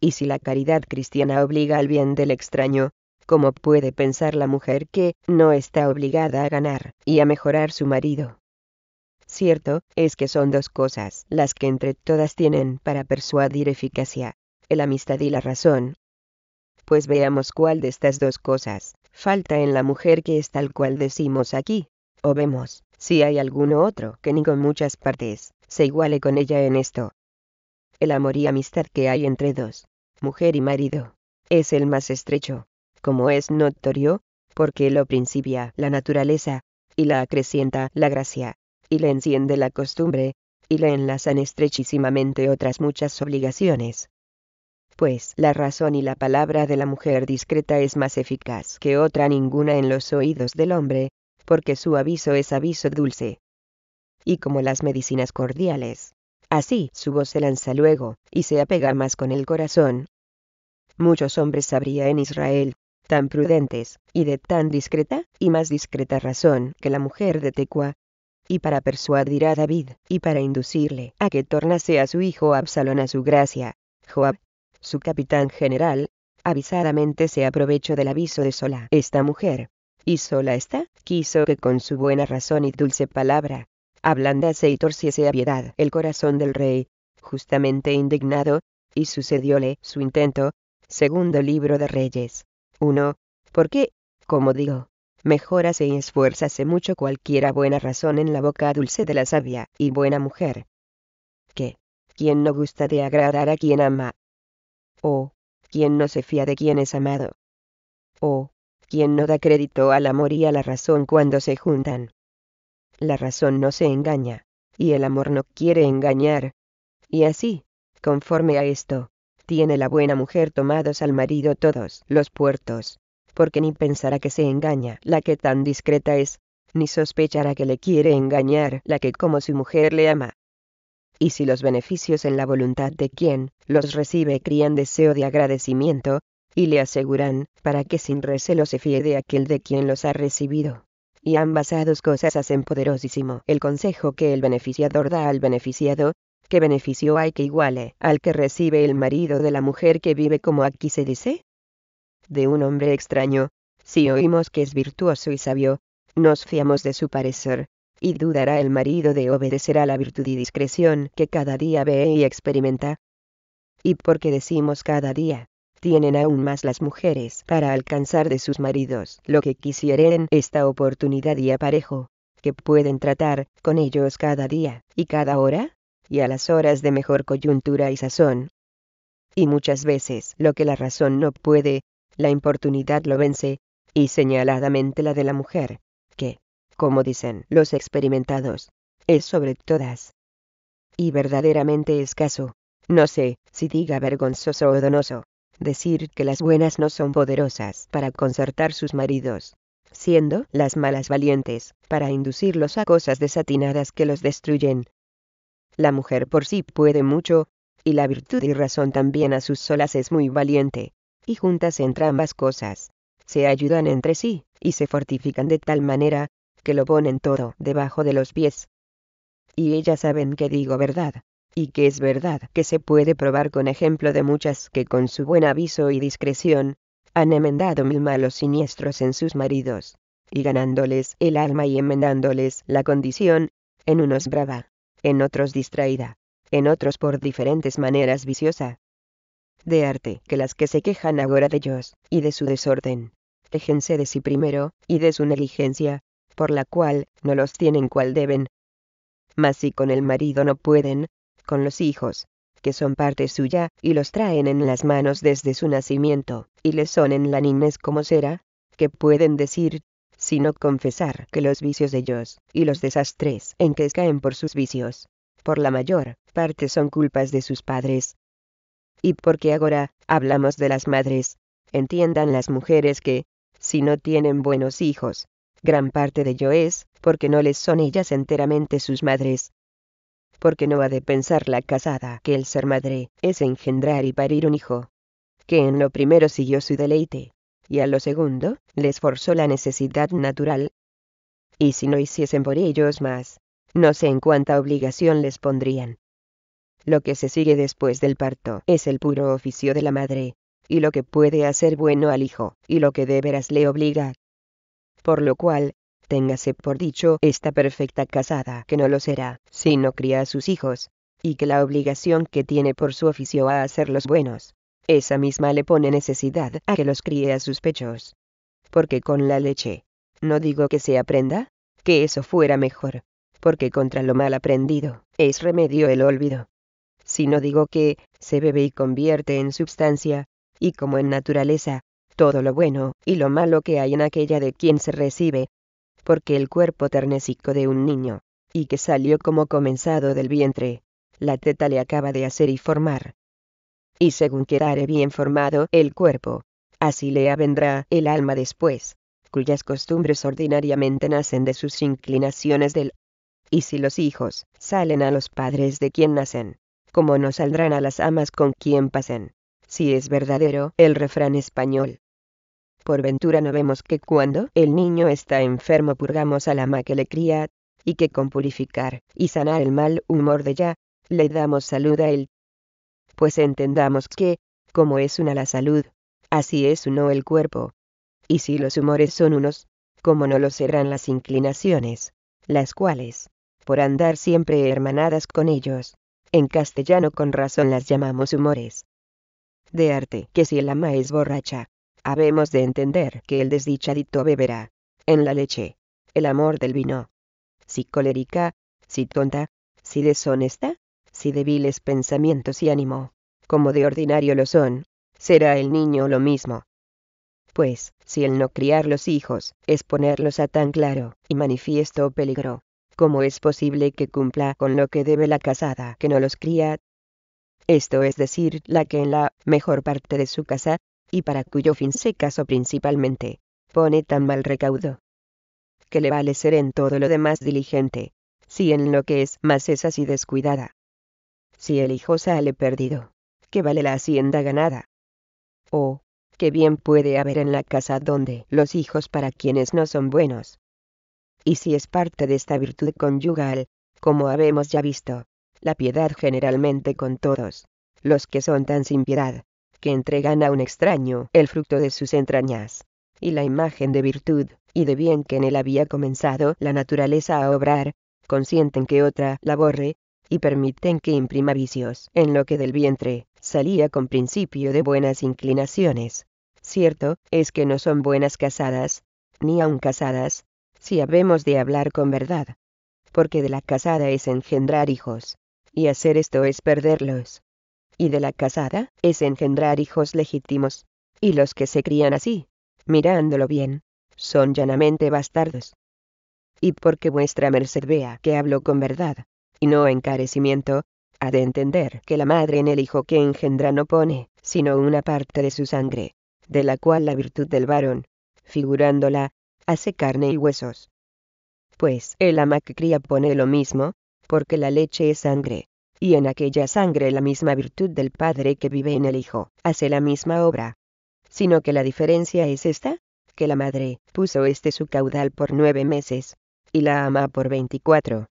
[SPEAKER 1] Y si la caridad cristiana obliga al bien del extraño, ¿cómo puede pensar la mujer que no está obligada a ganar y a mejorar su marido? Cierto es que son dos cosas las que entre todas tienen para persuadir eficacia, el amistad y la razón. Pues veamos cuál de estas dos cosas falta en la mujer que es tal cual decimos aquí, o vemos si hay alguno otro que ni con muchas partes se iguale con ella en esto. El amor y amistad que hay entre dos, mujer y marido, es el más estrecho, como es notorio, porque lo principia la naturaleza, y la acrecienta la gracia y le enciende la costumbre, y le enlazan estrechísimamente otras muchas obligaciones. Pues la razón y la palabra de la mujer discreta es más eficaz que otra ninguna en los oídos del hombre, porque su aviso es aviso dulce. Y como las medicinas cordiales, así su voz se lanza luego, y se apega más con el corazón. Muchos hombres habría en Israel, tan prudentes, y de tan discreta, y más discreta razón que la mujer de Tecua, y para persuadir a David, y para inducirle a que tornase a su hijo Absalón a su gracia. Joab, su capitán general, avisadamente se aprovechó del aviso de sola esta mujer. Y sola está, quiso que con su buena razón y dulce palabra, ablandase y torciese a piedad el corazón del rey, justamente indignado, y sucedióle su intento. Segundo libro de Reyes. 1. qué? como digo, mejórase y esfuérzase mucho cualquiera buena razón en la boca dulce de la sabia y buena mujer. ¿Qué? ¿Quién no gusta de agradar a quien ama? O, quién no se fía de quien es amado? O, quién no da crédito al amor y a la razón cuando se juntan? La razón no se engaña, y el amor no quiere engañar. Y así, conforme a esto, tiene la buena mujer tomados al marido todos los puertos porque ni pensará que se engaña la que tan discreta es, ni sospechará que le quiere engañar la que como su mujer le ama. Y si los beneficios en la voluntad de quien los recibe crían deseo de agradecimiento, y le aseguran, para que sin recelo se fíe de aquel de quien los ha recibido. Y ambas a dos cosas hacen poderosísimo el consejo que el beneficiador da al beneficiado, que beneficio hay que iguale al que recibe el marido de la mujer que vive como aquí se dice? de un hombre extraño, si oímos que es virtuoso y sabio, nos fiamos de su parecer, y dudará el marido de obedecer a la virtud y discreción que cada día ve y experimenta. Y porque decimos cada día, tienen aún más las mujeres para alcanzar de sus maridos lo que quisieren esta oportunidad y aparejo, que pueden tratar con ellos cada día y cada hora, y a las horas de mejor coyuntura y sazón. Y muchas veces lo que la razón no puede, la importunidad lo vence, y señaladamente la de la mujer, que, como dicen los experimentados, es sobre todas. Y verdaderamente escaso, no sé si diga vergonzoso o donoso, decir que las buenas no son poderosas para concertar sus maridos, siendo las malas valientes para inducirlos a cosas desatinadas que los destruyen. La mujer por sí puede mucho, y la virtud y razón también a sus solas es muy valiente, y juntas ambas cosas, se ayudan entre sí, y se fortifican de tal manera, que lo ponen todo debajo de los pies. Y ellas saben que digo verdad, y que es verdad que se puede probar con ejemplo de muchas que con su buen aviso y discreción, han enmendado mil malos siniestros en sus maridos, y ganándoles el alma y enmendándoles la condición, en unos brava, en otros distraída, en otros por diferentes maneras viciosa, de arte que las que se quejan ahora de ellos, y de su desorden. déjense de sí primero, y de su negligencia, por la cual no los tienen cual deben. Mas si con el marido no pueden, con los hijos, que son parte suya, y los traen en las manos desde su nacimiento, y les son en la niñez como será, que pueden decir, sino confesar que los vicios de ellos, y los desastres en que caen por sus vicios, por la mayor parte son culpas de sus padres, y porque ahora, hablamos de las madres, entiendan las mujeres que, si no tienen buenos hijos, gran parte de ello es, porque no les son ellas enteramente sus madres. Porque no ha de pensar la casada que el ser madre es engendrar y parir un hijo. Que en lo primero siguió su deleite, y a lo segundo les forzó la necesidad natural. Y si no hiciesen por ellos más, no sé en cuánta obligación les pondrían. Lo que se sigue después del parto es el puro oficio de la madre, y lo que puede hacer bueno al hijo, y lo que de veras le obliga. Por lo cual, téngase por dicho esta perfecta casada que no lo será, si no cría a sus hijos, y que la obligación que tiene por su oficio a hacerlos buenos, esa misma le pone necesidad a que los críe a sus pechos. Porque con la leche, no digo que se aprenda, que eso fuera mejor, porque contra lo mal aprendido, es remedio el olvido sino digo que se bebe y convierte en substancia, y como en naturaleza, todo lo bueno y lo malo que hay en aquella de quien se recibe. Porque el cuerpo ternecico de un niño, y que salió como comenzado del vientre, la teta le acaba de hacer y formar. Y según quedare bien formado el cuerpo, así le avendrá el alma después, cuyas costumbres ordinariamente nacen de sus inclinaciones del... Y si los hijos salen a los padres de quien nacen, como no saldrán a las amas con quien pasen. Si es verdadero el refrán español. Por ventura no vemos que cuando el niño está enfermo purgamos al ama que le cría, y que con purificar y sanar el mal humor de ya, le damos salud a él. Pues entendamos que, como es una la salud, así es uno el cuerpo. Y si los humores son unos, como no lo serán las inclinaciones, las cuales, por andar siempre hermanadas con ellos, en castellano con razón las llamamos humores. De arte que si el ama es borracha, habemos de entender que el desdichadito beberá, en la leche, el amor del vino. Si colérica, si tonta, si deshonesta, si débiles pensamientos y ánimo, como de ordinario lo son, será el niño lo mismo. Pues, si el no criar los hijos es ponerlos a tan claro y manifiesto peligro, ¿Cómo es posible que cumpla con lo que debe la casada que no los cría? Esto es decir, la que en la mejor parte de su casa, y para cuyo fin se casó principalmente, pone tan mal recaudo. Que le vale ser en todo lo demás diligente, si en lo que es más es así descuidada. Si el hijo sale perdido, ¿qué vale la hacienda ganada? O, oh, qué bien puede haber en la casa donde los hijos para quienes no son buenos, y si es parte de esta virtud conyugal, como habemos ya visto, la piedad generalmente con todos, los que son tan sin piedad, que entregan a un extraño el fruto de sus entrañas, y la imagen de virtud, y de bien que en él había comenzado la naturaleza a obrar, consienten que otra la borre, y permiten que imprima vicios en lo que del vientre salía con principio de buenas inclinaciones. Cierto es que no son buenas casadas, ni aun casadas, si habemos de hablar con verdad. Porque de la casada es engendrar hijos, y hacer esto es perderlos. Y de la casada es engendrar hijos legítimos, y los que se crían así, mirándolo bien, son llanamente bastardos. Y porque vuestra merced vea que hablo con verdad, y no encarecimiento, ha de entender que la madre en el hijo que engendra no pone, sino una parte de su sangre, de la cual la virtud del varón, figurándola, hace carne y huesos. Pues el ama que cría pone lo mismo, porque la leche es sangre, y en aquella sangre la misma virtud del Padre que vive en el Hijo, hace la misma obra. Sino que la diferencia es esta, que la madre puso este su caudal por nueve meses, y la ama por veinticuatro.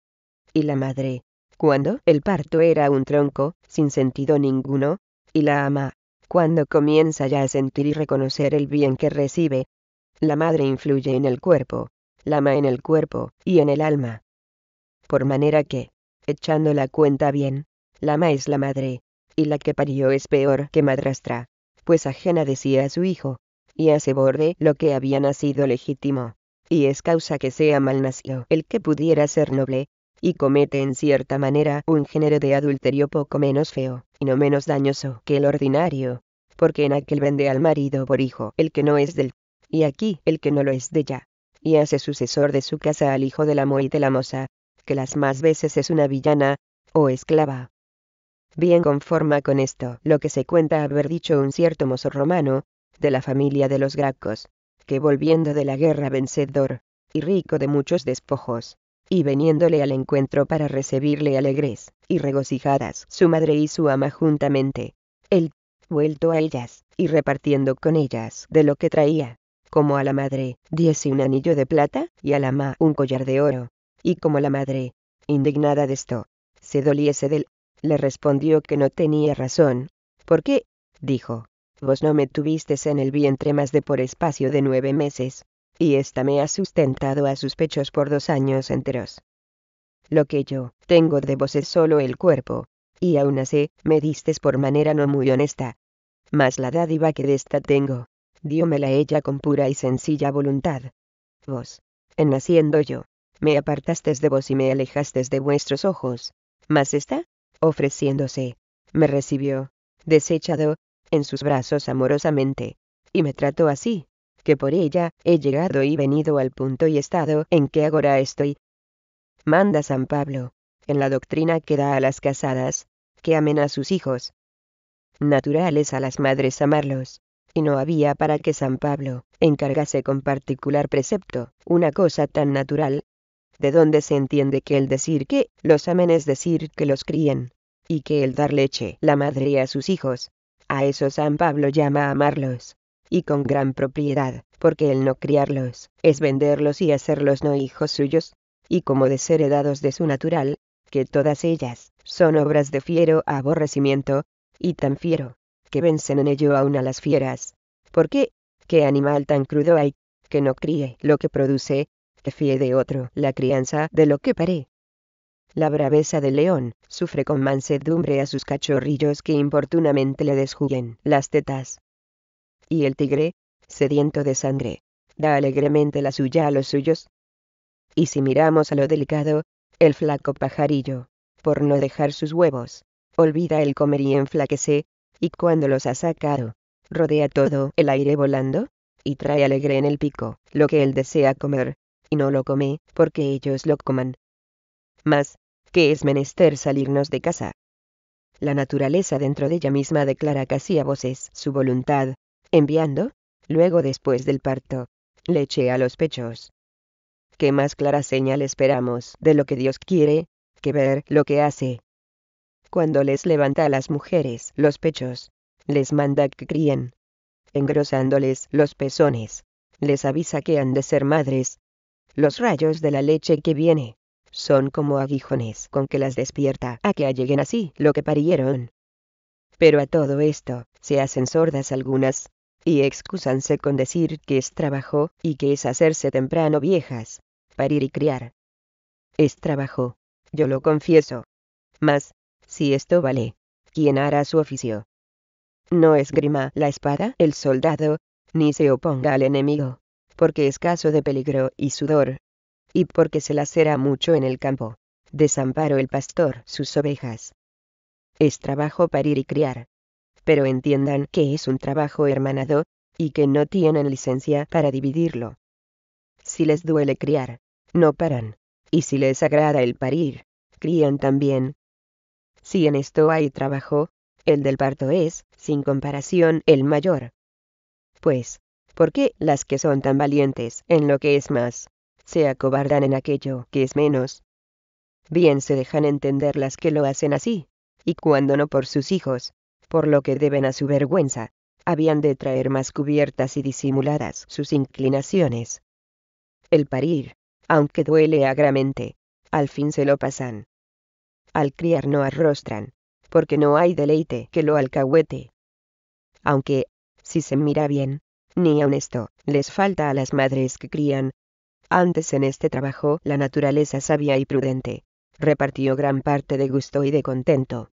[SPEAKER 1] Y la madre, cuando el parto era un tronco, sin sentido ninguno, y la ama, cuando comienza ya a sentir y reconocer el bien que recibe, la madre influye en el cuerpo, la ama en el cuerpo, y en el alma. Por manera que, echando la cuenta bien, la ama es la madre, y la que parió es peor que madrastra, pues ajena decía a su hijo, y hace borde lo que había nacido legítimo, y es causa que sea mal nacido el que pudiera ser noble, y comete en cierta manera un género de adulterio poco menos feo, y no menos dañoso que el ordinario, porque en aquel vende al marido por hijo el que no es del y aquí el que no lo es de ella, y hace sucesor de su casa al hijo de la y de la Moza, que las más veces es una villana, o esclava. Bien conforma con esto lo que se cuenta haber dicho un cierto mozo romano, de la familia de los Gracos, que volviendo de la guerra vencedor, y rico de muchos despojos, y veniéndole al encuentro para recibirle alegres y regocijadas su madre y su ama juntamente, él, vuelto a ellas, y repartiendo con ellas de lo que traía, como a la madre diese un anillo de plata, y a la ma un collar de oro, y como la madre, indignada de esto, se doliese del, le respondió que no tenía razón, porque, dijo, vos no me tuvisteis en el vientre más de por espacio de nueve meses, y ésta me ha sustentado a sus pechos por dos años enteros. Lo que yo tengo de vos es solo el cuerpo, y aún así me distes por manera no muy honesta. Mas la dádiva que de tengo, diómela ella con pura y sencilla voluntad. Vos, en naciendo yo, me apartaste de vos y me alejaste de vuestros ojos, mas está, ofreciéndose, me recibió, desechado, en sus brazos amorosamente, y me trató así, que por ella he llegado y venido al punto y estado en que agora estoy. Manda San Pablo, en la doctrina que da a las casadas, que amen a sus hijos. Naturales a las madres amarlos, y no había para que San Pablo encargase con particular precepto una cosa tan natural, de donde se entiende que el decir que los amen es decir que los críen, y que el dar leche la madre a sus hijos, a eso San Pablo llama amarlos, y con gran propiedad, porque el no criarlos es venderlos y hacerlos no hijos suyos, y como de ser heredados de su natural, que todas ellas son obras de fiero aborrecimiento, y tan fiero que vencen en ello aún a las fieras. ¿Por qué? ¿Qué animal tan crudo hay, que no críe lo que produce, que fíe de otro la crianza de lo que paré? La braveza del león sufre con mansedumbre a sus cachorrillos que importunamente le desjuguen las tetas. Y el tigre, sediento de sangre, da alegremente la suya a los suyos. Y si miramos a lo delicado, el flaco pajarillo, por no dejar sus huevos, olvida el comer y enflaquece, y cuando los ha sacado, rodea todo el aire volando, y trae alegre en el pico lo que él desea comer, y no lo come, porque ellos lo coman. Mas, ¿qué es menester salirnos de casa. La naturaleza dentro de ella misma declara casi a voces su voluntad, enviando, luego después del parto, leche a los pechos. ¿Qué más clara señal esperamos de lo que Dios quiere, que ver lo que hace? cuando les levanta a las mujeres los pechos, les manda que críen, engrosándoles los pezones, les avisa que han de ser madres. Los rayos de la leche que viene son como aguijones con que las despierta a que alleguen así lo que parieron. Pero a todo esto, se hacen sordas algunas, y excusanse con decir que es trabajo y que es hacerse temprano viejas, parir y criar. Es trabajo, yo lo confieso. Mas, si esto vale. ¿Quién hará su oficio? No esgrima la espada el soldado, ni se oponga al enemigo, porque es caso de peligro y sudor, y porque se lacera mucho en el campo. Desamparo el pastor sus ovejas. Es trabajo parir y criar. Pero entiendan que es un trabajo hermanado, y que no tienen licencia para dividirlo. Si les duele criar, no paran, y si les agrada el parir, crían también, si en esto hay trabajo, el del parto es, sin comparación, el mayor. Pues, ¿por qué las que son tan valientes en lo que es más, se acobardan en aquello que es menos? Bien se dejan entender las que lo hacen así, y cuando no por sus hijos, por lo que deben a su vergüenza, habían de traer más cubiertas y disimuladas sus inclinaciones. El parir, aunque duele agramente, al fin se lo pasan, al criar no arrostran, porque no hay deleite que lo alcahuete. Aunque, si se mira bien, ni aun esto les falta a las madres que crían. Antes en este trabajo la naturaleza sabia y prudente repartió gran parte de gusto y de contento,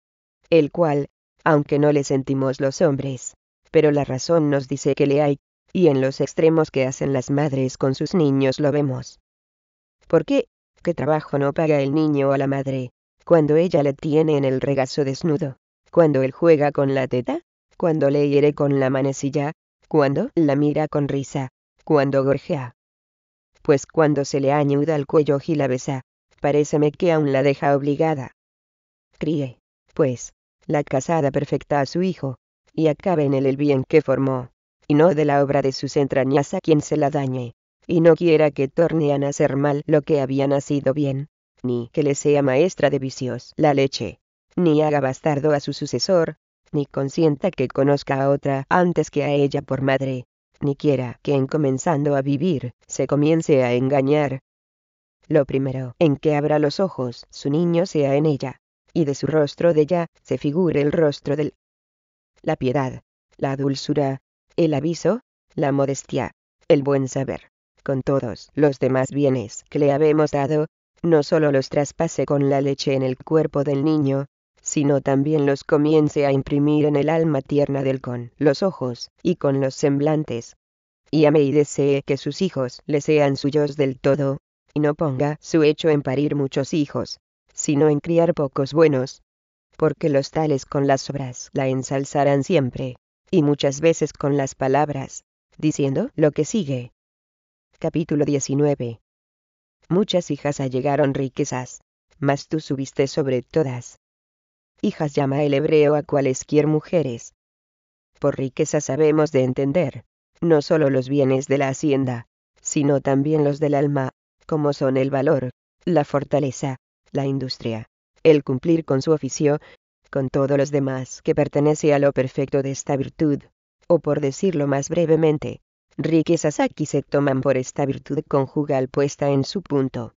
[SPEAKER 1] el cual, aunque no le sentimos los hombres, pero la razón nos dice que le hay, y en los extremos que hacen las madres con sus niños lo vemos. ¿Por qué? ¿Qué trabajo no paga el niño a la madre? cuando ella le tiene en el regazo desnudo, cuando él juega con la teta, cuando le hiere con la manecilla, cuando la mira con risa, cuando gorjea. Pues cuando se le añuda al cuello y la besa, paréceme que aún la deja obligada. Críe, pues, la casada perfecta a su hijo, y acabe en él el bien que formó, y no de la obra de sus entrañas a quien se la dañe, y no quiera que torne a nacer mal lo que había nacido bien ni que le sea maestra de vicios la leche, ni haga bastardo a su sucesor, ni consienta que conozca a otra antes que a ella por madre, ni quiera que en comenzando a vivir se comience a engañar. Lo primero en que abra los ojos su niño sea en ella, y de su rostro de ella se figure el rostro del... La piedad, la dulzura, el aviso, la modestia, el buen saber, con todos los demás bienes que le habemos dado, no solo los traspase con la leche en el cuerpo del niño, sino también los comience a imprimir en el alma tierna del con los ojos, y con los semblantes. Y ame y desee que sus hijos le sean suyos del todo, y no ponga su hecho en parir muchos hijos, sino en criar pocos buenos. Porque los tales con las obras la ensalzarán siempre, y muchas veces con las palabras, diciendo lo que sigue. Capítulo 19 muchas hijas allegaron riquezas, mas tú subiste sobre todas. Hijas llama el hebreo a cualesquier mujeres. Por riqueza sabemos de entender, no solo los bienes de la hacienda, sino también los del alma, como son el valor, la fortaleza, la industria, el cumplir con su oficio, con todos los demás que pertenece a lo perfecto de esta virtud, o por decirlo más brevemente, Riquezas aquí se toman por esta virtud conjugal puesta en su punto.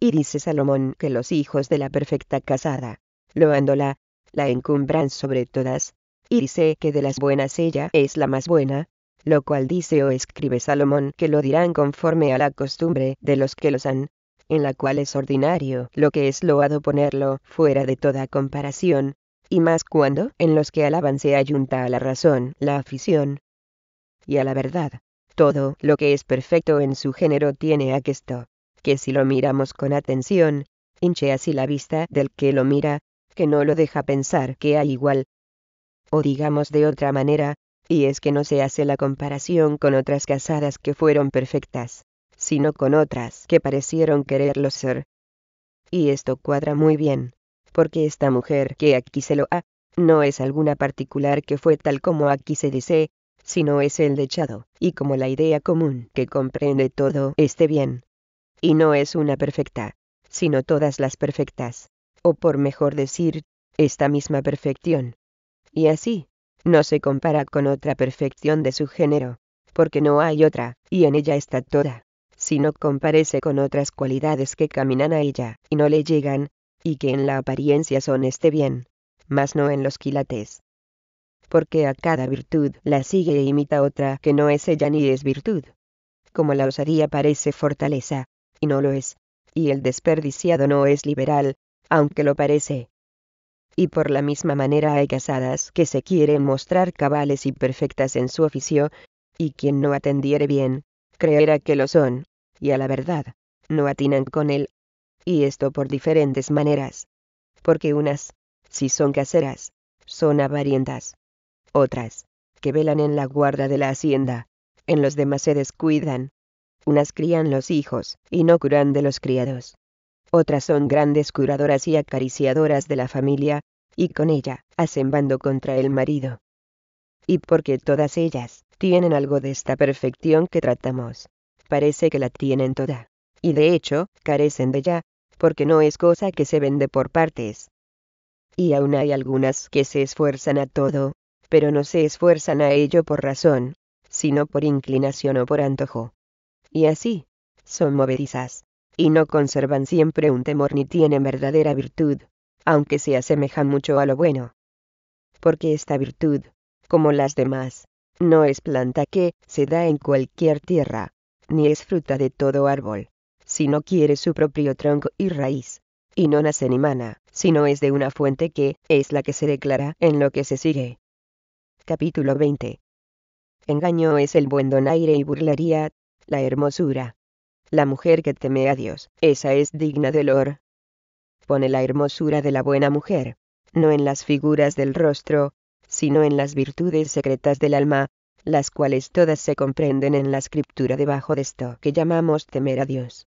[SPEAKER 1] Y dice Salomón que los hijos de la perfecta casada, loándola, la encumbran sobre todas, y dice que de las buenas ella es la más buena, lo cual dice o escribe Salomón que lo dirán conforme a la costumbre de los que los han, en la cual es ordinario lo que es loado ponerlo fuera de toda comparación, y más cuando en los que alaban se ayunta a la razón la afición, y a la verdad. Todo lo que es perfecto en su género tiene aquesto, que si lo miramos con atención, hinche así la vista del que lo mira, que no lo deja pensar que hay igual. O digamos de otra manera, y es que no se hace la comparación con otras casadas que fueron perfectas, sino con otras que parecieron quererlo ser. Y esto cuadra muy bien, porque esta mujer que aquí se lo ha, no es alguna particular que fue tal como aquí se dice, sino es el dechado y como la idea común que comprende todo este bien. Y no es una perfecta, sino todas las perfectas, o por mejor decir, esta misma perfección. Y así, no se compara con otra perfección de su género, porque no hay otra, y en ella está toda, sino comparece con otras cualidades que caminan a ella, y no le llegan, y que en la apariencia son este bien, mas no en los quilates porque a cada virtud la sigue e imita otra que no es ella ni es virtud. Como la osadía parece fortaleza, y no lo es, y el desperdiciado no es liberal, aunque lo parece. Y por la misma manera hay casadas que se quieren mostrar cabales y perfectas en su oficio, y quien no atendiere bien, creerá que lo son, y a la verdad, no atinan con él. Y esto por diferentes maneras. Porque unas, si son caseras, son avarientas, otras, que velan en la guarda de la hacienda, en los demás se descuidan. Unas crían los hijos, y no curan de los criados. Otras son grandes curadoras y acariciadoras de la familia, y con ella, hacen bando contra el marido. Y porque todas ellas, tienen algo de esta perfección que tratamos. Parece que la tienen toda. Y de hecho, carecen de ella, porque no es cosa que se vende por partes. Y aún hay algunas que se esfuerzan a todo, pero no se esfuerzan a ello por razón, sino por inclinación o por antojo. Y así, son movedizas, y no conservan siempre un temor ni tienen verdadera virtud, aunque se asemejan mucho a lo bueno. Porque esta virtud, como las demás, no es planta que se da en cualquier tierra, ni es fruta de todo árbol, sino quiere su propio tronco y raíz, y no nace ni mana, sino es de una fuente que es la que se declara en lo que se sigue. Capítulo 20. Engaño es el buen donaire y burlaría, la hermosura. La mujer que teme a Dios, esa es digna de olor. Pone la hermosura de la buena mujer, no en las figuras del rostro, sino en las virtudes secretas del alma, las cuales todas se comprenden en la escritura debajo de esto que llamamos temer a Dios.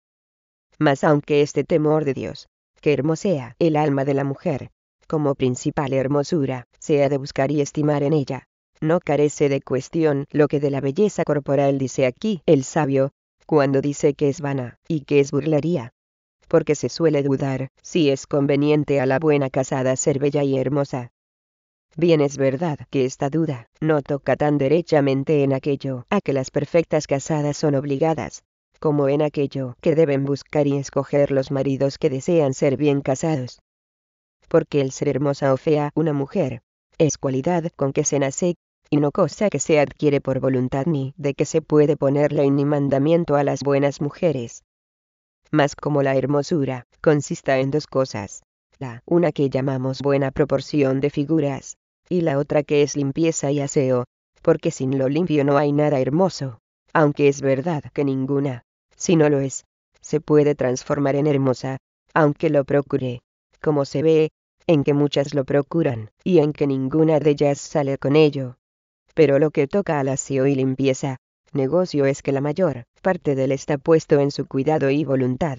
[SPEAKER 1] Mas aunque este temor de Dios, que hermosea el alma de la mujer, como principal hermosura, sea de buscar y estimar en ella. No carece de cuestión lo que de la belleza corporal dice aquí el sabio, cuando dice que es vana, y que es burlaría. Porque se suele dudar si es conveniente a la buena casada ser bella y hermosa. Bien es verdad que esta duda no toca tan derechamente en aquello a que las perfectas casadas son obligadas, como en aquello que deben buscar y escoger los maridos que desean ser bien casados porque el ser hermosa o fea una mujer es cualidad con que se nace, y no cosa que se adquiere por voluntad ni de que se puede ponerle ni mandamiento a las buenas mujeres. Mas como la hermosura consista en dos cosas, la una que llamamos buena proporción de figuras, y la otra que es limpieza y aseo, porque sin lo limpio no hay nada hermoso, aunque es verdad que ninguna, si no lo es, se puede transformar en hermosa, aunque lo procure como se ve, en que muchas lo procuran, y en que ninguna de ellas sale con ello. Pero lo que toca al aseo y limpieza, negocio es que la mayor parte del está puesto en su cuidado y voluntad.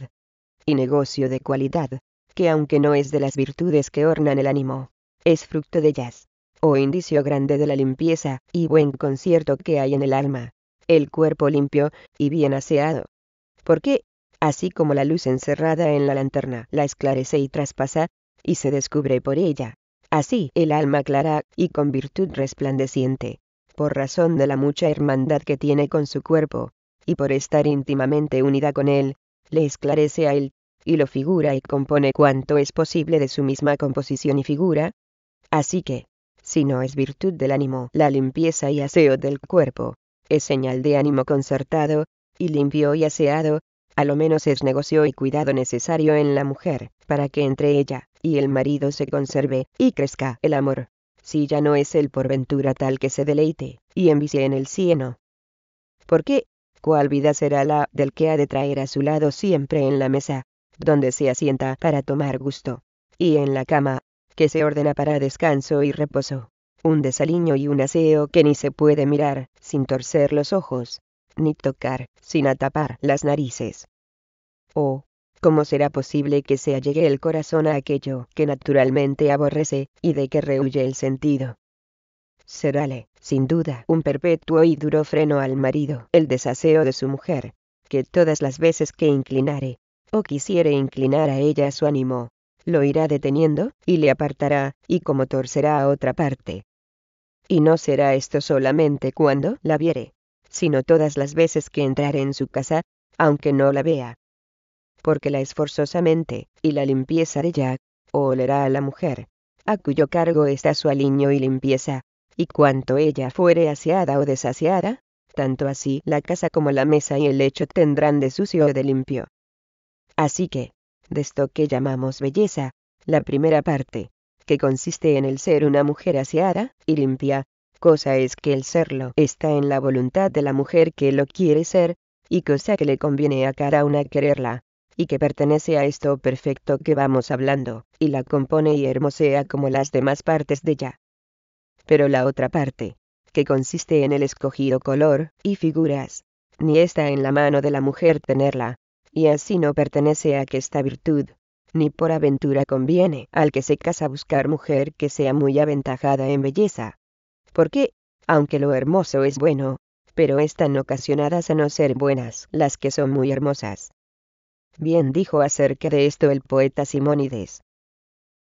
[SPEAKER 1] Y negocio de cualidad, que aunque no es de las virtudes que ornan el ánimo, es fruto de ellas, o indicio grande de la limpieza y buen concierto que hay en el alma, el cuerpo limpio y bien aseado. qué?, así como la luz encerrada en la lanterna, la esclarece y traspasa, y se descubre por ella. Así, el alma clara, y con virtud resplandeciente, por razón de la mucha hermandad que tiene con su cuerpo, y por estar íntimamente unida con él, le esclarece a él, y lo figura y compone cuanto es posible de su misma composición y figura. Así que, si no es virtud del ánimo, la limpieza y aseo del cuerpo, es señal de ánimo concertado, y limpio y aseado, a lo menos es negocio y cuidado necesario en la mujer, para que entre ella y el marido se conserve y crezca el amor. Si ya no es el ventura tal que se deleite y envicie en el cieno. ¿Por qué? ¿Cuál vida será la del que ha de traer a su lado siempre en la mesa, donde se asienta para tomar gusto, y en la cama, que se ordena para descanso y reposo? Un desaliño y un aseo que ni se puede mirar, sin torcer los ojos, ni tocar, sin atapar las narices. Oh, ¿cómo será posible que se allegue el corazón a aquello que naturalmente aborrece, y de que rehuye el sentido? Serále, sin duda, un perpetuo y duro freno al marido el desaseo de su mujer, que todas las veces que inclinare, o quisiere inclinar a ella su ánimo, lo irá deteniendo, y le apartará, y como torcerá a otra parte. Y no será esto solamente cuando la viere, sino todas las veces que entrare en su casa, aunque no la vea. Porque la esforzosamente y la limpieza de ella, o olerá a la mujer, a cuyo cargo está su aliño y limpieza, y cuanto ella fuere aseada o desaseada, tanto así la casa como la mesa y el lecho tendrán de sucio o de limpio. Así que, de esto que llamamos belleza, la primera parte, que consiste en el ser una mujer aseada y limpia, Cosa es que el serlo está en la voluntad de la mujer que lo quiere ser, y cosa que le conviene a cada una quererla, y que pertenece a esto perfecto que vamos hablando, y la compone y hermosea como las demás partes de ella. Pero la otra parte, que consiste en el escogido color y figuras, ni está en la mano de la mujer tenerla, y así no pertenece a que esta virtud, ni por aventura conviene al que se casa buscar mujer que sea muy aventajada en belleza, porque, aunque lo hermoso es bueno, pero están ocasionadas a no ser buenas las que son muy hermosas. Bien dijo acerca de esto el poeta Simónides.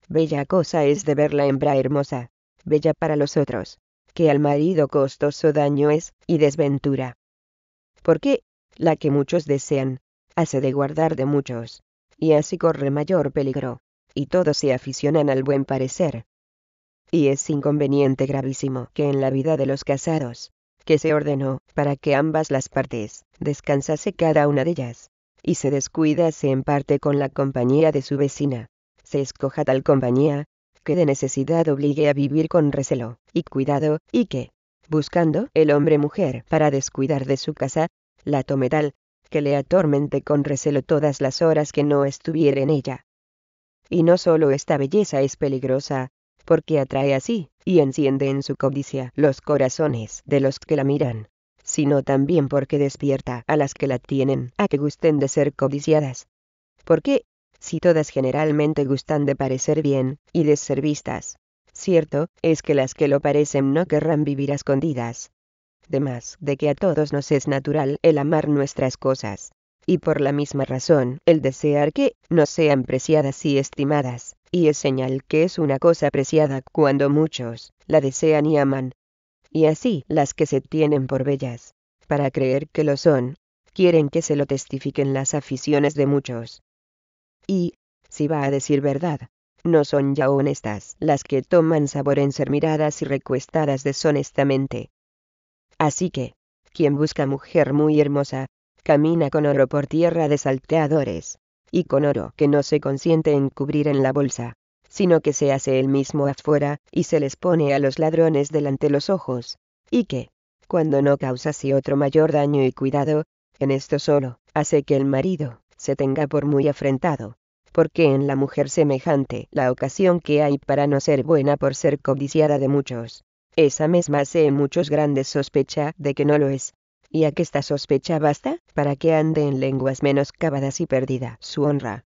[SPEAKER 1] Bella cosa es de ver la hembra hermosa, bella para los otros, que al marido costoso daño es, y desventura. Porque, la que muchos desean, hace de guardar de muchos, y así corre mayor peligro, y todos se aficionan al buen parecer, y es inconveniente gravísimo que en la vida de los casados, que se ordenó para que ambas las partes descansase cada una de ellas, y se descuidase en parte con la compañía de su vecina, se escoja tal compañía, que de necesidad obligue a vivir con recelo y cuidado, y que, buscando el hombre-mujer para descuidar de su casa, la tome tal, que le atormente con recelo todas las horas que no estuviera en ella. Y no solo esta belleza es peligrosa, porque atrae así, y enciende en su codicia los corazones de los que la miran, sino también porque despierta a las que la tienen a que gusten de ser codiciadas. Porque, si todas generalmente gustan de parecer bien, y de ser vistas, cierto es que las que lo parecen no querrán vivir escondidas. Demás de que a todos nos es natural el amar nuestras cosas, y por la misma razón el desear que no sean preciadas y estimadas y es señal que es una cosa apreciada cuando muchos la desean y aman. Y así las que se tienen por bellas, para creer que lo son, quieren que se lo testifiquen las aficiones de muchos. Y, si va a decir verdad, no son ya honestas las que toman sabor en ser miradas y recuestadas deshonestamente. Así que, quien busca mujer muy hermosa, camina con oro por tierra de salteadores y con oro que no se consiente en cubrir en la bolsa, sino que se hace el mismo afuera, y se les pone a los ladrones delante los ojos, y que, cuando no causa si otro mayor daño y cuidado, en esto solo, hace que el marido, se tenga por muy afrentado, porque en la mujer semejante la ocasión que hay para no ser buena por ser codiciada de muchos, esa misma hace en muchos grandes sospecha de que no lo es, y a esta sospecha basta para que ande en lenguas menos cavadas y perdida su honra.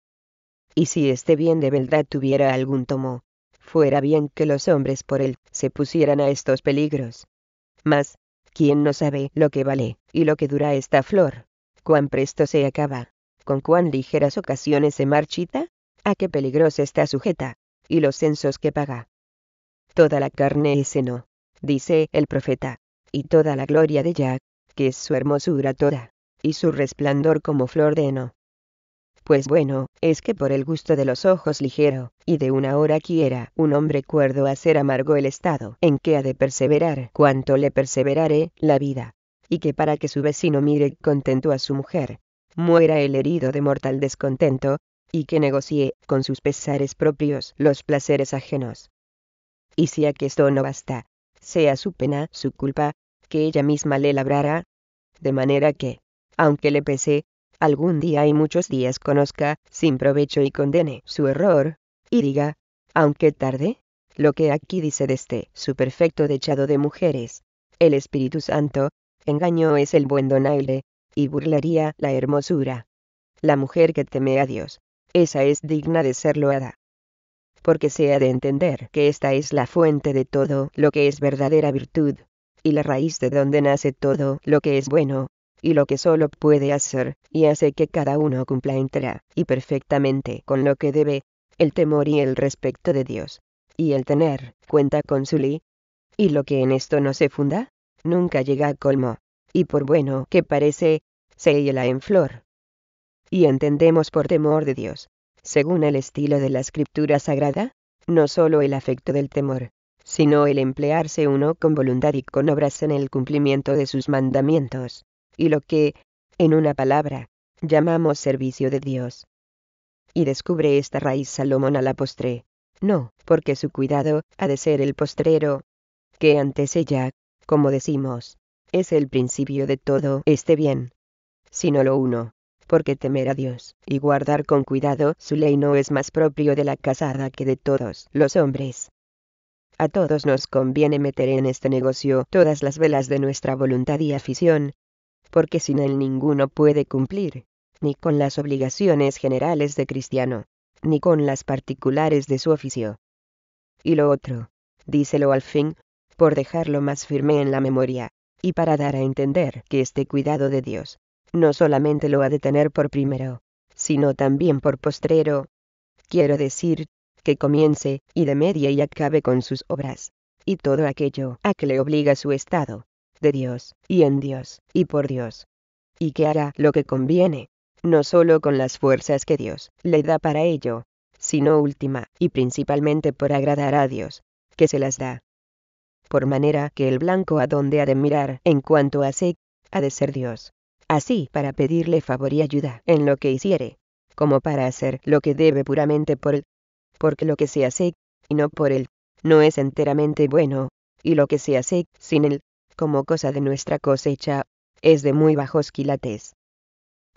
[SPEAKER 1] Y si este bien de verdad tuviera algún tomo, fuera bien que los hombres por él se pusieran a estos peligros. Mas, ¿quién no sabe lo que vale y lo que dura esta flor? ¿Cuán presto se acaba? ¿Con cuán ligeras ocasiones se marchita? ¿A qué peligros está sujeta? ¿Y los censos que paga? Toda la carne es seno, dice el profeta, y toda la gloria de Jack que es su hermosura toda, y su resplandor como flor de heno. Pues bueno, es que por el gusto de los ojos ligero, y de una hora quiera un hombre cuerdo hacer amargo el estado en que ha de perseverar cuanto le perseverare la vida, y que para que su vecino mire contento a su mujer, muera el herido de mortal descontento, y que negocie con sus pesares propios los placeres ajenos. Y si a esto no basta, sea su pena, su culpa, que ella misma le labrara, de manera que, aunque le pese, algún día y muchos días conozca, sin provecho y condene, su error, y diga, aunque tarde, lo que aquí dice de este su perfecto dechado de mujeres. El Espíritu Santo, engaño es el buen donaile, y burlaría la hermosura. La mujer que teme a Dios, esa es digna de ser loada. Porque sea de entender que esta es la fuente de todo lo que es verdadera virtud y la raíz de donde nace todo lo que es bueno, y lo que solo puede hacer, y hace que cada uno cumpla entera y perfectamente con lo que debe, el temor y el respeto de Dios, y el tener cuenta con su ley. Y lo que en esto no se funda, nunca llega a colmo, y por bueno que parece, se hiela en flor. Y entendemos por temor de Dios, según el estilo de la escritura sagrada, no solo el afecto del temor, sino el emplearse uno con voluntad y con obras en el cumplimiento de sus mandamientos, y lo que, en una palabra, llamamos servicio de Dios. Y descubre esta raíz Salomón a la postre, no, porque su cuidado ha de ser el postrero, que antes ella, como decimos, es el principio de todo este bien, sino lo uno, porque temer a Dios y guardar con cuidado su ley no es más propio de la casada que de todos los hombres a todos nos conviene meter en este negocio todas las velas de nuestra voluntad y afición, porque sin él ninguno puede cumplir, ni con las obligaciones generales de cristiano, ni con las particulares de su oficio. Y lo otro, díselo al fin, por dejarlo más firme en la memoria, y para dar a entender que este cuidado de Dios, no solamente lo ha de tener por primero, sino también por postrero. Quiero decir, que comience, y de media y acabe con sus obras, y todo aquello a que le obliga su estado, de Dios, y en Dios, y por Dios. Y que hará lo que conviene, no solo con las fuerzas que Dios le da para ello, sino última, y principalmente por agradar a Dios, que se las da. Por manera que el blanco a donde ha de mirar en cuanto a ha de ser Dios. Así para pedirle favor y ayuda en lo que hiciere, como para hacer lo que debe puramente por el porque lo que se hace, y no por él, no es enteramente bueno, y lo que se hace, sin él, como cosa de nuestra cosecha, es de muy bajos quilates.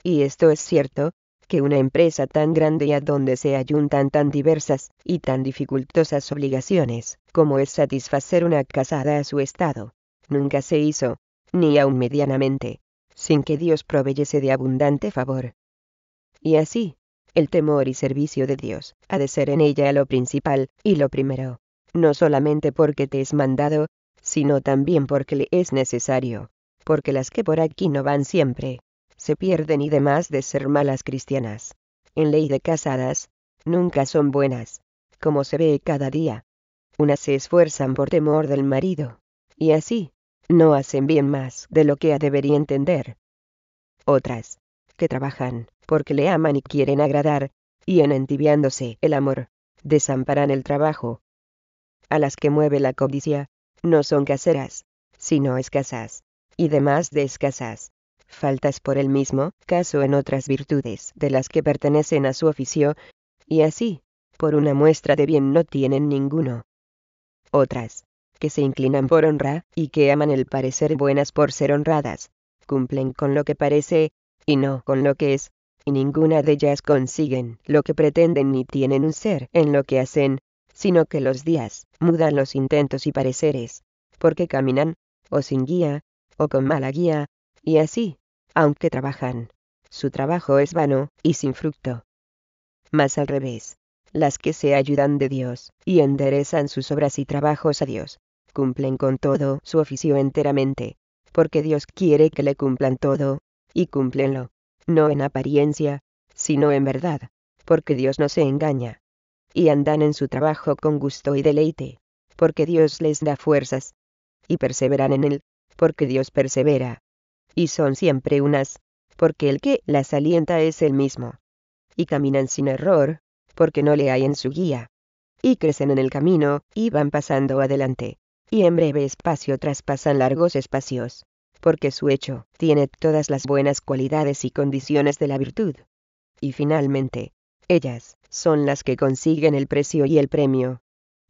[SPEAKER 1] Y esto es cierto, que una empresa tan grande y a donde se ayuntan tan diversas y tan dificultosas obligaciones, como es satisfacer una casada a su estado, nunca se hizo, ni aun medianamente, sin que Dios proveyese de abundante favor. Y así, el temor y servicio de Dios ha de ser en ella lo principal y lo primero, no solamente porque te es mandado, sino también porque le es necesario, porque las que por aquí no van siempre, se pierden y demás de ser malas cristianas. En ley de casadas, nunca son buenas, como se ve cada día. Unas se esfuerzan por temor del marido, y así, no hacen bien más de lo que debería entender. Otras, que trabajan, porque le aman y quieren agradar, y en entibiándose el amor, desamparan el trabajo. A las que mueve la codicia, no son caseras, sino escasas, y demás de escasas, faltas por el mismo caso en otras virtudes de las que pertenecen a su oficio, y así, por una muestra de bien no tienen ninguno. Otras, que se inclinan por honra y que aman el parecer buenas por ser honradas, cumplen con lo que parece, y no con lo que es, y ninguna de ellas consiguen lo que pretenden ni tienen un ser en lo que hacen, sino que los días mudan los intentos y pareceres, porque caminan, o sin guía, o con mala guía, y así, aunque trabajan, su trabajo es vano y sin fruto. Mas al revés, las que se ayudan de Dios, y enderezan sus obras y trabajos a Dios, cumplen con todo su oficio enteramente, porque Dios quiere que le cumplan todo, y cumplenlo no en apariencia, sino en verdad, porque Dios no se engaña. Y andan en su trabajo con gusto y deleite, porque Dios les da fuerzas. Y perseveran en él, porque Dios persevera. Y son siempre unas, porque el que las alienta es el mismo. Y caminan sin error, porque no le hay en su guía. Y crecen en el camino, y van pasando adelante. Y en breve espacio traspasan largos espacios porque su hecho tiene todas las buenas cualidades y condiciones de la virtud. Y finalmente, ellas son las que consiguen el precio y el premio.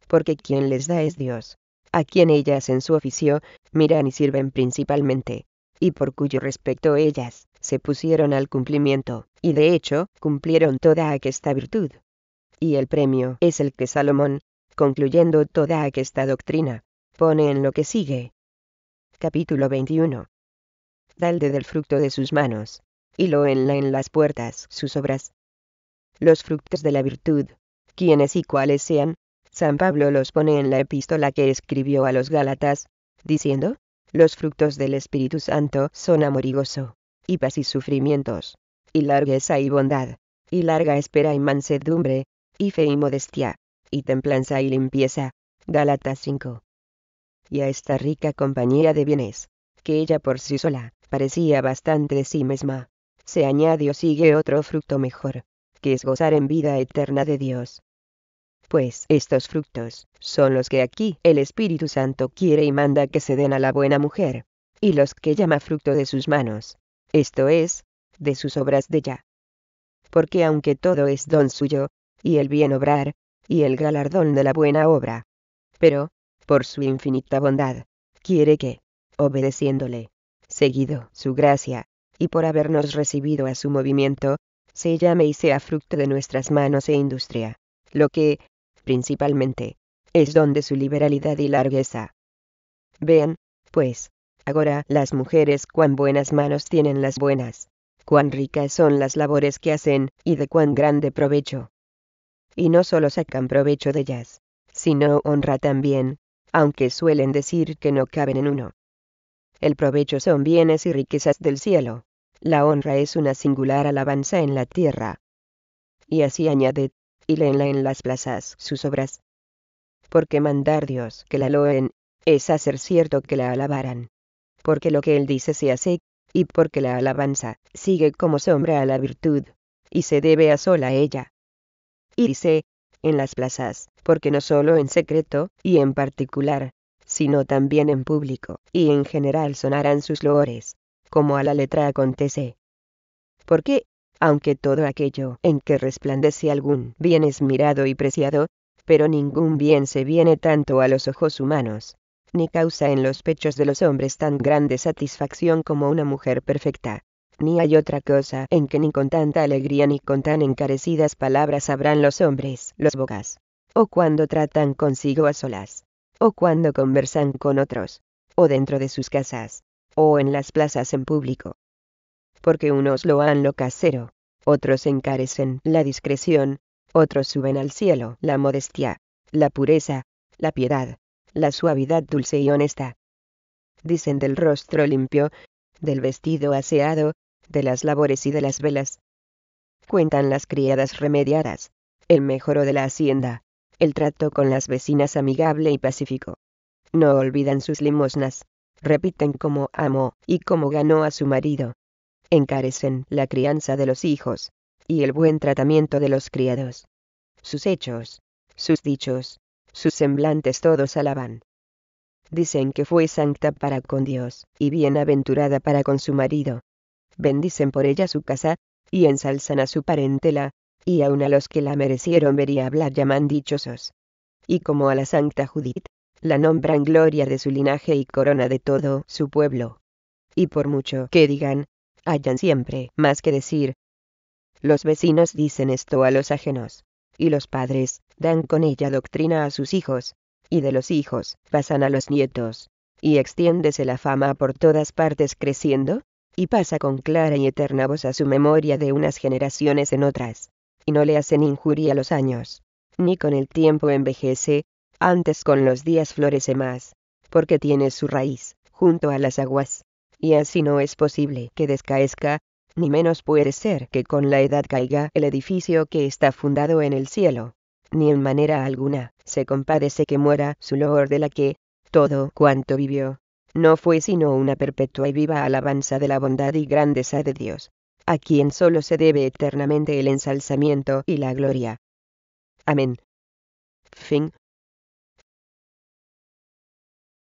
[SPEAKER 1] Porque quien les da es Dios, a quien ellas en su oficio miran y sirven principalmente, y por cuyo respecto ellas se pusieron al cumplimiento, y de hecho cumplieron toda aquesta virtud. Y el premio es el que Salomón, concluyendo toda aquesta doctrina, pone en lo que sigue. Capítulo 21. Dalde del fruto de sus manos, y lo enla en las puertas sus obras. Los frutos de la virtud, quienes y cuáles sean, San Pablo los pone en la epístola que escribió a los Gálatas, diciendo, los frutos del Espíritu Santo son amor y gozo, y paz y sufrimientos, y largueza y bondad, y larga espera y mansedumbre, y fe y modestia, y templanza y limpieza. Gálatas 5 y a esta rica compañía de bienes, que ella por sí sola, parecía bastante de sí misma, se añade o sigue otro fruto mejor, que es gozar en vida eterna de Dios. Pues estos frutos son los que aquí el Espíritu Santo quiere y manda que se den a la buena mujer, y los que llama fruto de sus manos, esto es, de sus obras de ya. Porque aunque todo es don suyo, y el bien obrar, y el galardón de la buena obra. Pero, por su infinita bondad, quiere que, obedeciéndole, seguido su gracia, y por habernos recibido a su movimiento, se llame y sea fruto de nuestras manos e industria, lo que, principalmente, es donde su liberalidad y largueza. Vean, pues, ahora las mujeres cuán buenas manos tienen las buenas, cuán ricas son las labores que hacen, y de cuán grande provecho. Y no solo sacan provecho de ellas, sino honra también, aunque suelen decir que no caben en uno. El provecho son bienes y riquezas del cielo, la honra es una singular alabanza en la tierra. Y así añade, y leenla en las plazas sus obras. Porque mandar Dios que la loen, es hacer cierto que la alabaran. Porque lo que él dice se hace, y porque la alabanza sigue como sombra a la virtud, y se debe a sola ella. Y dice, en las plazas, porque no solo en secreto, y en particular, sino también en público, y en general sonarán sus loores, como a la letra acontece. Porque, aunque todo aquello en que resplandece algún bien es mirado y preciado, pero ningún bien se viene tanto a los ojos humanos, ni causa en los pechos de los hombres tan grande satisfacción como una mujer perfecta, ni hay otra cosa en que ni con tanta alegría ni con tan encarecidas palabras habrán los hombres, los bogas, o cuando tratan consigo a solas, o cuando conversan con otros, o dentro de sus casas, o en las plazas en público. Porque unos lo han lo casero, otros encarecen la discreción, otros suben al cielo la modestia, la pureza, la piedad, la suavidad dulce y honesta. Dicen del rostro limpio, del vestido aseado, de las labores y de las velas. Cuentan las criadas remediadas, el mejoro de la hacienda, el trato con las vecinas amigable y pacífico. No olvidan sus limosnas, repiten cómo amó y cómo ganó a su marido. Encarecen la crianza de los hijos, y el buen tratamiento de los criados. Sus hechos, sus dichos, sus semblantes todos alaban. Dicen que fue santa para con Dios, y bienaventurada para con su marido, bendicen por ella su casa, y ensalzan a su parentela, y aun a los que la merecieron ver y hablar llaman dichosos. Y como a la Santa Judith, la nombran gloria de su linaje y corona de todo su pueblo. Y por mucho que digan, hayan siempre más que decir. Los vecinos dicen esto a los ajenos, y los padres dan con ella doctrina a sus hijos, y de los hijos pasan a los nietos, y extiéndese la fama por todas partes creciendo, y pasa con clara y eterna voz a su memoria de unas generaciones en otras, y no le hacen injuria los años, ni con el tiempo envejece, antes con los días florece más, porque tiene su raíz, junto a las aguas, y así no es posible que descaezca, ni menos puede ser que con la edad caiga el edificio que está fundado en el cielo, ni en manera alguna se compadece que muera su loor de la que, todo cuanto vivió, no fue sino una perpetua y viva alabanza de la bondad y grandeza de Dios, a quien solo se debe eternamente el ensalzamiento y la gloria. Amén. Fin.